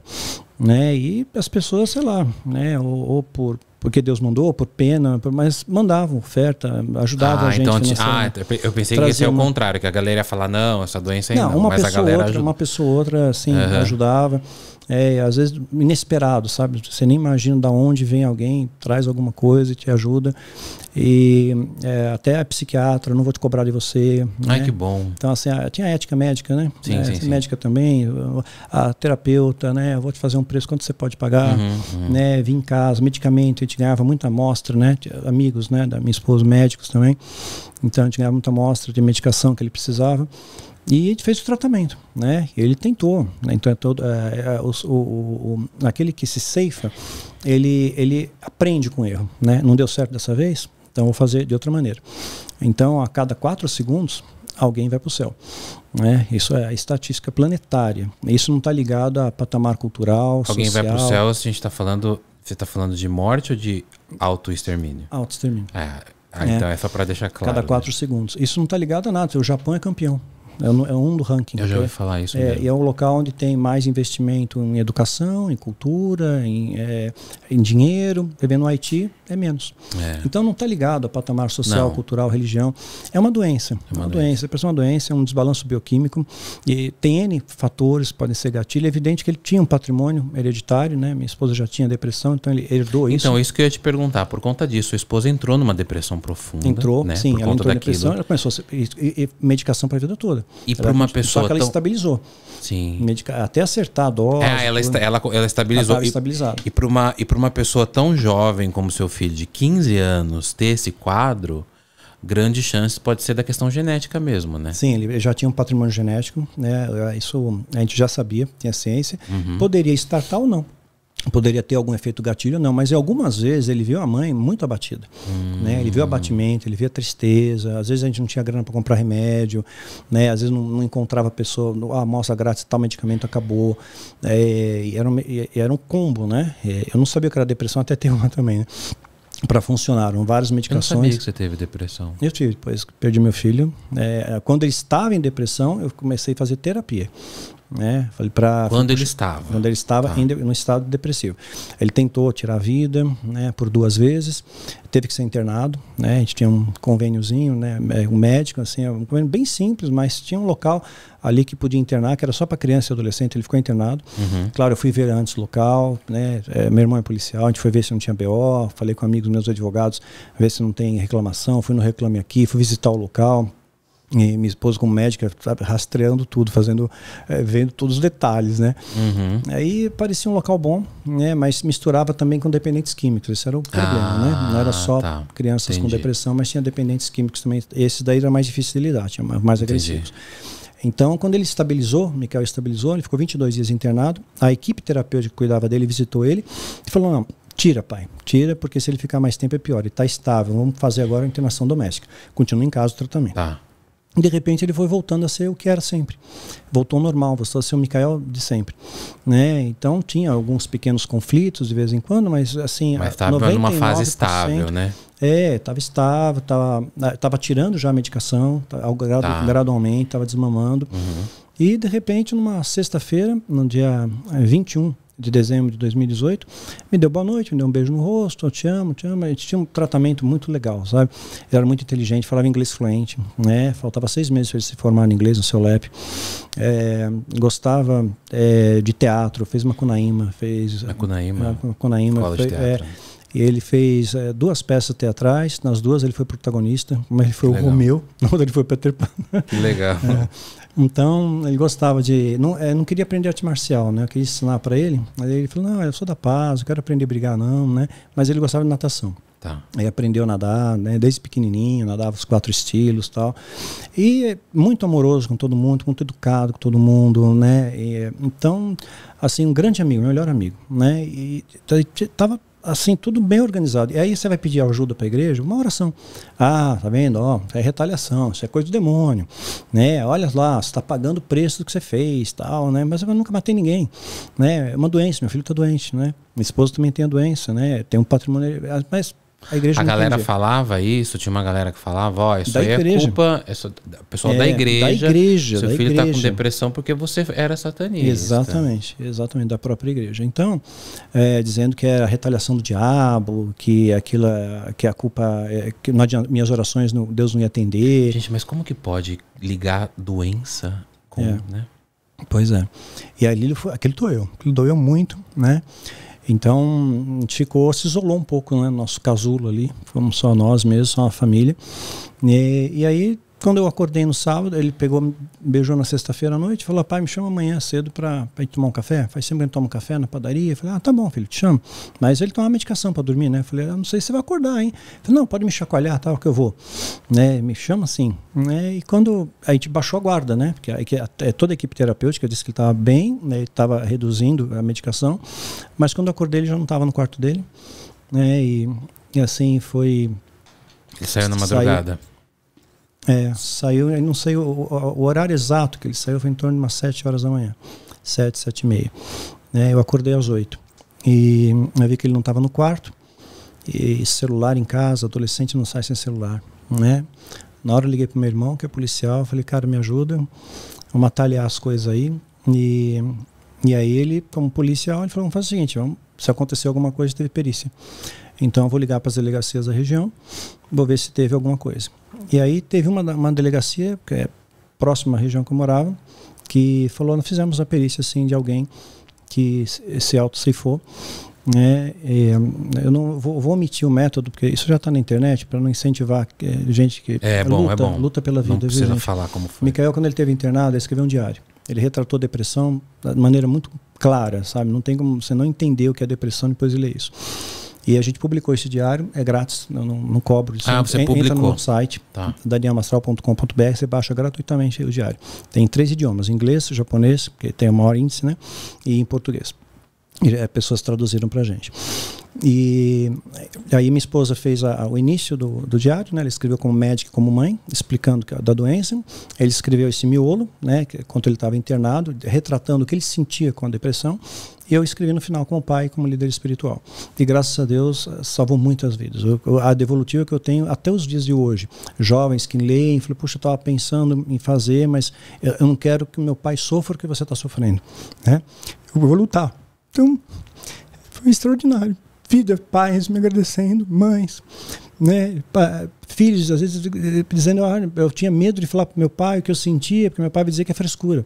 B: Né? E as pessoas, sei lá, né? ou, ou por porque Deus mandou, por pena, mas mandavam oferta, ajudava ah, a gente. Então, ah, eu pensei que ia ser o
A: contrário, que a galera ia falar, não, essa doença aí não. não uma mas pessoa a galera outra, ajuda. uma
B: pessoa outra, assim, uhum. ajudava. É, às vezes inesperado, sabe? Você nem imagina de onde vem alguém, traz alguma coisa e te ajuda. E é, até a psiquiatra, não vou te cobrar de você. Né? Ai, né? que bom. Então, assim, a, tinha a ética médica, né? Sim, é, sim, sim, Médica também, a terapeuta, né? Vou te fazer um preço, quanto você pode pagar? Uhum, uhum. Né? Vim em casa, medicamento, a gente ganhava muita amostra, né? Amigos, né? Da minha esposa, médicos também. Então, a gente ganhava muita amostra de medicação que ele precisava. E a gente fez o tratamento, né? Ele tentou, né? então é todo, é, é, o, o, o, aquele que se ceifa, ele, ele aprende com o erro, né? Não deu certo dessa vez, então, vou fazer de outra maneira. Então, a cada quatro segundos, alguém vai para o céu. Né? Isso é a estatística planetária. Isso não está ligado a patamar cultural, alguém social. vai para o céu,
A: a gente está falando... Você está falando de morte ou de autoextermínio? Autoextermínio. É, ah, então é, é só para deixar claro. Cada né? quatro
B: né? segundos. Isso não está ligado a nada. O Japão é campeão. É, é um do ranking. Eu já ouvi falar isso. É, e é um local onde tem mais investimento em educação, em cultura, em, é, em dinheiro. Vivendo no Haiti, é menos. É. Então não está ligado a patamar social, não. cultural, religião. É uma doença. É uma, uma doença. Depressão é uma doença, é um desbalanço bioquímico. E tem N fatores, podem ser gatilho. É evidente que ele tinha um patrimônio hereditário, né? Minha esposa já tinha depressão, então ele herdou isso. Então, é isso
A: que eu ia te perguntar. Por conta disso, a esposa entrou numa depressão profunda. Entrou, né? sim. Por ela entrou daquilo. depressão, ela
B: começou a ser, e, e, medicação para a vida toda. E para uma pessoa. Só que ela tão... estabilizou. Sim. Medica... Até acertar a dose. É, ela, esta... ela, ela estabilizou. Ela
A: E, e para uma, e uma pessoa tão jovem como seu filho, de 15 anos, ter esse quadro grande chance pode ser da questão genética
B: mesmo, né? Sim, ele já tinha um patrimônio genético, né? Isso a gente já sabia, tinha ciência. Uhum. Poderia tal ou não poderia ter algum efeito gatilho não mas algumas vezes ele viu a mãe muito abatida
C: hum. né ele viu
B: hum. abatimento ele via tristeza às vezes a gente não tinha grana para comprar remédio né às vezes não, não encontrava a pessoa a ah, amostra grátis tal medicamento acabou é, era um, era um combo né é, eu não sabia que era depressão até ter uma também né? para funcionar, várias medicações. Eu não sabia que você teve depressão. Eu tive, depois perdi meu filho. É, quando ele estava em depressão, eu comecei a fazer terapia né? Falei para quando ele estava, quando ele estava tá. em, no estado depressivo. Ele tentou tirar a vida, né? Por duas vezes, teve que ser internado, né? A gente tinha um convêniozinho, né? É, um médico assim, um convênio bem simples, mas tinha um local ali que podia internar, que era só para criança e adolescente. Ele ficou internado. Uhum. Claro, eu fui ver antes o local, né? É, meu irmão é policial, a gente foi ver se não tinha BO, falei com amigos meus advogados, ver se não tem reclamação, fui no reclame aqui, fui visitar o local, e minha esposa como médica, sabe, rastreando tudo, fazendo, é, vendo todos os detalhes, né? Uhum. Aí parecia um local bom, né? Mas misturava também com dependentes químicos, esse era o problema, ah, né? Não era só ah, tá. crianças Entendi. com depressão, mas tinha dependentes químicos também. Esses daí era mais difícil de lidar, tinha mais agressivos. Então, quando ele estabilizou, Michael estabilizou, ele ficou 22 dias internado, a equipe terapêutica que cuidava dele visitou ele e falou, não, Tira, pai. Tira, porque se ele ficar mais tempo é pior. Ele está estável. Vamos fazer agora a internação doméstica. Continua em casa o tratamento. Tá de repente ele foi voltando a ser o que era sempre. Voltou ao normal, voltou a ser o Mikael de sempre. Né? Então tinha alguns pequenos conflitos de vez em quando, mas assim. Mas estava numa fase estável, né? É, estava estável, estava ah, tirando já a medicação, tá, ao gradu, tá. gradualmente, estava desmamando. Uhum. E de repente, numa sexta-feira, no dia 21 eh, de dezembro de 2018, me deu boa noite, me deu um beijo no rosto, eu te amo, te amo. A gente tinha um tratamento muito legal, sabe? Ele era muito inteligente, falava inglês fluente, né? Faltava seis meses para ele se formar no inglês no seu LEP. É, gostava é, de teatro, fez Macunaíma, fez... Macunaíma, Macunaíma escola fez, de É, ele fez é, duas peças teatrais, nas duas ele foi protagonista, mas ele foi que o legal. Romeu, na outra ele foi Peter Pan. Que legal. É, então, ele gostava de. Não, é, não queria aprender arte marcial, né? Eu queria ensinar para ele. Aí ele falou: não, eu sou da paz, eu quero aprender a brigar, não, né? Mas ele gostava de natação. Tá. Aí aprendeu a nadar, né? Desde pequenininho, nadava os quatro estilos tal. E é muito amoroso com todo mundo, muito educado com todo mundo, né? E, então, assim, um grande amigo, meu melhor amigo, né? E então, tava assim, tudo bem organizado. E aí você vai pedir ajuda para a igreja, uma oração. Ah, tá vendo? Ó, é retaliação, isso é coisa do demônio, né? Olha lá, você está pagando o preço do que você fez, tal, né? Mas eu nunca matei ninguém, né? É uma doença, meu filho está doente, né? Minha esposa também tem a doença, né? Tem um patrimônio... Mas a, a galera
A: falava isso, tinha uma galera que falava, ó, oh, isso da aí é igreja. é culpa, pessoal é, da igreja. Da igreja. Seu da filho está com depressão porque você era satanista. Exatamente,
B: exatamente, da própria igreja. Então, é, dizendo que era a retaliação do diabo, que aquilo, que a culpa, é, que não adianta, minhas orações, não, Deus não ia atender. Gente, mas como que
A: pode ligar doença
B: com, é. né? Pois é. E ali aquele doeu, aquilo doeu muito, né? Então, a gente ficou, se isolou um pouco, né? Nosso casulo ali, fomos só nós mesmos, só a família. E, e aí quando eu acordei no sábado, ele pegou, me beijou na sexta-feira à noite, falou: pai, me chama amanhã cedo para ir tomar um café. Faz sempre que toma um café na padaria. Eu falei: ah, tá bom, filho, te chamo. Mas ele toma uma medicação para dormir, né? Eu falei: ah, não sei se você vai acordar, hein? Eu falei: não, pode me chacoalhar, tal, que eu vou. Né? Me chama assim. Né? E quando a gente baixou a guarda, né? Porque a, é toda a equipe terapêutica disse que ele estava bem, né? ele estava reduzindo a medicação. Mas quando eu acordei, ele já não estava no quarto dele. Né? E, e assim foi. E saiu na madrugada. Saiu é, saiu, não sei o, o, horário exato que ele saiu, foi em torno de umas 7 horas da manhã. 7, 7 e meia. É, eu acordei às 8. E eu vi que ele não estava no quarto. E celular em casa, adolescente não sai sem celular, né? Na hora eu liguei para meu irmão, que é policial, falei, cara, me ajuda, vamos atalhar as coisas aí. E, e aí ele, como policial, ele falou, vamos fazer o seguinte, vamos, se acontecer alguma coisa, teve perícia. Então eu vou ligar para as delegacias da região, vou ver se teve alguma coisa. E aí teve uma, uma delegacia, que é próxima à região que eu morava, que falou, nós fizemos a perícia assim de alguém que se auto-ceifou. Né? Eh, eu não vou, vou, omitir o método, porque isso já está na internet, para não incentivar eh, gente que é, luta, é bom. luta pela vida. Não precisa viu, falar como foi. Micael, quando ele teve internado, ele escreveu um diário. Ele retratou depressão de maneira muito clara, sabe? Não tem como você não entender o que é depressão depois de ler isso. E a gente publicou esse diário, é grátis, não, não, não cobro. Ah, você ah, você en, publicou. no site, tá. danielmastral.com.br, você baixa gratuitamente o diário. Tem três idiomas, inglês, japonês, que tem o maior índice, né? E em português. E é, pessoas traduziram para a gente. E aí minha esposa fez a, a, o início do, do diário, né? Ela escreveu como médico, como mãe, explicando que, da doença. Ele escreveu esse miolo, né? Que, quando ele estava internado, retratando o que ele sentia com a depressão. E eu escrevi no final como pai, como líder espiritual. E graças a Deus eh, salvou muitas vidas. Eu, a devolutiva que eu tenho até os dias de hoje, jovens que leem, falam, puxa, eu estava pensando em fazer, mas eu, eu não quero que meu pai sofra o que você está sofrendo, né? Eu vou lutar então, foi extraordinário. Vida, pais me agradecendo, mães, né, pa, filhos, às vezes dizendo, ah, eu tinha medo de falar para meu pai o que eu sentia, porque meu pai dizia que é frescura.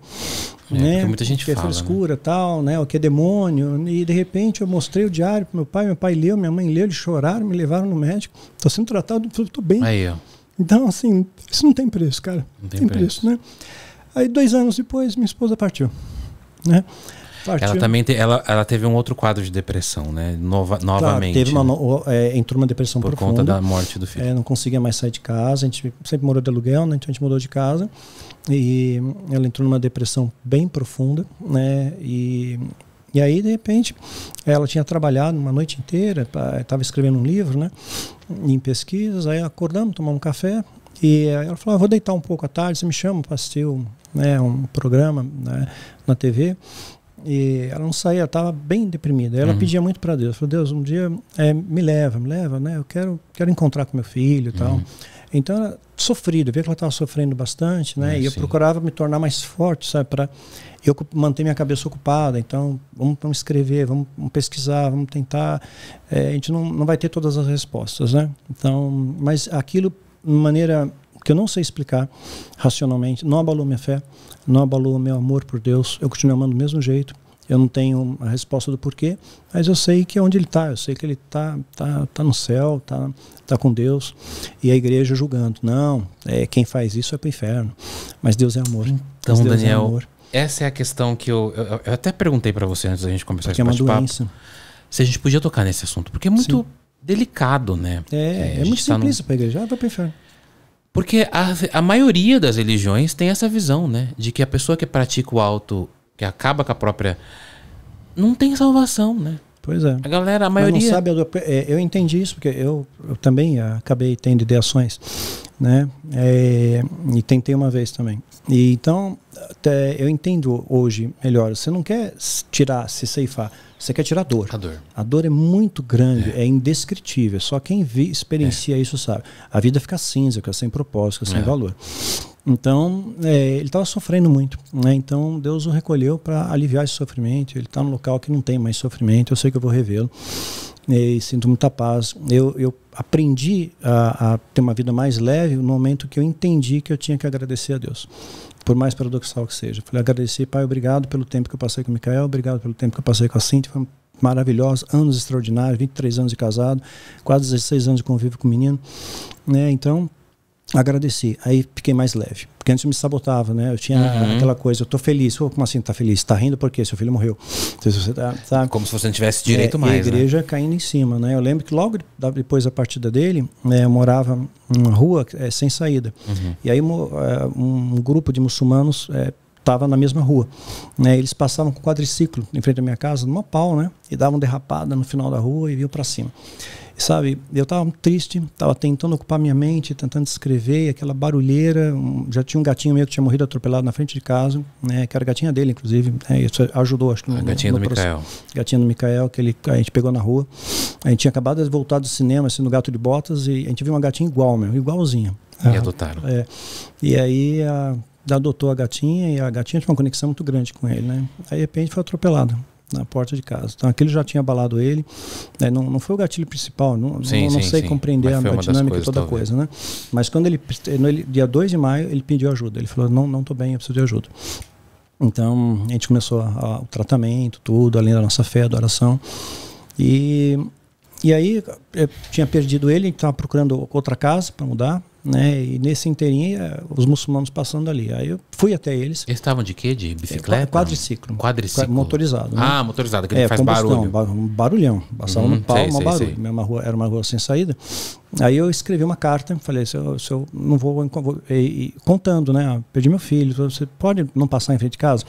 B: É, né? Muita gente que é fala, é frescura, né? tal, né? O que é demônio. E de repente eu mostrei o diário para meu pai, meu pai leu, minha mãe leu, eles choraram, me levaram no médico. tô sendo tratado, tô bem. Aí, ó. Então, assim, isso não tem preço, cara. Não tem, tem preço. preço, né? Aí dois anos depois, minha esposa partiu, né?
A: Partiu. Ela também te, ela, ela teve um outro quadro de depressão, né? Nova, claro, novamente. Teve uma,
B: no, é, entrou numa depressão por profunda. Por conta da morte do filho. É, não conseguia mais sair de casa. A gente sempre morou de aluguel, né? Então a gente mudou de casa. E ela entrou numa depressão bem profunda, né? E e aí, de repente, ela tinha trabalhado uma noite inteira, estava escrevendo um livro, né? Em pesquisas, aí acordamos, tomamos um café. E ela falou, ah, vou deitar um pouco à tarde, você me chama para assistir um, né, um programa né, na TV. E ela não saía, estava bem deprimida. Ela uhum. pedia muito para Deus. Falou, Deus, um dia é, me leva, me leva, né? Eu quero, quero encontrar com meu filho e tal. Uhum. Então, ela sofrido, eu via que ela estava sofrendo bastante, né? É, e eu sim. procurava me tornar mais forte, sabe? Para eu manter minha cabeça ocupada. Então, vamos, vamos escrever, vamos, vamos, pesquisar, vamos tentar. É, a gente não, não vai ter todas as respostas, né? Então, mas aquilo, de maneira que eu não sei explicar racionalmente, não abalou minha fé, não abalou meu amor por Deus. Eu continuo amando do mesmo jeito. Eu não tenho a resposta do porquê, mas eu sei que é onde ele está. Eu sei que ele está tá, tá no céu, está tá com Deus. E a igreja julgando. Não, é, quem faz isso é para o inferno. Mas Deus é amor. Então, Deus é Daniel, é amor.
A: essa é a questão que eu, eu, eu até perguntei para você antes da gente começar porque é esse bate-papo. É se a gente podia tocar nesse assunto, porque é muito Sim. delicado, né? É, é, é muito tá simples no...
B: para a igreja, ah, vai para o inferno.
A: Porque a, a maioria das religiões tem essa visão, né? De que a pessoa que pratica o alto, que acaba com a própria.
B: não tem salvação, né? Pois é. A galera, a maioria. Mas não sabe, eu, é, eu entendi isso, porque eu, eu também ah, acabei tendo ideações, né? É, e tentei uma vez também. E, então, eu entendo hoje melhor. Você não quer tirar, se ceifar. Você quer tirar a dor. A dor. A dor é muito grande, é, é indescritível. Só quem vi, experiencia é. isso sabe. A vida fica cinza, fica sem propósito, fica sem é. valor. Então, é, ele estava sofrendo muito. Né? Então, Deus o recolheu para aliviar esse sofrimento. Ele está num local que não tem mais sofrimento. Eu sei que eu vou revê-lo. E sinto muita paz. Eu, eu aprendi a, a, ter uma vida mais leve no momento que eu entendi que eu tinha que agradecer a Deus por mais paradoxal que seja. Falei, agradeci, pai, obrigado pelo tempo que eu passei com o Mikael, obrigado pelo tempo que eu passei com a Cintia, foi maravilhoso, anos extraordinários, 23 anos de casado, quase 16 anos de convívio com o menino, né? Então, agradeci. Aí fiquei mais leve. Porque antes eu me sabotava, né? Eu tinha uhum. aquela coisa, eu tô feliz. Oh, como assim tá feliz? Tá rindo porque seu filho morreu. você tá, tá, Como se você não tivesse direito é, mais. E a né? igreja né? caindo em cima, né? Eu lembro que logo depois da partida dele, né, eu morava numa rua é, sem saída. Uhum. E aí é, um, grupo de muçulmanos. É, Estava na mesma rua. Né? Eles passavam com quadriciclo em frente à minha casa, numa pau, né? E davam derrapada no final da rua e vinham para cima sabe, eu estava triste, estava tentando ocupar minha mente, tentando escrever, aquela barulheira. Um, já tinha um gatinho meu que tinha morrido atropelado na frente de casa, né, que era gatinha dele, inclusive. Né, isso ajudou, acho que. A no, gatinha no, no do Micael. Gatinha do Micael, que ele, a gente pegou na rua. A gente tinha acabado de voltar do cinema, assim, no Gato de Botas, e a gente viu uma gatinha igual, meu, igualzinha. E ah, adotaram. É, e aí a, adotou a gatinha e a gatinha tinha uma conexão muito grande com ele, né? Aí de repente foi atropelado na porta de casa. Então aquilo já tinha abalado ele. Né? Não, não foi o gatilho principal, não, sim, não, não sim, sei sim. compreender Mas a, dinâmica coisas, toda coisa, né? Mas quando ele, ele, dia 2 de maio, ele pediu ajuda. Ele falou: "Não, não bem, eu preciso de ajuda". Então, a gente começou a, a, o tratamento, tudo, além da nossa fé, da oração. E e aí, eu tinha perdido ele, estava procurando outra casa para mudar né? E nesse inteirinho, é, os muçulmanos passando ali. Aí eu fui até eles. Eles estavam de quê? De é, bicicleta? É, quadriciclo. Quadriciclo. Motorizado. Né? Ah, motorizado, que é, faz barulho. um barulhão. Passava uhum, no pau, sei, uma sei, barulho. Sei. Uma rua, era uma rua sem saída. Aí eu escrevi uma carta, falei, se eu, se eu não vou, vou e, e, contando, né? Ah, perdi meu filho, você pode não passar em frente de casa?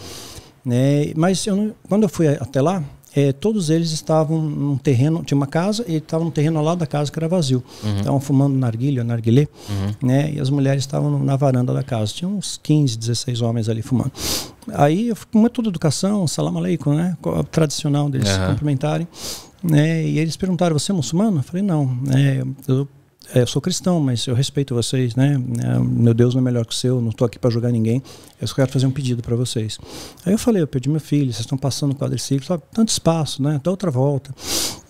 B: Né? Mas eu não, quando eu fui até lá, é, todos eles estavam num terreno, tinha uma casa e estavam num terreno ao lado da casa que era vazio. Uhum. Estavam fumando narguilha, narguilé, uhum. né? E as mulheres estavam na varanda da casa. Tinha uns 15, 16 homens ali fumando. Aí, eu, como é toda educação, salam aleikum, né? Tradicional deles uhum. se cumprimentarem. Né? E eles perguntaram, você é muçulmano? Eu falei, não. né eu é, eu sou cristão, mas eu respeito vocês, né? É, meu Deus não é melhor que o seu, não estou aqui para julgar ninguém. Eu só quero fazer um pedido para vocês. Aí eu falei, eu pedi meu filho, vocês estão passando o quadriciclo, só tanto espaço, né? Dá outra volta,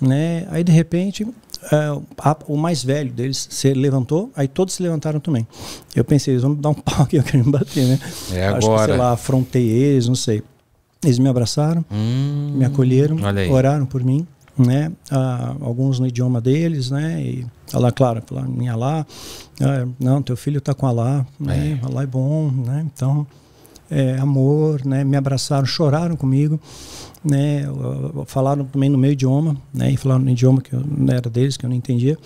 B: né? Aí de repente é, a, o mais velho deles se levantou, aí todos se levantaram também. Eu pensei, eles vão dar um pau que eu quero me bater, né? É Acho que, sei lá, afrontei eles, não sei. Eles me abraçaram, hum, me acolheram, oraram por mim, né? Ah, alguns no idioma deles, né? E falaram tá claro, ela, minha lá, é, não, teu filho está com a lá, né? É. A lá é bom, né? Então, é, amor, né? Me abraçaram, choraram comigo, né? Falaram também no meu idioma, né? E falaram no idioma que eu, não né, era deles, que eu não entendia.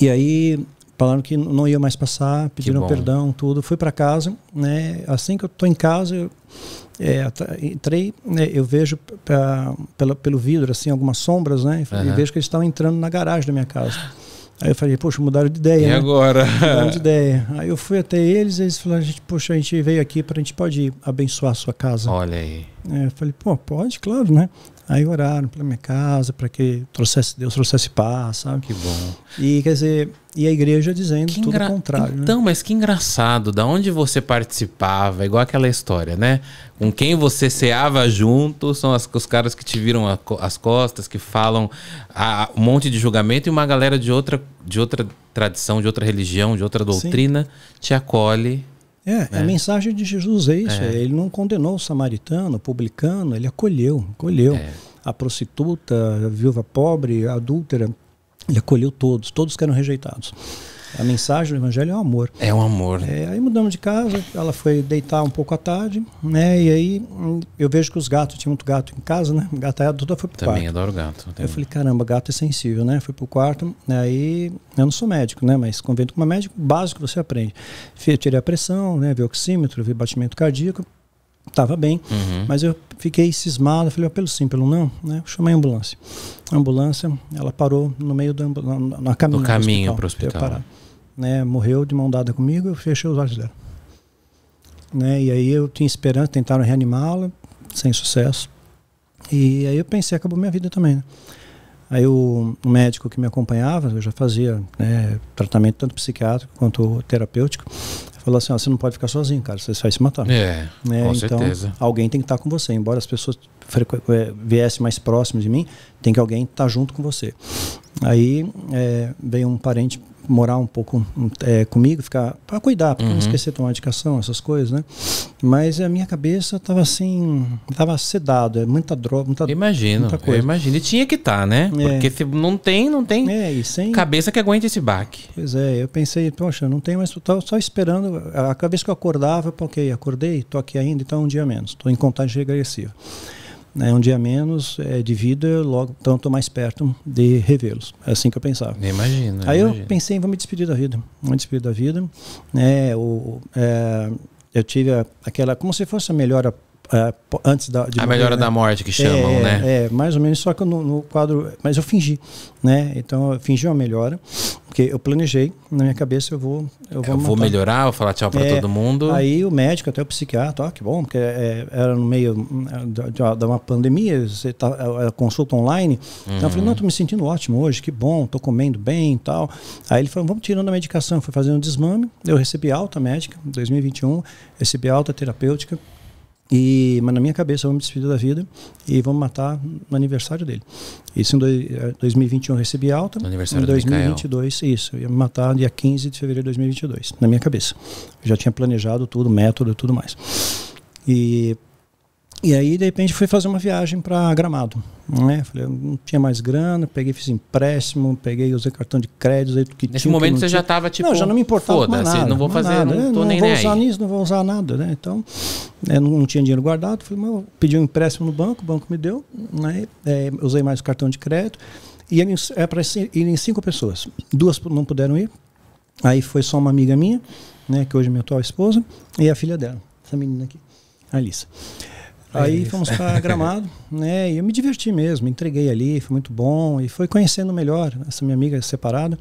B: E aí falaram que não ia mais passar, pediram perdão, tudo. Fui para casa, né? Assim que eu tô em casa, eu, é, entrei, né, eu vejo pra, pela, pelo vidro assim algumas sombras, né? Uhum. E vejo que eles estão entrando na garagem da minha casa. Aí eu falei, poxa, mudaram de ideia. E né? agora? Mudaram de ideia. Aí eu fui até eles, eles falaram, gente, poxa, a gente veio aqui para a gente pode abençoar a sua casa. Olha aí. É, eu falei, pô, pode, claro, né? Aí oraram pela minha casa, para que trouxesse Deus trouxesse paz, sabe? Que bom. E quer dizer, e a igreja dizendo que tudo contrário. Né?
A: Então, né? mas que engraçado, da onde você participava, igual aquela história, né? Com quem você ceava junto, são as, os caras que te viram a, as costas, que falam a, um monte de julgamento, e uma galera de outra, de outra tradição, de outra religião, de outra doutrina, Sim. te acolhe. É, a é né? mensagem
B: de Jesus é isso. É. Ele não condenou o samaritano, o publicano, ele acolheu, acolheu. É. A prostituta, a viúva pobre, a adúltera, ele acolheu todos, todos que eram rejeitados. A mensagem do evangelho é o um amor. É o um amor. É, aí mudamos de casa, ela foi deitar um pouco à tarde, né? E aí eu vejo que os gatos, tinha muito gato em casa, né? Gataiada toda foi pro também quarto. Também adoro gato. Eu falei, caramba, gato é sensível, né? Fui pro quarto, né, aí eu não sou médico, né? Mas convento com uma médica, básico que você aprende. Tirei a pressão, né? Vi oxímetro, vi batimento cardíaco. Estava bem, uhum. mas eu fiquei cismado, falei, pelo sim, pelo não, né? Chamei a ambulância. A ambulância, ela parou no meio da na, na caminho. No caminho para o hospital. hospital. Né? Morreu de mão dada comigo, eu fechei os olhos dela. Né? E aí eu tinha esperança, tentaram reanimá-la, sem sucesso. E aí eu pensei, acabou minha vida também, né? Aí o médico que me acompanhava, eu já fazia né, tratamento tanto psiquiátrico quanto terapêutico, Falou assim, você não pode ficar sozinho, cara, você vai se matar. É, né, com então, certeza. Alguém tem que estar tá com você. Embora as pessoas eh, viessem mais próximas de mim, tem que alguém estar tá junto com você. Aí é, veio um parente morar um pouco hum, é, comigo, ficar para cuidar, para uhum. não esquecer de tomar medicação, essas coisas, né? Mas a minha cabeça tava assim, tava sedado, é muita droga, muita Imagino, muita coisa. eu
A: imagino. E tinha que estar, tá, né? É. Porque se não tem,
B: não tem é, sem... cabeça que aguente esse baque. Pois é, eu pensei, poxa, não tem mais, tô só esperando, a cabeça que eu acordava, ok, acordei, tô aqui ainda, então é um dia menos, tô em contagem regressiva né, um dia menos é, de vida, logo tanto mais perto de revê-los. É assim que eu pensava. Imagina. Aí imagino. eu pensei, vou me despedir da vida, vou me despedir da vida, né? O, é, eu tive aquela como se fosse a melhora uh, antes da. a morrer, melhora né? da morte que chamam, é, né? É, mais ou menos, só que no, no, quadro. Mas eu fingi, né? Então eu fingi uma melhora, porque eu planejei, na minha cabeça eu vou. Eu vou, eu vou melhorar, vou falar tchau para é, todo mundo. Aí o médico, até o psiquiatra, ó, que bom, porque é, era no meio de uma pandemia, você tá, a é, é, consulta online. Uhum. Então eu falei, uhum. não, tô me sentindo ótimo hoje, que bom, tô comendo bem e tal. Aí ele falou, vamos tirando a medicação, foi fazendo um desmame, eu recebi alta médica, 2021, recebi alta terapêutica. E, mas na minha cabeça, eu me despedir da vida e vamos matar no aniversário dele. Isso em dois, 2021 é, eu recebi alta. No aniversário em 2022, isso. Eu ia me matar dia 15 de fevereiro de 2022, na minha cabeça. Eu já tinha planejado tudo, método e tudo mais. E e aí, de repente, fui fazer uma viagem para Gramado. Né? Falei, não tinha mais grana, peguei, fiz empréstimo, peguei, usei cartão de crédito, usei que Nesse tinha, momento que você tinha. já estava tipo. Não, já tipo, não me importava. Foda-se, não vou fazer, nada. não, né? tô nem vou usar aí. nisso, não vou usar nada. Né? Então, é, não, não, tinha dinheiro guardado. Falei, mas eu pedi um empréstimo no banco, o banco me deu, né? É, usei mais o cartão de crédito. E é para irem cinco pessoas. Duas não puderam ir. Aí foi só uma amiga minha, né, que hoje é minha atual esposa, e a filha dela, essa menina aqui, a Alissa. É Aí fomos para Gramado, né? E eu me diverti mesmo, entreguei ali, foi muito bom e foi conhecendo melhor essa minha amiga separada,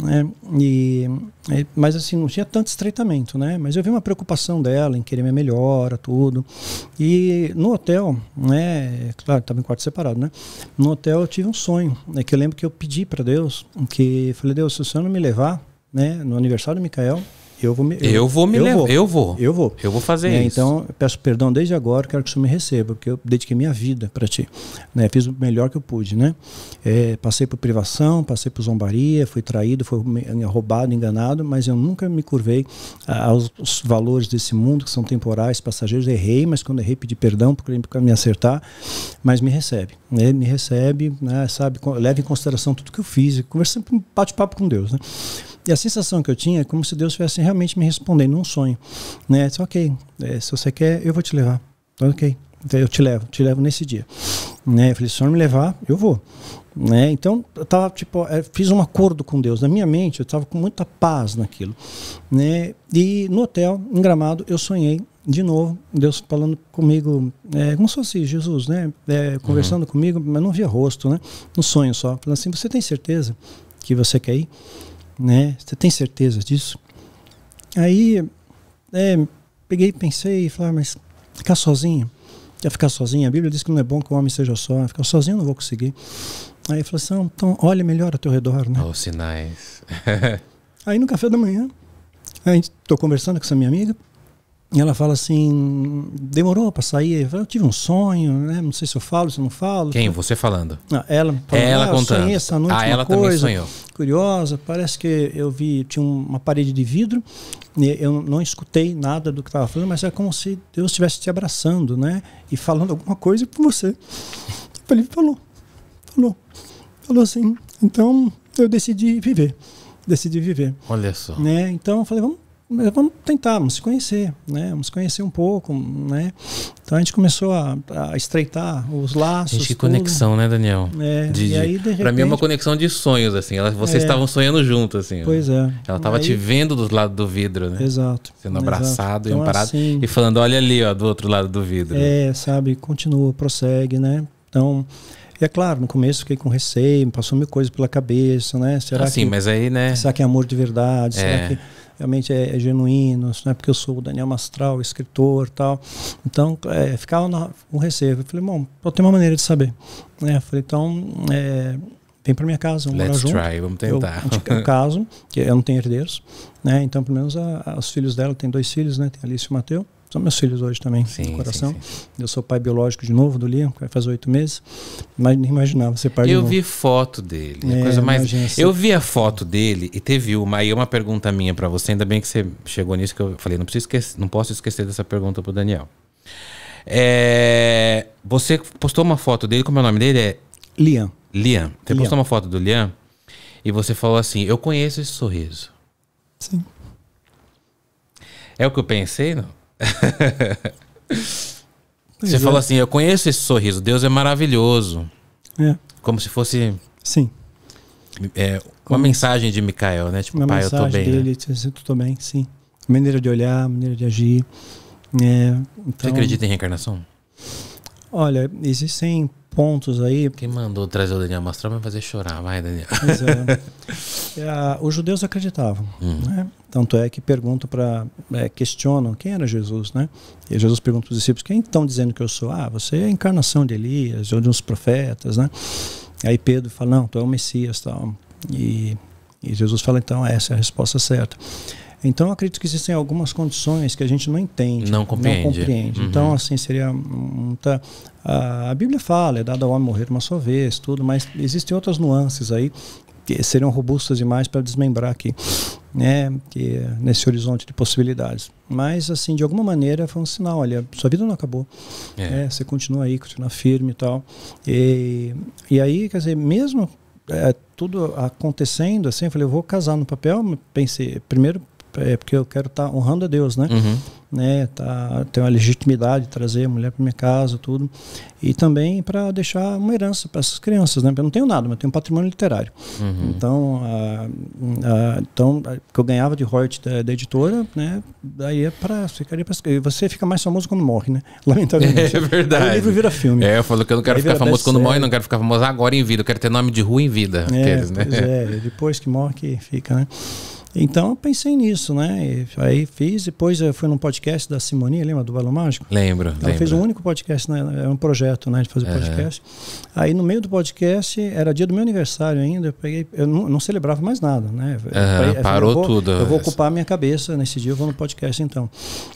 B: né? E, e mas assim não tinha tanto estreitamento, né? Mas eu vi uma preocupação dela em querer minha melhora, tudo. E no hotel, né? Claro, estava em quarto separado, né? No hotel eu tive um sonho, né? Que eu lembro que eu pedi para Deus, que falei Deus, se o Senhor não me levar, né? No aniversário do Micael eu vou me eu, eu vou me eu levar, vou, eu vou. Eu vou. Eu vou fazer é, isso. Então, eu peço perdão desde agora, quero que você me receba, porque eu dediquei minha vida para ti, né? Fiz o melhor que eu pude, né? É, passei por privação, passei por zombaria, fui traído, fui roubado, enganado, mas eu nunca me curvei aos, aos valores desse mundo que são temporais, passageiros. Errei, mas quando errei pedi perdão para me acertar, mas me recebe, né? Me recebe, né? sabe, leva em consideração tudo que eu fiz, conversa sempre um bate-papo com Deus, né? E a sensação que eu tinha é como se Deus estivesse realmente me respondendo um sonho. Né? Disse, ok, é, se você quer, eu vou te levar. Então, ok, então, eu te levo, te levo nesse dia. Né? Eu falei, se o senhor me levar, eu vou. Né? Então, eu tava, tipo, eu é, fiz um acordo com Deus. Na minha mente, eu estava com muita paz naquilo. Né? E no hotel, em Gramado, eu sonhei de novo, Deus falando comigo, é, como se fosse Jesus, né? É, conversando uhum. comigo, mas não via rosto, né? No sonho só. Falando assim, você tem certeza que você quer ir? né? Você tem certeza disso? Aí, é, peguei, pensei e falei, ah, mas ficar sozinho? Quer ficar sozinho? A Bíblia diz que não é bom que o homem seja só. Né? Ficar sozinho eu não vou conseguir. Aí falou assim, ah, então olha melhor ao teu redor, né? Os sinais. aí no café da manhã, a gente, tô conversando com essa minha amiga, e ela fala assim: demorou para sair? Eu, eu tive um sonho, né? Não sei se eu falo, se eu não falo. Quem? Você falando? Ah, ela é falando, ela ah, contando. Eu sonhei essa noite. Ah, uma ela coisa também sonhou. Curiosa, parece que eu vi, tinha uma parede de vidro, e eu não escutei nada do que estava falando, mas é como se Deus estivesse te abraçando, né? E falando alguma coisa para você. Eu falei: falou, falou, falou assim. Então eu decidi viver decidi viver. Olha só. Né? Então eu falei, vamos vamos tentar, vamos se conhecer, né? Vamos conhecer um pouco, né? Então a gente começou a, a estreitar os laços. Gente, que conexão, né, Daniel? É, de, e aí, de repente... Pra mim é uma
A: conexão de sonhos, assim. Ela, vocês é. estavam sonhando juntos, assim. Né? Pois é. Ela estava aí... te vendo dos lados do vidro, né? Exato. Sendo abraçado Exato. Então, e amparado. Assim... E falando, olha ali, ó, do outro lado do vidro. É,
B: sabe? Continua, prossegue, né? Então... E é claro, no começo fiquei com receio, passou mil coisas pela cabeça, né? Será assim, que, mas aí, né? Será que é amor de verdade? É. Será que realmente é, é genuíno, não é porque eu sou o Daniel Mastral, escritor tal. Então, é, ficava na, um receio. Eu falei, bom, eu tenho uma maneira de saber. Né? Eu falei, então, é, vem para minha casa, vamos Let's morar try, vamos tentar. Eu, eu caso, eu não tenho herdeiros, né? Então, pelo menos a, a, os filhos dela, tem dois filhos, né? Tem Alice e o Mateu. São meus filhos hoje também, sim, no coração. Sim, sim. Eu sou pai biológico de novo do Liam, vai fazer oito meses. Mas nem imaginava ser pai Eu vi foto dele. É, é coisa mais... eu vi
A: a foto dele e teve uma. Aí uma pergunta minha para você, ainda bem que você chegou nisso, que eu falei, não, preciso esquecer, não posso esquecer dessa pergunta pro Daniel. É, você postou uma foto dele, como é o nome dele? É Liam. Liam. Você Liam. postou uma foto do Liam e você falou assim: Eu conheço esse sorriso. Sim. É o que eu pensei,
B: não?
A: Você é. falou assim: Eu conheço esse sorriso, Deus é maravilhoso. É. Como se fosse. Sim. É, uma Como... mensagem de Micael, né? Tipo, uma pai, eu tô bem. Né?
B: Dele, né? Eu tô bem, sim. Maneira de olhar, maneira de agir. É, então... Você acredita
A: em reencarnação?
B: Olha, existem pontos aí. Quem
A: mandou trazer o Daniel Mastral vai fazer chorar, vai, Daniel. Pois é.
B: é ah, os judeus acreditavam, hum. né? Tanto é que perguntam para. É, questionam quem era Jesus, né? E Jesus pergunta para os discípulos: quem estão dizendo que eu sou? Ah, você é a encarnação de Elias, ou de uns profetas, né? Aí Pedro fala: não, tu é o Messias tal. E, e Jesus fala: então, essa é a resposta certa. Então, eu acredito que existem algumas condições que a gente não entende. Não compreende. Não compreende. Uhum. Então, assim, seria muita. A, Bíblia fala, é dado ao homem morrer uma só vez, tudo, mas existem outras nuances aí que seriam robustas demais para desmembrar aqui, né? Que, é nesse horizonte de possibilidades. Mas, assim, de alguma maneira foi um sinal: olha, sua vida não acabou. É. Né? Você continua aí, continua firme e tal. E, e aí, quer dizer, mesmo é, tudo acontecendo assim, eu falei, eu vou casar no papel, pensei, primeiro é, é porque eu quero estar tá honrando a Deus, né? Uhum. né tá, ter uma legitimidade, trazer a mulher para minha casa, tudo. E também para deixar uma herança para essas crianças, né? Porque eu não tenho nada, mas tenho um patrimônio literário. Uhum. Então, a, a, então a, que eu ganhava de royalties da, da, editora, né? Daí é para ficaria para você fica mais famoso quando morre, né? Lamentavelmente. É verdade. Aí o livro
A: vira filme. É, eu falo que eu não quero ficar famoso quando morre, não quero ficar famoso agora em vida, eu quero ter nome de rua em vida. É, aqueles, né? é,
B: depois que morre que fica, né? Então eu pensei nisso, né? E aí fiz, depois eu fui num podcast da Simone, lembra do Balão Mágico? Lembro. Ela lembro. fez um único podcast, né? é um projeto, né? De fazer uhum. podcast. Aí no meio do podcast, era dia do meu aniversário ainda, eu peguei, eu não, não celebrava mais nada, né? Uhum, falei, parou eu vou, tudo. Eu vou ocupar minha cabeça nesse dia, eu vou no podcast então.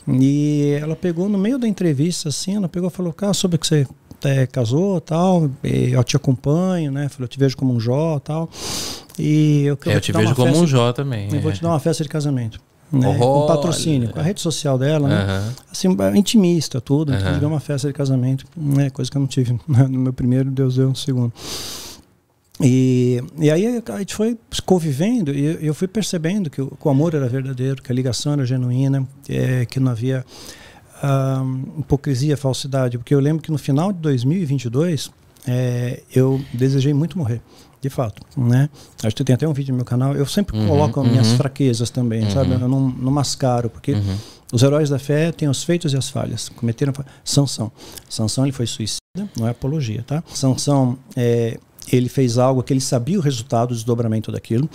B: E ela pegou no meio da entrevista, assim, ela pegou e falou, cara, soube que você é, casou tal, eu te acompanho, né? Falei, eu te vejo como um Jó tal. E eu, eu, é, eu te, te vejo como festa, um Jó também. Eu vou é. te dar uma festa de casamento. Né? Oh, um patrocínio, com a rede social dela, uh -huh. né? assim, é intimista, tudo. Uh -huh. Então, uma festa de casamento, né? coisa que eu não tive no meu primeiro, Deus deu um segundo. E, e aí a gente foi convivendo e eu fui percebendo que o, que o amor era verdadeiro, que a ligação era genuína, é, que não havia hipocrisia, falsidade. Porque eu lembro que no final de 2022 é, eu desejei muito morrer. De fato, né? Acho que tem até um vídeo no meu canal. Eu sempre uhum, coloco uhum. minhas fraquezas também, uhum. sabe? Eu não, não mascaro, porque uhum. os heróis da fé têm os feitos e as falhas. Cometeram fa Sansão. Sansão ele foi suicida, não é apologia, tá? Sansão é, ele fez algo que ele sabia o resultado, o desdobramento daquilo.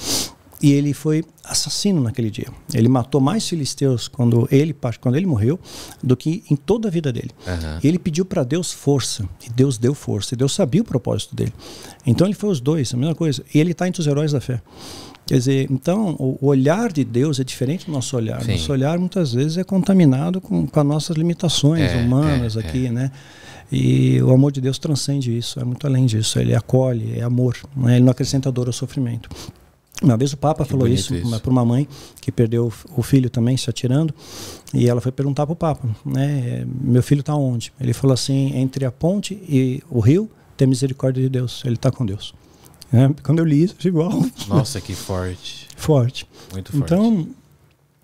B: E ele foi assassino naquele dia. Ele matou mais filisteus quando ele, quando ele morreu do que em toda a vida dele. Uhum. ele pediu para Deus força. E Deus deu força. E Deus sabia o propósito dele. Então ele foi os dois, a mesma coisa. E ele está entre os heróis da fé. Quer dizer, então o olhar de Deus é diferente do nosso olhar. Sim. Nosso olhar muitas vezes é contaminado com, com as nossas limitações é, humanas é, aqui, é. né? E o amor de Deus transcende isso, é muito além disso. Ele acolhe, é amor, né? ele não acrescenta dor ao sofrimento. Uma vez o Papa que falou isso, isso. para uma mãe que perdeu o filho também se atirando, e ela foi perguntar para o Papa, né, meu filho está onde? Ele falou assim, entre a ponte e o rio, tem misericórdia de Deus, ele está com Deus. É, quando eu li isso, eu digo, igual. Nossa, que
A: forte.
B: Forte. Muito forte. Então,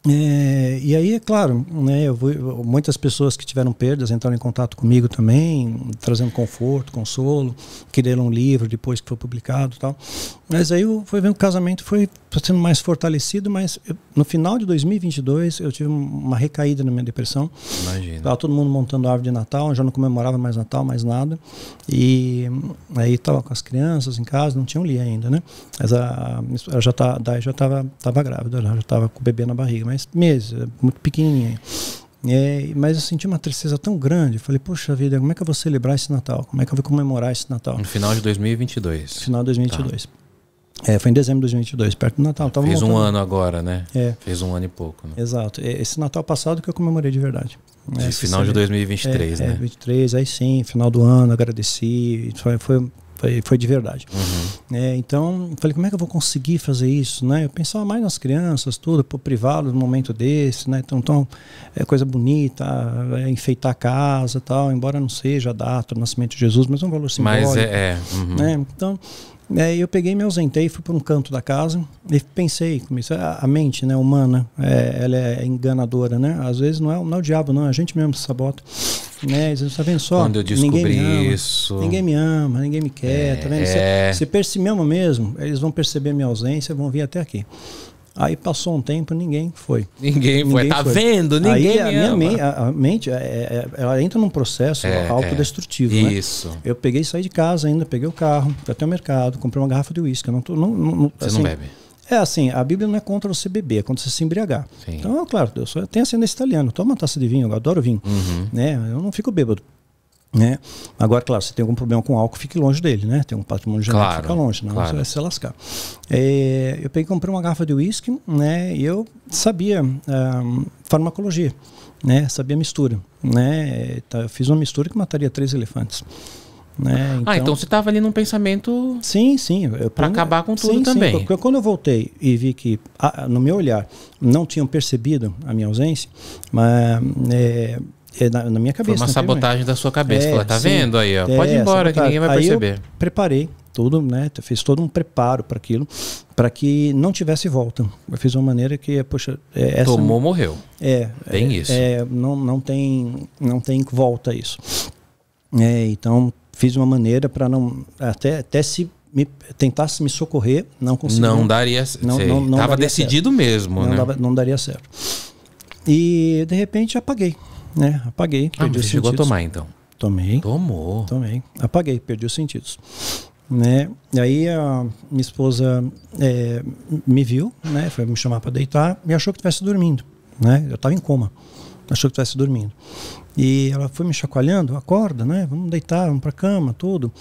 B: é, e aí, é claro, né, eu vou, muitas pessoas que tiveram perdas entraram em contato comigo também, trazendo conforto, consolo, querendo um livro depois que foi publicado tal. Mas aí eu fui ver o casamento foi sendo mais fortalecido, mas eu, no final de 2022 eu tive uma recaída na minha depressão. Imagina. Tava todo mundo montando a árvore de Natal, já não comemorava mais Natal, mais nada. E aí tava com as crianças em casa, não tinham li ainda, né? Mas a, ela já tá, daí já tava, tava grávida, já tava com o bebê na barriga mas meses, muito pequenininha. É, mas eu senti uma tristeza tão grande. Eu falei, poxa vida, como é que eu vou celebrar esse Natal? Como é que eu vou comemorar esse Natal? No final de 2022. Final de 2022. Tá. É, foi em dezembro de 2022, perto do Natal. Tava Fez montando... um ano agora, né? É. Fez um ano e pouco. Né? Exato. É, esse Natal passado que eu comemorei de verdade. De final de 2023, é, é, né? É, 23, aí sim, final do ano, agradeci. Foi, foi foi, foi de verdade. Uhum. É, então, falei, como é que eu vou conseguir fazer isso, né? Eu pensava mais nas crianças, tudo, para privá-los no momento desse, né? Então, então, é coisa bonita, é enfeitar a casa tal, embora não seja a data do nascimento de Jesus, mas é um valor simbólico. Mas é, é. Uhum. Né? Então, é, eu peguei, me ausentei, fui para um canto da casa e pensei, comecei, a, a mente né, humana, é, ela é enganadora, né? Às vezes não é, não é o diabo, não, é a gente mesmo que sabota. Né? Dizendo, tá vendo só? Quando eu descobri ninguém ama, isso. Ninguém me ama, ninguém me quer, é, tá vendo? É. Se, se percebemos mesmo, eles vão perceber minha ausência, vão vir até aqui. Aí passou um tempo, ninguém foi. Ninguém, ninguém foi. Tá foi. vendo? Ninguém Aí a minha me, a, a mente, é, é, é, ela entra num processo é, é. autodestrutivo, é. Né? Isso. Eu peguei, saí de casa ainda, peguei o carro, fui até o mercado, comprei uma garrafa de uísque. Não, não, não, Você assim, não bebe? É assim, a Bíblia não é contra você beber, é contra você se embriagar. Sim. Então, claro, eu sou, tenho ascendência italiana, tomo uma taça de vinho, eu adoro vinho. Uhum. Né? Eu não fico bêbado. Né? Agora, claro, se tem algum problema com álcool, fique longe dele, né? Tem um patrimônio genético, claro, fica longe, não, claro. você vai se lascar. É, eu peguei, comprei uma garrafa de uísque, né? E eu sabia um, ah, farmacologia, né? Sabia mistura, né? Tá, eu fiz uma mistura que mataria três elefantes. Né? Então, ah, então,
A: então você estava ali num pensamento.
B: Sim, sim. Para acabar com tudo sim, também. Sim. Quando eu voltei e vi que, no meu olhar, não tinham percebido a minha ausência, mas. É, é, na, na, minha cabeça. Foi uma sabotagem mais. da sua cabeça. É, Fala, tá sim, vendo aí, ó, é, Pode ir embora que ninguém vai aí perceber. Eu preparei tudo, né? Fiz todo um preparo para aquilo, para que não tivesse volta. Eu fiz uma maneira que, poxa, é, essa, tomou, morreu. É, tem é, isso. É, não, não tem, não tem volta isso. É, então fiz uma maneira para não até até se me, tentasse me socorrer, não conseguia. Não daria, não, sei, não, não tava daria decidido certo. mesmo, não, né? dava, não daria certo. E de repente apaguei, né? Apaguei, ah, perdi os chegou sentidos. a tomar então. Tomei. Tomou. Tomei. Apaguei, perdi os sentidos. Né? E aí a minha esposa é, me viu, né? Foi me chamar para deitar e achou que estivesse dormindo, né? Eu estava em coma. Achou que estivesse dormindo. E ela foi me chacoalhando, acorda, né? Vamos deitar, vamos para cama, tudo.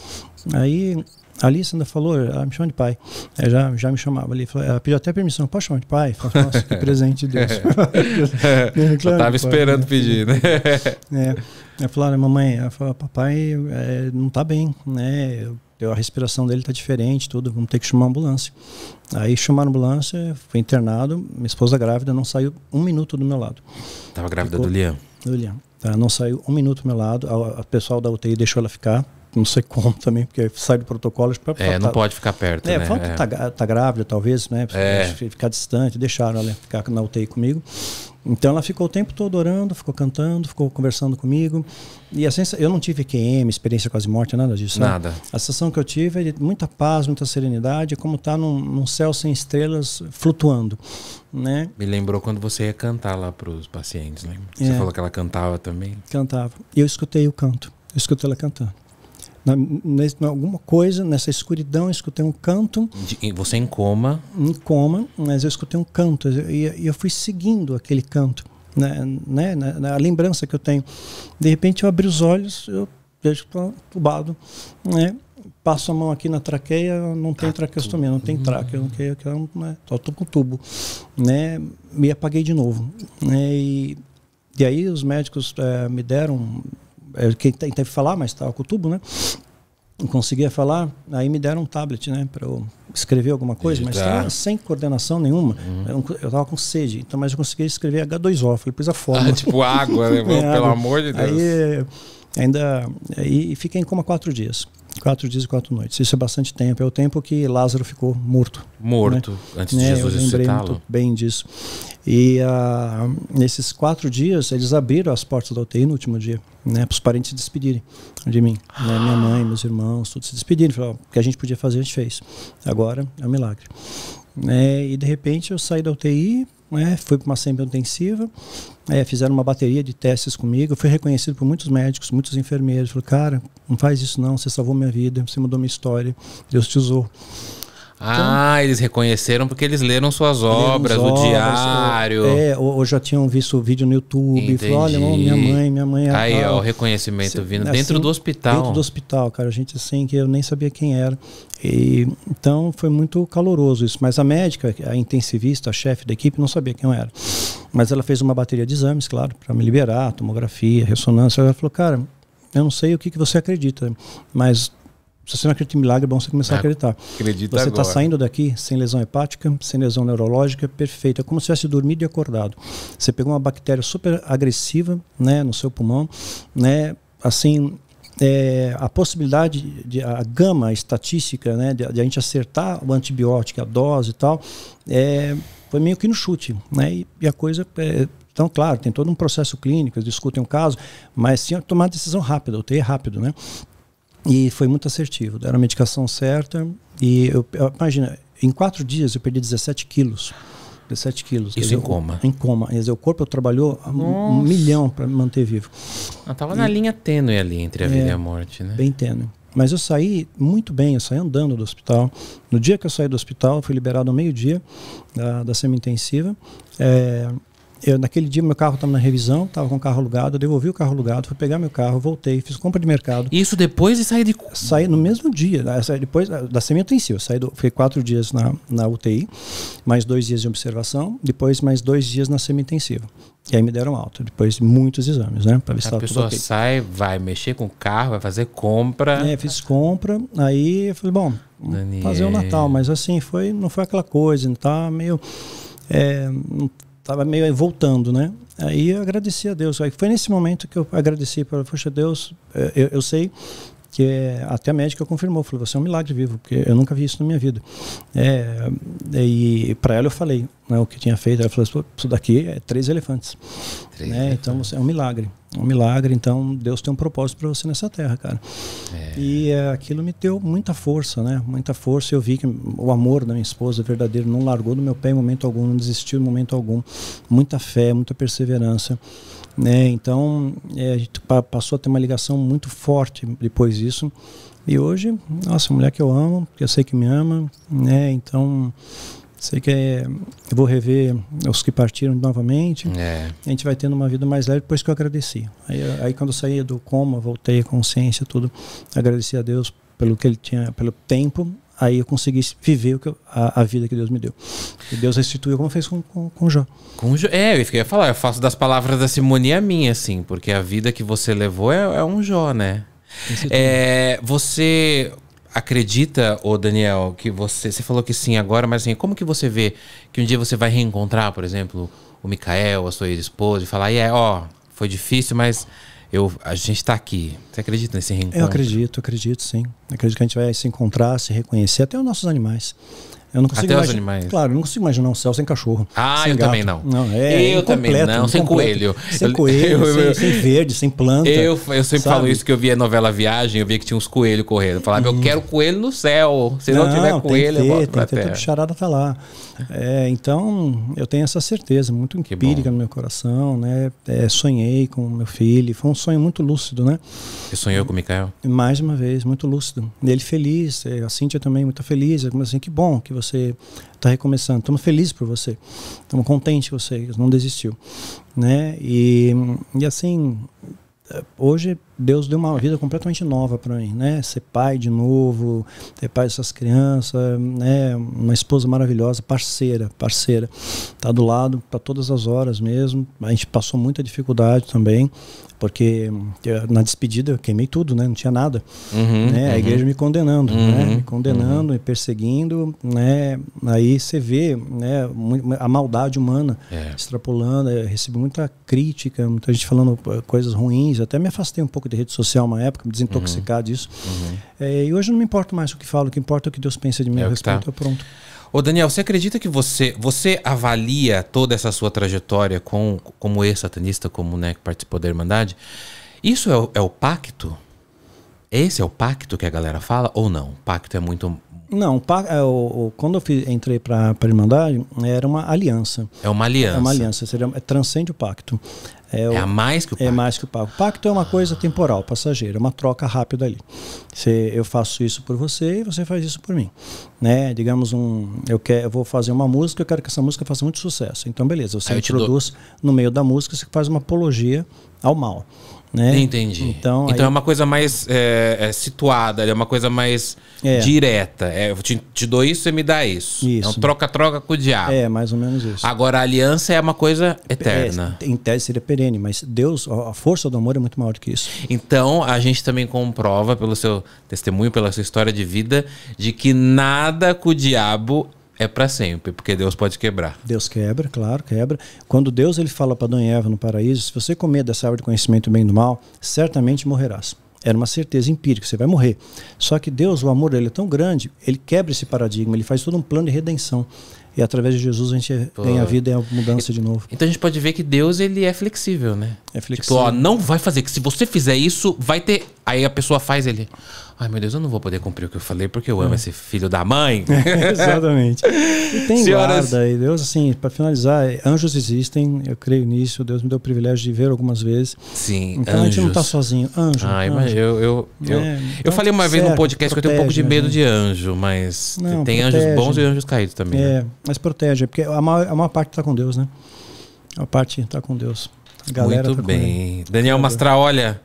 B: Aí a Alice ainda falou, ela me chama de pai. Ela já, já me chamava ali. Ela pediu até permissão, posso chamar de pai? Falei, Nossa, que presente de Deus. é, claro, eu tava esperando né? pedir, né? É. Ela falou, mamãe, ela falou, papai é, não tá bem, né? A respiração dele tá diferente, tudo, vamos ter que chamar a ambulância. Aí chamaram a ambulância, fui internado, minha esposa grávida não saiu um minuto do meu lado. Tava
A: grávida Ficou, do Leão?
B: Do Leão. Tá? Não saiu um minuto do meu lado. O pessoal da UTI deixou ela ficar. Não sei como também, porque sai do protocolo. Pra, é, não tá, pode ficar perto. É, né? falando é. que tá, tá, grávida, talvez, né? É. Ficar distante, deixaram ela ficar na UTI comigo. Então ela ficou o tempo todo orando, ficou cantando, ficou conversando comigo. E a sensação, eu não tive QM, experiência quase morte, nada disso. Né? Nada. A sensação que eu tive é de muita paz, muita serenidade, é como estar tá num, num, céu sem estrelas flutuando né?
A: Me lembrou quando você ia cantar lá para os pacientes, lembra? Você é. falou que ela cantava também?
B: Cantava. Eu escutei o canto. Eu escutei ela cantando. Na, alguma coisa, nessa escuridão, eu escutei um canto.
A: De, você em coma?
B: Em coma, mas eu escutei um canto. E eu, eu, fui seguindo aquele canto. Né, né, na, lembrança que eu tenho. De repente eu abri os olhos, eu vejo que estou tá entubado, né? passo a mão aqui na traqueia, não tem ah, traqueostomia, não tem traqueia que é, né? só tô com tubo, né? Me apaguei de novo, né? E, e aí os médicos é, me deram, é, quem teve que falar, mas estava com o tubo, né? Não conseguia falar, aí me deram um tablet, né? Para eu escrever alguma coisa, Digitar. mas tava sem coordenação nenhuma. Uhum. Eu, eu tava com sede, então, mas eu consegui escrever H2O, falei, pus a Ah, tipo água, né? é, pelo água. amor de Deus. Aí, eh, ainda, aí fiquei em coma quatro dias. Quatro dias e quatro noites. Isso é bastante tempo. É o tempo que Lázaro ficou morto. Né? Morto, né? antes de né, Jesus Eu lembrei muito bem disso. E uh, nesses quatro dias, eles abriram as portas da UTI no último dia, né? Para os parentes se despedirem de mim. Né? Minha mãe, meus irmãos, todos se despedirem. Falaram, o que a gente podia fazer, a gente fez. Agora é um milagre. Né? E de repente eu saí da UTI, né? Fui para uma semi intensiva, é, fizeram uma bateria de testes comigo. fui reconhecido por muitos médicos, muitos enfermeiros. Falei, cara, não faz isso não, você salvou minha vida, você mudou minha história, Deus te usou. Então, ah,
A: então, eles reconheceram porque eles leram suas obras, leram obras o é, diário. É,
B: ou, é, ou, já tinham visto o vídeo no YouTube. Falou, olha, minha mãe, minha mãe. é Aí, ó, o reconhecimento se, vindo assim, dentro do hospital. Dentro do hospital, cara. A gente assim, que eu nem sabia quem era. E, então foi muito caloroso isso. Mas a médica, a intensivista, a chefe da equipe, não sabia quem eu era. Mas ela fez uma bateria de exames, claro, para me liberar, tomografia, ressonância. Ela falou, cara, eu não sei o que, que você acredita, mas se você não acredita em milagre, é bom você começar a é, acreditar. Acredita você está saindo daqui sem lesão hepática, sem lesão neurológica, perfeita. É como se tivesse dormido e acordado. Você pegou uma bactéria super agressiva né, no seu pulmão, né, assim, é, a possibilidade, de, a gama estatística né, de, de, a gente acertar o antibiótico, a dose e tal, é, foi meio que no chute. Né, e, e a coisa é, então, claro, tem todo um processo clínico, eles discutem um caso, mas sim tomar decisão rápida, UTI é rápido, né? E foi muito assertivo. Era a medicação certa. E eu, imagina, em quatro dias eu perdi 17 quilos. 17 quilos. Isso dizer, em coma. Em coma. Quer dizer, o corpo trabalhou Nossa. um milhão para me manter vivo.
A: Ela ah, tava e, na linha tênue ali entre a é, vida e a morte, né? Bem
B: tênue. Mas eu saí muito bem, eu saí andando do hospital. No dia que eu saí do hospital, fui liberado ao meio-dia da, ah, da semi-intensiva. É, eu, naquele dia, meu carro estava na revisão, estava com o carro alugado, eu devolvi o carro alugado, fui pegar meu carro, voltei, fiz compra de mercado. Isso depois de sair de. Saí no mesmo dia, depois da semi em si. Eu saí do, fiquei quatro dias na, na UTI, mais dois dias de observação, depois mais dois dias na semi-intensiva. E aí me deram alta, depois de muitos exames, né? Pra ver se a pessoa okay.
A: sai, vai mexer com o carro, vai fazer compra. É,
B: fiz compra, aí eu falei, bom, Daniel. fazer o Natal, mas assim, foi, não foi aquela coisa, tá meio. É, estava meio voltando, né? Aí eu agradeci a Deus. Aí foi nesse momento que eu agradeci para, poxa, Deus, é, eu, eu sei porque até a médica confirmou, falou, você é um milagre vivo, porque eu nunca vi isso na minha vida. É, é e para ela eu falei né, o que tinha feito, ela falou, isso daqui é três elefantes. Três né? elefantes. Então você, é um milagre, um milagre, então Deus tem um propósito para você nessa terra, cara. É. E é, aquilo me deu muita força, né? Muita força, eu vi que o amor da minha esposa verdadeiro não largou do meu pé em momento algum, não desistiu em momento algum. Muita fé, muita perseverança. Né? Então, é, a gente passou a ter uma ligação muito forte depois disso. E hoje, nossa, mulher que eu amo, que eu sei que me ama, né? Então, sei que é, eu vou rever os que partiram novamente. É. A gente vai tendo uma vida mais leve depois que eu agradeci. Aí, aí quando eu saí do coma, voltei à consciência, tudo, agradeci a Deus pelo que ele tinha, pelo tempo aí eu consegui viver o que eu, a, a, vida que Deus me deu. E Deus restituiu como fez com, com, com Jó.
A: Com Jó. É, eu ia falar. Eu faço das palavras da Simone a minha, assim, porque a vida que você levou é, é um Jó, né? É, você acredita, ô Daniel, que você. Você falou que sim agora, mas assim, como que você vê que um dia você vai reencontrar, por exemplo, o Mikael, a sua esposa e falar, e yeah, é, ó, foi difícil, mas eu, a gente está aqui. Você acredita nesse reencontro? Eu
B: acredito, acredito sim. Acredito que a gente vai se encontrar, se reconhecer, até os nossos animais. Eu não consigo Até os animais. Claro, eu não consigo imaginar um céu sem cachorro. Ah, sem eu gato. também não. Não, é.
A: Eu também não, sem coelho. Sem coelho, eu, sem, eu, sem, verde, sem planta. Eu, eu sempre sabe? falo isso que eu via novela Viagem, eu via que tinha uns coelhos correndo. Eu falava, uhum. eu quero coelho no céu. Se não, não tiver coelho, ter, eu volto pra tem terra. Que ter, tudo
B: charada tá lá. É, então, eu tenho essa certeza muito empírica no meu coração, né? É, sonhei com meu filho, foi um sonho muito lúcido, né?
A: Você sonhou com o Mikael?
B: Mais uma vez, muito lúcido. ele feliz, é, a Cíntia também muito feliz. assim, que bom que você está recomeçando. Estamos felizes por você, estamos contentes com você, não desistiu, né? E, e assim, hoje Deus deu uma vida completamente nova para mim, né? Ser pai de novo, ter pai dessas crianças, né? Uma esposa maravilhosa, parceira, parceira, tá do lado para todas as horas mesmo. A gente passou muita dificuldade também, porque eh, na despedida eu queimei tudo, né? Não tinha nada.
C: Uhum, né? Uhum. A igreja me
B: condenando, né? uhum, né? Me condenando, uhum. me perseguindo, né? Aí você vê né? a maldade humana é. extrapolando. Eu eh, recebi muita crítica, muita gente falando eh, coisas ruins. Eu até me afastei um pouco de rede social uma época, me desintoxicar uhum. disso. É, e hoje eu não me importo mais o que falo, o que importa é o que Deus pensa de mim. É eu respeito, tá. eu pronto.
A: Ô Daniel, você acredita que você você avalia toda essa sua trajetória com, como ex-satanista, como né, que participou da Irmandade? Isso é o, é o pacto? Esse é o pacto que a galera fala ou não? O pacto é muito
B: não, é, quando eu fiz, entrei para a Irmandade, era uma aliança. É
A: uma aliança. É uma
B: aliança, seria, é, transcende o pacto. É, o, é a mais que o é pacto. É mais que o pacto. pacto é uma coisa temporal, passageira, é uma troca rápida ali. Se eu faço isso por você e você faz isso por mim. Né? Digamos, um, eu, quero, eu vou fazer uma música, eu quero que essa música faça muito sucesso. Então, beleza, você Aí introduz no meio da música, você faz uma apologia ao mal. Né? Entendi. Então, então aí... é uma
A: coisa mais é, é situada, é uma coisa mais é. direta. É, eu te, te, dou isso, e me dá isso. isso. um então, troca-troca com o diabo. É,
B: mais ou menos isso.
A: Agora, a aliança é uma coisa é, é, eterna.
B: em tese seria perene, mas Deus, a força do amor é muito maior do que isso.
A: Então, a gente também comprova, pelo seu testemunho, pela sua história de vida, de que nada com o diabo é para sempre, porque Deus pode
B: quebrar. Deus quebra, claro, quebra. Quando Deus ele fala para Adão e Eva no paraíso, se você comer dessa árvore de conhecimento do bem e do mal, certamente morrerás. Era uma certeza empírica, você vai morrer. Só que Deus, o amor dele é tão grande, ele quebra esse paradigma, ele faz todo um plano de redenção. E através de Jesus a gente tem a vida e a mudança de novo. Então
A: a gente pode ver que Deus ele é flexível, né? É flexível. Tipo, ó, não vai fazer, que se você fizer isso, vai ter. Aí a pessoa faz Ele Ai, meu Deus, eu não vou poder cumprir o que eu falei porque eu amo é. esse filho da mãe. Exatamente. E tem Senhoras...
B: guarda. E Deus, assim, para finalizar, anjos existem, eu creio nisso. Deus me deu o privilégio de ver algumas vezes. Sim, Então anjos. a gente não tá sozinho. Anjo. Ai, anjo. mas eu. Eu, é, eu, então eu falei uma vez no podcast protege, que eu tenho um pouco de medo de anjo,
A: mas não, tem protege. anjos bons e anjos caídos também. Né? É, né?
B: mas protege, porque a maior, a maior parte tá com Deus, né? A parte tá com Deus. Muito tá bem.
A: Daniel tá Mastral, olha,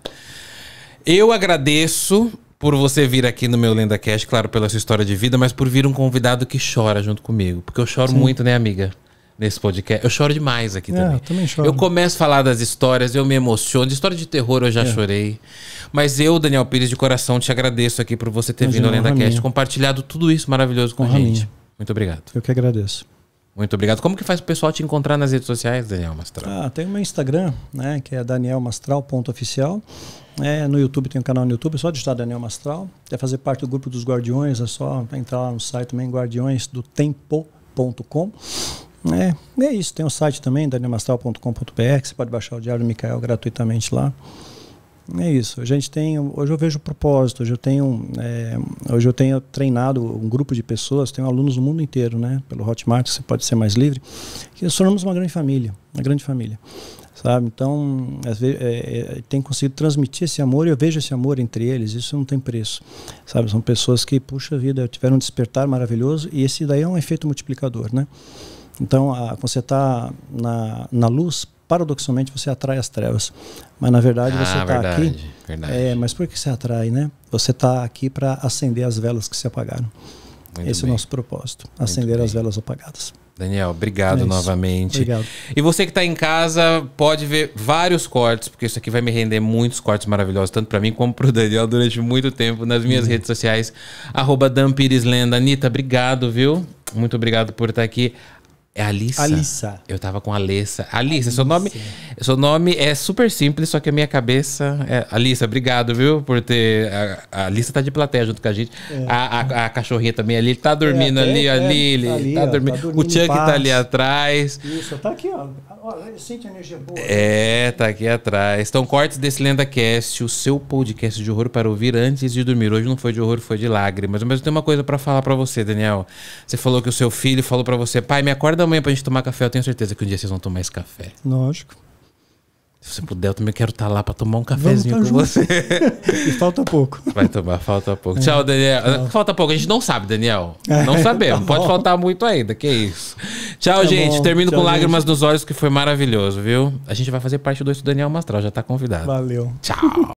A: eu agradeço por você vir aqui no meu Lenda Cast, claro, pela sua história de vida, mas por vir um convidado que chora junto comigo. Porque eu choro Sim. muito, né, amiga? Nesse podcast. Eu choro demais aqui é, também. Eu também choro. Eu começo a falar das histórias, eu me emociono. De história de terror eu já é. chorei. Mas eu, Daniel Pires, de coração, te agradeço aqui por você ter Imagina, vindo ao Lenda Cast, compartilhado tudo isso maravilhoso com a gente. Minha. Muito obrigado. Eu que agradeço. Muito obrigado. Como que faz o pessoal te encontrar nas redes sociais, Daniel Mastral?
B: Ah, tem o meu Instagram, né, que é danielmastral.oficial. É, no YouTube tem um canal no YouTube, é só digitar Daniel Mastral. Quer fazer parte do grupo dos Guardiões, é só entrar lá no site também, guardiõesdotempo.com. É, é isso, tem o um site também, danielmastral.com.br, que você pode baixar o Diário do Micael gratuitamente lá. É isso. A gente tem. Hoje eu vejo o propósito. Hoje eu tenho. É, hoje eu tenho treinado um grupo de pessoas. Tenho alunos do mundo inteiro, né? Pelo Hotmart, você pode ser mais livre. Que somos uma grande família, uma grande família sabe? Então, às vezes, é, é, é, tem conseguido transmitir esse amor e eu vejo esse amor entre eles, isso não tem preço, sabe? São pessoas que, puxa vida, tiveram um despertar maravilhoso e esse daí é um efeito multiplicador, né? Então, a, você está na, na luz, paradoxalmente você atrai as trevas. Mas na verdade ah, você está aqui. Verdade. É, mas por que você atrai, né? Você está aqui para acender as velas que se apagaram. Muito Esse bem. é o nosso propósito: acender as velas apagadas.
A: Daniel, obrigado é novamente. Obrigado. E você que está em casa pode ver vários cortes, porque isso aqui vai me render muitos cortes maravilhosos, tanto para mim como para o Daniel, durante muito tempo, nas minhas uhum. redes sociais. Arroba Lenda. Anitta, obrigado, viu? Muito obrigado por estar aqui. É Alissa. Alissa. Eu tava com Alessa. Alissa, seu nome, seu nome é super simples, só que a minha cabeça. É... Alissa, obrigado, viu? Por ter. A, a Alissa tá de plateia junto com a gente. É. A, a, a, cachorrinha também ali. Tá dormindo é, ali, é, tá ali, tá, ó, dormindo. tá dormindo. O Chuck tá ali atrás.
B: Isso, tá aqui, ó. Olha, sente energia boa. Né?
A: É, tá aqui atrás. Então, cortes desse LendaCast, o seu podcast de horror para ouvir antes de dormir. Hoje não foi de horror, foi de lágrimas. Mas eu tenho uma coisa para falar para você, Daniel. Você falou que o seu filho falou para você: pai, me acorda da manhã pra gente tomar café. Eu tenho certeza que um dia vocês vão tomar esse café. Lógico. Se você puder, eu também quero estar tá lá para tomar um cafezinho tá com junto. você. e falta pouco. Vai tomar, falta pouco. É. Tchau, Daniel. Tchau. Falta pouco, a gente não sabe, Daniel. É. Não sabemos. tá Pode faltar muito ainda, que isso. Tchau, tá gente. Bom. Termino Tchau, com lágrimas nos olhos, que foi maravilhoso, viu? A gente vai fazer parte do Daniel Mastral, já está convidado. Valeu. Tchau.